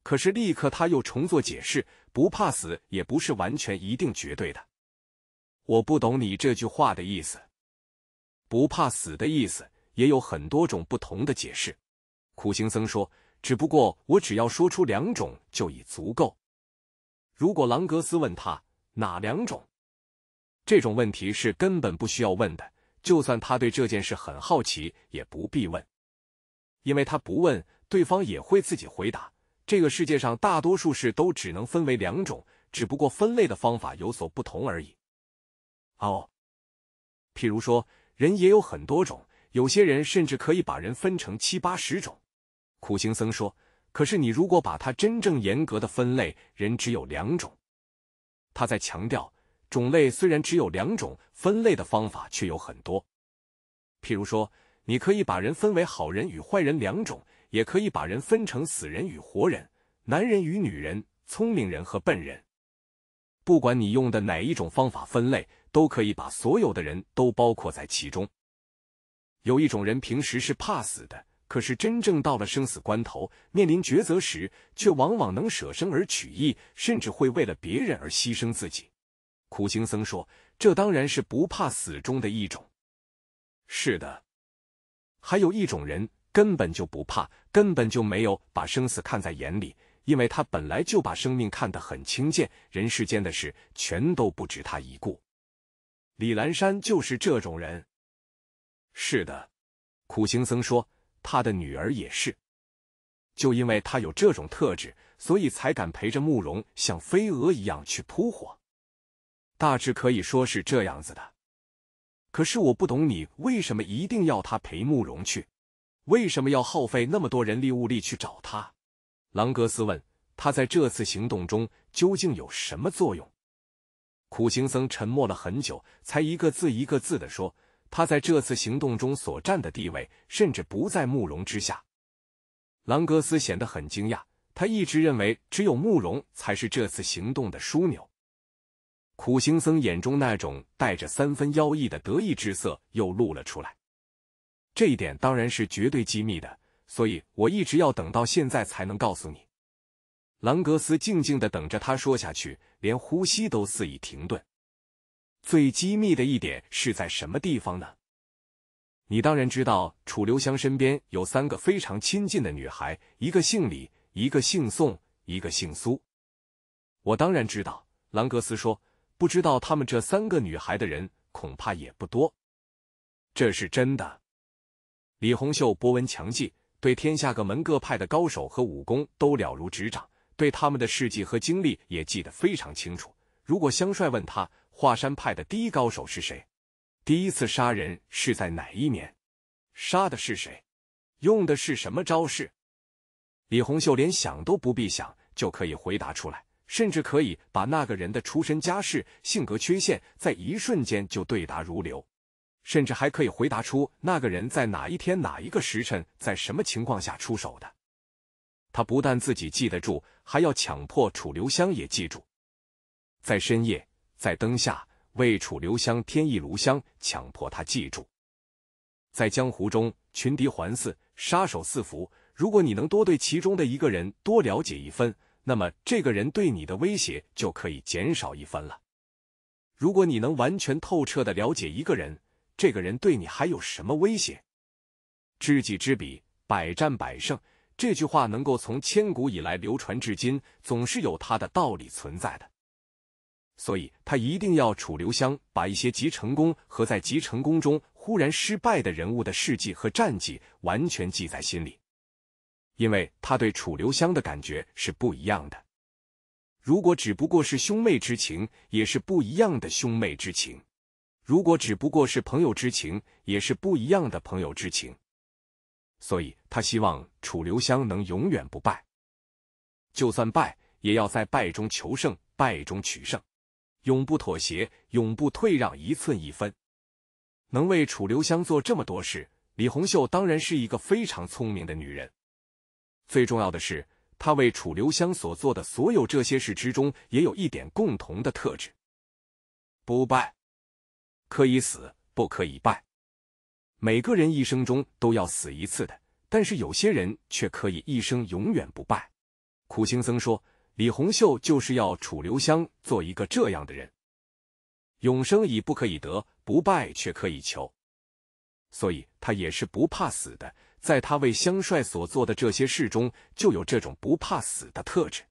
A: 可是立刻他又重做解释：不怕死也不是完全一定绝对的。我不懂你这句话的意思，不怕死的意思也有很多种不同的解释。苦行僧说：“只不过我只要说出两种就已足够。”如果朗格斯问他哪两种，这种问题是根本不需要问的。就算他对这件事很好奇，也不必问，因为他不问，对方也会自己回答。这个世界上大多数事都只能分为两种，只不过分类的方法有所不同而已。哦，譬如说，人也有很多种，有些人甚至可以把人分成七八十种。苦行僧说：“可是你如果把它真正严格的分类，人只有两种。”他在强调，种类虽然只有两种，分类的方法却有很多。譬如说，你可以把人分为好人与坏人两种，也可以把人分成死人与活人、男人与女人、聪明人和笨人。不管你用的哪一种方法分类。都可以把所有的人都包括在其中。有一种人平时是怕死的，可是真正到了生死关头，面临抉择时，却往往能舍生而取义，甚至会为了别人而牺牲自己。苦行僧说：“这当然是不怕死中的一种。”是的，还有一种人根本就不怕，根本就没有把生死看在眼里，因为他本来就把生命看得很轻贱，人世间的事全都不值他一顾。李兰山就是这种人，是的，苦行僧说，他的女儿也是。就因为他有这种特质，所以才敢陪着慕容像飞蛾一样去扑火。大致可以说是这样子的。可是我不懂，你为什么一定要他陪慕容去？为什么要耗费那么多人力物力去找他？朗格斯问。他在这次行动中究竟有什么作用？苦行僧沉默了很久，才一个字一个字的说：“他在这次行动中所占的地位，甚至不在慕容之下。”兰格斯显得很惊讶，他一直认为只有慕容才是这次行动的枢纽。苦行僧眼中那种带着三分妖异的得意之色又露了出来。这一点当然是绝对机密的，所以我一直要等到现在才能告诉你。兰格斯静静的等着他说下去，连呼吸都似已停顿。最机密的一点是在什么地方呢？你当然知道，楚留香身边有三个非常亲近的女孩，一个姓李，一个姓宋，一个姓苏。我当然知道，兰格斯说，不知道他们这三个女孩的人恐怕也不多。这是真的。李红秀博文强记，对天下各门各派的高手和武功都了如指掌。对他们的事迹和经历也记得非常清楚。如果香帅问他华山派的第一高手是谁，第一次杀人是在哪一年，杀的是谁，用的是什么招式，李红秀连想都不必想就可以回答出来，甚至可以把那个人的出身家世、性格缺陷，在一瞬间就对答如流，甚至还可以回答出那个人在哪一天哪一个时辰在什么情况下出手的。他不但自己记得住，还要强迫楚留香也记住。在深夜，在灯下，为楚留香添一炉香，强迫他记住。在江湖中，群敌环伺，杀手四伏。如果你能多对其中的一个人多了解一分，那么这个人对你的威胁就可以减少一分了。如果你能完全透彻的了解一个人，这个人对你还有什么威胁？知己知彼，百战百胜。这句话能够从千古以来流传至今，总是有它的道理存在的。所以，他一定要楚留香把一些极成功和在极成功中忽然失败的人物的事迹和战绩完全记在心里，因为他对楚留香的感觉是不一样的。如果只不过是兄妹之情，也是不一样的兄妹之情；如果只不过是朋友之情，也是不一样的朋友之情。所以他希望楚留香能永远不败，就算败，也要在败中求胜，败中取胜，永不妥协，永不退让一寸一分。能为楚留香做这么多事，李红秀当然是一个非常聪明的女人。最重要的是，她为楚留香所做的所有这些事之中，也有一点共同的特质：不败，可以死，不可以败。每个人一生中都要死一次的，但是有些人却可以一生永远不败。苦行僧说：“李红秀就是要楚留香做一个这样的人，永生已不可以得，不败却可以求，所以他也是不怕死的。在他为香帅所做的这些事中，就有这种不怕死的特质。”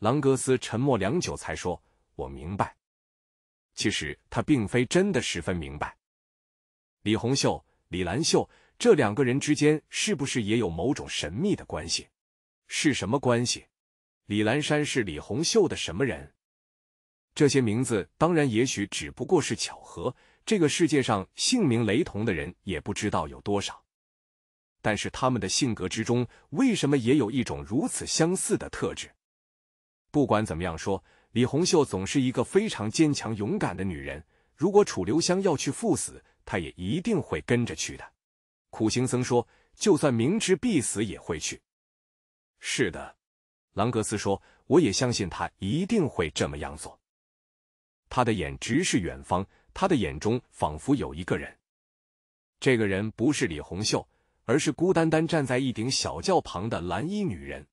A: 朗格斯沉默良久，才说：“我明白。”其实他并非真的十分明白。李红秀、李兰秀这两个人之间是不是也有某种神秘的关系？是什么关系？李兰山是李红秀的什么人？这些名字当然也许只不过是巧合。这个世界上姓名雷同的人也不知道有多少，但是他们的性格之中为什么也有一种如此相似的特质？不管怎么样说，李红秀总是一个非常坚强勇敢的女人。如果楚留香要去赴死，他也一定会跟着去的，苦行僧说：“就算明知必死也会去。”是的，朗格斯说：“我也相信他一定会这么样做。”他的眼直视远方，他的眼中仿佛有一个人。这个人不是李红秀，而是孤单单站在一顶小轿旁的蓝衣女人。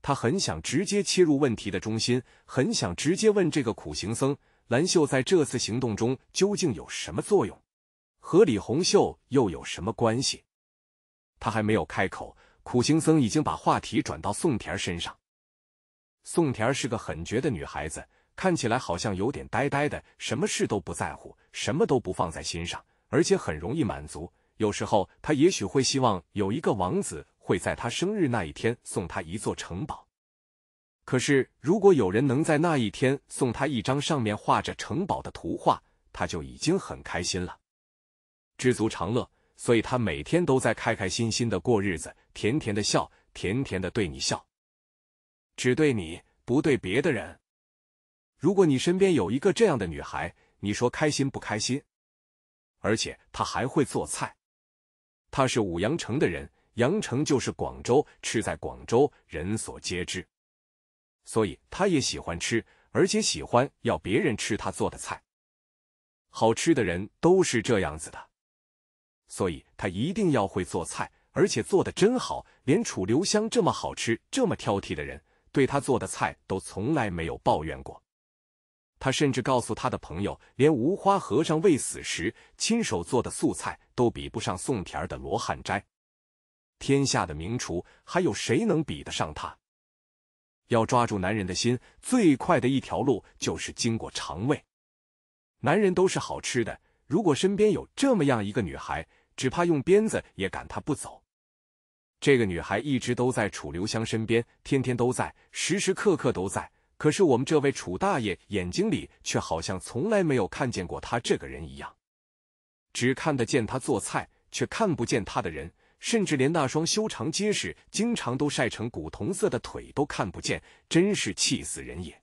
A: 他很想直接切入问题的中心，很想直接问这个苦行僧：蓝秀在这次行动中究竟有什么作用？和李红秀又有什么关系？他还没有开口，苦行僧已经把话题转到宋田身上。宋田是个很绝的女孩子，看起来好像有点呆呆的，什么事都不在乎，什么都不放在心上，而且很容易满足。有时候，她也许会希望有一个王子会在她生日那一天送她一座城堡。可是，如果有人能在那一天送她一张上面画着城堡的图画，她就已经很开心了。知足常乐，所以他每天都在开开心心的过日子，甜甜的笑，甜甜的对你笑，只对你，不对别的人。如果你身边有一个这样的女孩，你说开心不开心？而且她还会做菜，她是武阳城的人，阳城就是广州，吃在广州人所皆知，所以她也喜欢吃，而且喜欢要别人吃她做的菜。好吃的人都是这样子的。所以，他一定要会做菜，而且做的真好。连楚留香这么好吃、这么挑剔的人，对他做的菜都从来没有抱怨过。他甚至告诉他的朋友，连无花和尚未死时亲手做的素菜，都比不上宋田的罗汉斋。天下的名厨，还有谁能比得上他？要抓住男人的心，最快的一条路就是经过肠胃。男人都是好吃的，如果身边有这么样一个女孩，只怕用鞭子也赶他不走。这个女孩一直都在楚留香身边，天天都在，时时刻刻都在。可是我们这位楚大爷眼睛里却好像从来没有看见过他这个人一样，只看得见他做菜，却看不见他的人，甚至连那双修长结实、经常都晒成古铜色的腿都看不见，真是气死人也。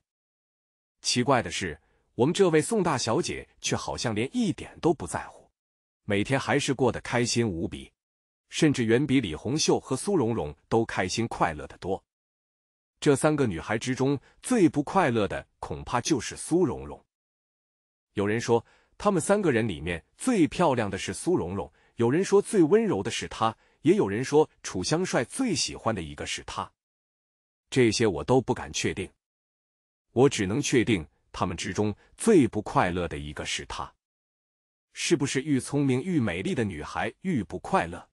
A: 奇怪的是，我们这位宋大小姐却好像连一点都不在乎。每天还是过得开心无比，甚至远比李红秀和苏蓉蓉都开心快乐的多。这三个女孩之中，最不快乐的恐怕就是苏蓉蓉。有人说，她们三个人里面最漂亮的是苏蓉蓉；有人说最温柔的是她；也有人说楚香帅最喜欢的一个是她。这些我都不敢确定，我只能确定他们之中最不快乐的一个是她。是不是愈聪明愈美丽的女孩愈不快乐？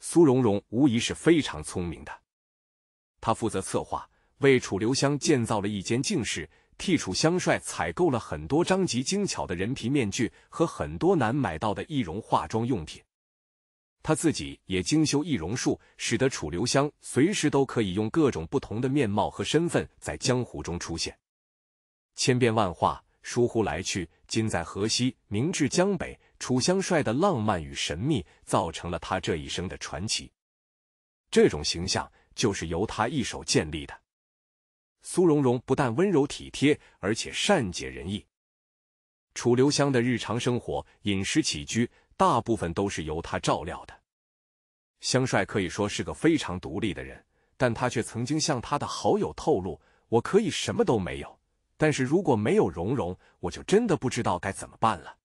A: 苏蓉蓉无疑是非常聪明的。她负责策划，为楚留香建造了一间净室，替楚香帅采购了很多张极精巧的人皮面具和很多难买到的易容化妆用品。她自己也精修易容术，使得楚留香随时都可以用各种不同的面貌和身份在江湖中出现，千变万化。疏忽来去，今在河西，明至江北。楚香帅的浪漫与神秘，造成了他这一生的传奇。这种形象就是由他一手建立的。苏蓉蓉不但温柔体贴，而且善解人意。楚留香的日常生活、饮食起居，大部分都是由他照料的。香帅可以说是个非常独立的人，但他却曾经向他的好友透露：“我可以什么都没有。”但是如果没有蓉蓉，我就真的不知道该怎么办了。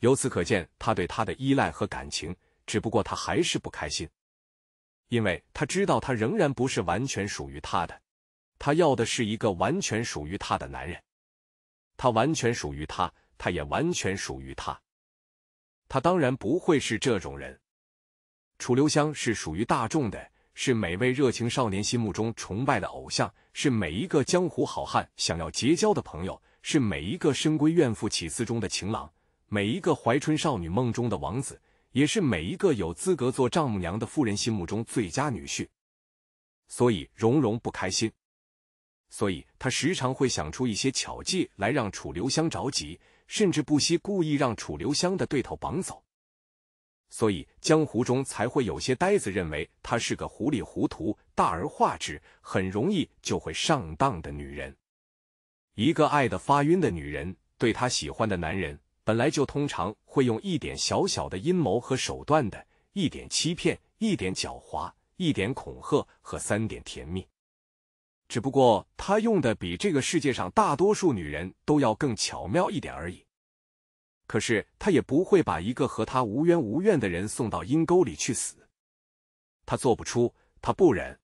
A: 由此可见，他对她的依赖和感情。只不过他还是不开心，因为他知道他仍然不是完全属于他的。他要的是一个完全属于他的男人。他完全属于他，他也完全属于他。他当然不会是这种人。楚留香是属于大众的。是每位热情少年心目中崇拜的偶像，是每一个江湖好汉想要结交的朋友，是每一个深闺怨妇起思中的情郎，每一个怀春少女梦中的王子，也是每一个有资格做丈母娘的妇人心目中最佳女婿。所以蓉蓉不开心，所以她时常会想出一些巧计来让楚留香着急，甚至不惜故意让楚留香的对头绑走。所以，江湖中才会有些呆子认为她是个糊里糊涂、大而化之，很容易就会上当的女人。一个爱的发晕的女人，对她喜欢的男人，本来就通常会用一点小小的阴谋和手段的，一点欺骗，一点狡猾，一点恐吓和三点甜蜜。只不过，她用的比这个世界上大多数女人都要更巧妙一点而已。可是他也不会把一个和他无冤无怨的人送到阴沟里去死，他做不出，他不忍，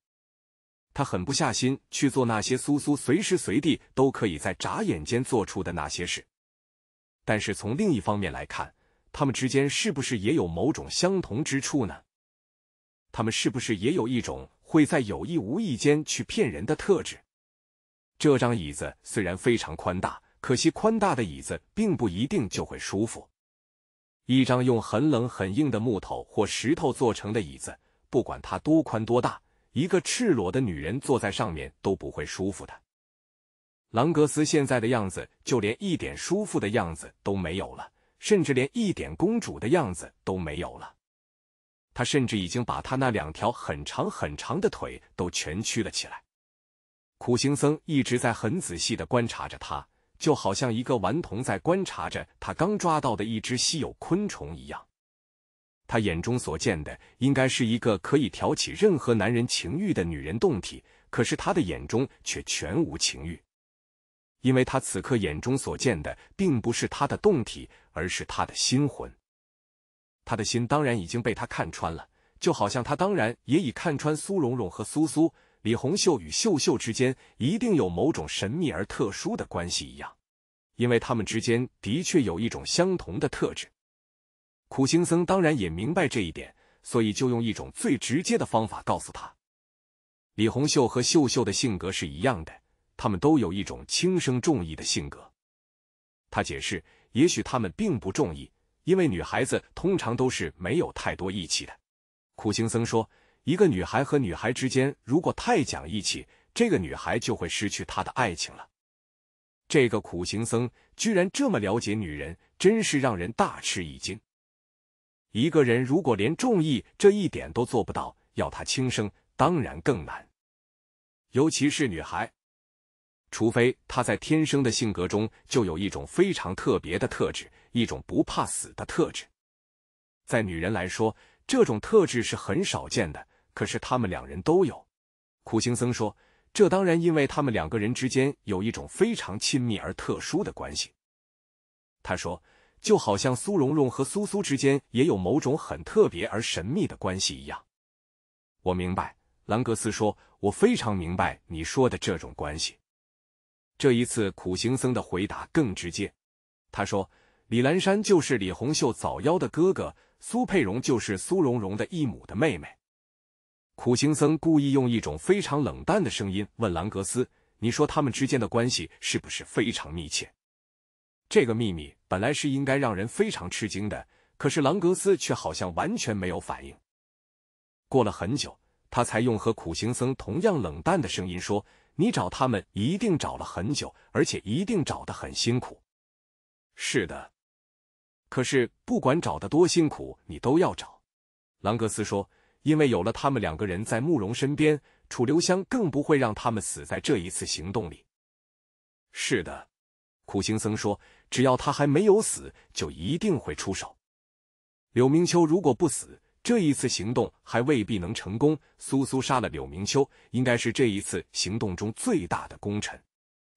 A: 他狠不下心去做那些苏苏随时随地都可以在眨眼间做出的那些事。但是从另一方面来看，他们之间是不是也有某种相同之处呢？他们是不是也有一种会在有意无意间去骗人的特质？这张椅子虽然非常宽大。可惜，宽大的椅子并不一定就会舒服。一张用很冷很硬的木头或石头做成的椅子，不管它多宽多大，一个赤裸的女人坐在上面都不会舒服的。朗格斯现在的样子，就连一点舒服的样子都没有了，甚至连一点公主的样子都没有了。他甚至已经把他那两条很长很长的腿都蜷曲了起来。苦行僧一直在很仔细的观察着他。就好像一个顽童在观察着他刚抓到的一只稀有昆虫一样，他眼中所见的应该是一个可以挑起任何男人情欲的女人动体，可是他的眼中却全无情欲，因为他此刻眼中所见的并不是他的动体，而是他的心魂。他的心当然已经被他看穿了，就好像他当然也已看穿苏蓉蓉和苏苏。李红秀与秀秀之间一定有某种神秘而特殊的关系一样，因为他们之间的确有一种相同的特质。苦行僧当然也明白这一点，所以就用一种最直接的方法告诉他：李红秀和秀秀的性格是一样的，他们都有一种轻生重义的性格。他解释，也许他们并不重义，因为女孩子通常都是没有太多义气的。苦行僧说。一个女孩和女孩之间，如果太讲义气，这个女孩就会失去她的爱情了。这个苦行僧居然这么了解女人，真是让人大吃一惊。一个人如果连重义这一点都做不到，要他轻生当然更难，尤其是女孩，除非她在天生的性格中就有一种非常特别的特质，一种不怕死的特质。在女人来说，这种特质是很少见的。可是他们两人都有，苦行僧说：“这当然因为他们两个人之间有一种非常亲密而特殊的关系。”他说：“就好像苏蓉蓉和苏苏之间也有某种很特别而神秘的关系一样。”我明白，兰格斯说：“我非常明白你说的这种关系。”这一次，苦行僧的回答更直接。他说：“李兰山就是李红秀早夭的哥哥，苏佩荣就是苏蓉蓉的义母的妹妹。”苦行僧故意用一种非常冷淡的声音问兰格斯：“你说他们之间的关系是不是非常密切？”这个秘密本来是应该让人非常吃惊的，可是兰格斯却好像完全没有反应。过了很久，他才用和苦行僧同样冷淡的声音说：“你找他们一定找了很久，而且一定找得很辛苦。”“是的。”“可是不管找得多辛苦，你都要找。”兰格斯说。因为有了他们两个人在慕容身边，楚留香更不会让他们死在这一次行动里。是的，苦行僧说，只要他还没有死，就一定会出手。柳明秋如果不死，这一次行动还未必能成功。苏苏杀了柳明秋，应该是这一次行动中最大的功臣。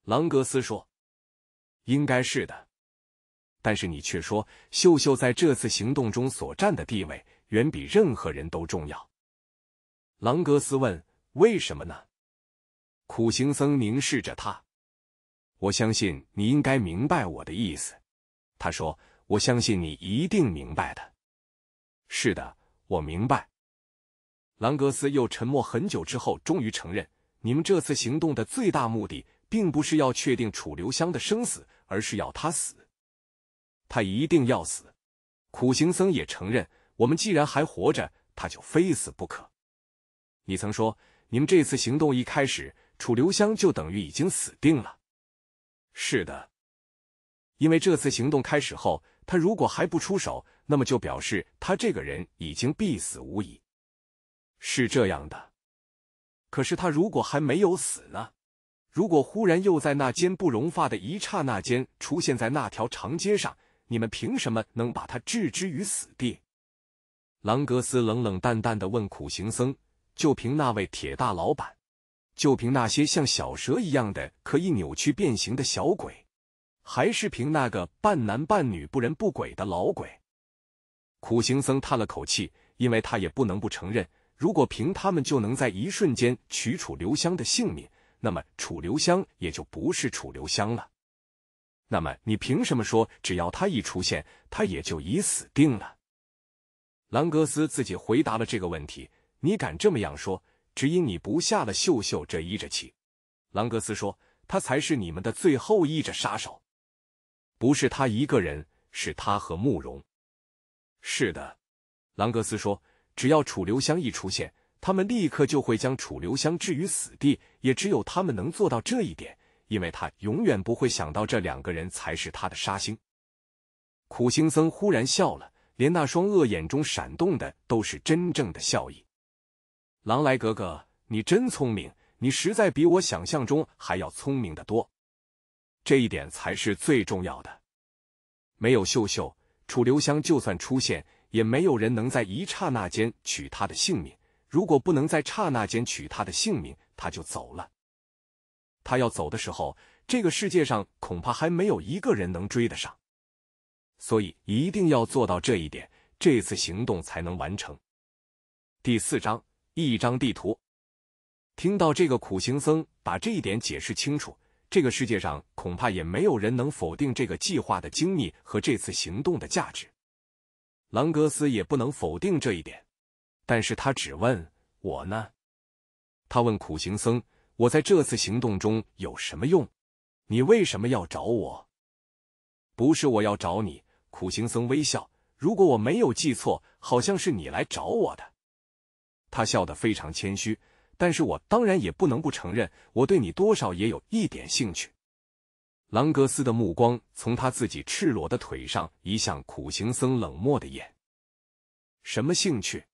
A: 朗格斯说，应该是的。但是你却说，秀秀在这次行动中所占的地位。远比任何人都重要。朗格斯问：“为什么呢？”苦行僧凝视着他。我相信你应该明白我的意思。他说：“我相信你一定明白的。”是的，我明白。朗格斯又沉默很久之后，终于承认：“你们这次行动的最大目的，并不是要确定楚留香的生死，而是要他死。他一定要死。”苦行僧也承认。我们既然还活着，他就非死不可。你曾说，你们这次行动一开始，楚留香就等于已经死定了。是的，因为这次行动开始后，他如果还不出手，那么就表示他这个人已经必死无疑。是这样的。可是他如果还没有死呢？如果忽然又在那间不容发的一刹那间出现在那条长街上，你们凭什么能把他置之于死地？朗格斯冷冷淡淡的问苦行僧：“就凭那位铁大老板，就凭那些像小蛇一样的可以扭曲变形的小鬼，还是凭那个半男半女、不人不鬼的老鬼？”苦行僧叹了口气，因为他也不能不承认，如果凭他们就能在一瞬间取楚留香的性命，那么楚留香也就不是楚留香了。那么你凭什么说，只要他一出现，他也就已死定了？兰格斯自己回答了这个问题：“你敢这么样说，只因你不下了秀秀这一着棋。”兰格斯说：“他才是你们的最后一着杀手，不是他一个人，是他和慕容。”是的，兰格斯说：“只要楚留香一出现，他们立刻就会将楚留香置于死地。也只有他们能做到这一点，因为他永远不会想到这两个人才是他的杀星。”苦行僧忽然笑了。连那双恶眼中闪动的都是真正的笑意。狼来格格，你真聪明，你实在比我想象中还要聪明的多。这一点才是最重要的。没有秀秀，楚留香就算出现，也没有人能在一刹那间取他的性命。如果不能在刹那间取他的性命，他就走了。他要走的时候，这个世界上恐怕还没有一个人能追得上。所以一定要做到这一点，这次行动才能完成。第四章，一张地图。听到这个苦行僧把这一点解释清楚，这个世界上恐怕也没有人能否定这个计划的精密和这次行动的价值。朗格斯也不能否定这一点，但是他只问我呢？他问苦行僧：“我在这次行动中有什么用？你为什么要找我？不是我要找你。”苦行僧微笑，如果我没有记错，好像是你来找我的。他笑得非常谦虚，但是我当然也不能不承认，我对你多少也有一点兴趣。朗格斯的目光从他自己赤裸的腿上移向苦行僧冷漠的眼。什么兴趣？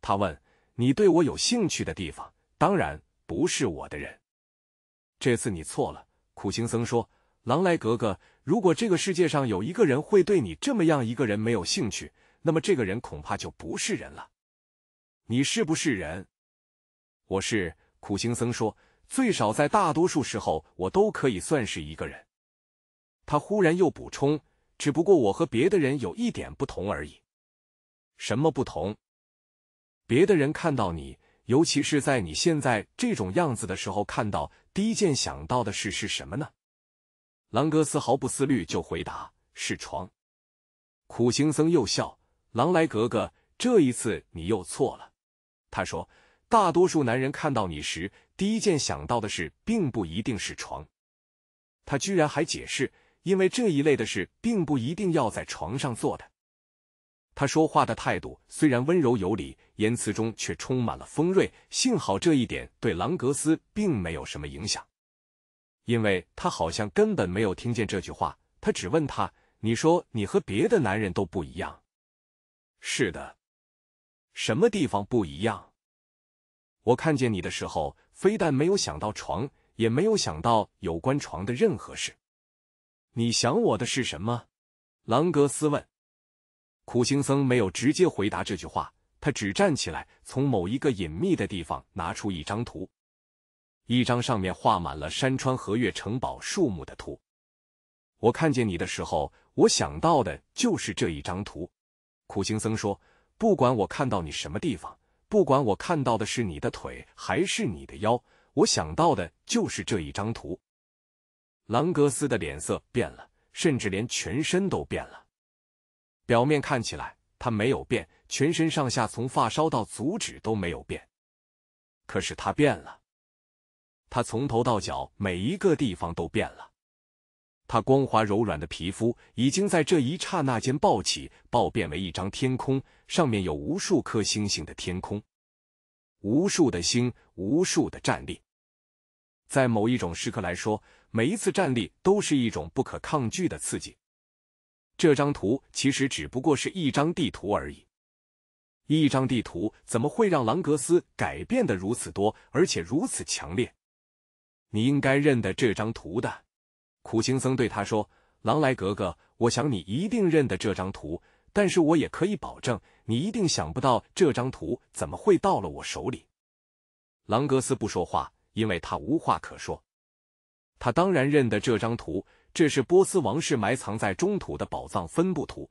A: 他问。你对我有兴趣的地方，当然不是我的人。这次你错了，苦行僧说。朗来格格。如果这个世界上有一个人会对你这么样一个人没有兴趣，那么这个人恐怕就不是人了。你是不是人？我是苦行僧说，最少在大多数时候我都可以算是一个人。他忽然又补充，只不过我和别的人有一点不同而已。什么不同？别的人看到你，尤其是在你现在这种样子的时候看到，第一件想到的事是什么呢？狼格丝毫不思虑就回答：“是床。”苦行僧又笑：“狼来格格，这一次你又错了。”他说：“大多数男人看到你时，第一件想到的事，并不一定是床。”他居然还解释：“因为这一类的事，并不一定要在床上做的。”他说话的态度虽然温柔有礼，言辞中却充满了锋锐。幸好这一点对狼格斯并没有什么影响。因为他好像根本没有听见这句话，他只问他：“你说你和别的男人都不一样？是的，什么地方不一样？”我看见你的时候，非但没有想到床，也没有想到有关床的任何事。你想我的是什么？”朗格斯问。苦行僧没有直接回答这句话，他只站起来，从某一个隐秘的地方拿出一张图。一张上面画满了山川、河岳、城堡、树木的图。我看见你的时候，我想到的就是这一张图。苦行僧说：“不管我看到你什么地方，不管我看到的是你的腿还是你的腰，我想到的就是这一张图。”兰格斯的脸色变了，甚至连全身都变了。表面看起来他没有变，全身上下从发梢到足趾都没有变，可是他变了。他从头到脚每一个地方都变了，他光滑柔软的皮肤已经在这一刹那间暴起，暴变为一张天空，上面有无数颗星星的天空，无数的星，无数的战力。在某一种时刻来说，每一次战力都是一种不可抗拒的刺激。这张图其实只不过是一张地图而已，一张地图怎么会让朗格斯改变的如此多，而且如此强烈？你应该认得这张图的，苦行僧对他说：“狼来格格，我想你一定认得这张图，但是我也可以保证，你一定想不到这张图怎么会到了我手里。”狼格斯不说话，因为他无话可说。他当然认得这张图，这是波斯王室埋藏在中土的宝藏分布图。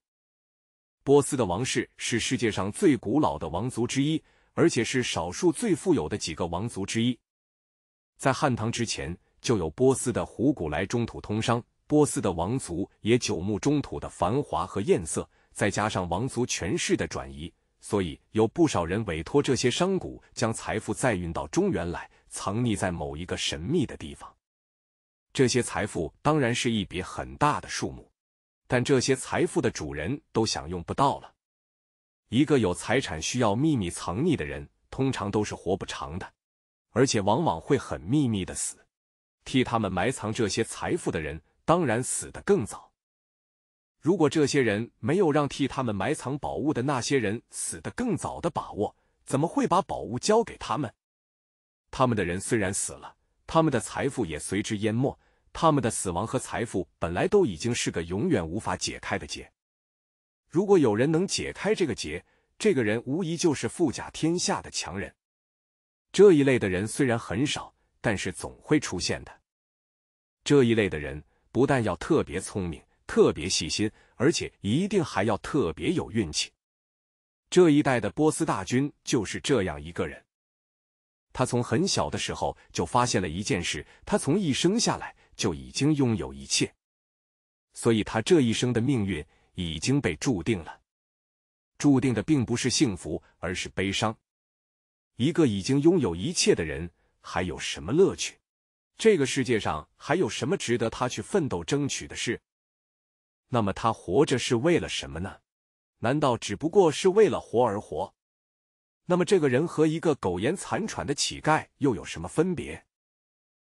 A: 波斯的王室是世界上最古老的王族之一，而且是少数最富有的几个王族之一。在汉唐之前，就有波斯的胡古来中土通商。波斯的王族也久慕中土的繁华和艳色，再加上王族权势的转移，所以有不少人委托这些商贾将财富再运到中原来，藏匿在某一个神秘的地方。这些财富当然是一笔很大的数目，但这些财富的主人都享用不到了。一个有财产需要秘密藏匿的人，通常都是活不长的。而且往往会很秘密的死，替他们埋藏这些财富的人，当然死的更早。如果这些人没有让替他们埋藏宝物的那些人死的更早的把握，怎么会把宝物交给他们？他们的人虽然死了，他们的财富也随之淹没。他们的死亡和财富本来都已经是个永远无法解开的结。如果有人能解开这个结，这个人无疑就是富甲天下的强人。这一类的人虽然很少，但是总会出现的。这一类的人不但要特别聪明、特别细心，而且一定还要特别有运气。这一代的波斯大军就是这样一个人。他从很小的时候就发现了一件事：他从一生下来就已经拥有一切，所以他这一生的命运已经被注定了。注定的并不是幸福，而是悲伤。一个已经拥有一切的人还有什么乐趣？这个世界上还有什么值得他去奋斗争取的事？那么他活着是为了什么呢？难道只不过是为了活而活？那么这个人和一个苟延残喘的乞丐又有什么分别？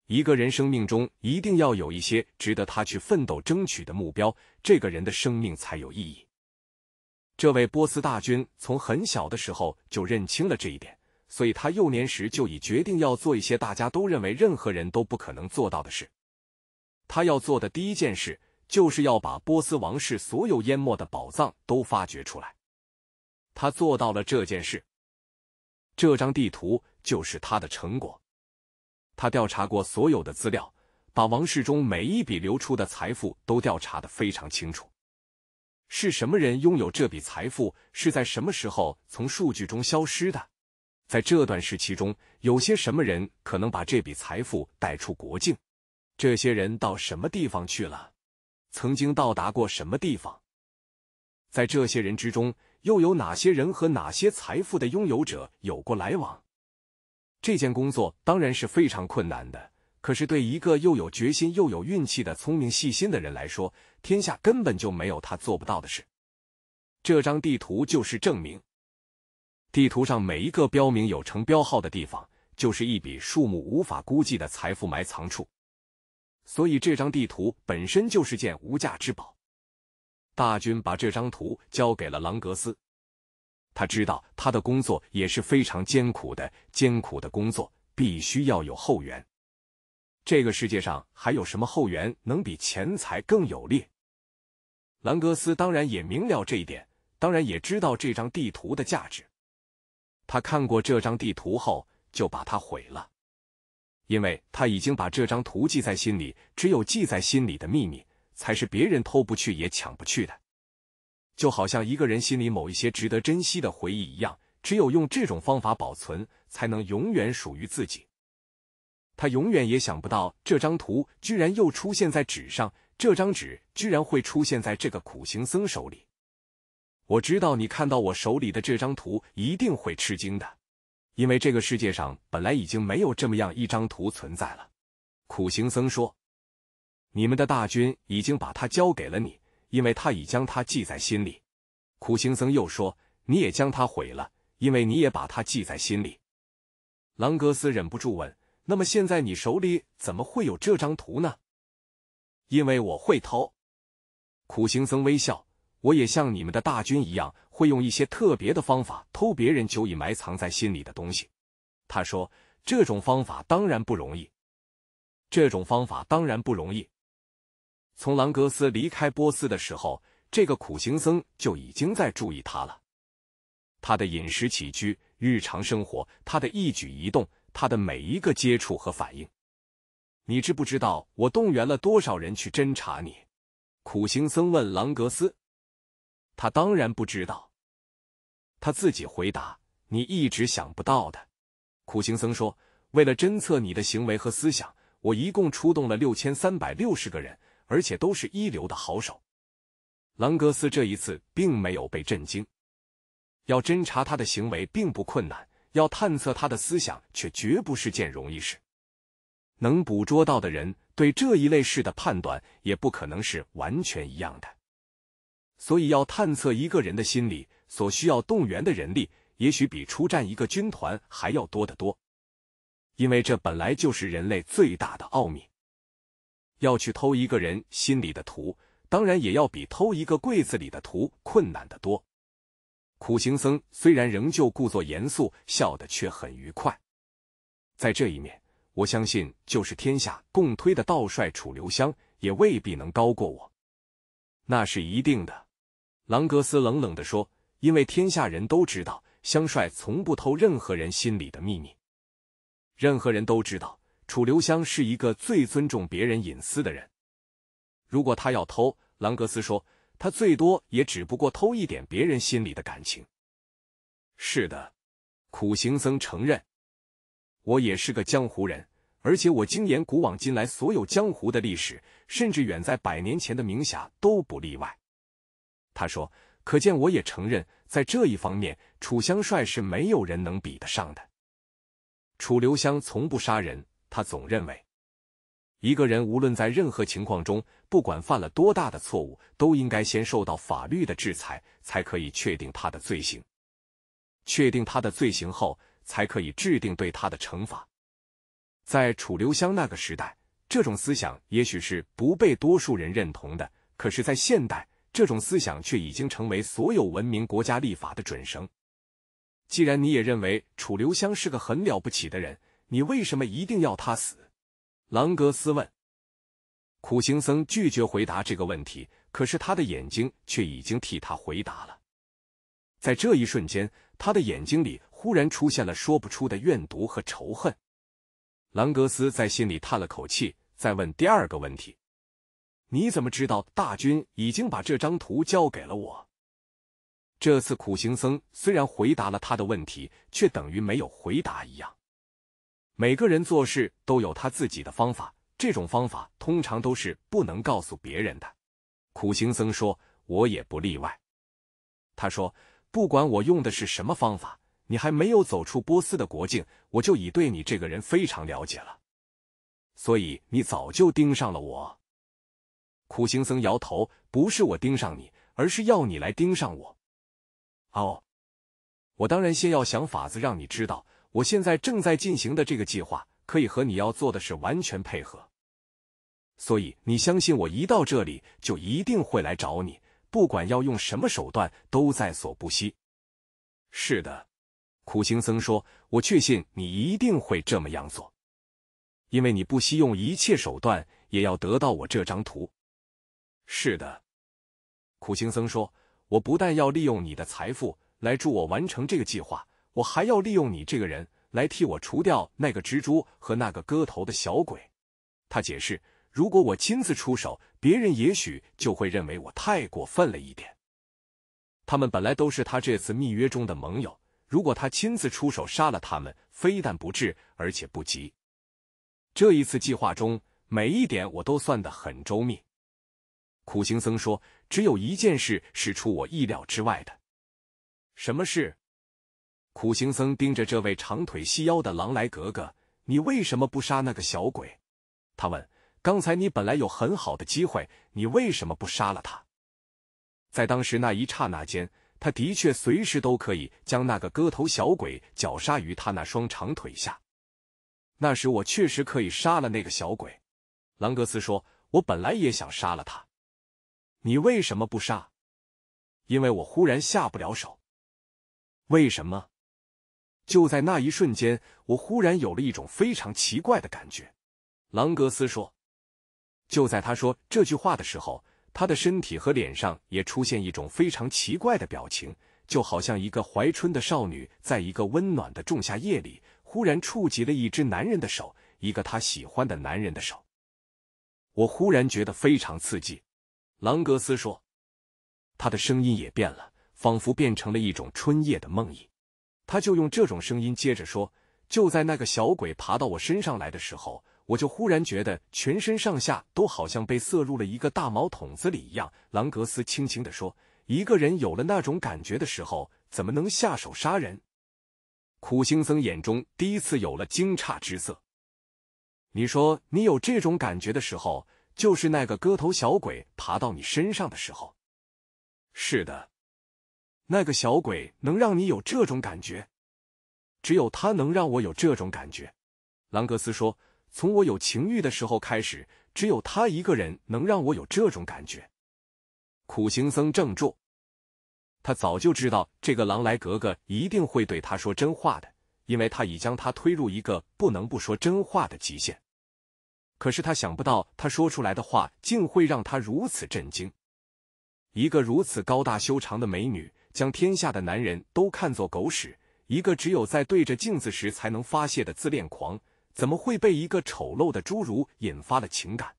A: 一个人生命中一定要有一些值得他去奋斗争取的目标，这个人的生命才有意义。这位波斯大军从很小的时候就认清了这一点。所以他幼年时就已决定要做一些大家都认为任何人都不可能做到的事。他要做的第一件事就是要把波斯王室所有淹没的宝藏都发掘出来。他做到了这件事，这张地图就是他的成果。他调查过所有的资料，把王室中每一笔流出的财富都调查的非常清楚。是什么人拥有这笔财富？是在什么时候从数据中消失的？在这段时期中，有些什么人可能把这笔财富带出国境？这些人到什么地方去了？曾经到达过什么地方？在这些人之中，又有哪些人和哪些财富的拥有者有过来往？这件工作当然是非常困难的，可是对一个又有决心又有运气的聪明细心的人来说，天下根本就没有他做不到的事。这张地图就是证明。地图上每一个标明有城标号的地方，就是一笔数目无法估计的财富埋藏处，所以这张地图本身就是件无价之宝。大军把这张图交给了朗格斯，他知道他的工作也是非常艰苦的，艰苦的工作必须要有后援。这个世界上还有什么后援能比钱财更有利？兰格斯当然也明了这一点，当然也知道这张地图的价值。他看过这张地图后，就把它毁了，因为他已经把这张图记在心里。只有记在心里的秘密，才是别人偷不去也抢不去的。就好像一个人心里某一些值得珍惜的回忆一样，只有用这种方法保存，才能永远属于自己。他永远也想不到，这张图居然又出现在纸上，这张纸居然会出现在这个苦行僧手里。我知道你看到我手里的这张图一定会吃惊的，因为这个世界上本来已经没有这么样一张图存在了。苦行僧说：“你们的大军已经把它交给了你，因为他已将它记在心里。”苦行僧又说：“你也将它毁了，因为你也把它记在心里。”朗格斯忍不住问：“那么现在你手里怎么会有这张图呢？”“因为我会偷。”苦行僧微笑。我也像你们的大军一样，会用一些特别的方法偷别人久已埋藏在心里的东西。他说：“这种方法当然不容易。”这种方法当然不容易。从兰格斯离开波斯的时候，这个苦行僧就已经在注意他了。他的饮食起居、日常生活，他的一举一动，他的每一个接触和反应。你知不知道我动员了多少人去侦查你？苦行僧问兰格斯。他当然不知道，他自己回答：“你一直想不到的。”苦行僧说：“为了侦测你的行为和思想，我一共出动了六千三百六十个人，而且都是一流的好手。”兰格斯这一次并没有被震惊。要侦查他的行为并不困难，要探测他的思想却绝不是件容易事。能捕捉到的人对这一类事的判断，也不可能是完全一样的。所以，要探测一个人的心理，所需要动员的人力，也许比出战一个军团还要多得多。因为这本来就是人类最大的奥秘。要去偷一个人心里的图，当然也要比偷一个柜子里的图困难得多。苦行僧虽然仍旧故作严肃，笑得却很愉快。在这一面，我相信，就是天下共推的道帅楚留香，也未必能高过我。那是一定的。朗格斯冷冷的说：“因为天下人都知道，香帅从不偷任何人心里的秘密。任何人都知道，楚留香是一个最尊重别人隐私的人。如果他要偷，朗格斯说，他最多也只不过偷一点别人心里的感情。”“是的，苦行僧承认，我也是个江湖人，而且我精研古往今来所有江湖的历史，甚至远在百年前的名侠都不例外。”他说：“可见，我也承认，在这一方面，楚香帅是没有人能比得上的。楚留香从不杀人，他总认为，一个人无论在任何情况中，不管犯了多大的错误，都应该先受到法律的制裁，才可以确定他的罪行。确定他的罪行后，才可以制定对他的惩罚。在楚留香那个时代，这种思想也许是不被多数人认同的，可是，在现代。”这种思想却已经成为所有文明国家立法的准绳。既然你也认为楚留香是个很了不起的人，你为什么一定要他死？朗格斯问。苦行僧拒绝回答这个问题，可是他的眼睛却已经替他回答了。在这一瞬间，他的眼睛里忽然出现了说不出的怨毒和仇恨。朗格斯在心里叹了口气，再问第二个问题。你怎么知道大军已经把这张图交给了我？这次苦行僧虽然回答了他的问题，却等于没有回答一样。每个人做事都有他自己的方法，这种方法通常都是不能告诉别人的。苦行僧说：“我也不例外。”他说：“不管我用的是什么方法，你还没有走出波斯的国境，我就已对你这个人非常了解了。所以你早就盯上了我。”苦行僧摇头：“不是我盯上你，而是要你来盯上我。”哦，我当然先要想法子让你知道，我现在正在进行的这个计划可以和你要做的事完全配合，所以你相信我，一到这里就一定会来找你，不管要用什么手段，都在所不惜。”是的，苦行僧说：“我确信你一定会这么样做，因为你不惜用一切手段，也要得到我这张图。”是的，苦行僧说：“我不但要利用你的财富来助我完成这个计划，我还要利用你这个人来替我除掉那个蜘蛛和那个割头的小鬼。”他解释：“如果我亲自出手，别人也许就会认为我太过分了一点。他们本来都是他这次密约中的盟友，如果他亲自出手杀了他们，非但不治，而且不急。这一次计划中每一点我都算得很周密。”苦行僧说：“只有一件事是出我意料之外的，什么事？”苦行僧盯着这位长腿细腰的狼来格格：“你为什么不杀那个小鬼？”他问：“刚才你本来有很好的机会，你为什么不杀了他？”在当时那一刹那间，他的确随时都可以将那个割头小鬼绞杀于他那双长腿下。那时我确实可以杀了那个小鬼。”狼格斯说：“我本来也想杀了他。”你为什么不杀？因为我忽然下不了手。为什么？就在那一瞬间，我忽然有了一种非常奇怪的感觉。朗格斯说：“就在他说这句话的时候，他的身体和脸上也出现一种非常奇怪的表情，就好像一个怀春的少女在一个温暖的仲夏夜里，忽然触及了一只男人的手，一个她喜欢的男人的手。我忽然觉得非常刺激。”朗格斯说，他的声音也变了，仿佛变成了一种春夜的梦呓。他就用这种声音接着说：“就在那个小鬼爬到我身上来的时候，我就忽然觉得全身上下都好像被塞入了一个大毛桶子里一样。”朗格斯轻轻的说：“一个人有了那种感觉的时候，怎么能下手杀人？”苦行僧眼中第一次有了惊诧之色。你说，你有这种感觉的时候？就是那个割头小鬼爬到你身上的时候，是的，那个小鬼能让你有这种感觉，只有他能让我有这种感觉。朗格斯说：“从我有情欲的时候开始，只有他一个人能让我有这种感觉。”苦行僧怔住，他早就知道这个狼来格格一定会对他说真话的，因为他已将他推入一个不能不说真话的极限。可是他想不到，他说出来的话竟会让他如此震惊。一个如此高大修长的美女，将天下的男人都看作狗屎；一个只有在对着镜子时才能发泄的自恋狂，怎么会被一个丑陋的侏儒引发了情感？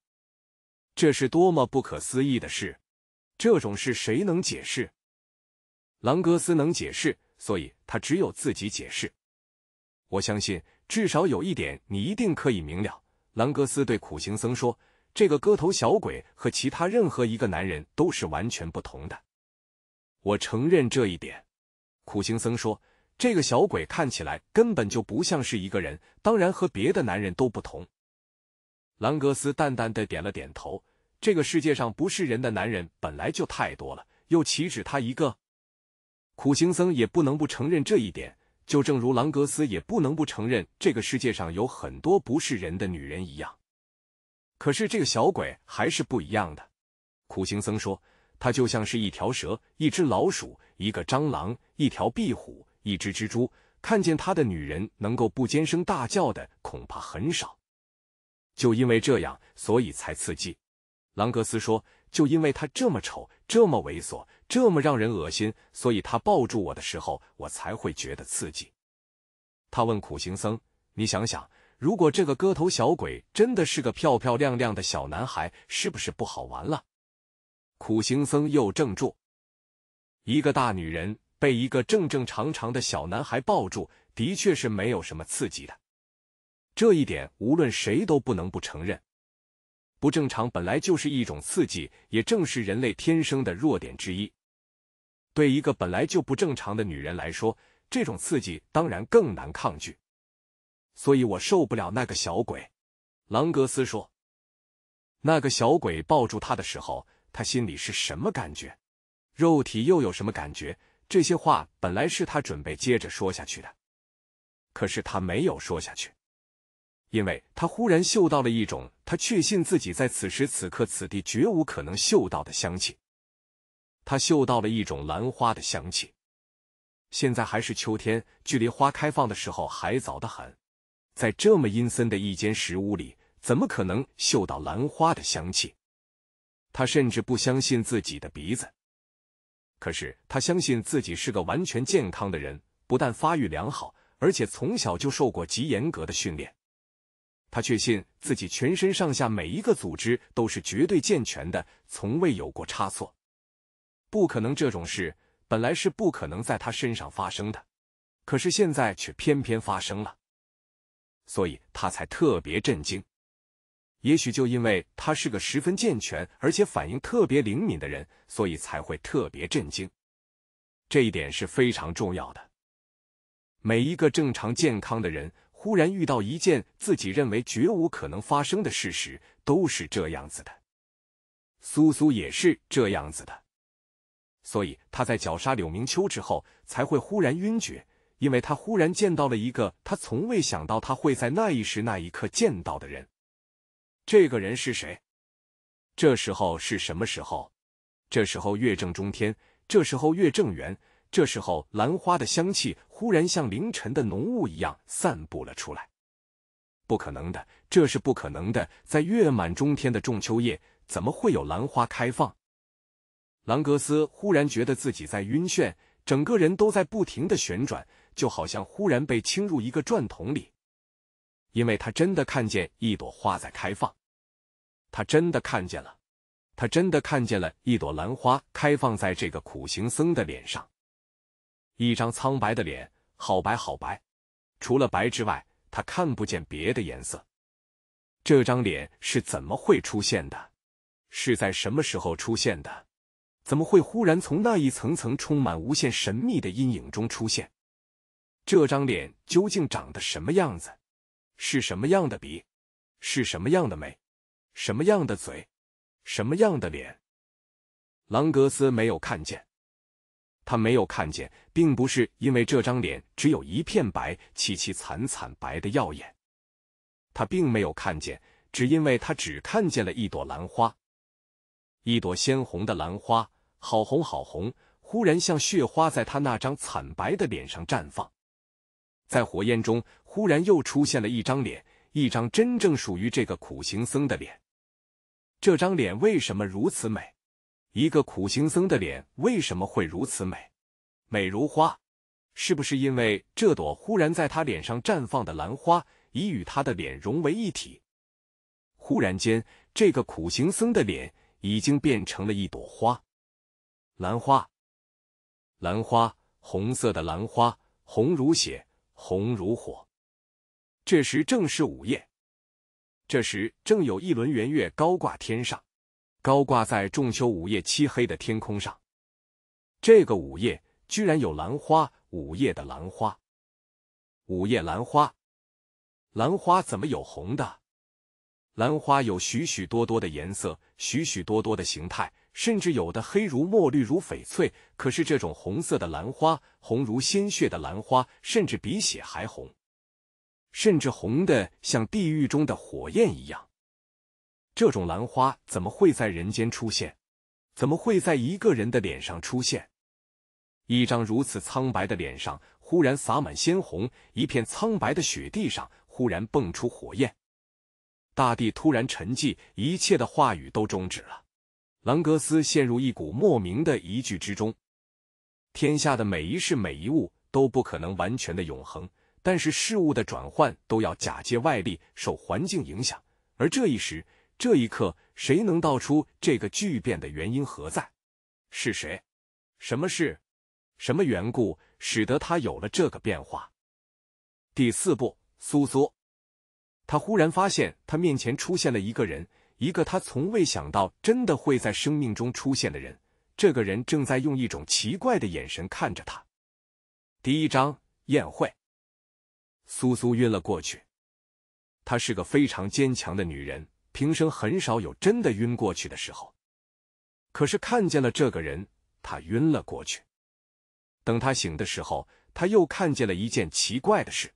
A: 这是多么不可思议的事！这种事谁能解释？朗格斯能解释，所以他只有自己解释。我相信，至少有一点，你一定可以明了。兰格斯对苦行僧说：“这个割头小鬼和其他任何一个男人都是完全不同的，我承认这一点。”苦行僧说：“这个小鬼看起来根本就不像是一个人，当然和别的男人都不同。”兰格斯淡淡的点了点头：“这个世界上不是人的男人本来就太多了，又岂止他一个？”苦行僧也不能不承认这一点。就正如朗格斯也不能不承认这个世界上有很多不是人的女人一样，可是这个小鬼还是不一样的。苦行僧说，他就像是一条蛇，一只老鼠，一个蟑螂，一条壁虎，一只蜘蛛。看见他的女人能够不尖声大叫的，恐怕很少。就因为这样，所以才刺激。朗格斯说，就因为他这么丑，这么猥琐。这么让人恶心，所以他抱住我的时候，我才会觉得刺激。他问苦行僧：“你想想，如果这个割头小鬼真的是个漂漂亮亮的小男孩，是不是不好玩了？”苦行僧又怔住。一个大女人被一个正正常常的小男孩抱住，的确是没有什么刺激的。这一点，无论谁都不能不承认。不正常本来就是一种刺激，也正是人类天生的弱点之一。对一个本来就不正常的女人来说，这种刺激当然更难抗拒。所以我受不了那个小鬼。”朗格斯说。“那个小鬼抱住他的时候，他心里是什么感觉？肉体又有什么感觉？这些话本来是他准备接着说下去的，可是他没有说下去，因为他忽然嗅到了一种他确信自己在此时此刻此地绝无可能嗅到的香气。”他嗅到了一种兰花的香气。现在还是秋天，距离花开放的时候还早得很。在这么阴森的一间石屋里，怎么可能嗅到兰花的香气？他甚至不相信自己的鼻子。可是他相信自己是个完全健康的人，不但发育良好，而且从小就受过极严格的训练。他确信自己全身上下每一个组织都是绝对健全的，从未有过差错。不可能，这种事本来是不可能在他身上发生的，可是现在却偏偏发生了，所以他才特别震惊。也许就因为他是个十分健全而且反应特别灵敏的人，所以才会特别震惊。这一点是非常重要的。每一个正常健康的人，忽然遇到一件自己认为绝无可能发生的事实，都是这样子的。苏苏也是这样子的。所以他在绞杀柳明秋之后，才会忽然晕厥，因为他忽然见到了一个他从未想到他会在那一时那一刻见到的人。这个人是谁？这时候是什么时候？这时候月正中天，这时候月正圆，这时候兰花的香气忽然像凌晨的浓雾一样散布了出来。不可能的，这是不可能的，在月满中天的仲秋夜，怎么会有兰花开放？兰格斯忽然觉得自己在晕眩，整个人都在不停的旋转，就好像忽然被倾入一个转筒里。因为他真的看见一朵花在开放，他真的看见了，他真的看见了一朵兰花开放在这个苦行僧的脸上，一张苍白的脸，好白好白，除了白之外，他看不见别的颜色。这张脸是怎么会出现的？是在什么时候出现的？怎么会忽然从那一层层充满无限神秘的阴影中出现？这张脸究竟长得什么样子？是什么样的鼻？是什么样的眉？什么样的嘴？什么样的脸？朗格斯没有看见，他没有看见，并不是因为这张脸只有一片白，凄凄惨惨白的耀眼。他并没有看见，只因为他只看见了一朵兰花。一朵鲜红的兰花，好红好红，忽然像血花，在他那张惨白的脸上绽放。在火焰中，忽然又出现了一张脸，一张真正属于这个苦行僧的脸。这张脸为什么如此美？一个苦行僧的脸为什么会如此美？美如花，是不是因为这朵忽然在他脸上绽放的兰花，已与他的脸融为一体？忽然间，这个苦行僧的脸。已经变成了一朵花，兰花，兰花，红色的兰花，红如血，红如火。这时正是午夜，这时正有一轮圆月高挂天上，高挂在仲秋午夜漆黑的天空上。这个午夜居然有兰花，午夜的兰花，午夜兰花，兰花怎么有红的？兰花有许许多多的颜色，许许多多的形态，甚至有的黑如墨绿如翡翠。可是这种红色的兰花，红如鲜血的兰花，甚至比血还红，甚至红的像地狱中的火焰一样。这种兰花怎么会在人间出现？怎么会在一个人的脸上出现？一张如此苍白的脸上忽然洒满鲜红，一片苍白的雪地上忽然迸出火焰。大地突然沉寂，一切的话语都终止了。兰格斯陷入一股莫名的疑惧之中。天下的每一事每一物都不可能完全的永恒，但是事物的转换都要假借外力，受环境影响。而这一时这一刻，谁能道出这个巨变的原因何在？是谁？什么事？什么缘故使得他有了这个变化？第四步，苏苏。他忽然发现，他面前出现了一个人，一个他从未想到真的会在生命中出现的人。这个人正在用一种奇怪的眼神看着他。第一章，宴会。苏苏晕了过去。她是个非常坚强的女人，平生很少有真的晕过去的时候。可是看见了这个人，她晕了过去。等她醒的时候，她又看见了一件奇怪的事。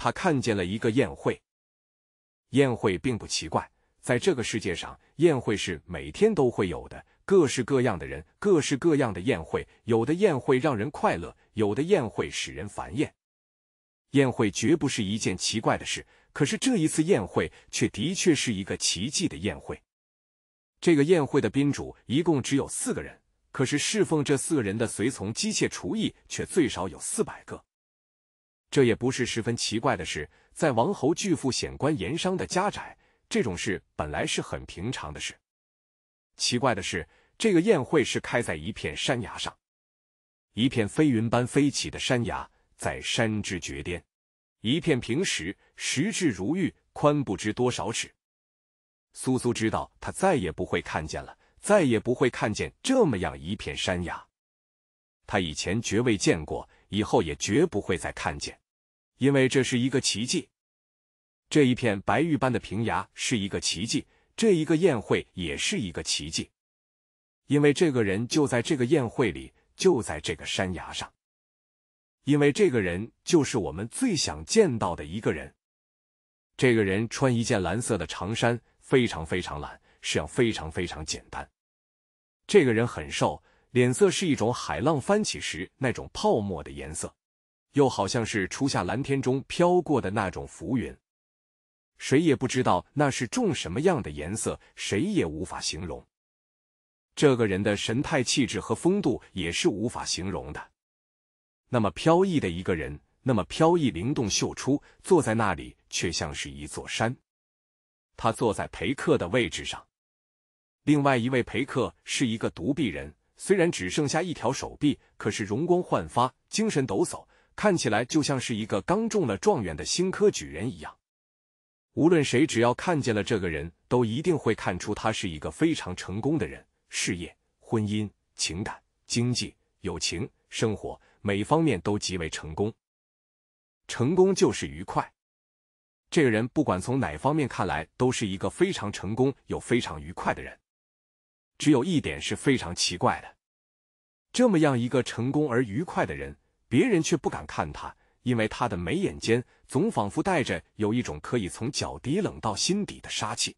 A: 他看见了一个宴会，宴会并不奇怪，在这个世界上，宴会是每天都会有的，各式各样的人，各式各样的宴会，有的宴会让人快乐，有的宴会使人烦厌，宴会绝不是一件奇怪的事。可是这一次宴会却的确是一个奇迹的宴会。这个宴会的宾主一共只有四个人，可是侍奉这四个人的随从、机械厨艺却最少有四百个。这也不是十分奇怪的事，在王侯巨富显官盐商的家宅，这种事本来是很平常的事。奇怪的是，这个宴会是开在一片山崖上，一片飞云般飞起的山崖，在山之绝巅，一片平石，石质如玉，宽不知多少尺。苏苏知道，他再也不会看见了，再也不会看见这么样一片山崖，他以前绝未见过，以后也绝不会再看见。因为这是一个奇迹，这一片白玉般的平崖是一个奇迹，这一个宴会也是一个奇迹。因为这个人就在这个宴会里，就在这个山崖上。因为这个人就是我们最想见到的一个人。这个人穿一件蓝色的长衫，非常非常蓝，是要非常非常简单。这个人很瘦，脸色是一种海浪翻起时那种泡沫的颜色。又好像是初夏蓝天中飘过的那种浮云，谁也不知道那是种什么样的颜色，谁也无法形容。这个人的神态、气质和风度也是无法形容的。那么飘逸的一个人，那么飘逸灵动秀出，坐在那里却像是一座山。他坐在陪客的位置上，另外一位陪客是一个独臂人，虽然只剩下一条手臂，可是容光焕发，精神抖擞。看起来就像是一个刚中了状元的新科举人一样。无论谁只要看见了这个人，都一定会看出他是一个非常成功的人。事业、婚姻、情感、经济、友情、生活每方面都极为成功。成功就是愉快。这个人不管从哪方面看来，都是一个非常成功又非常愉快的人。只有一点是非常奇怪的：这么样一个成功而愉快的人。别人却不敢看他，因为他的眉眼间总仿佛带着有一种可以从脚底冷到心底的杀气，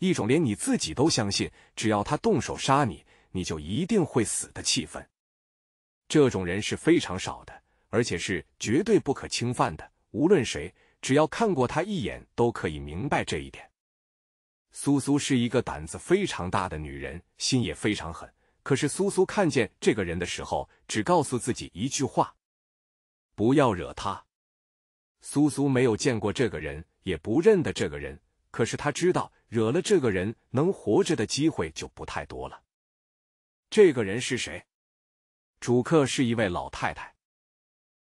A: 一种连你自己都相信，只要他动手杀你，你就一定会死的气氛。这种人是非常少的，而且是绝对不可侵犯的。无论谁，只要看过他一眼，都可以明白这一点。苏苏是一个胆子非常大的女人，心也非常狠。可是苏苏看见这个人的时候，只告诉自己一句话：“不要惹他。”苏苏没有见过这个人，也不认得这个人。可是他知道，惹了这个人，能活着的机会就不太多了。这个人是谁？主客是一位老太太。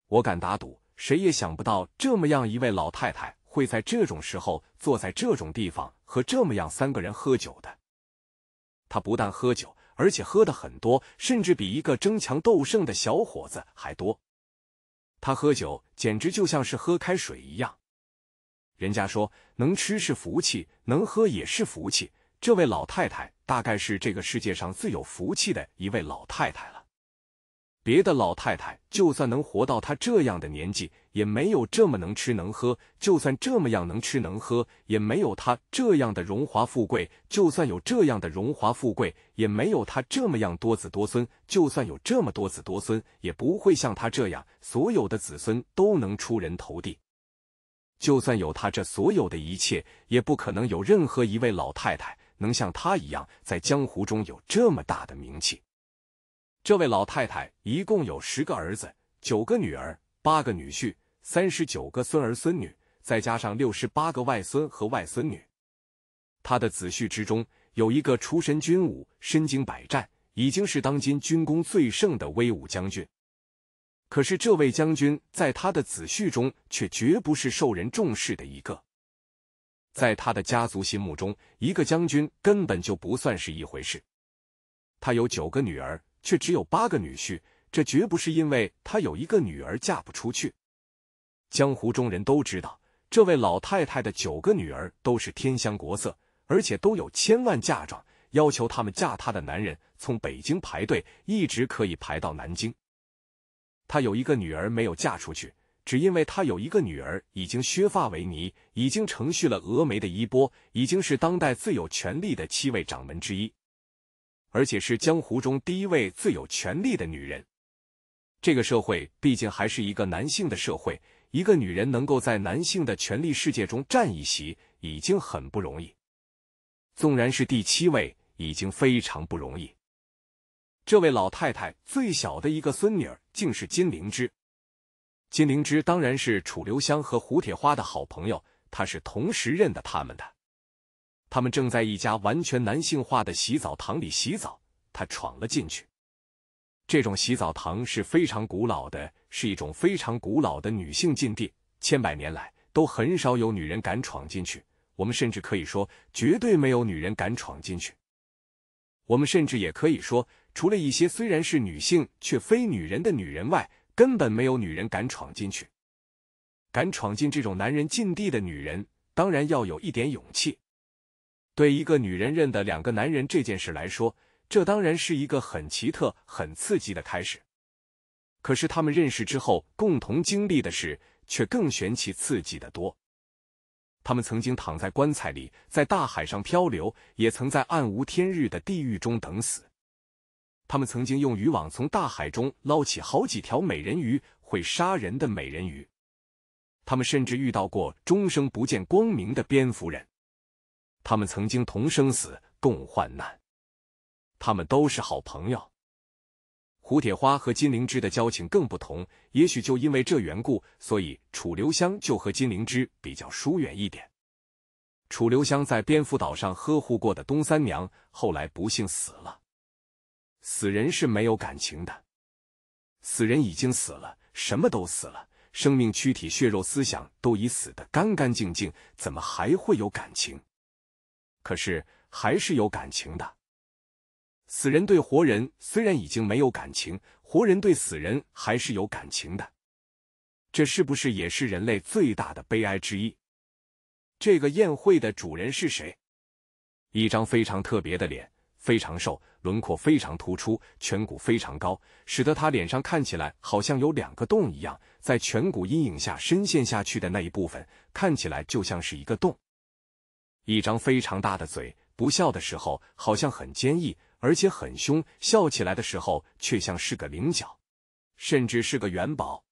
A: 我敢打赌，谁也想不到这么样一位老太太会在这种时候坐在这种地方和这么样三个人喝酒的。他不但喝酒。而且喝的很多，甚至比一个争强斗胜的小伙子还多。他喝酒简直就像是喝开水一样。人家说能吃是福气，能喝也是福气。这位老太太大概是这个世界上最有福气的一位老太太了。别的老太太，就算能活到她这样的年纪，也没有这么能吃能喝；就算这么样能吃能喝，也没有她这样的荣华富贵；就算有这样的荣华富贵，也没有她这么样多子多孙；就算有这么多子多孙，也不会像她这样，所有的子孙都能出人头地；就算有她这所有的一切，也不可能有任何一位老太太能像她一样，在江湖中有这么大的名气。这位老太太一共有十个儿子，九个女儿，八个女婿，三十九个孙儿孙女，再加上六十八个外孙和外孙女。他的子婿之中有一个出身军武，身经百战，已经是当今军功最盛的威武将军。可是这位将军在他的子婿中却绝不是受人重视的一个。在他的家族心目中，一个将军根本就不算是一回事。他有九个女儿。却只有八个女婿，这绝不是因为他有一个女儿嫁不出去。江湖中人都知道，这位老太太的九个女儿都是天香国色，而且都有千万嫁妆，要求他们嫁她的男人从北京排队，一直可以排到南京。她有一个女儿没有嫁出去，只因为她有一个女儿已经削发为尼，已经承续了峨眉的衣钵，已经是当代最有权力的七位掌门之一。而且是江湖中第一位最有权力的女人。这个社会毕竟还是一个男性的社会，一个女人能够在男性的权力世界中占一席，已经很不容易。纵然是第七位，已经非常不容易。这位老太太最小的一个孙女儿，竟是金灵芝。金灵芝当然是楚留香和胡铁花的好朋友，她是同时认得他们的。他们正在一家完全男性化的洗澡堂里洗澡，他闯了进去。这种洗澡堂是非常古老的，是一种非常古老的女性禁地，千百年来都很少有女人敢闯进去。我们甚至可以说，绝对没有女人敢闯进去。我们甚至也可以说，除了一些虽然是女性却非女人的女人外，根本没有女人敢闯进去。敢闯进这种男人禁地的女人，当然要有一点勇气。对一个女人认得两个男人这件事来说，这当然是一个很奇特、很刺激的开始。可是他们认识之后共同经历的事，却更玄奇、刺激的多。他们曾经躺在棺材里，在大海上漂流，也曾在暗无天日的地狱中等死。他们曾经用渔网从大海中捞起好几条美人鱼，会杀人的美人鱼。他们甚至遇到过终生不见光明的蝙蝠人。他们曾经同生死共患难，他们都是好朋友。胡铁花和金灵芝的交情更不同，也许就因为这缘故，所以楚留香就和金灵芝比较疏远一点。楚留香在蝙蝠岛上呵护过的东三娘，后来不幸死了。死人是没有感情的，死人已经死了，什么都死了，生命、躯体、血肉、思想都已死得干干净净，怎么还会有感情？可是还是有感情的。死人对活人虽然已经没有感情，活人对死人还是有感情的。这是不是也是人类最大的悲哀之一？这个宴会的主人是谁？一张非常特别的脸，非常瘦，轮廓非常突出，颧骨非常高，使得他脸上看起来好像有两个洞一样，在颧骨阴影下深陷下去的那一部分，看起来就像是一个洞。一张非常大的嘴，不笑的时候好像很坚毅，而且很凶；笑起来的时候却像是个菱角，甚至是个元宝。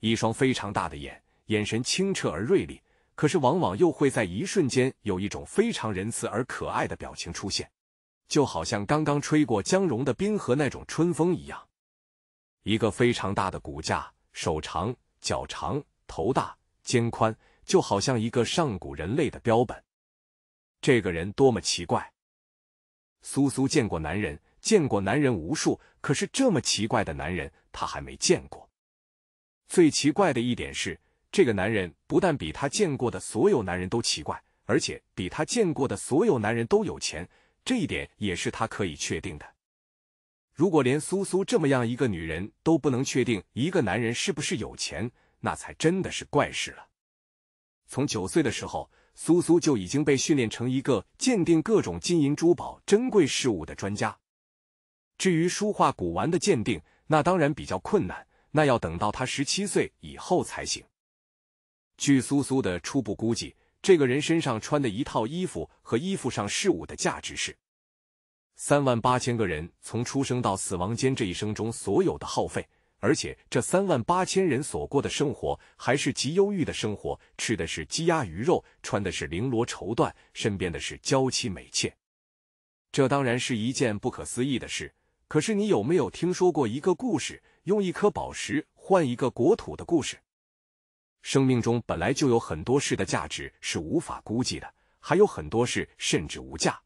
A: 一双非常大的眼，眼神清澈而锐利，可是往往又会在一瞬间有一种非常仁慈而可爱的表情出现，就好像刚刚吹过江融的冰河那种春风一样。一个非常大的骨架，手长、脚长、头大、肩宽，就好像一个上古人类的标本。这个人多么奇怪！苏苏见过男人，见过男人无数，可是这么奇怪的男人，他还没见过。最奇怪的一点是，这个男人不但比他见过的所有男人都奇怪，而且比他见过的所有男人都有钱。这一点也是他可以确定的。如果连苏苏这么样一个女人都不能确定一个男人是不是有钱，那才真的是怪事了。从九岁的时候。苏苏就已经被训练成一个鉴定各种金银珠宝、珍贵事物的专家。至于书画、古玩的鉴定，那当然比较困难，那要等到他十七岁以后才行。据苏苏的初步估计，这个人身上穿的一套衣服和衣服上事物的价值是三万八千个人从出生到死亡间这一生中所有的耗费。而且这三万八千人所过的生活还是极忧郁的生活，吃的是鸡鸭鱼肉，穿的是绫罗绸缎，身边的是娇妻美妾。这当然是一件不可思议的事。可是你有没有听说过一个故事，用一颗宝石换一个国土的故事？生命中本来就有很多事的价值是无法估计的，还有很多事甚至无价。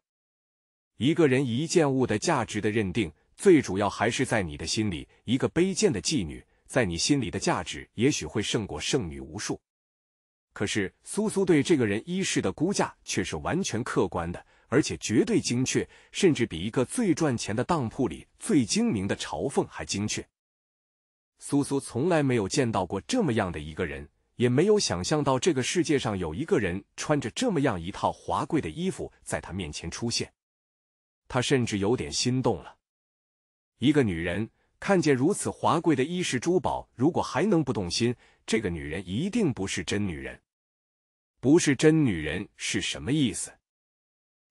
A: 一个人一件物的价值的认定。最主要还是在你的心里，一个卑贱的妓女，在你心里的价值也许会胜过圣女无数。可是苏苏对这个人一世的估价却是完全客观的，而且绝对精确，甚至比一个最赚钱的当铺里最精明的朝奉还精确。苏苏从来没有见到过这么样的一个人，也没有想象到这个世界上有一个人穿着这么样一套华贵的衣服在他面前出现，他甚至有点心动了。一个女人看见如此华贵的衣饰珠宝，如果还能不动心，这个女人一定不是真女人。不是真女人是什么意思？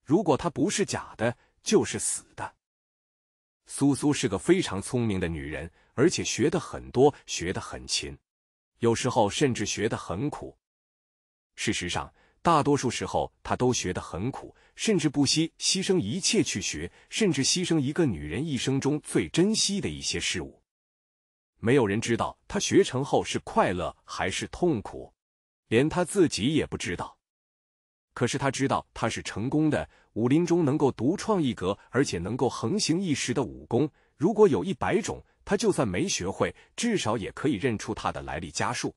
A: 如果她不是假的，就是死的。苏苏是个非常聪明的女人，而且学的很多，学的很勤，有时候甚至学的很苦。事实上。大多数时候，他都学得很苦，甚至不惜牺牲一切去学，甚至牺牲一个女人一生中最珍惜的一些事物。没有人知道他学成后是快乐还是痛苦，连他自己也不知道。可是他知道他是成功的，武林中能够独创一格，而且能够横行一时的武功，如果有一百种，他就算没学会，至少也可以认出他的来历家数。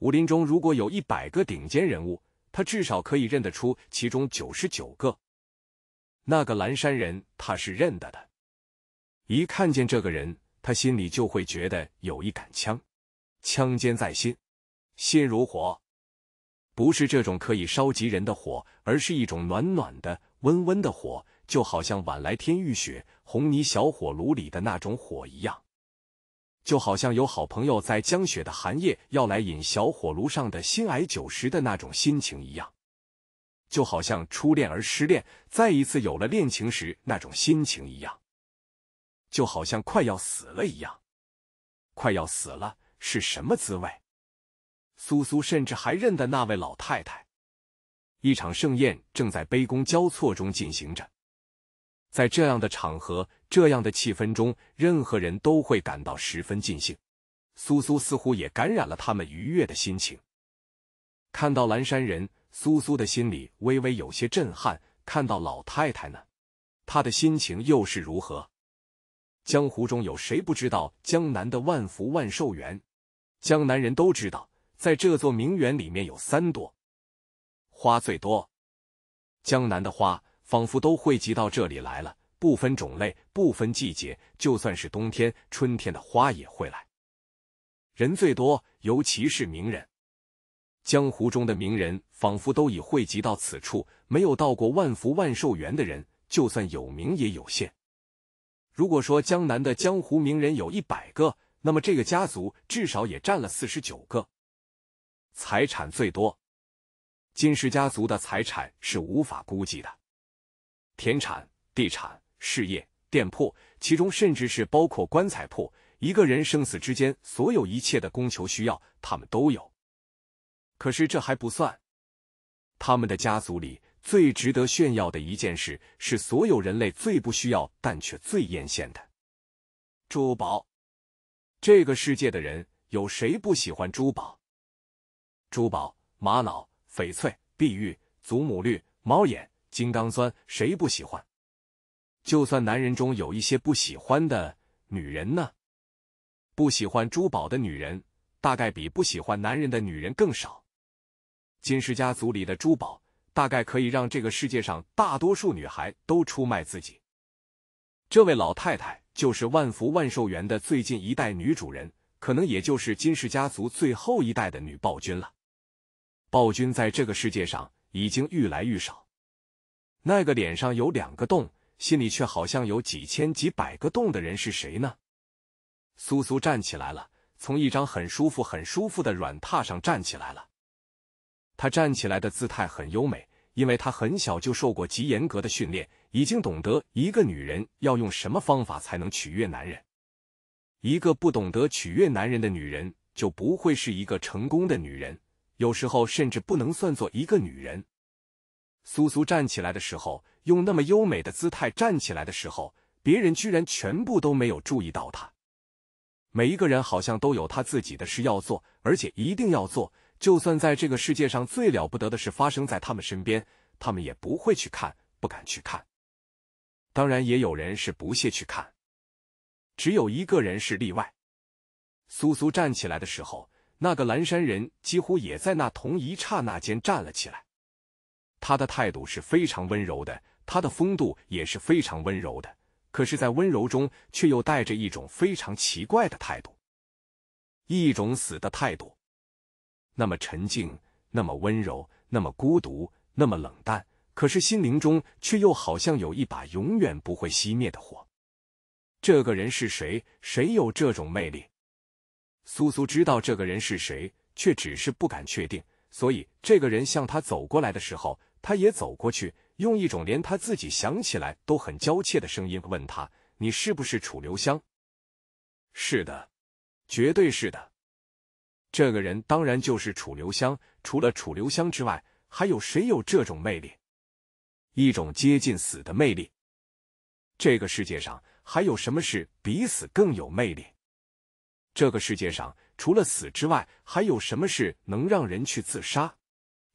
A: 武林中如果有一百个顶尖人物，他至少可以认得出其中九十九个，那个蓝山人他是认得的。一看见这个人，他心里就会觉得有一杆枪，枪尖在心，心如火。不是这种可以烧及人的火，而是一种暖暖的、温温的火，就好像晚来天欲雪，红泥小火炉里的那种火一样。就好像有好朋友在江雪的寒夜要来饮小火炉上的新艾酒时的那种心情一样，就好像初恋而失恋，再一次有了恋情时那种心情一样，就好像快要死了一样，快要死了是什么滋味？苏苏甚至还认得那位老太太。一场盛宴正在杯弓交错中进行着。在这样的场合、这样的气氛中，任何人都会感到十分尽兴。苏苏似乎也感染了他们愉悦的心情。看到蓝山人，苏苏的心里微微有些震撼；看到老太太呢，他的心情又是如何？江湖中有谁不知道江南的万福万寿园？江南人都知道，在这座名园里面有三朵花最多。江南的花。仿佛都汇集到这里来了，不分种类，不分季节，就算是冬天、春天的花也会来。人最多，尤其是名人，江湖中的名人仿佛都已汇集到此处。没有到过万福万寿园的人，就算有名也有限。如果说江南的江湖名人有一百个，那么这个家族至少也占了四十九个。财产最多，金氏家族的财产是无法估计的。田产、地产、事业、店铺，其中甚至是包括棺材铺。一个人生死之间，所有一切的供求需要，他们都有。可是这还不算，他们的家族里最值得炫耀的一件事，是所有人类最不需要但却最艳羡的——珠宝。这个世界的人，有谁不喜欢珠宝？珠宝、玛瑙、翡翠、碧玉、祖母绿、猫眼。金刚钻，谁不喜欢？就算男人中有一些不喜欢的女人呢？不喜欢珠宝的女人，大概比不喜欢男人的女人更少。金氏家族里的珠宝，大概可以让这个世界上大多数女孩都出卖自己。这位老太太就是万福万寿园的最近一代女主人，可能也就是金氏家族最后一代的女暴君了。暴君在这个世界上已经愈来愈少。那个脸上有两个洞，心里却好像有几千几百个洞的人是谁呢？苏苏站起来了，从一张很舒服、很舒服的软榻上站起来了。她站起来的姿态很优美，因为她很小就受过极严格的训练，已经懂得一个女人要用什么方法才能取悦男人。一个不懂得取悦男人的女人，就不会是一个成功的女人，有时候甚至不能算作一个女人。苏苏站起来的时候，用那么优美的姿态站起来的时候，别人居然全部都没有注意到他。每一个人好像都有他自己的事要做，而且一定要做。就算在这个世界上最了不得的事发生在他们身边，他们也不会去看，不敢去看。当然，也有人是不屑去看。只有一个人是例外。苏苏站起来的时候，那个蓝山人几乎也在那同一刹那间站了起来。他的态度是非常温柔的，他的风度也是非常温柔的，可是，在温柔中却又带着一种非常奇怪的态度，一种死的态度。那么沉静，那么温柔，那么孤独，那么冷淡，可是心灵中却又好像有一把永远不会熄灭的火。这个人是谁？谁有这种魅力？苏苏知道这个人是谁，却只是不敢确定。所以，这个人向他走过来的时候。他也走过去，用一种连他自己想起来都很娇怯的声音问他：“你是不是楚留香？”“是的，绝对是的。”这个人当然就是楚留香。除了楚留香之外，还有谁有这种魅力？一种接近死的魅力。这个世界上还有什么事比死更有魅力？这个世界上除了死之外，还有什么事能让人去自杀？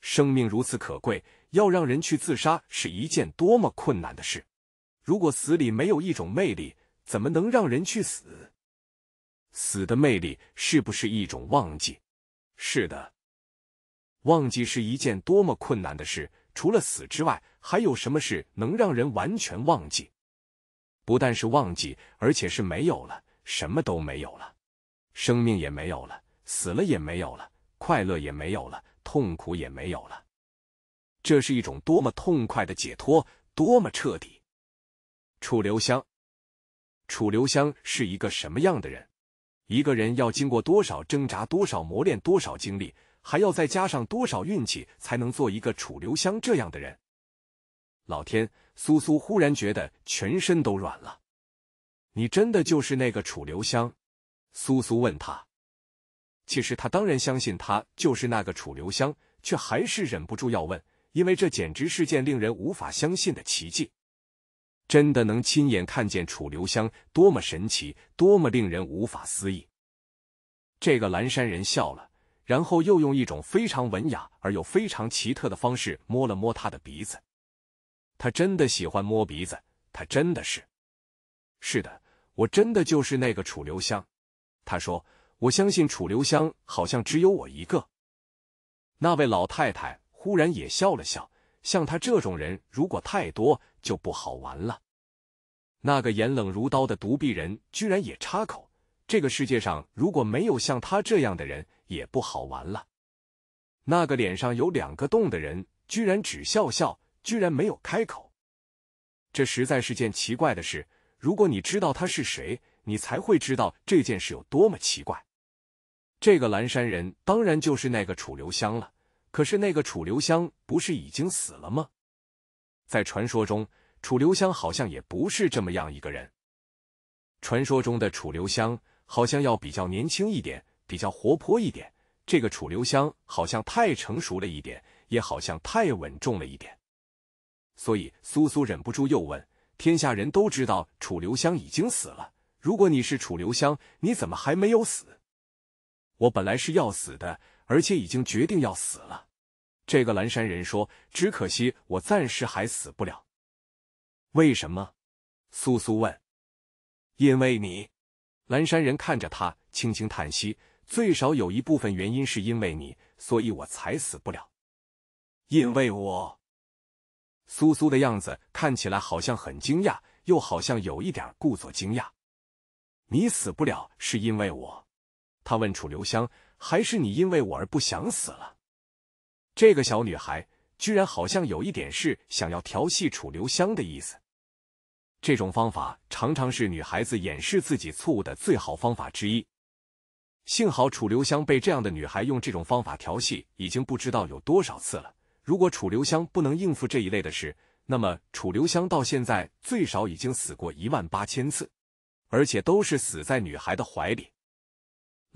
A: 生命如此可贵，要让人去自杀是一件多么困难的事。如果死里没有一种魅力，怎么能让人去死？死的魅力是不是一种忘记？是的，忘记是一件多么困难的事。除了死之外，还有什么事能让人完全忘记？不但是忘记，而且是没有了，什么都没有了，生命也没有了，死了也没有了，快乐也没有了。痛苦也没有了，这是一种多么痛快的解脱，多么彻底！楚留香，楚留香是一个什么样的人？一个人要经过多少挣扎，多少磨练，多少经历，还要再加上多少运气，才能做一个楚留香这样的人？老天，苏苏忽然觉得全身都软了。你真的就是那个楚留香？苏苏问他。其实他当然相信他就是那个楚留香，却还是忍不住要问，因为这简直是件令人无法相信的奇迹，真的能亲眼看见楚留香，多么神奇，多么令人无法思议！这个蓝山人笑了，然后又用一种非常文雅而又非常奇特的方式摸了摸他的鼻子。他真的喜欢摸鼻子，他真的是，是的，我真的就是那个楚留香。他说。我相信楚留香，好像只有我一个。那位老太太忽然也笑了笑。像他这种人，如果太多，就不好玩了。那个眼冷如刀的独臂人，居然也插口。这个世界上，如果没有像他这样的人，也不好玩了。那个脸上有两个洞的人，居然只笑笑，居然没有开口。这实在是件奇怪的事。如果你知道他是谁，你才会知道这件事有多么奇怪。这个蓝山人当然就是那个楚留香了，可是那个楚留香不是已经死了吗？在传说中，楚留香好像也不是这么样一个人。传说中的楚留香好像要比较年轻一点，比较活泼一点。这个楚留香好像太成熟了一点，也好像太稳重了一点。所以苏苏忍不住又问：天下人都知道楚留香已经死了，如果你是楚留香，你怎么还没有死？我本来是要死的，而且已经决定要死了。这个蓝山人说：“只可惜我暂时还死不了。”为什么？苏苏问。“因为你。”蓝山人看着他，轻轻叹息：“最少有一部分原因是因为你，所以我才死不了。”因为我。苏苏的样子看起来好像很惊讶，又好像有一点故作惊讶。你死不了是因为我。他问楚留香：“还是你因为我而不想死了？”这个小女孩居然好像有一点是想要调戏楚留香的意思。这种方法常常是女孩子掩饰自己错误的最好方法之一。幸好楚留香被这样的女孩用这种方法调戏已经不知道有多少次了。如果楚留香不能应付这一类的事，那么楚留香到现在最少已经死过一万八千次，而且都是死在女孩的怀里。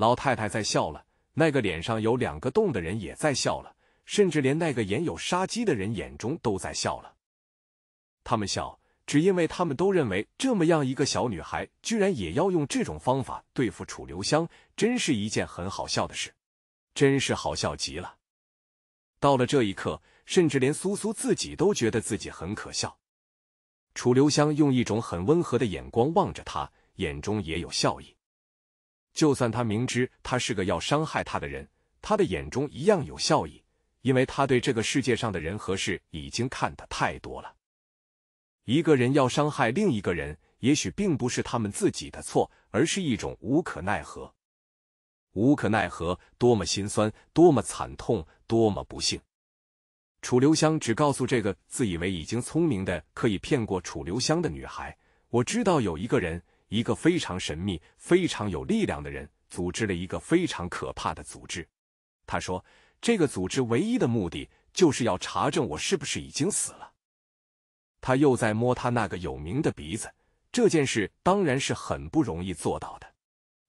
A: 老太太在笑了，那个脸上有两个洞的人也在笑了，甚至连那个眼有杀机的人眼中都在笑了。他们笑，只因为他们都认为这么样一个小女孩居然也要用这种方法对付楚留香，真是一件很好笑的事，真是好笑极了。到了这一刻，甚至连苏苏自己都觉得自己很可笑。楚留香用一种很温和的眼光望着她，眼中也有笑意。就算他明知他是个要伤害他的人，他的眼中一样有笑意，因为他对这个世界上的人和事已经看得太多了。一个人要伤害另一个人，也许并不是他们自己的错，而是一种无可奈何。无可奈何，多么心酸，多么惨痛，多么不幸。楚留香只告诉这个自以为已经聪明的可以骗过楚留香的女孩：“我知道有一个人。”一个非常神秘、非常有力量的人组织了一个非常可怕的组织。他说：“这个组织唯一的目的就是要查证我是不是已经死了。”他又在摸他那个有名的鼻子。这件事当然是很不容易做到的。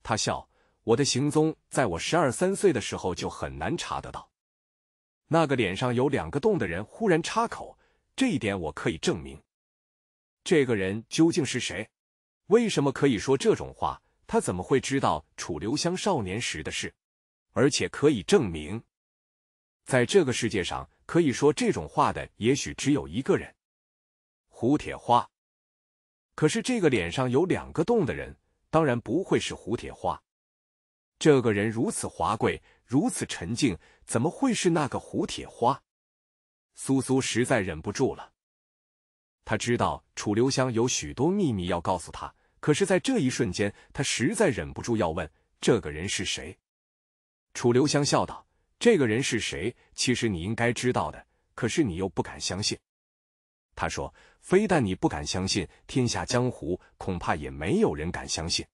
A: 他笑：“我的行踪在我十二三岁的时候就很难查得到。”那个脸上有两个洞的人忽然插口：“这一点我可以证明。”这个人究竟是谁？为什么可以说这种话？他怎么会知道楚留香少年时的事？而且可以证明，在这个世界上可以说这种话的，也许只有一个人——胡铁花。可是这个脸上有两个洞的人，当然不会是胡铁花。这个人如此华贵，如此沉静，怎么会是那个胡铁花？苏苏实在忍不住了。他知道楚留香有许多秘密要告诉他，可是，在这一瞬间，他实在忍不住要问：“这个人是谁？”楚留香笑道：“这个人是谁？其实你应该知道的，可是你又不敢相信。”他说：“非但你不敢相信，天下江湖恐怕也没有人敢相信。”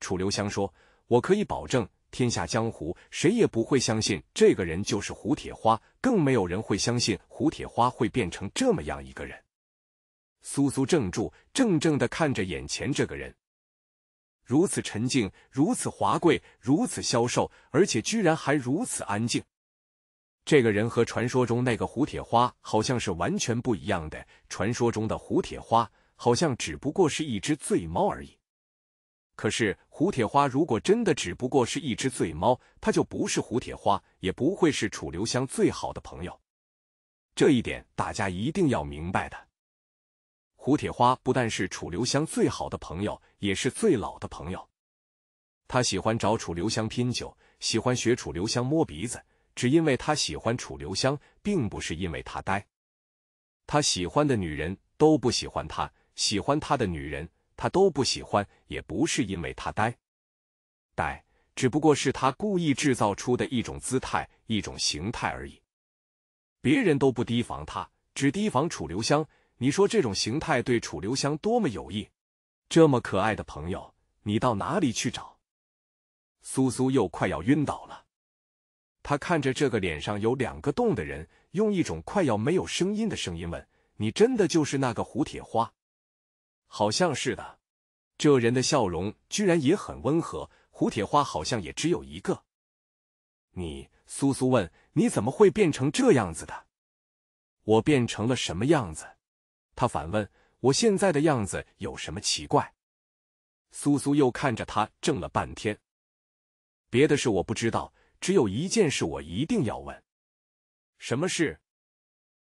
A: 楚留香说：“我可以保证，天下江湖谁也不会相信这个人就是胡铁花，更没有人会相信胡铁花会变成这么样一个人。”苏苏怔住，怔怔的看着眼前这个人，如此沉静，如此华贵，如此消瘦，而且居然还如此安静。这个人和传说中那个胡铁花好像是完全不一样的。传说中的胡铁花好像只不过是一只醉猫而已。可是胡铁花如果真的只不过是一只醉猫，他就不是胡铁花，也不会是楚留香最好的朋友。这一点大家一定要明白的。胡铁花不但是楚留香最好的朋友，也是最老的朋友。他喜欢找楚留香拼酒，喜欢学楚留香摸鼻子，只因为他喜欢楚留香，并不是因为他呆。他喜欢的女人都不喜欢他，喜欢他的女人他都不喜欢，也不是因为他呆，呆只不过是他故意制造出的一种姿态，一种形态而已。别人都不提防他，只提防楚留香。你说这种形态对楚留香多么有益？这么可爱的朋友，你到哪里去找？苏苏又快要晕倒了。他看着这个脸上有两个洞的人，用一种快要没有声音的声音问：“你真的就是那个胡铁花？”“好像是的。”这人的笑容居然也很温和。胡铁花好像也只有一个。你，苏苏问：“你怎么会变成这样子的？”“我变成了什么样子？”他反问我：“现在的样子有什么奇怪？”苏苏又看着他，怔了半天。别的事我不知道，只有一件事我一定要问。什么事？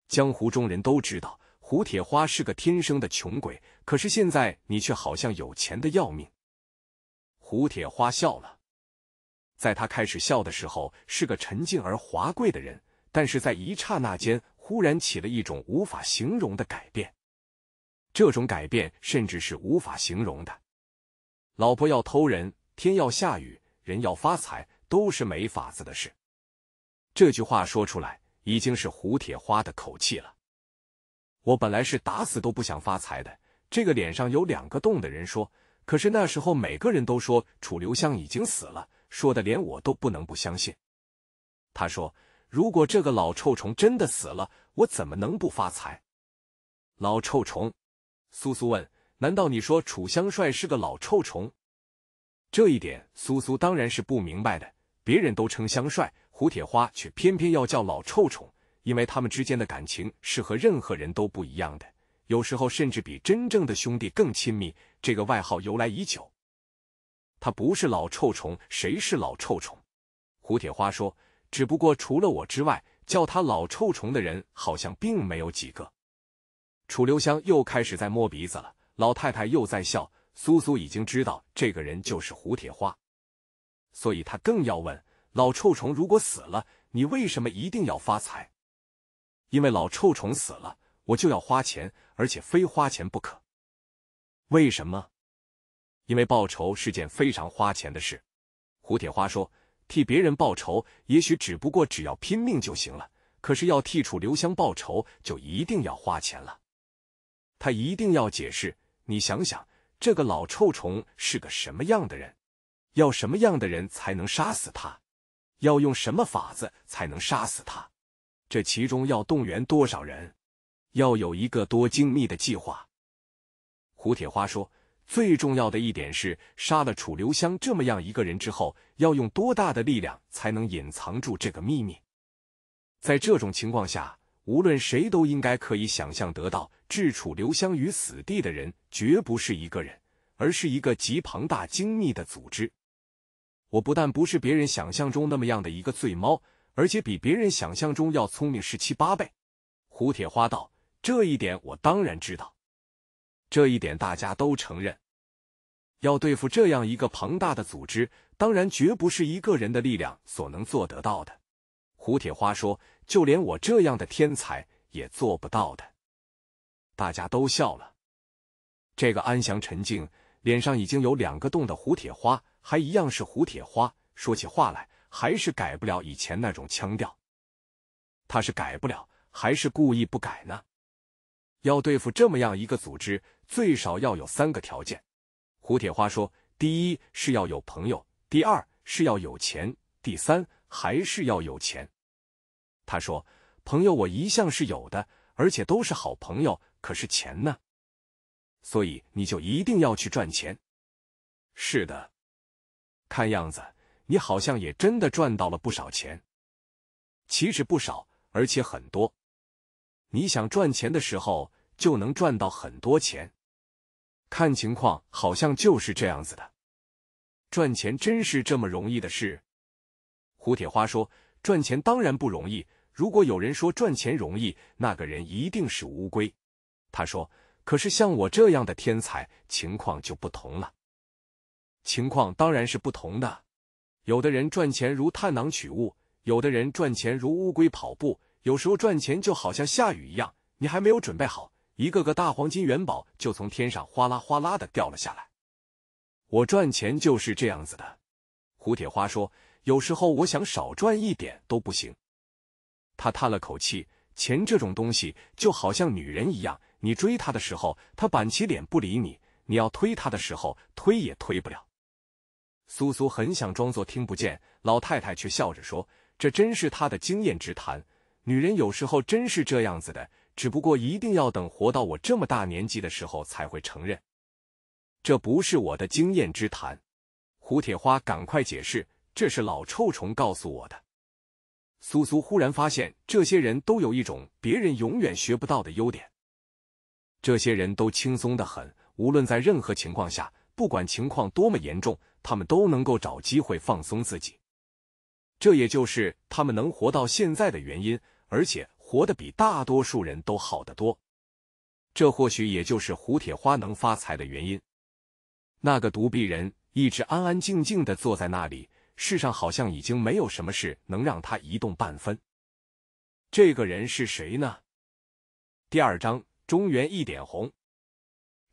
A: 江湖中人都知道，胡铁花是个天生的穷鬼。可是现在你却好像有钱的要命。胡铁花笑了。在他开始笑的时候，是个沉静而华贵的人，但是在一刹那间，忽然起了一种无法形容的改变。这种改变甚至是无法形容的。老婆要偷人，天要下雨，人要发财，都是没法子的事。这句话说出来已经是胡铁花的口气了。我本来是打死都不想发财的。这个脸上有两个洞的人说，可是那时候每个人都说楚留香已经死了，说的连我都不能不相信。他说：“如果这个老臭虫真的死了，我怎么能不发财？”老臭虫。苏苏问：“难道你说楚香帅是个老臭虫？”这一点，苏苏当然是不明白的。别人都称香帅，胡铁花却偏偏要叫老臭虫，因为他们之间的感情是和任何人都不一样的，有时候甚至比真正的兄弟更亲密。这个外号由来已久。他不是老臭虫，谁是老臭虫？胡铁花说：“只不过除了我之外，叫他老臭虫的人好像并没有几个。”楚留香又开始在摸鼻子了，老太太又在笑。苏苏已经知道这个人就是胡铁花，所以他更要问老臭虫：“如果死了，你为什么一定要发财？”“因为老臭虫死了，我就要花钱，而且非花钱不可。为什么？”“因为报仇是件非常花钱的事。”胡铁花说：“替别人报仇，也许只不过只要拼命就行了；可是要替楚留香报仇，就一定要花钱了。”他一定要解释。你想想，这个老臭虫是个什么样的人？要什么样的人才能杀死他？要用什么法子才能杀死他？这其中要动员多少人？要有一个多精密的计划？胡铁花说，最重要的一点是，杀了楚留香这么样一个人之后，要用多大的力量才能隐藏住这个秘密？在这种情况下。无论谁都应该可以想象得到，置楚留香于死地的人绝不是一个人，而是一个极庞大精密的组织。我不但不是别人想象中那么样的一个醉猫，而且比别人想象中要聪明十七八倍。胡铁花道：“这一点我当然知道，这一点大家都承认。要对付这样一个庞大的组织，当然绝不是一个人的力量所能做得到的。”胡铁花说：“就连我这样的天才也做不到的。”大家都笑了。这个安详沉静、脸上已经有两个洞的胡铁花，还一样是胡铁花，说起话来还是改不了以前那种腔调。他是改不了，还是故意不改呢？要对付这么样一个组织，最少要有三个条件。胡铁花说：“第一是要有朋友，第二是要有钱，第三还是要有钱。”他说：“朋友，我一向是有的，而且都是好朋友。可是钱呢？所以你就一定要去赚钱。是的，看样子你好像也真的赚到了不少钱，岂止不少，而且很多。你想赚钱的时候就能赚到很多钱，看情况好像就是这样子的。赚钱真是这么容易的事？”胡铁花说：“赚钱当然不容易。”如果有人说赚钱容易，那个人一定是乌龟。他说：“可是像我这样的天才，情况就不同了。情况当然是不同的。有的人赚钱如探囊取物，有的人赚钱如乌龟跑步。有时候赚钱就好像下雨一样，你还没有准备好，一个个大黄金元宝就从天上哗啦哗啦的掉了下来。我赚钱就是这样子的。”胡铁花说：“有时候我想少赚一点都不行。”他叹了口气，钱这种东西就好像女人一样，你追她的时候，她板起脸不理你；你要推她的时候，推也推不了。苏苏很想装作听不见，老太太却笑着说：“这真是她的经验之谈，女人有时候真是这样子的，只不过一定要等活到我这么大年纪的时候才会承认，这不是我的经验之谈。”胡铁花赶快解释：“这是老臭虫告诉我的。”苏苏忽然发现，这些人都有一种别人永远学不到的优点。这些人都轻松的很，无论在任何情况下，不管情况多么严重，他们都能够找机会放松自己。这也就是他们能活到现在的原因，而且活得比大多数人都好得多。这或许也就是胡铁花能发财的原因。那个独臂人一直安安静静的坐在那里。世上好像已经没有什么事能让他移动半分。这个人是谁呢？第二章：中原一点红。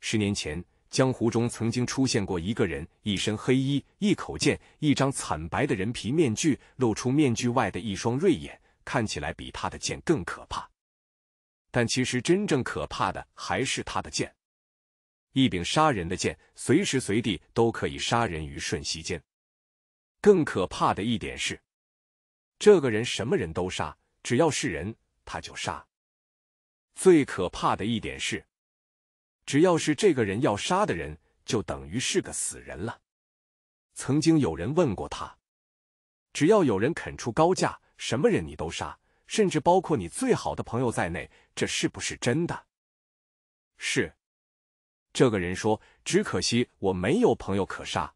A: 十年前，江湖中曾经出现过一个人，一身黑衣，一口剑，一张惨白的人皮面具，露出面具外的一双锐眼，看起来比他的剑更可怕。但其实真正可怕的还是他的剑，一柄杀人的剑，随时随地都可以杀人于瞬息间。更可怕的一点是，这个人什么人都杀，只要是人他就杀。最可怕的一点是，只要是这个人要杀的人，就等于是个死人了。曾经有人问过他，只要有人肯出高价，什么人你都杀，甚至包括你最好的朋友在内，这是不是真的？是，这个人说，只可惜我没有朋友可杀。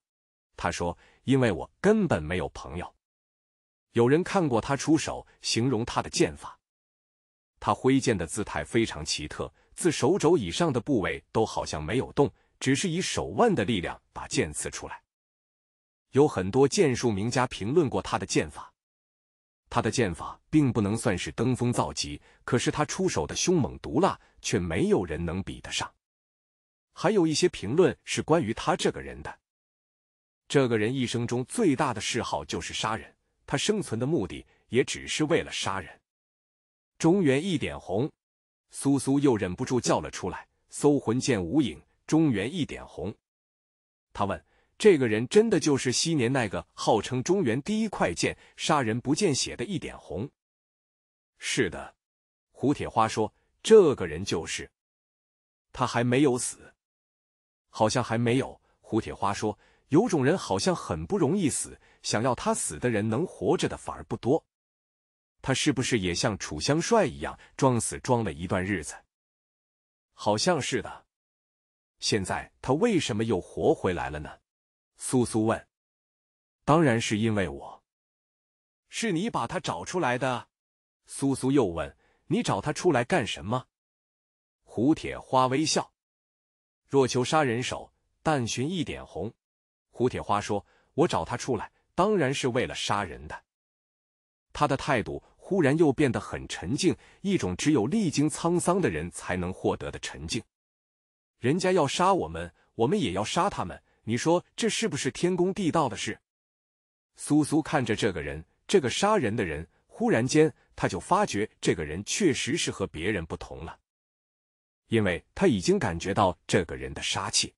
A: 他说。因为我根本没有朋友。有人看过他出手，形容他的剑法。他挥剑的姿态非常奇特，自手肘以上的部位都好像没有动，只是以手腕的力量把剑刺出来。有很多剑术名家评论过他的剑法。他的剑法并不能算是登峰造极，可是他出手的凶猛毒辣，却没有人能比得上。还有一些评论是关于他这个人的。这个人一生中最大的嗜好就是杀人，他生存的目的也只是为了杀人。中原一点红，苏苏又忍不住叫了出来：“搜魂剑无影，中原一点红。”他问：“这个人真的就是昔年那个号称中原第一快剑、杀人不见血的一点红？”是的，胡铁花说：“这个人就是，他还没有死，好像还没有。”胡铁花说。有种人好像很不容易死，想要他死的人能活着的反而不多。他是不是也像楚香帅一样装死装了一段日子？好像是的。现在他为什么又活回来了呢？苏苏问。当然是因为我，是你把他找出来的。苏苏又问，你找他出来干什么？胡铁花微笑。若求杀人手，但寻一点红。胡铁花说：“我找他出来，当然是为了杀人的。”他的态度忽然又变得很沉静，一种只有历经沧桑的人才能获得的沉静。人家要杀我们，我们也要杀他们。你说这是不是天公地道的事？苏苏看着这个人，这个杀人的人，忽然间他就发觉这个人确实是和别人不同了，因为他已经感觉到这个人的杀气。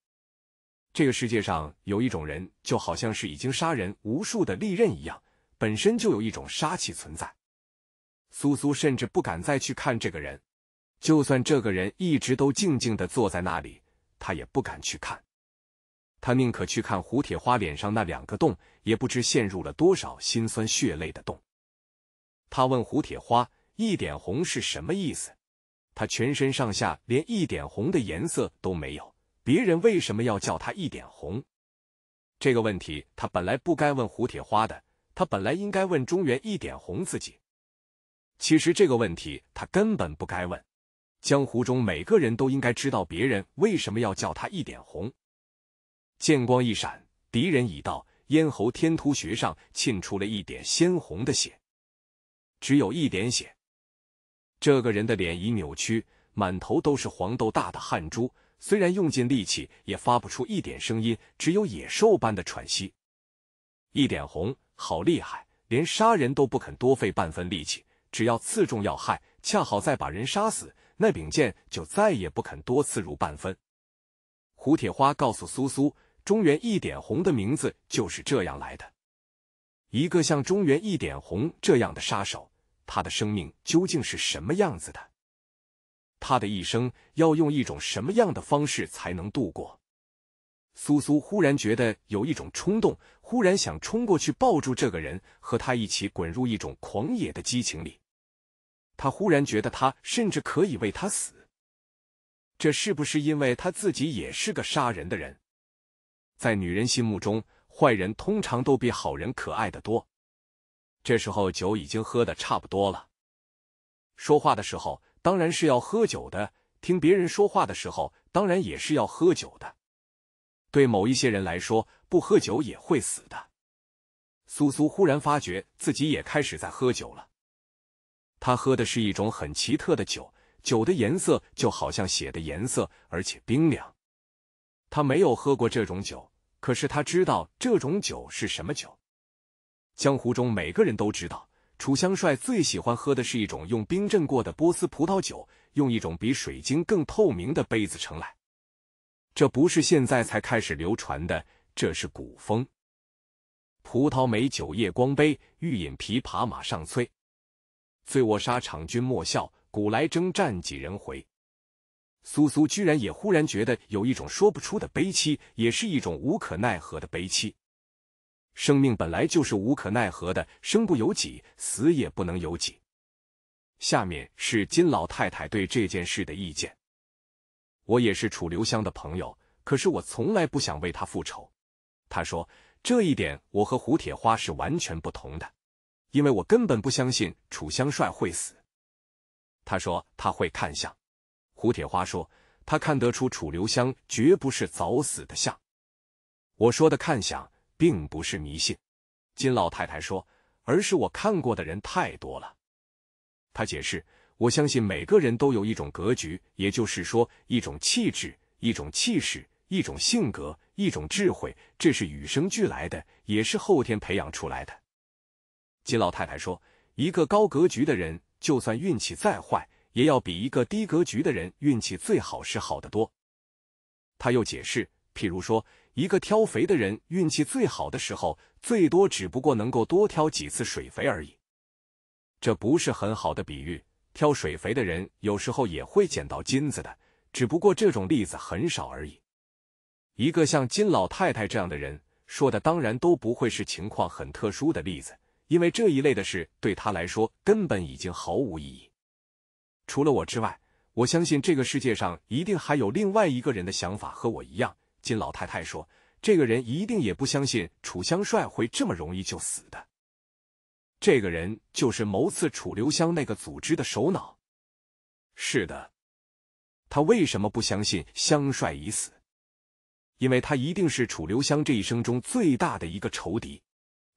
A: 这个世界上有一种人，就好像是已经杀人无数的利刃一样，本身就有一种杀气存在。苏苏甚至不敢再去看这个人，就算这个人一直都静静的坐在那里，他也不敢去看。他宁可去看胡铁花脸上那两个洞，也不知陷入了多少心酸血泪的洞。他问胡铁花：“一点红是什么意思？”他全身上下连一点红的颜色都没有。别人为什么要叫他一点红？这个问题他本来不该问胡铁花的，他本来应该问中原一点红自己。其实这个问题他根本不该问。江湖中每个人都应该知道别人为什么要叫他一点红。剑光一闪，敌人已到咽喉天突穴上，沁出了一点鲜红的血，只有一点血。这个人的脸已扭曲，满头都是黄豆大的汗珠。虽然用尽力气，也发不出一点声音，只有野兽般的喘息。一点红好厉害，连杀人都不肯多费半分力气，只要刺中要害，恰好再把人杀死，那柄剑就再也不肯多刺入半分。胡铁花告诉苏苏，中原一点红的名字就是这样来的。一个像中原一点红这样的杀手，他的生命究竟是什么样子的？他的一生要用一种什么样的方式才能度过？苏苏忽然觉得有一种冲动，忽然想冲过去抱住这个人，和他一起滚入一种狂野的激情里。他忽然觉得他甚至可以为他死。这是不是因为他自己也是个杀人的人？在女人心目中，坏人通常都比好人可爱的多。这时候酒已经喝的差不多了，说话的时候。当然是要喝酒的。听别人说话的时候，当然也是要喝酒的。对某一些人来说，不喝酒也会死的。苏苏忽然发觉自己也开始在喝酒了。他喝的是一种很奇特的酒，酒的颜色就好像血的颜色，而且冰凉。他没有喝过这种酒，可是他知道这种酒是什么酒。江湖中每个人都知道。楚香帅最喜欢喝的是一种用冰镇过的波斯葡萄酒，用一种比水晶更透明的杯子盛来。这不是现在才开始流传的，这是古风。葡萄美酒夜光杯，欲饮琵琶马上催。醉卧沙场君莫笑，古来征战几人回。苏苏居然也忽然觉得有一种说不出的悲戚，也是一种无可奈何的悲戚。生命本来就是无可奈何的，生不由己，死也不能由己。下面是金老太太对这件事的意见。我也是楚留香的朋友，可是我从来不想为他复仇。他说这一点我和胡铁花是完全不同的，因为我根本不相信楚香帅会死。他说他会看相。胡铁花说他看得出楚留香绝不是早死的相。我说的看相。并不是迷信，金老太太说，而是我看过的人太多了。他解释，我相信每个人都有一种格局，也就是说一种气质、一种气势、一种性格、一种智慧，这是与生俱来的，也是后天培养出来的。金老太太说，一个高格局的人，就算运气再坏，也要比一个低格局的人运气最好是好得多。他又解释。譬如说，一个挑肥的人运气最好的时候，最多只不过能够多挑几次水肥而已。这不是很好的比喻。挑水肥的人有时候也会捡到金子的，只不过这种例子很少而已。一个像金老太太这样的人说的，当然都不会是情况很特殊的例子，因为这一类的事对他来说根本已经毫无意义。除了我之外，我相信这个世界上一定还有另外一个人的想法和我一样。金老太太说：“这个人一定也不相信楚香帅会这么容易就死的。这个人就是谋刺楚留香那个组织的首脑。是的，他为什么不相信香帅已死？因为他一定是楚留香这一生中最大的一个仇敌。”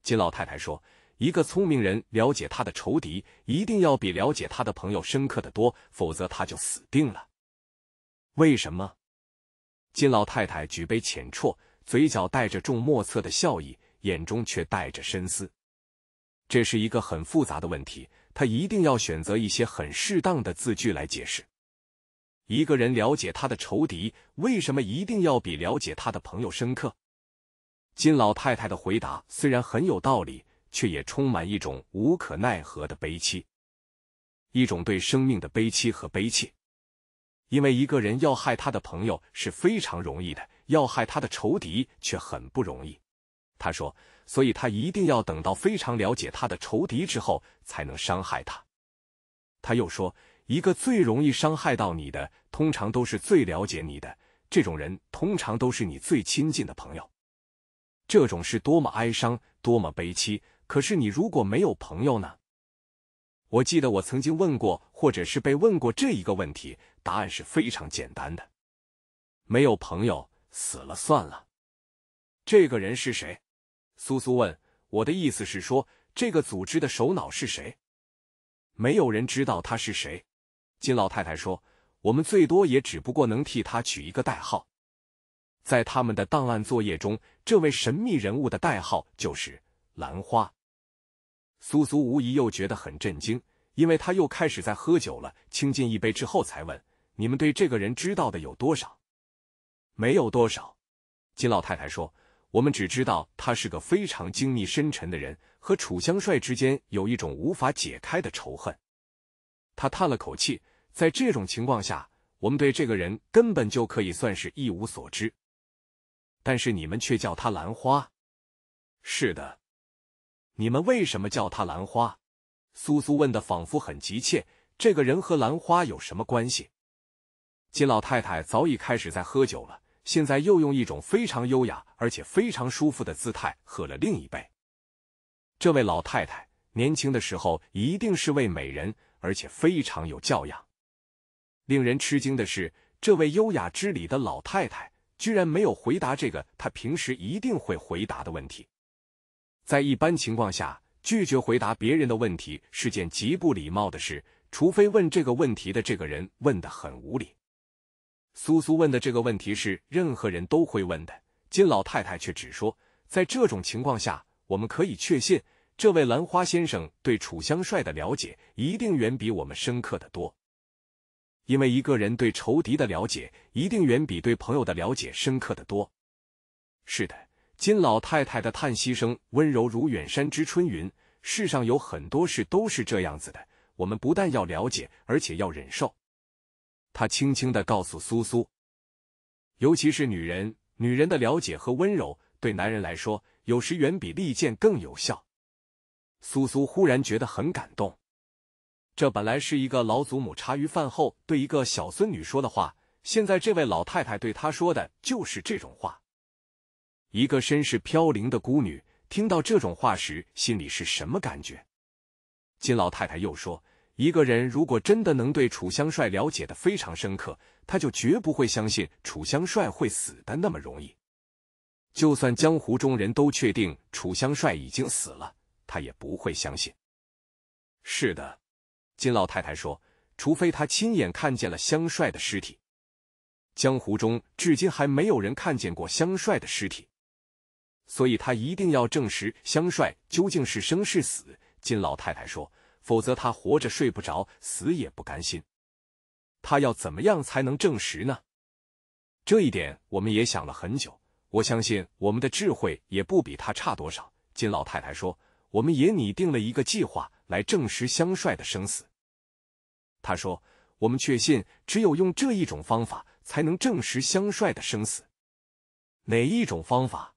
A: 金老太太说：“一个聪明人了解他的仇敌，一定要比了解他的朋友深刻的多，否则他就死定了。为什么？”金老太太举杯浅啜，嘴角带着重莫测的笑意，眼中却带着深思。这是一个很复杂的问题，她一定要选择一些很适当的字句来解释。一个人了解他的仇敌，为什么一定要比了解他的朋友深刻？金老太太的回答虽然很有道理，却也充满一种无可奈何的悲戚，一种对生命的悲戚和悲切。因为一个人要害他的朋友是非常容易的，要害他的仇敌却很不容易。他说，所以他一定要等到非常了解他的仇敌之后，才能伤害他。他又说，一个最容易伤害到你的，通常都是最了解你的这种人，通常都是你最亲近的朋友。这种是多么哀伤，多么悲戚。可是你如果没有朋友呢？我记得我曾经问过，或者是被问过这一个问题。答案是非常简单的，没有朋友死了算了。这个人是谁？苏苏问。我的意思是说，这个组织的首脑是谁？没有人知道他是谁。金老太太说：“我们最多也只不过能替他取一个代号，在他们的档案作业中，这位神秘人物的代号就是兰花。”苏苏无疑又觉得很震惊，因为他又开始在喝酒了。倾尽一杯之后，才问。你们对这个人知道的有多少？没有多少。金老太太说：“我们只知道他是个非常精密深沉的人，和楚香帅之间有一种无法解开的仇恨。”他叹了口气，在这种情况下，我们对这个人根本就可以算是一无所知。但是你们却叫他兰花。是的，你们为什么叫他兰花？苏苏问的，仿佛很急切。这个人和兰花有什么关系？金老太太早已开始在喝酒了，现在又用一种非常优雅而且非常舒服的姿态喝了另一杯。这位老太太年轻的时候一定是位美人，而且非常有教养。令人吃惊的是，这位优雅知礼的老太太居然没有回答这个她平时一定会回答的问题。在一般情况下，拒绝回答别人的问题是件极不礼貌的事，除非问这个问题的这个人问得很无理。苏苏问的这个问题是任何人都会问的，金老太太却只说：“在这种情况下，我们可以确信，这位兰花先生对楚香帅的了解一定远比我们深刻的多。因为一个人对仇敌的了解一定远比对朋友的了解深刻的多。”是的，金老太太的叹息声温柔如远山之春云。世上有很多事都是这样子的，我们不但要了解，而且要忍受。他轻轻的告诉苏苏，尤其是女人，女人的了解和温柔对男人来说，有时远比利剑更有效。苏苏忽然觉得很感动，这本来是一个老祖母茶余饭后对一个小孙女说的话，现在这位老太太对她说的就是这种话。一个身世飘零的孤女听到这种话时，心里是什么感觉？金老太太又说。一个人如果真的能对楚香帅了解的非常深刻，他就绝不会相信楚香帅会死的那么容易。就算江湖中人都确定楚香帅已经死了，他也不会相信。是的，金老太太说，除非他亲眼看见了香帅的尸体。江湖中至今还没有人看见过香帅的尸体，所以他一定要证实香帅究竟是生是死。金老太太说。否则他活着睡不着，死也不甘心。他要怎么样才能证实呢？这一点我们也想了很久。我相信我们的智慧也不比他差多少。金老太太说：“我们也拟定了一个计划来证实香帅的生死。”他说：“我们确信，只有用这一种方法才能证实香帅的生死。”哪一种方法？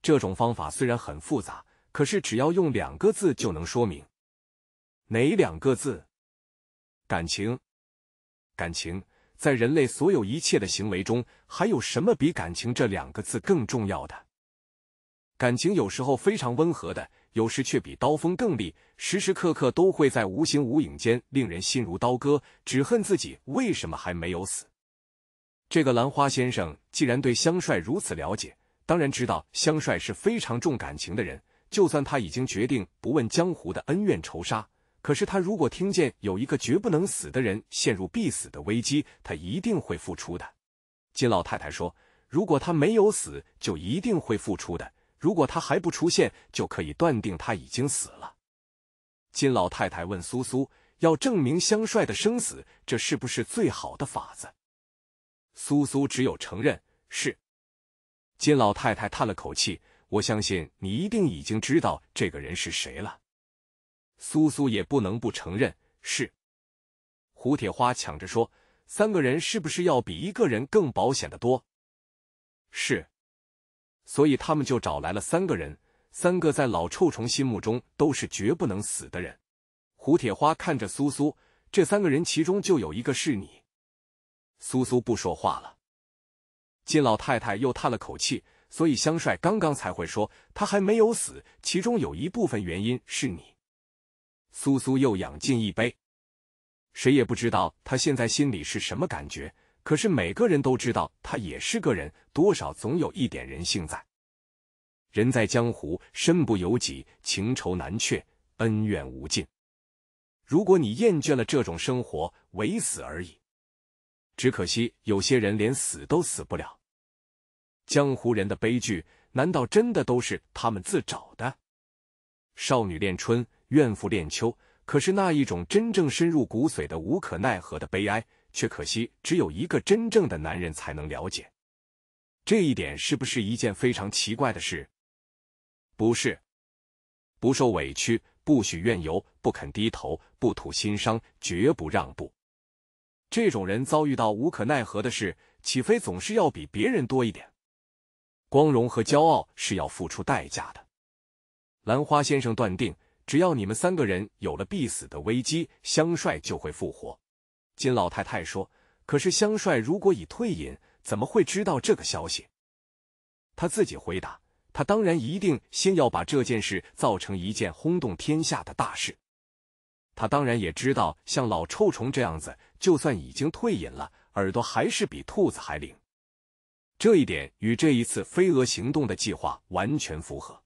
A: 这种方法虽然很复杂，可是只要用两个字就能说明。哪两个字？感情，感情，在人类所有一切的行为中，还有什么比感情这两个字更重要的？感情有时候非常温和的，有时却比刀锋更利，时时刻刻都会在无形无影间令人心如刀割，只恨自己为什么还没有死。这个兰花先生既然对香帅如此了解，当然知道香帅是非常重感情的人，就算他已经决定不问江湖的恩怨仇杀。可是他如果听见有一个绝不能死的人陷入必死的危机，他一定会付出的。金老太太说：“如果他没有死，就一定会付出的；如果他还不出现，就可以断定他已经死了。”金老太太问苏苏：“要证明香帅的生死，这是不是最好的法子？”苏苏只有承认：“是。”金老太太叹了口气：“我相信你一定已经知道这个人是谁了。”苏苏也不能不承认，是胡铁花抢着说：“三个人是不是要比一个人更保险的多？”是，所以他们就找来了三个人，三个在老臭虫心目中都是绝不能死的人。胡铁花看着苏苏，这三个人其中就有一个是你。苏苏不说话了。金老太太又叹了口气，所以香帅刚刚才会说他还没有死，其中有一部分原因是你。苏苏又仰进一杯，谁也不知道他现在心里是什么感觉。可是每个人都知道，他也是个人，多少总有一点人性在。人在江湖，身不由己，情仇难却，恩怨无尽。如果你厌倦了这种生活，唯死而已。只可惜有些人连死都死不了。江湖人的悲剧，难道真的都是他们自找的？少女恋春。怨妇恋秋，可是那一种真正深入骨髓的无可奈何的悲哀，却可惜只有一个真正的男人才能了解。这一点是不是一件非常奇怪的事？不是。不受委屈，不许怨尤，不肯低头，不吐心伤，绝不让步。这种人遭遇到无可奈何的事，岂非总是要比别人多一点光荣和骄傲？是要付出代价的。兰花先生断定。只要你们三个人有了必死的危机，香帅就会复活。金老太太说：“可是香帅如果已退隐，怎么会知道这个消息？”他自己回答：“他当然一定先要把这件事造成一件轰动天下的大事。他当然也知道，像老臭虫这样子，就算已经退隐了，耳朵还是比兔子还灵。这一点与这一次飞蛾行动的计划完全符合。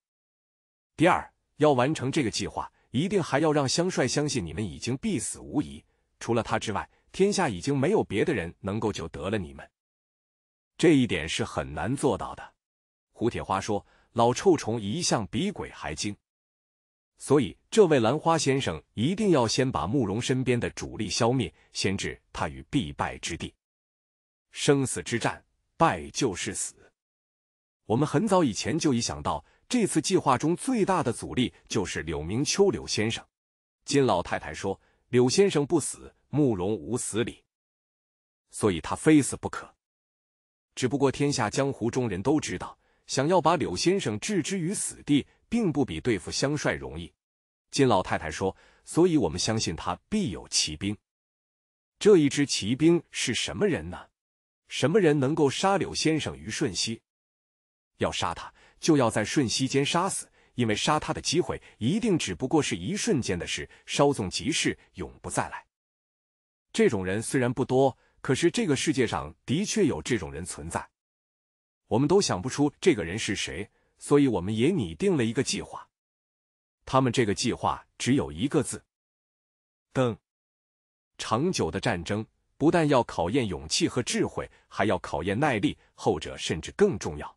A: 第二。”要完成这个计划，一定还要让香帅相信你们已经必死无疑。除了他之外，天下已经没有别的人能够就得了你们。这一点是很难做到的。胡铁花说：“老臭虫一向比鬼还精，所以这位兰花先生一定要先把慕容身边的主力消灭，先置他于必败之地。生死之战，败就是死。我们很早以前就已想到。”这次计划中最大的阻力就是柳明秋柳先生。金老太太说：“柳先生不死，慕容无死理，所以他非死不可。只不过天下江湖中人都知道，想要把柳先生置之于死地，并不比对付香帅容易。”金老太太说：“所以我们相信他必有奇兵。这一支骑兵是什么人呢？什么人能够杀柳先生于瞬息？要杀他。”就要在瞬息间杀死，因为杀他的机会一定只不过是一瞬间的事，稍纵即逝，永不再来。这种人虽然不多，可是这个世界上的确有这种人存在。我们都想不出这个人是谁，所以我们也拟定了一个计划。他们这个计划只有一个字：等。长久的战争不但要考验勇气和智慧，还要考验耐力，后者甚至更重要。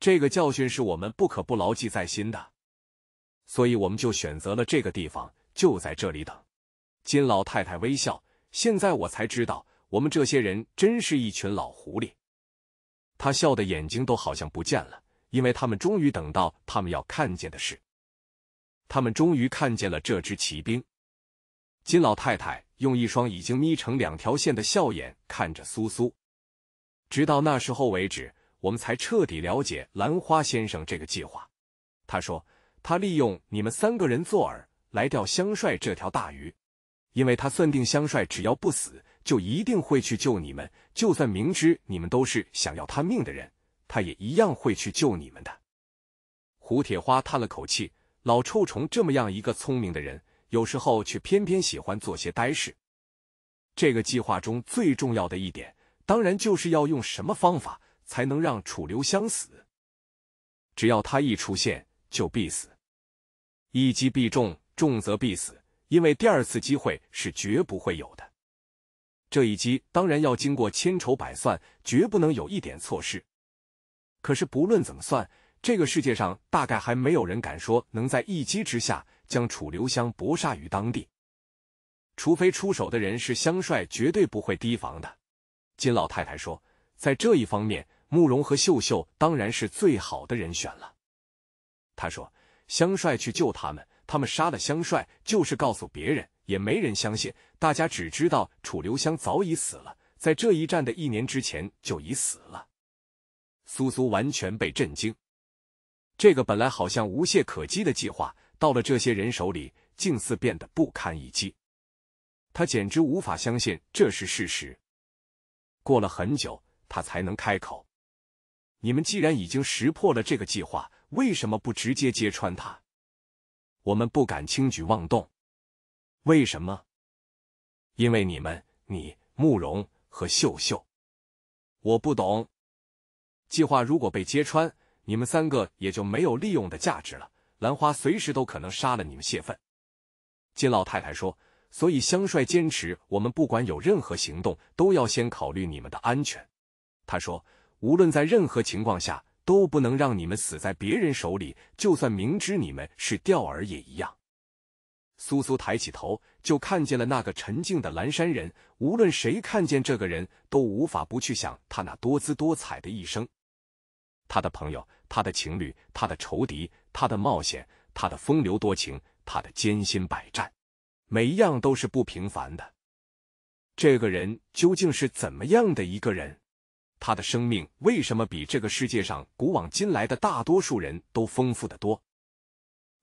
A: 这个教训是我们不可不牢记在心的，所以我们就选择了这个地方，就在这里等。金老太太微笑，现在我才知道，我们这些人真是一群老狐狸。他笑的眼睛都好像不见了，因为他们终于等到他们要看见的事，他们终于看见了这支骑兵。金老太太用一双已经眯成两条线的笑眼看着苏苏，直到那时候为止。我们才彻底了解兰花先生这个计划。他说：“他利用你们三个人做饵，来钓香帅这条大鱼。因为他算定香帅只要不死，就一定会去救你们。就算明知你们都是想要他命的人，他也一样会去救你们的。”胡铁花叹了口气：“老臭虫这么样一个聪明的人，有时候却偏偏喜欢做些呆事。这个计划中最重要的一点，当然就是要用什么方法。”才能让楚留香死。只要他一出现，就必死，一击必中，重则必死，因为第二次机会是绝不会有的。这一击当然要经过千筹百算，绝不能有一点错失。可是不论怎么算，这个世界上大概还没有人敢说能在一击之下将楚留香搏杀于当地，除非出手的人是香帅，绝对不会提防的。金老太太说，在这一方面。慕容和秀秀当然是最好的人选了。他说：“香帅去救他们，他们杀了香帅，就是告诉别人，也没人相信。大家只知道楚留香早已死了，在这一战的一年之前就已死了。”苏苏完全被震惊。这个本来好像无懈可击的计划，到了这些人手里，竟似变得不堪一击。他简直无法相信这是事实。过了很久，他才能开口。你们既然已经识破了这个计划，为什么不直接揭穿他？我们不敢轻举妄动。为什么？因为你们，你，慕容和秀秀。我不懂。计划如果被揭穿，你们三个也就没有利用的价值了。兰花随时都可能杀了你们泄愤。金老太太说：“所以香帅坚持，我们不管有任何行动，都要先考虑你们的安全。”他说。无论在任何情况下，都不能让你们死在别人手里。就算明知你们是钓饵也一样。苏苏抬起头，就看见了那个沉静的蓝山人。无论谁看见这个人，都无法不去想他那多姿多彩的一生。他的朋友，他的情侣，他的仇敌，他的冒险，他的风流多情，他的艰辛百战，每一样都是不平凡的。这个人究竟是怎么样的一个人？他的生命为什么比这个世界上古往今来的大多数人都丰富的多？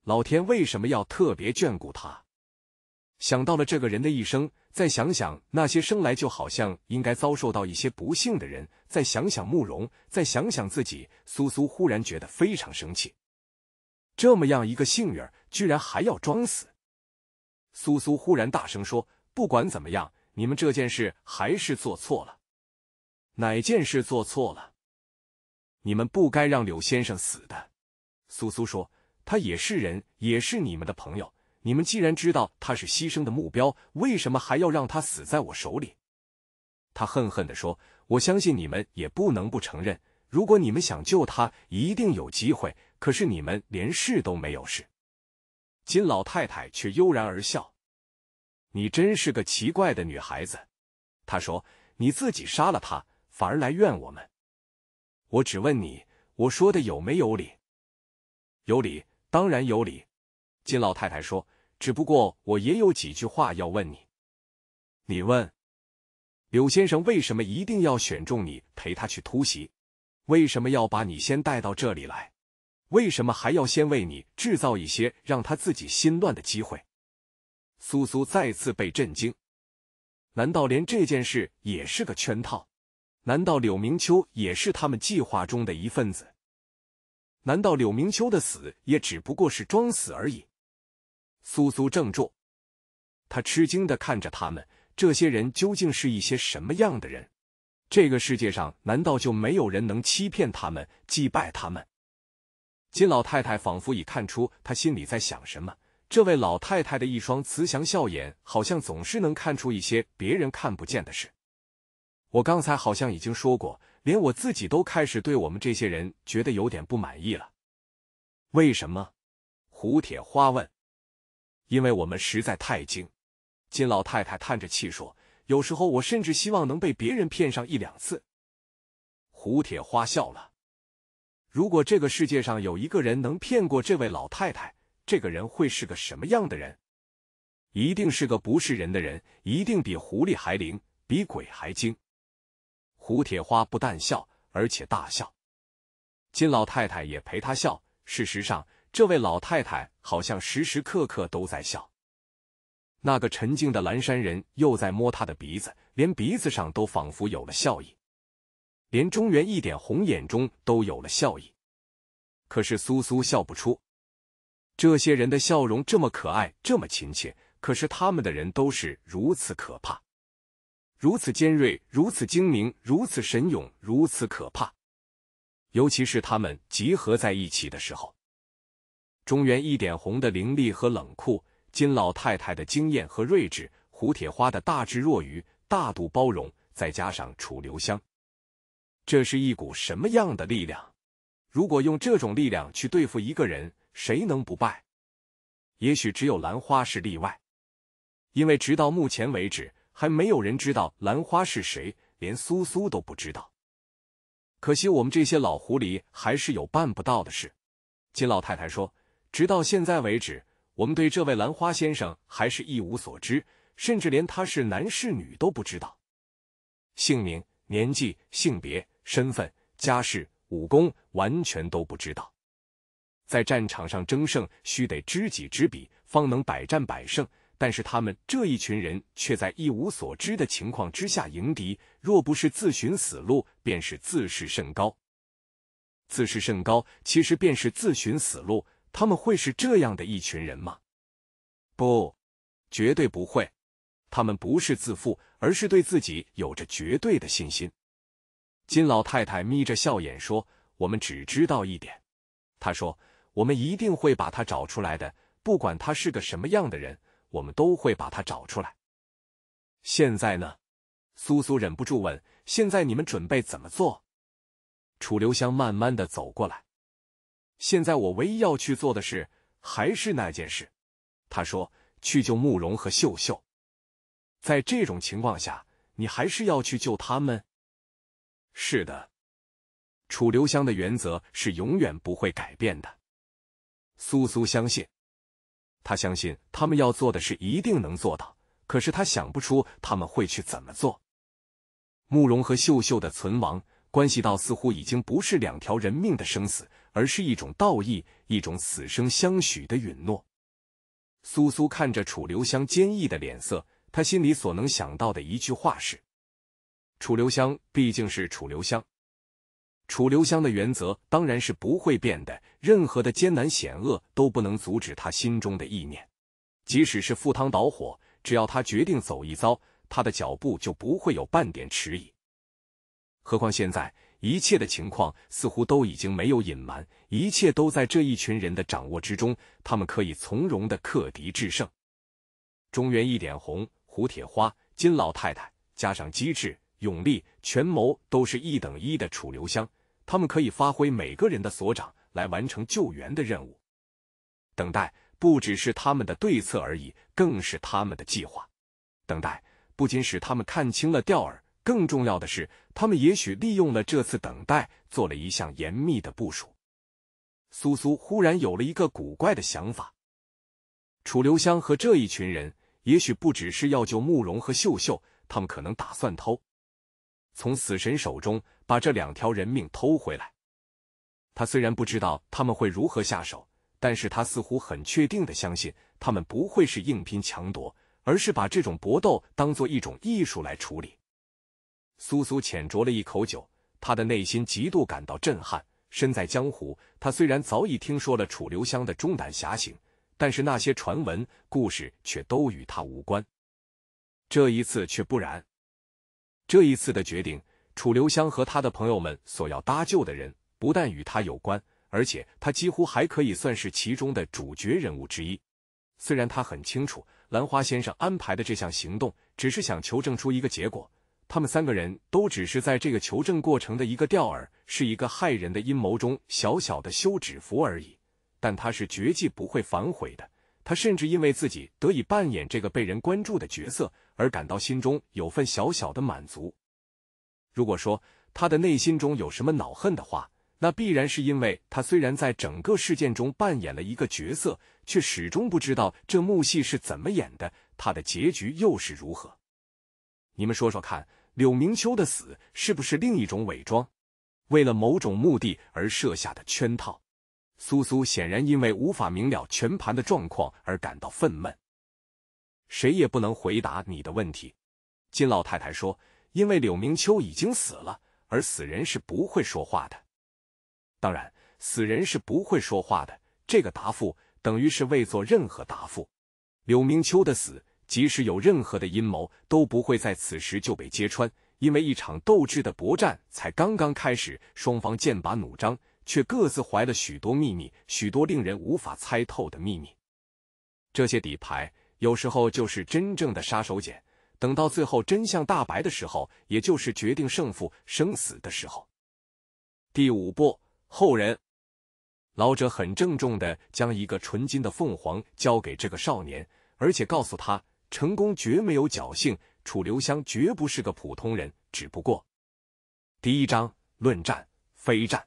A: 老天为什么要特别眷顾他？想到了这个人的一生，再想想那些生来就好像应该遭受到一些不幸的人，再想想慕容，再想想自己，苏苏忽然觉得非常生气。这么样一个幸运儿，居然还要装死！苏苏忽然大声说：“不管怎么样，你们这件事还是做错了。”哪件事做错了？你们不该让柳先生死的。苏苏说：“他也是人，也是你们的朋友。你们既然知道他是牺牲的目标，为什么还要让他死在我手里？”他恨恨的说：“我相信你们也不能不承认，如果你们想救他，一定有机会。可是你们连试都没有试。”金老太太却悠然而笑：“你真是个奇怪的女孩子。”她说：“你自己杀了他。”反而来怨我们，我只问你，我说的有没有理？有理，当然有理。金老太太说，只不过我也有几句话要问你。你问，柳先生为什么一定要选中你陪他去突袭？为什么要把你先带到这里来？为什么还要先为你制造一些让他自己心乱的机会？苏苏再次被震惊，难道连这件事也是个圈套？难道柳明秋也是他们计划中的一份子？难道柳明秋的死也只不过是装死而已？苏苏怔住，他吃惊的看着他们，这些人究竟是一些什么样的人？这个世界上难道就没有人能欺骗他们、祭拜他们？金老太太仿佛已看出他心里在想什么，这位老太太的一双慈祥笑眼，好像总是能看出一些别人看不见的事。我刚才好像已经说过，连我自己都开始对我们这些人觉得有点不满意了。为什么？胡铁花问。因为我们实在太精。金老太太叹着气说：“有时候我甚至希望能被别人骗上一两次。”胡铁花笑了。如果这个世界上有一个人能骗过这位老太太，这个人会是个什么样的人？一定是个不是人的人，一定比狐狸还灵，比鬼还精。胡铁花不但笑，而且大笑。金老太太也陪她笑。事实上，这位老太太好像时时刻刻都在笑。那个沉静的蓝山人又在摸他的鼻子，连鼻子上都仿佛有了笑意，连中原一点红眼中都有了笑意。可是苏苏笑不出。这些人的笑容这么可爱，这么亲切，可是他们的人都是如此可怕。如此尖锐，如此精明，如此神勇，如此可怕。尤其是他们集合在一起的时候，中原一点红的凌厉和冷酷，金老太太的经验和睿智，胡铁花的大智若愚、大度包容，再加上楚留香，这是一股什么样的力量？如果用这种力量去对付一个人，谁能不败？也许只有兰花是例外，因为直到目前为止。还没有人知道兰花是谁，连苏苏都不知道。可惜我们这些老狐狸还是有办不到的事。金老太太说：“直到现在为止，我们对这位兰花先生还是一无所知，甚至连他是男是女都不知道，姓名、年纪、性别、身份、家世、武功，完全都不知道。在战场上争胜，须得知己知彼，方能百战百胜。”但是他们这一群人却在一无所知的情况之下迎敌，若不是自寻死路，便是自视甚高。自视甚高，其实便是自寻死路。他们会是这样的一群人吗？不，绝对不会。他们不是自负，而是对自己有着绝对的信心。金老太太眯着笑眼说：“我们只知道一点。”她说：“我们一定会把他找出来的，不管他是个什么样的人。”我们都会把他找出来。现在呢？苏苏忍不住问：“现在你们准备怎么做？”楚留香慢慢的走过来。现在我唯一要去做的事，还是那件事。他说：“去救慕容和秀秀。”在这种情况下，你还是要去救他们？是的。楚留香的原则是永远不会改变的。苏苏相信。他相信他们要做的事一定能做到，可是他想不出他们会去怎么做。慕容和秀秀的存亡关系到似乎已经不是两条人命的生死，而是一种道义，一种死生相许的允诺。苏苏看着楚留香坚毅的脸色，他心里所能想到的一句话是：楚留香毕竟是楚留香。楚留香的原则当然是不会变的，任何的艰难险恶都不能阻止他心中的意念，即使是赴汤蹈火，只要他决定走一遭，他的脚步就不会有半点迟疑。何况现在一切的情况似乎都已经没有隐瞒，一切都在这一群人的掌握之中，他们可以从容的克敌制胜。中原一点红，胡铁花、金老太太，加上机智、勇力、权谋，都是一等一的楚留香。他们可以发挥每个人的所长来完成救援的任务。等待不只是他们的对策而已，更是他们的计划。等待不仅使他们看清了钓饵，更重要的是，他们也许利用了这次等待做了一项严密的部署。苏苏忽然有了一个古怪的想法：楚留香和这一群人也许不只是要救慕容和秀秀，他们可能打算偷从死神手中。把这两条人命偷回来。他虽然不知道他们会如何下手，但是他似乎很确定的相信，他们不会是硬拼强夺，而是把这种搏斗当做一种艺术来处理。苏苏浅酌了一口酒，他的内心极度感到震撼。身在江湖，他虽然早已听说了楚留香的中胆侠行，但是那些传闻故事却都与他无关。这一次却不然，这一次的决定。楚留香和他的朋友们所要搭救的人，不但与他有关，而且他几乎还可以算是其中的主角人物之一。虽然他很清楚，兰花先生安排的这项行动只是想求证出一个结果，他们三个人都只是在这个求证过程的一个钓饵，是一个害人的阴谋中小小的休止符而已。但他是绝计不会反悔的。他甚至因为自己得以扮演这个被人关注的角色而感到心中有份小小的满足。如果说他的内心中有什么恼恨的话，那必然是因为他虽然在整个事件中扮演了一个角色，却始终不知道这幕戏是怎么演的，他的结局又是如何。你们说说看，柳明秋的死是不是另一种伪装，为了某种目的而设下的圈套？苏苏显然因为无法明了全盘的状况而感到愤懑。谁也不能回答你的问题，金老太太说。因为柳明秋已经死了，而死人是不会说话的。当然，死人是不会说话的。这个答复等于是未做任何答复。柳明秋的死，即使有任何的阴谋，都不会在此时就被揭穿。因为一场斗智的搏战才刚刚开始，双方剑拔弩张，却各自怀了许多秘密，许多令人无法猜透的秘密。这些底牌有时候就是真正的杀手锏。等到最后真相大白的时候，也就是决定胜负生死的时候。第五步，后人。老者很郑重的将一个纯金的凤凰交给这个少年，而且告诉他：成功绝没有侥幸，楚留香绝不是个普通人。只不过，第一章论战非战。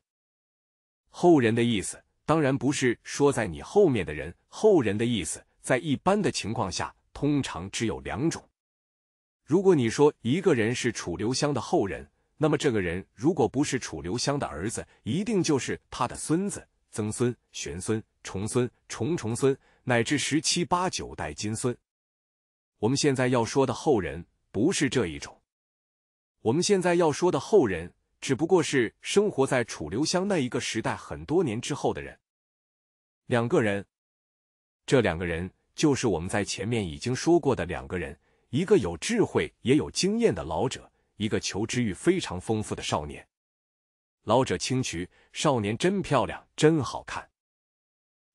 A: 后人的意思当然不是说在你后面的人，后人的意思在一般的情况下，通常只有两种。如果你说一个人是楚留香的后人，那么这个人如果不是楚留香的儿子，一定就是他的孙子、曾孙、玄孙、重孙、重重孙，乃至十七八九代金孙。我们现在要说的后人不是这一种，我们现在要说的后人只不过是生活在楚留香那一个时代很多年之后的人。两个人，这两个人就是我们在前面已经说过的两个人。一个有智慧也有经验的老者，一个求知欲非常丰富的少年。老者青渠，少年真漂亮，真好看。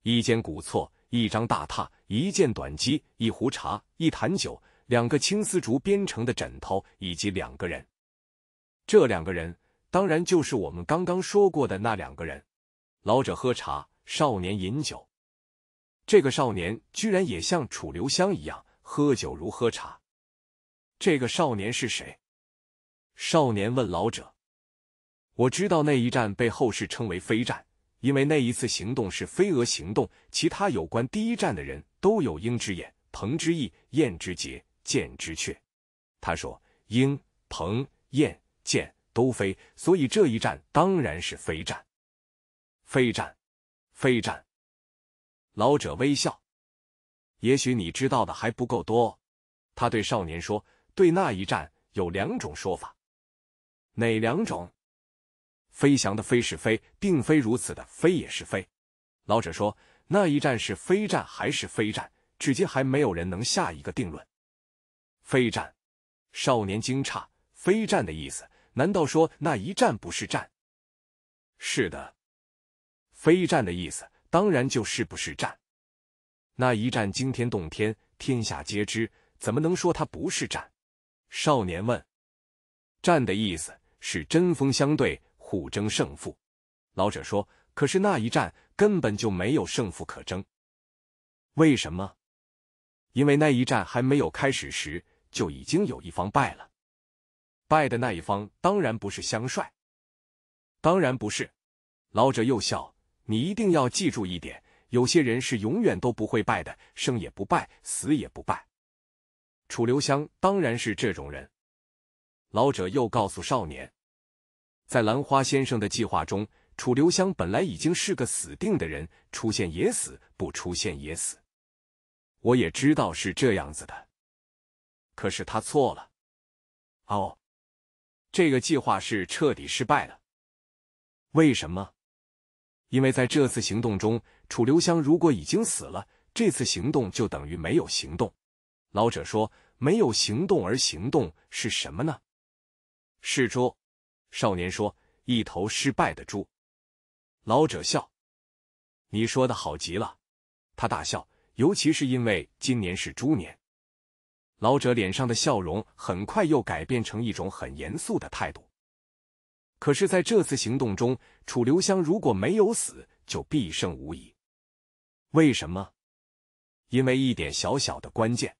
A: 一间古厝，一张大榻，一件短机，一壶茶，一坛酒，两个青丝竹编成的枕头，以及两个人。这两个人，当然就是我们刚刚说过的那两个人。老者喝茶，少年饮酒。这个少年居然也像楚留香一样，喝酒如喝茶。这个少年是谁？少年问老者：“我知道那一战被后世称为飞战，因为那一次行动是飞蛾行动。其他有关第一战的人都有鹰之眼、鹏之翼、燕之捷、剑之雀。”他说：“鹰、鹏、燕、剑都飞，所以这一战当然是飞战。飞战，飞战。”老者微笑：“也许你知道的还不够多。”他对少年说。对那一战有两种说法，哪两种？飞翔的飞是飞，并非如此的飞也是飞。老者说，那一战是飞战还是非战，至今还没有人能下一个定论。非战，少年惊诧，非战的意思，难道说那一战不是战？是的，非战的意思，当然就是不是战。那一战惊天动天，天下皆知，怎么能说它不是战？少年问：“战的意思是针锋相对，互争胜负。”老者说：“可是那一战根本就没有胜负可争，为什么？因为那一战还没有开始时，就已经有一方败了。败的那一方当然不是香帅，当然不是。”老者又笑：“你一定要记住一点，有些人是永远都不会败的，生也不败，死也不败。”楚留香当然是这种人。老者又告诉少年，在兰花先生的计划中，楚留香本来已经是个死定的人，出现也死，不出现也死。我也知道是这样子的，可是他错了。哦，这个计划是彻底失败了。为什么？因为在这次行动中，楚留香如果已经死了，这次行动就等于没有行动。老者说。没有行动而行动是什么呢？是猪。少年说：“一头失败的猪。”老者笑：“你说的好极了。”他大笑，尤其是因为今年是猪年。老者脸上的笑容很快又改变成一种很严肃的态度。可是，在这次行动中，楚留香如果没有死，就必胜无疑。为什么？因为一点小小的关键。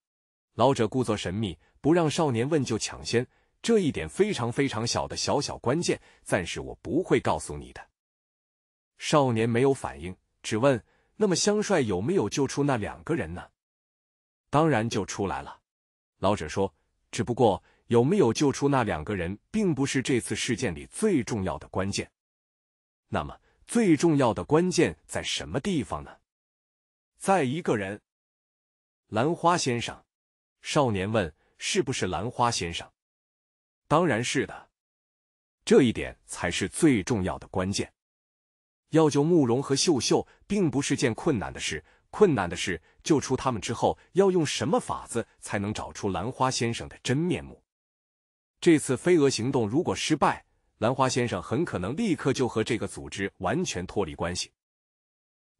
A: 老者故作神秘，不让少年问就抢先。这一点非常非常小的小小关键，暂时我不会告诉你的。少年没有反应，只问：“那么香帅有没有救出那两个人呢？”“当然就出来了。”老者说，“只不过有没有救出那两个人，并不是这次事件里最重要的关键。那么最重要的关键在什么地方呢？”“在一个人，兰花先生。”少年问：“是不是兰花先生？”“当然是的，这一点才是最重要的关键。要救慕容和秀秀，并不是件困难的事，困难的是救出他们之后，要用什么法子才能找出兰花先生的真面目？这次飞蛾行动如果失败，兰花先生很可能立刻就和这个组织完全脱离关系，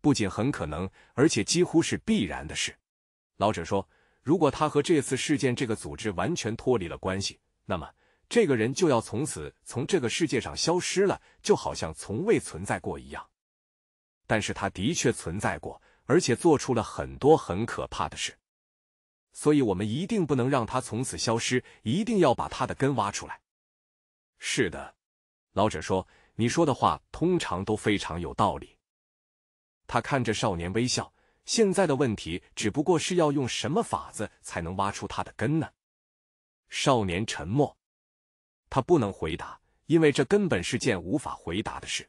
A: 不仅很可能，而且几乎是必然的事。”老者说。如果他和这次事件、这个组织完全脱离了关系，那么这个人就要从此从这个世界上消失了，就好像从未存在过一样。但是他的确存在过，而且做出了很多很可怕的事。所以，我们一定不能让他从此消失，一定要把他的根挖出来。是的，老者说：“你说的话通常都非常有道理。”他看着少年微笑。现在的问题只不过是要用什么法子才能挖出他的根呢？少年沉默，他不能回答，因为这根本是件无法回答的事。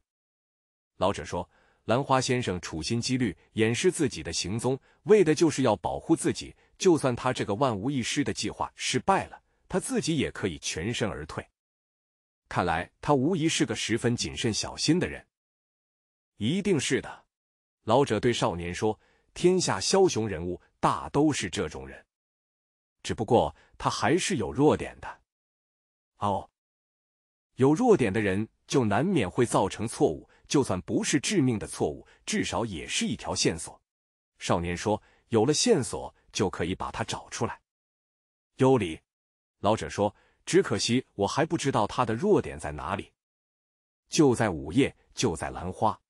A: 老者说：“兰花先生处心积虑掩饰自己的行踪，为的就是要保护自己。就算他这个万无一失的计划失败了，他自己也可以全身而退。看来他无疑是个十分谨慎小心的人，一定是的。”老者对少年说。天下枭雄人物大都是这种人，只不过他还是有弱点的。哦，有弱点的人就难免会造成错误，就算不是致命的错误，至少也是一条线索。少年说：“有了线索，就可以把他找出来。”有理。老者说：“只可惜我还不知道他的弱点在哪里。”就在午夜，就在兰花，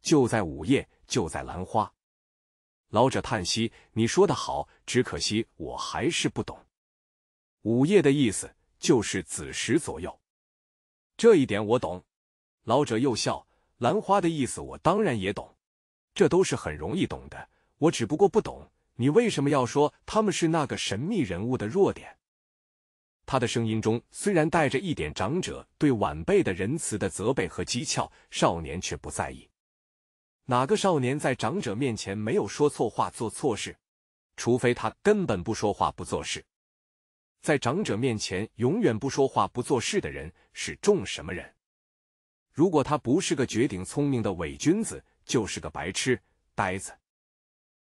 A: 就在午夜，就在兰花。老者叹息：“你说的好，只可惜我还是不懂。”午夜的意思就是子时左右，这一点我懂。老者又笑：“兰花的意思我当然也懂，这都是很容易懂的。我只不过不懂，你为什么要说他们是那个神秘人物的弱点？”他的声音中虽然带着一点长者对晚辈的仁慈的责备和讥诮，少年却不在意。哪个少年在长者面前没有说错话做错事？除非他根本不说话不做事。在长者面前永远不说话不做事的人是种什么人？如果他不是个绝顶聪明的伪君子，就是个白痴呆子。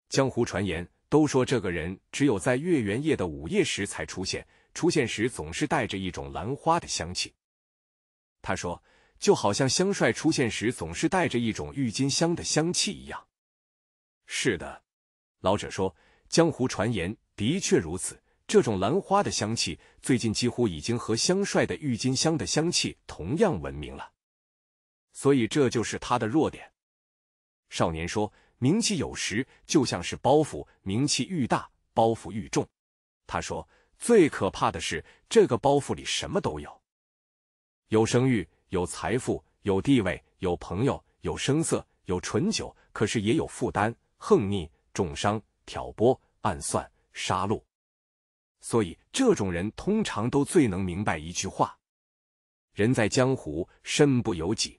A: 江湖传言都说，这个人只有在月圆夜的午夜时才出现，出现时总是带着一种兰花的香气。他说。就好像香帅出现时总是带着一种郁金香的香气一样。是的，老者说，江湖传言的确如此。这种兰花的香气，最近几乎已经和香帅的郁金香的香气同样闻名了。所以这就是他的弱点。少年说，名气有时就像是包袱，名气愈大，包袱愈重。他说，最可怕的是这个包袱里什么都有，有声誉。有财富，有地位，有朋友，有声色，有醇酒，可是也有负担、横逆、重伤、挑拨、暗算、杀戮。所以，这种人通常都最能明白一句话：“人在江湖，身不由己。”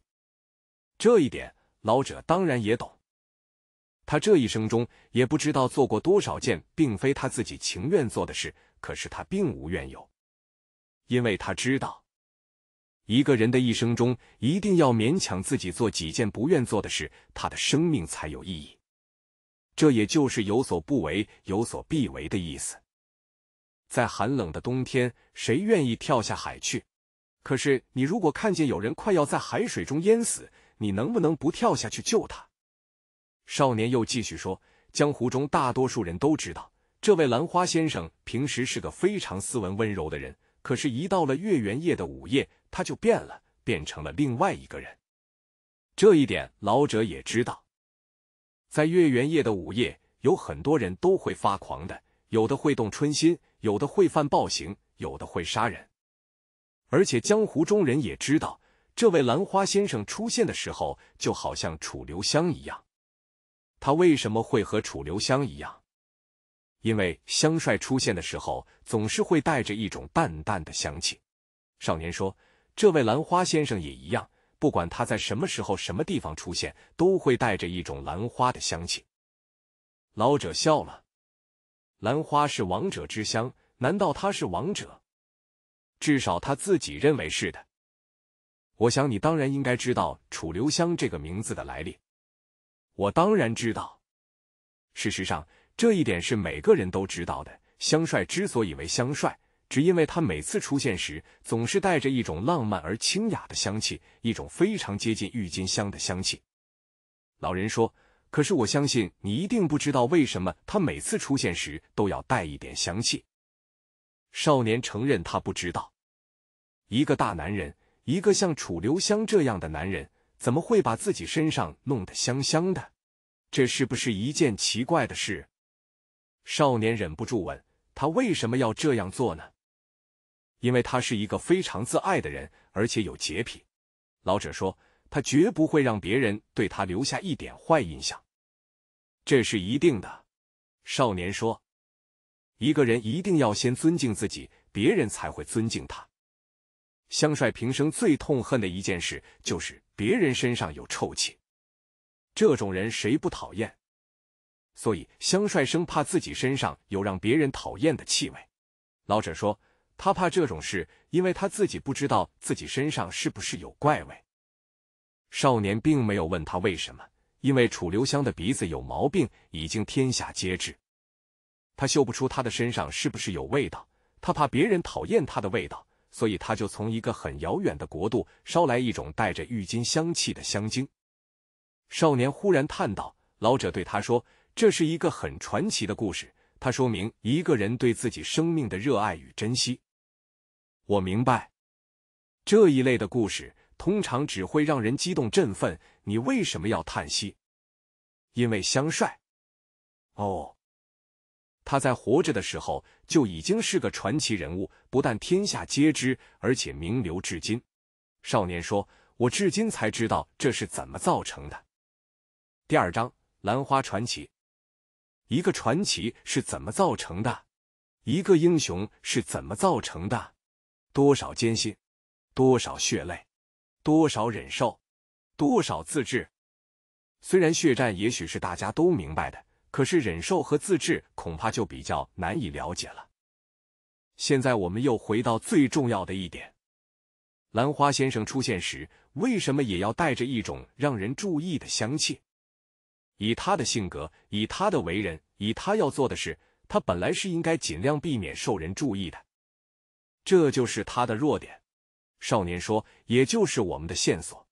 A: 这一点，老者当然也懂。他这一生中也不知道做过多少件并非他自己情愿做的事，可是他并无怨尤，因为他知道。一个人的一生中，一定要勉强自己做几件不愿做的事，他的生命才有意义。这也就是有所不为，有所必为的意思。在寒冷的冬天，谁愿意跳下海去？可是，你如果看见有人快要在海水中淹死，你能不能不跳下去救他？少年又继续说：“江湖中大多数人都知道，这位兰花先生平时是个非常斯文温柔的人，可是，一到了月圆夜的午夜。”他就变了，变成了另外一个人。这一点老者也知道。在月圆夜的午夜，有很多人都会发狂的，有的会动春心，有的会犯暴行，有的会杀人。而且江湖中人也知道，这位兰花先生出现的时候，就好像楚留香一样。他为什么会和楚留香一样？因为香帅出现的时候，总是会带着一种淡淡的香气。少年说。这位兰花先生也一样，不管他在什么时候、什么地方出现，都会带着一种兰花的香气。老者笑了，兰花是王者之香，难道他是王者？至少他自己认为是的。我想你当然应该知道楚留香这个名字的来历，我当然知道。事实上，这一点是每个人都知道的。香帅之所以为香帅。只因为他每次出现时，总是带着一种浪漫而清雅的香气，一种非常接近郁金香的香气。老人说：“可是我相信你一定不知道，为什么他每次出现时都要带一点香气。”少年承认他不知道。一个大男人，一个像楚留香这样的男人，怎么会把自己身上弄得香香的？这是不是一件奇怪的事？少年忍不住问：“他为什么要这样做呢？”因为他是一个非常自爱的人，而且有洁癖。老者说：“他绝不会让别人对他留下一点坏印象，这是一定的。”少年说：“一个人一定要先尊敬自己，别人才会尊敬他。”香帅平生最痛恨的一件事就是别人身上有臭气，这种人谁不讨厌？所以香帅生怕自己身上有让别人讨厌的气味。老者说。他怕这种事，因为他自己不知道自己身上是不是有怪味。少年并没有问他为什么，因为楚留香的鼻子有毛病，已经天下皆知。他嗅不出他的身上是不是有味道，他怕别人讨厌他的味道，所以他就从一个很遥远的国度捎来一种带着郁金香气的香精。少年忽然叹道：“老者对他说，这是一个很传奇的故事，它说明一个人对自己生命的热爱与珍惜。”我明白，这一类的故事通常只会让人激动振奋。你为什么要叹息？因为香帅。哦，他在活着的时候就已经是个传奇人物，不但天下皆知，而且名流至今。少年说：“我至今才知道这是怎么造成的。”第二章《兰花传奇》，一个传奇是怎么造成的？一个英雄是怎么造成的？多少艰辛，多少血泪，多少忍受，多少自制。虽然血战也许是大家都明白的，可是忍受和自制恐怕就比较难以了解了。现在我们又回到最重要的一点：兰花先生出现时，为什么也要带着一种让人注意的香气？以他的性格，以他的为人，以他要做的事，他本来是应该尽量避免受人注意的。这就是他的弱点，少年说，也就是我们的线索，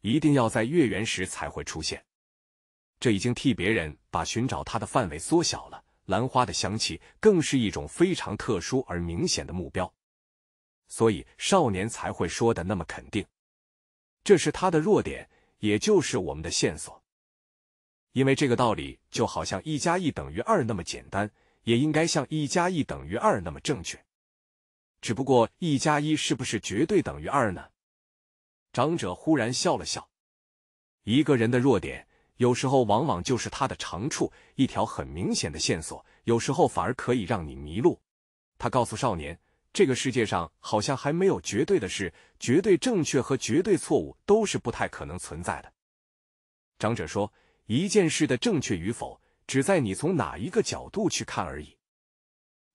A: 一定要在月圆时才会出现。这已经替别人把寻找它的范围缩小了。兰花的香气更是一种非常特殊而明显的目标，所以少年才会说的那么肯定。这是他的弱点，也就是我们的线索，因为这个道理就好像一加一等于二那么简单，也应该像一加一等于二那么正确。只不过一加一是不是绝对等于二呢？长者忽然笑了笑。一个人的弱点，有时候往往就是他的长处。一条很明显的线索，有时候反而可以让你迷路。他告诉少年，这个世界上好像还没有绝对的事，绝对正确和绝对错误都是不太可能存在的。长者说，一件事的正确与否，只在你从哪一个角度去看而已。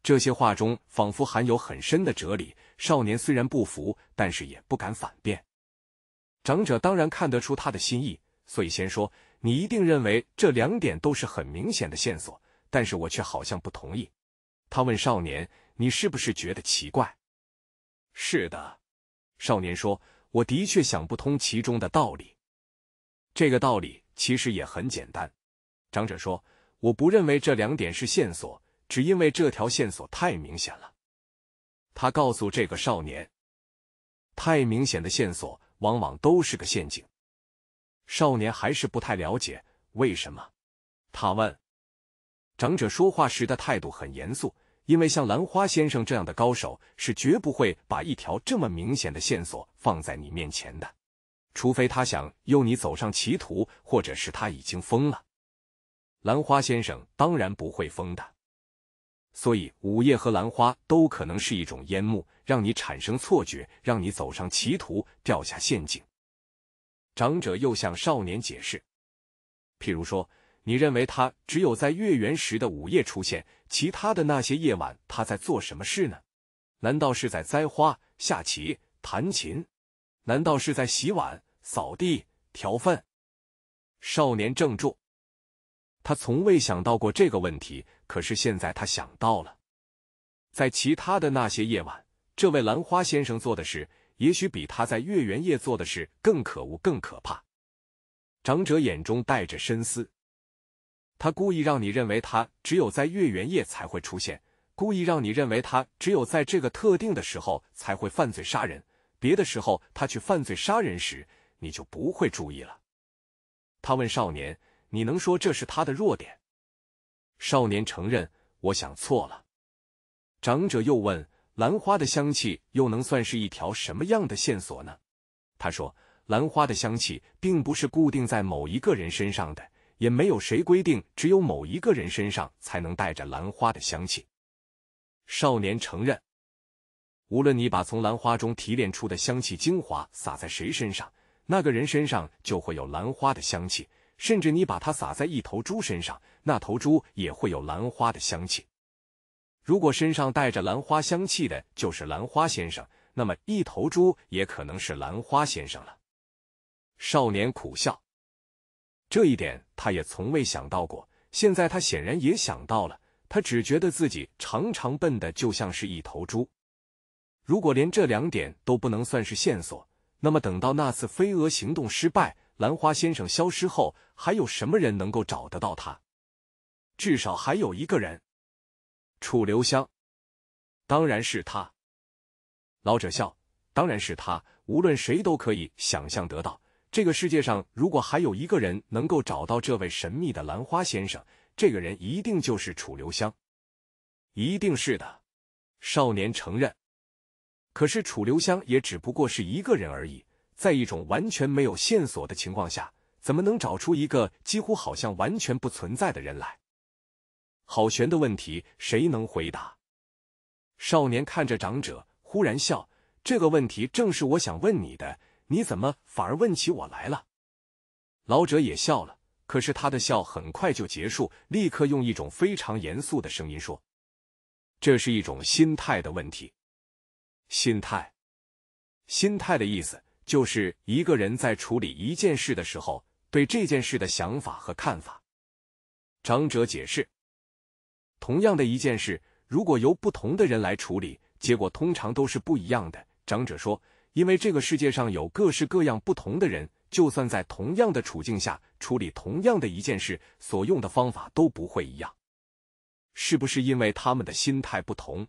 A: 这些话中仿佛含有很深的哲理。少年虽然不服，但是也不敢反辩。长者当然看得出他的心意，所以先说：“你一定认为这两点都是很明显的线索，但是我却好像不同意。”他问少年：“你是不是觉得奇怪？”“是的。”少年说：“我的确想不通其中的道理。”“这个道理其实也很简单。”长者说：“我不认为这两点是线索。”只因为这条线索太明显了，他告诉这个少年：“太明显的线索往往都是个陷阱。”少年还是不太了解为什么，他问。长者说话时的态度很严肃，因为像兰花先生这样的高手是绝不会把一条这么明显的线索放在你面前的，除非他想诱你走上歧途，或者是他已经疯了。兰花先生当然不会疯的。所以，午夜和兰花都可能是一种烟幕，让你产生错觉，让你走上歧途，掉下陷阱。长者又向少年解释：，譬如说，你认为他只有在月圆时的午夜出现，其他的那些夜晚他在做什么事呢？难道是在栽花、下棋、弹琴？难道是在洗碗、扫地、调粪？少年怔住，他从未想到过这个问题。可是现在他想到了，在其他的那些夜晚，这位兰花先生做的事，也许比他在月圆夜做的事更可恶、更可怕。长者眼中带着深思，他故意让你认为他只有在月圆夜才会出现，故意让你认为他只有在这个特定的时候才会犯罪杀人。别的时候他去犯罪杀人时，你就不会注意了。他问少年：“你能说这是他的弱点？”少年承认，我想错了。长者又问：“兰花的香气又能算是一条什么样的线索呢？”他说：“兰花的香气并不是固定在某一个人身上的，也没有谁规定只有某一个人身上才能带着兰花的香气。”少年承认，无论你把从兰花中提炼出的香气精华撒在谁身上，那个人身上就会有兰花的香气，甚至你把它撒在一头猪身上。那头猪也会有兰花的香气。如果身上带着兰花香气的，就是兰花先生，那么一头猪也可能是兰花先生了。少年苦笑，这一点他也从未想到过。现在他显然也想到了，他只觉得自己常常笨的就像是一头猪。如果连这两点都不能算是线索，那么等到那次飞蛾行动失败，兰花先生消失后，还有什么人能够找得到他？至少还有一个人，楚留香，当然是他。老者笑，当然是他。无论谁都可以想象得到，这个世界上如果还有一个人能够找到这位神秘的兰花先生，这个人一定就是楚留香，一定是的。少年承认，可是楚留香也只不过是一个人而已，在一种完全没有线索的情况下，怎么能找出一个几乎好像完全不存在的人来？好悬的问题，谁能回答？少年看着长者，忽然笑：“这个问题正是我想问你的，你怎么反而问起我来了？”老者也笑了，可是他的笑很快就结束，立刻用一种非常严肃的声音说：“这是一种心态的问题。心态，心态的意思就是一个人在处理一件事的时候，对这件事的想法和看法。”长者解释。同样的一件事，如果由不同的人来处理，结果通常都是不一样的。长者说：“因为这个世界上有各式各样不同的人，就算在同样的处境下处理同样的一件事，所用的方法都不会一样。是不是因为他们的心态不同？”“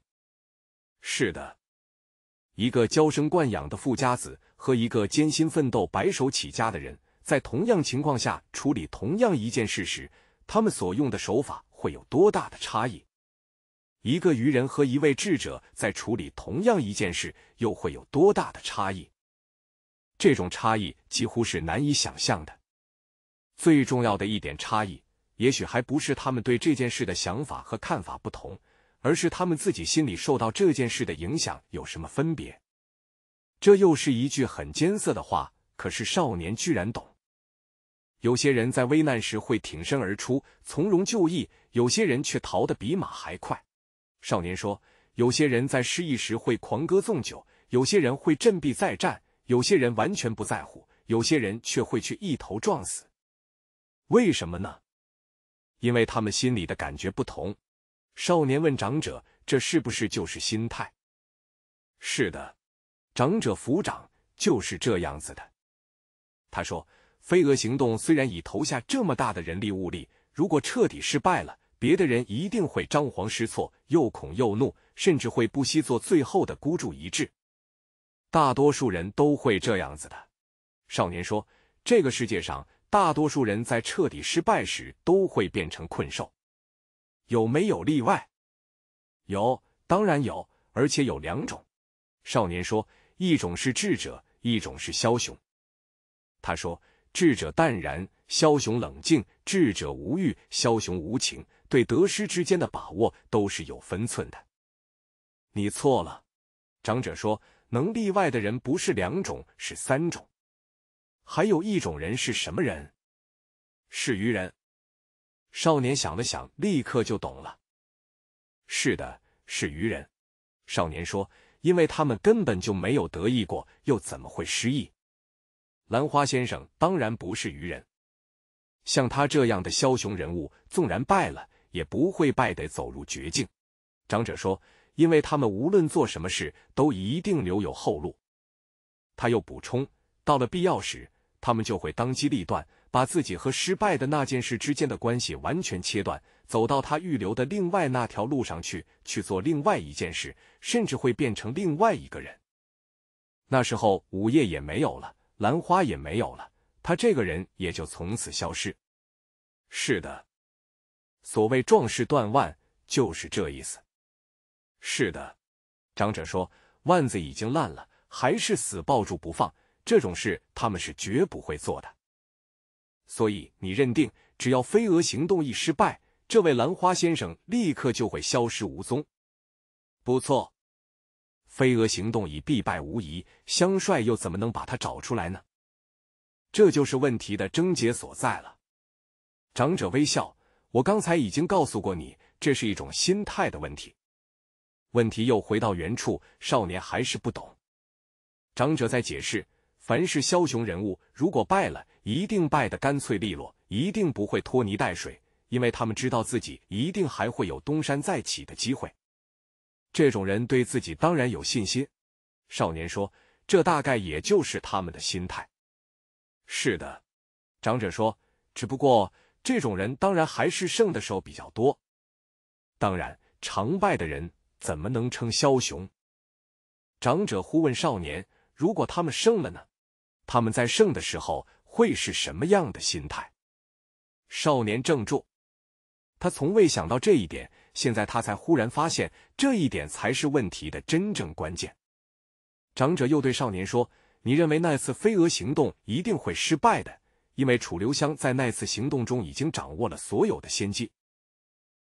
A: 是的，一个娇生惯养的富家子和一个艰辛奋斗白手起家的人，在同样情况下处理同样一件事时，他们所用的手法。”会有多大的差异？一个愚人和一位智者在处理同样一件事，又会有多大的差异？这种差异几乎是难以想象的。最重要的一点差异，也许还不是他们对这件事的想法和看法不同，而是他们自己心里受到这件事的影响有什么分别。这又是一句很艰涩的话，可是少年居然懂。有些人在危难时会挺身而出，从容就义；有些人却逃得比马还快。少年说：“有些人在失意时会狂歌纵酒，有些人会振臂再战，有些人完全不在乎，有些人却会去一头撞死。为什么呢？因为他们心里的感觉不同。”少年问长者：“这是不是就是心态？”“是的。”长者抚掌：“就是这样子的。”他说。飞蛾行动虽然已投下这么大的人力物力，如果彻底失败了，别的人一定会张皇失措，又恐又怒，甚至会不惜做最后的孤注一掷。大多数人都会这样子的。少年说：“这个世界上，大多数人在彻底失败时都会变成困兽。有没有例外？有，当然有，而且有两种。”少年说：“一种是智者，一种是枭雄。”他说。智者淡然，枭雄冷静；智者无欲，枭雄无情。对得失之间的把握，都是有分寸的。你错了，长者说，能例外的人不是两种，是三种，还有一种人是什么人？是愚人。少年想了想，立刻就懂了。是的，是愚人。少年说，因为他们根本就没有得意过，又怎么会失意？兰花先生当然不是愚人，像他这样的枭雄人物，纵然败了，也不会败得走入绝境。长者说：“因为他们无论做什么事，都一定留有后路。”他又补充：“到了必要时，他们就会当机立断，把自己和失败的那件事之间的关系完全切断，走到他预留的另外那条路上去，去做另外一件事，甚至会变成另外一个人。那时候，午夜也没有了。”兰花也没有了，他这个人也就从此消失。是的，所谓壮士断腕，就是这意思。是的，长者说，腕子已经烂了，还是死抱住不放，这种事他们是绝不会做的。所以你认定，只要飞蛾行动一失败，这位兰花先生立刻就会消失无踪。不错。飞蛾行动已必败无疑，香帅又怎么能把他找出来呢？这就是问题的症结所在了。长者微笑，我刚才已经告诉过你，这是一种心态的问题。问题又回到原处，少年还是不懂。长者在解释：凡是枭雄人物，如果败了，一定败得干脆利落，一定不会拖泥带水，因为他们知道自己一定还会有东山再起的机会。这种人对自己当然有信心，少年说：“这大概也就是他们的心态。”是的，长者说：“只不过这种人当然还是胜的时候比较多。当然，常败的人怎么能称枭雄？”长者忽问少年：“如果他们胜了呢？他们在胜的时候会是什么样的心态？”少年怔住，他从未想到这一点。现在他才忽然发现，这一点才是问题的真正关键。长者又对少年说：“你认为那次飞蛾行动一定会失败的？因为楚留香在那次行动中已经掌握了所有的先机。”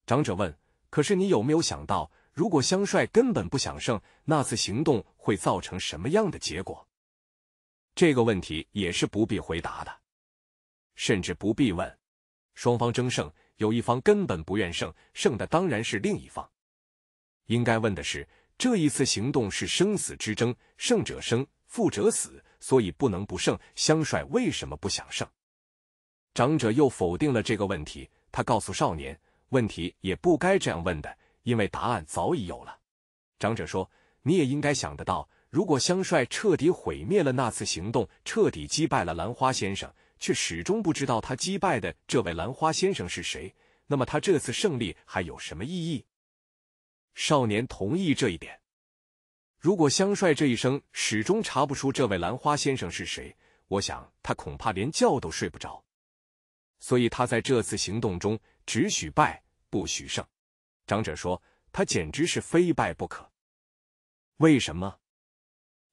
A: 长者问：“可是你有没有想到，如果香帅根本不想胜，那次行动会造成什么样的结果？”这个问题也是不必回答的，甚至不必问。双方争胜。有一方根本不愿胜，胜的当然是另一方。应该问的是，这一次行动是生死之争，胜者生，负者死，所以不能不胜。香帅为什么不想胜？长者又否定了这个问题，他告诉少年，问题也不该这样问的，因为答案早已有了。长者说，你也应该想得到，如果香帅彻底毁灭了那次行动，彻底击败了兰花先生。却始终不知道他击败的这位兰花先生是谁。那么他这次胜利还有什么意义？少年同意这一点。如果香帅这一生始终查不出这位兰花先生是谁，我想他恐怕连觉都睡不着。所以，他在这次行动中只许败不许胜。长者说：“他简直是非败不可。为什么？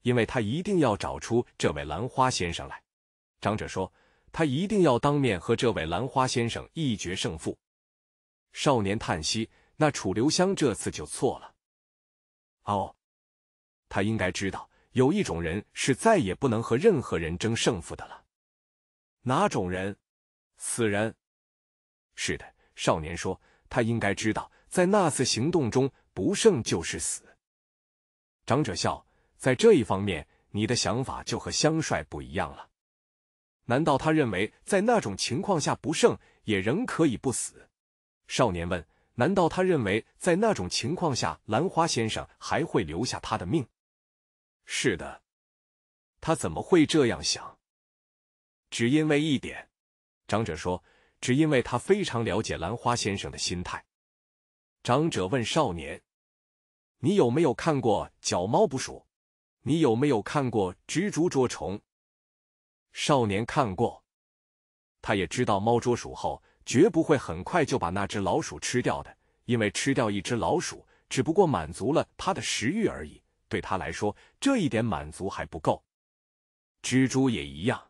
A: 因为他一定要找出这位兰花先生来。”长者说。他一定要当面和这位兰花先生一决胜负。少年叹息：“那楚留香这次就错了。”哦，他应该知道，有一种人是再也不能和任何人争胜负的了。哪种人？死人。是的，少年说：“他应该知道，在那次行动中，不胜就是死。”长者笑：“在这一方面，你的想法就和香帅不一样了。”难道他认为在那种情况下不胜也仍可以不死？少年问。难道他认为在那种情况下，兰花先生还会留下他的命？是的。他怎么会这样想？只因为一点，长者说，只因为他非常了解兰花先生的心态。长者问少年：“你有没有看过角猫捕鼠？你有没有看过蜘蛛捉虫？”少年看过，他也知道猫捉鼠后绝不会很快就把那只老鼠吃掉的，因为吃掉一只老鼠只不过满足了他的食欲而已。对他来说，这一点满足还不够。蜘蛛也一样，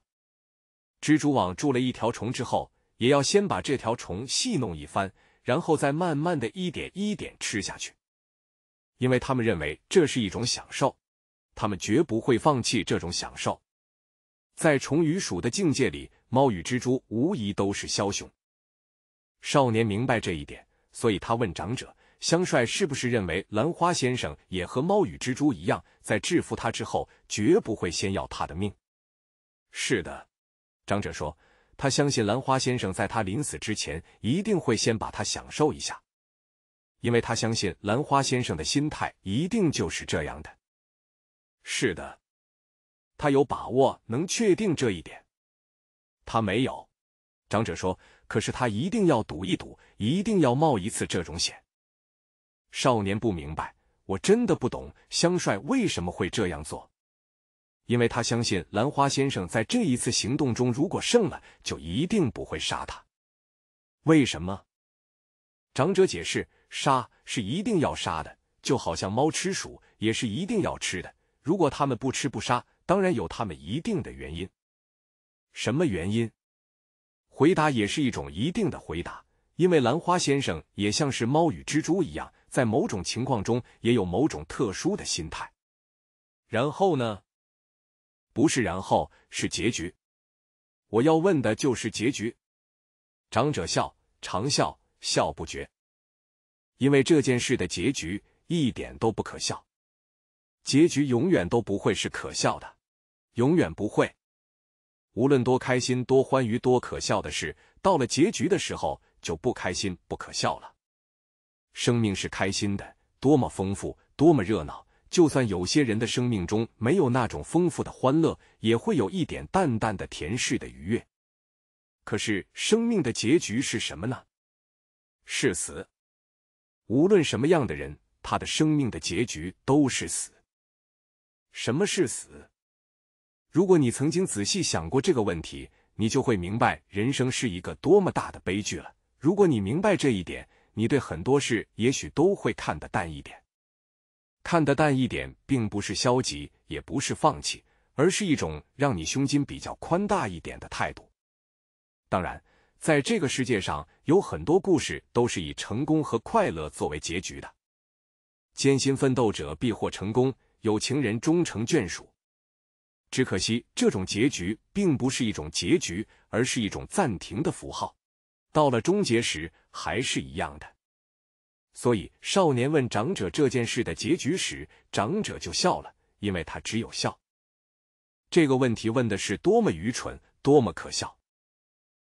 A: 蜘蛛网住了一条虫之后，也要先把这条虫戏弄一番，然后再慢慢的一点一点吃下去，因为他们认为这是一种享受，他们绝不会放弃这种享受。在虫与鼠的境界里，猫与蜘蛛无疑都是枭雄。少年明白这一点，所以他问长者：“香帅是不是认为兰花先生也和猫与蜘蛛一样，在制服他之后，绝不会先要他的命？”“是的。”长者说，“他相信兰花先生在他临死之前，一定会先把他享受一下，因为他相信兰花先生的心态一定就是这样的。”“是的。”他有把握能确定这一点，他没有。长者说：“可是他一定要赌一赌，一定要冒一次这种险。”少年不明白，我真的不懂，香帅为什么会这样做？因为他相信兰花先生在这一次行动中，如果胜了，就一定不会杀他。为什么？长者解释：“杀是一定要杀的，就好像猫吃鼠也是一定要吃的。如果他们不吃不杀。”当然有他们一定的原因，什么原因？回答也是一种一定的回答，因为兰花先生也像是猫与蜘蛛一样，在某种情况中也有某种特殊的心态。然后呢？不是然后，是结局。我要问的就是结局。长者笑，长笑笑不绝，因为这件事的结局一点都不可笑，结局永远都不会是可笑的。永远不会。无论多开心、多欢愉、多可笑的事，到了结局的时候就不开心、不可笑了。生命是开心的，多么丰富，多么热闹。就算有些人的生命中没有那种丰富的欢乐，也会有一点淡淡的甜适的愉悦。可是生命的结局是什么呢？是死。无论什么样的人，他的生命的结局都是死。什么是死？如果你曾经仔细想过这个问题，你就会明白人生是一个多么大的悲剧了。如果你明白这一点，你对很多事也许都会看得淡一点。看得淡一点，并不是消极，也不是放弃，而是一种让你胸襟比较宽大一点的态度。当然，在这个世界上，有很多故事都是以成功和快乐作为结局的。艰辛奋斗者必获成功，有情人终成眷属。只可惜，这种结局并不是一种结局，而是一种暂停的符号。到了终结时，还是一样的。所以，少年问长者这件事的结局时，长者就笑了，因为他只有笑。这个问题问的是多么愚蠢，多么可笑！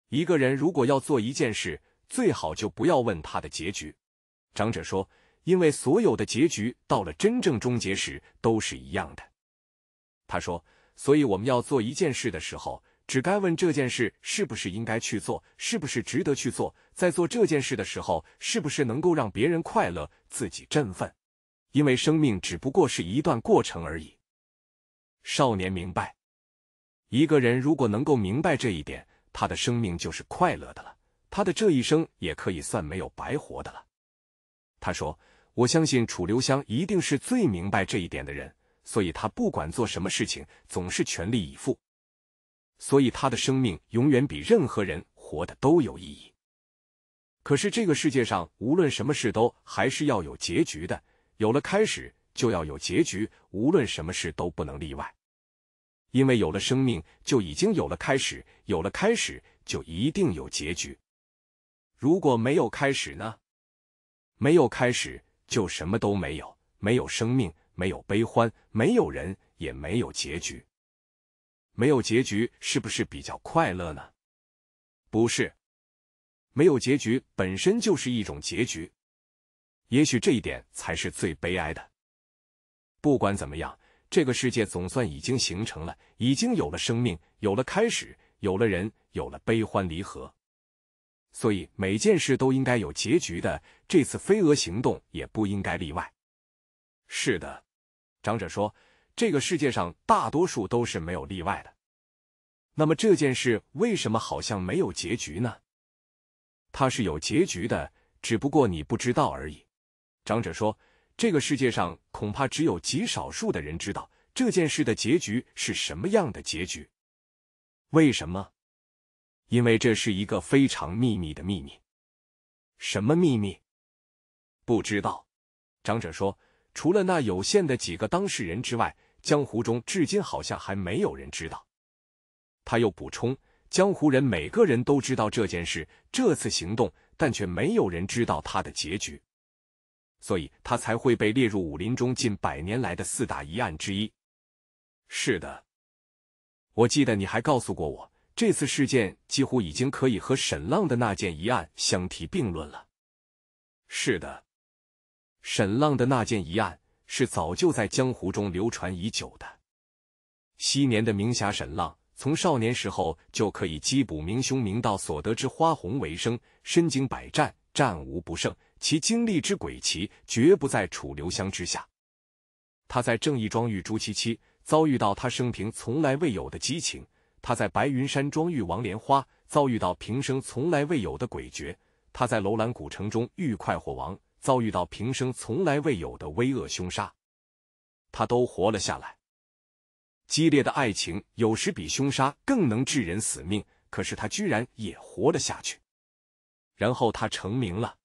A: 一个人如果要做一件事，最好就不要问他的结局。长者说，因为所有的结局到了真正终结时都是一样的。他说。所以，我们要做一件事的时候，只该问这件事是不是应该去做，是不是值得去做。在做这件事的时候，是不是能够让别人快乐，自己振奋？因为生命只不过是一段过程而已。少年明白，一个人如果能够明白这一点，他的生命就是快乐的了，他的这一生也可以算没有白活的了。他说：“我相信楚留香一定是最明白这一点的人。”所以他不管做什么事情，总是全力以赴。所以他的生命永远比任何人活的都有意义。可是这个世界上，无论什么事都还是要有结局的。有了开始，就要有结局。无论什么事都不能例外，因为有了生命，就已经有了开始。有了开始，就一定有结局。如果没有开始呢？没有开始，就什么都没有。没有生命。没有悲欢，没有人，也没有结局。没有结局是不是比较快乐呢？不是，没有结局本身就是一种结局。也许这一点才是最悲哀的。不管怎么样，这个世界总算已经形成了，已经有了生命，有了开始，有了人，有了悲欢离合。所以每件事都应该有结局的，这次飞蛾行动也不应该例外。是的。长者说：“这个世界上大多数都是没有例外的。那么这件事为什么好像没有结局呢？它是有结局的，只不过你不知道而已。”长者说：“这个世界上恐怕只有极少数的人知道这件事的结局是什么样的结局。为什么？因为这是一个非常秘密的秘密。什么秘密？不知道。”长者说。除了那有限的几个当事人之外，江湖中至今好像还没有人知道。他又补充：“江湖人每个人都知道这件事，这次行动，但却没有人知道他的结局，所以他才会被列入武林中近百年来的四大疑案之一。”是的，我记得你还告诉过我，这次事件几乎已经可以和沈浪的那件疑案相提并论了。是的。沈浪的那件疑案是早就在江湖中流传已久的。昔年的明侠沈浪，从少年时候就可以缉捕明凶明盗所得之花红为生，身经百战，战无不胜，其经历之诡奇，绝不在楚留香之下。他在正义庄遇朱七七，遭遇到他生平从来未有的激情；他在白云山庄遇王莲花，遭遇到平生从来未有的诡谲；他在楼兰古城中遇快活王。遭遇到平生从来未有的危恶凶杀，他都活了下来。激烈的爱情有时比凶杀更能致人死命，可是他居然也活了下去。然后他成名了。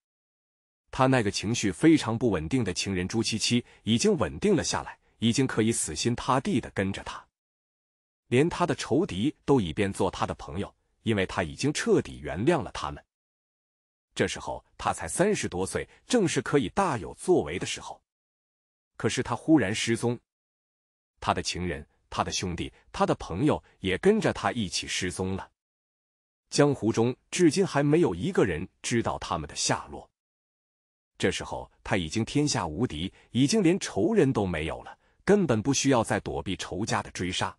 A: 他那个情绪非常不稳定的情人朱七七已经稳定了下来，已经可以死心塌地的跟着他。连他的仇敌都已变做他的朋友，因为他已经彻底原谅了他们。这时候他才三十多岁，正是可以大有作为的时候。可是他忽然失踪，他的情人、他的兄弟、他的朋友也跟着他一起失踪了。江湖中至今还没有一个人知道他们的下落。这时候他已经天下无敌，已经连仇人都没有了，根本不需要再躲避仇家的追杀。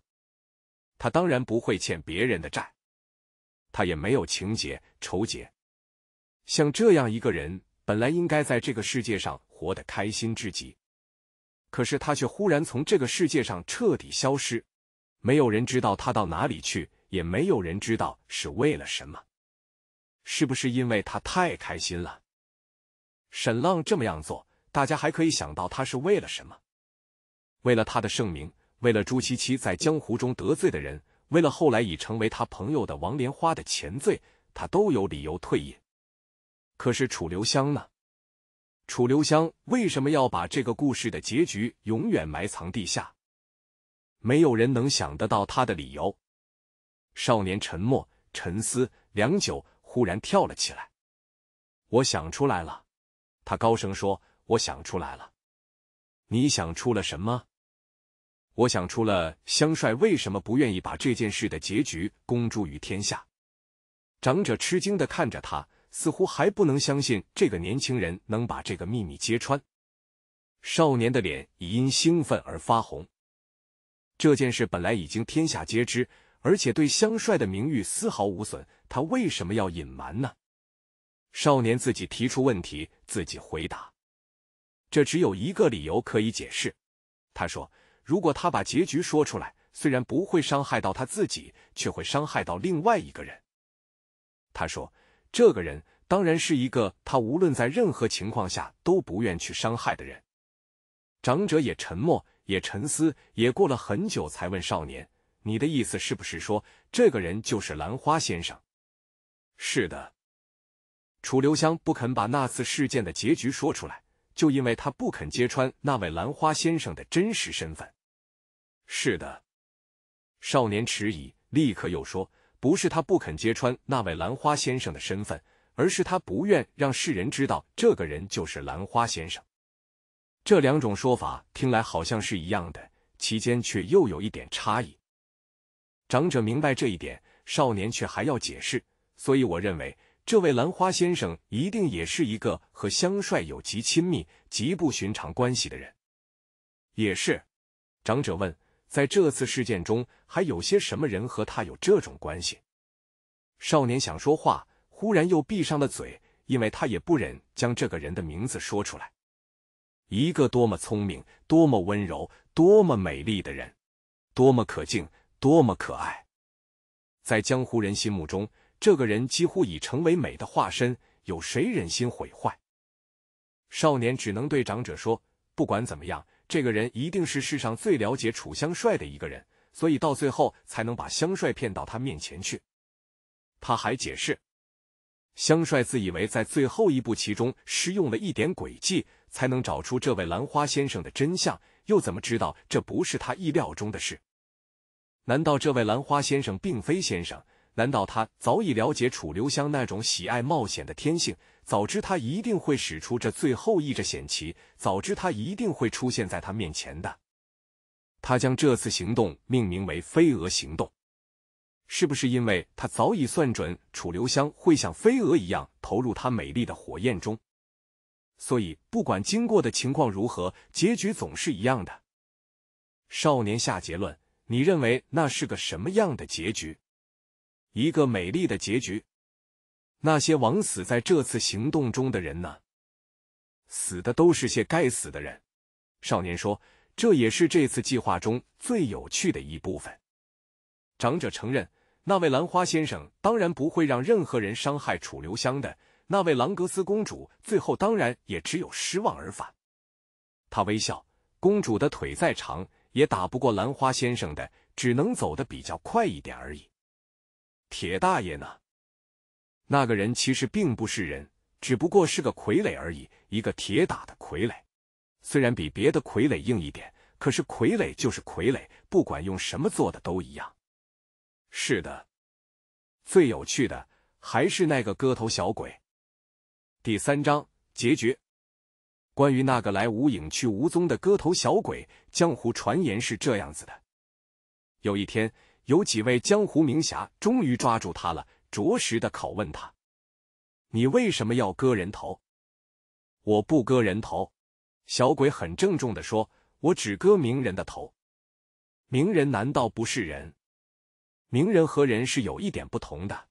A: 他当然不会欠别人的债，他也没有情结、仇结。像这样一个人，本来应该在这个世界上活得开心至极，可是他却忽然从这个世界上彻底消失，没有人知道他到哪里去，也没有人知道是为了什么。是不是因为他太开心了？沈浪这么样做，大家还可以想到他是为了什么？为了他的盛名，为了朱七七在江湖中得罪的人，为了后来已成为他朋友的王莲花的前罪，他都有理由退隐。可是楚留香呢？楚留香为什么要把这个故事的结局永远埋藏地下？没有人能想得到他的理由。少年沉默沉思良久，忽然跳了起来：“我想出来了！”他高声说：“我想出来了！”你想出了什么？我想出了香帅为什么不愿意把这件事的结局公诸于天下。长者吃惊的看着他。似乎还不能相信这个年轻人能把这个秘密揭穿。少年的脸已因兴奋而发红。这件事本来已经天下皆知，而且对香帅的名誉丝毫无损，他为什么要隐瞒呢？少年自己提出问题，自己回答。这只有一个理由可以解释。他说：“如果他把结局说出来，虽然不会伤害到他自己，却会伤害到另外一个人。”他说。这个人当然是一个他无论在任何情况下都不愿去伤害的人。长者也沉默，也沉思，也过了很久才问少年：“你的意思是不是说，这个人就是兰花先生？”“是的。”楚留香不肯把那次事件的结局说出来，就因为他不肯揭穿那位兰花先生的真实身份。“是的。”少年迟疑，立刻又说。不是他不肯揭穿那位兰花先生的身份，而是他不愿让世人知道这个人就是兰花先生。这两种说法听来好像是一样的，其间却又有一点差异。长者明白这一点，少年却还要解释，所以我认为这位兰花先生一定也是一个和香帅有极亲密、极不寻常关系的人。也是，长者问。在这次事件中，还有些什么人和他有这种关系？少年想说话，忽然又闭上了嘴，因为他也不忍将这个人的名字说出来。一个多么聪明、多么温柔、多么美丽的人，多么可敬、多么可爱，在江湖人心目中，这个人几乎已成为美的化身，有谁忍心毁坏？少年只能对长者说：“不管怎么样。”这个人一定是世上最了解楚香帅的一个人，所以到最后才能把香帅骗到他面前去。他还解释，香帅自以为在最后一步棋中施用了一点诡计，才能找出这位兰花先生的真相，又怎么知道这不是他意料中的事？难道这位兰花先生并非先生？难道他早已了解楚留香那种喜爱冒险的天性，早知他一定会使出这最后一着险棋，早知他一定会出现在他面前的？他将这次行动命名为“飞蛾行动”，是不是因为他早已算准楚留香会像飞蛾一样投入他美丽的火焰中？所以不管经过的情况如何，结局总是一样的。少年下结论：你认为那是个什么样的结局？一个美丽的结局。那些枉死在这次行动中的人呢？死的都是些该死的人。少年说：“这也是这次计划中最有趣的一部分。”长者承认：“那位兰花先生当然不会让任何人伤害楚留香的。那位兰格斯公主最后当然也只有失望而返。”他微笑：“公主的腿再长，也打不过兰花先生的，只能走得比较快一点而已。”铁大爷呢？那个人其实并不是人，只不过是个傀儡而已，一个铁打的傀儡。虽然比别的傀儡硬一点，可是傀儡就是傀儡，不管用什么做的都一样。是的，最有趣的还是那个割头小鬼。第三章结局，关于那个来无影去无踪的割头小鬼，江湖传言是这样子的：有一天。有几位江湖名侠终于抓住他了，着实的拷问他：“你为什么要割人头？”“我不割人头。”小鬼很郑重的说：“我只割名人的头。名人难道不是人？名人和人是有一点不同的。”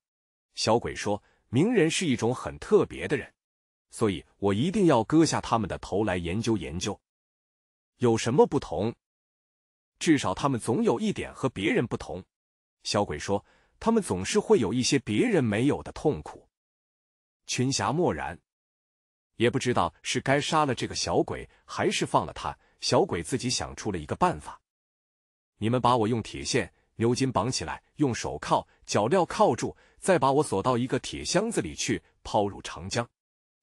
A: 小鬼说：“名人是一种很特别的人，所以我一定要割下他们的头来研究研究，有什么不同？”至少他们总有一点和别人不同。小鬼说：“他们总是会有一些别人没有的痛苦。”群侠默然，也不知道是该杀了这个小鬼，还是放了他。小鬼自己想出了一个办法：“你们把我用铁线、牛筋绑起来，用手铐、脚镣铐住，再把我锁到一个铁箱子里去，抛入长江。”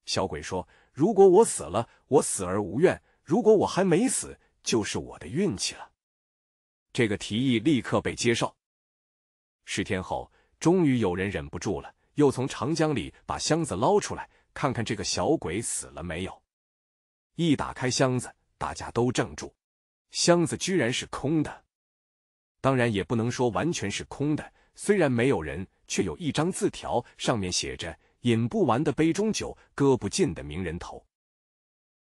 A: 小鬼说：“如果我死了，我死而无怨；如果我还没死，就是我的运气了。”这个提议立刻被接受。十天后，终于有人忍不住了，又从长江里把箱子捞出来，看看这个小鬼死了没有。一打开箱子，大家都怔住，箱子居然是空的。当然也不能说完全是空的，虽然没有人，却有一张字条，上面写着“饮不完的杯中酒，割不尽的名人头”。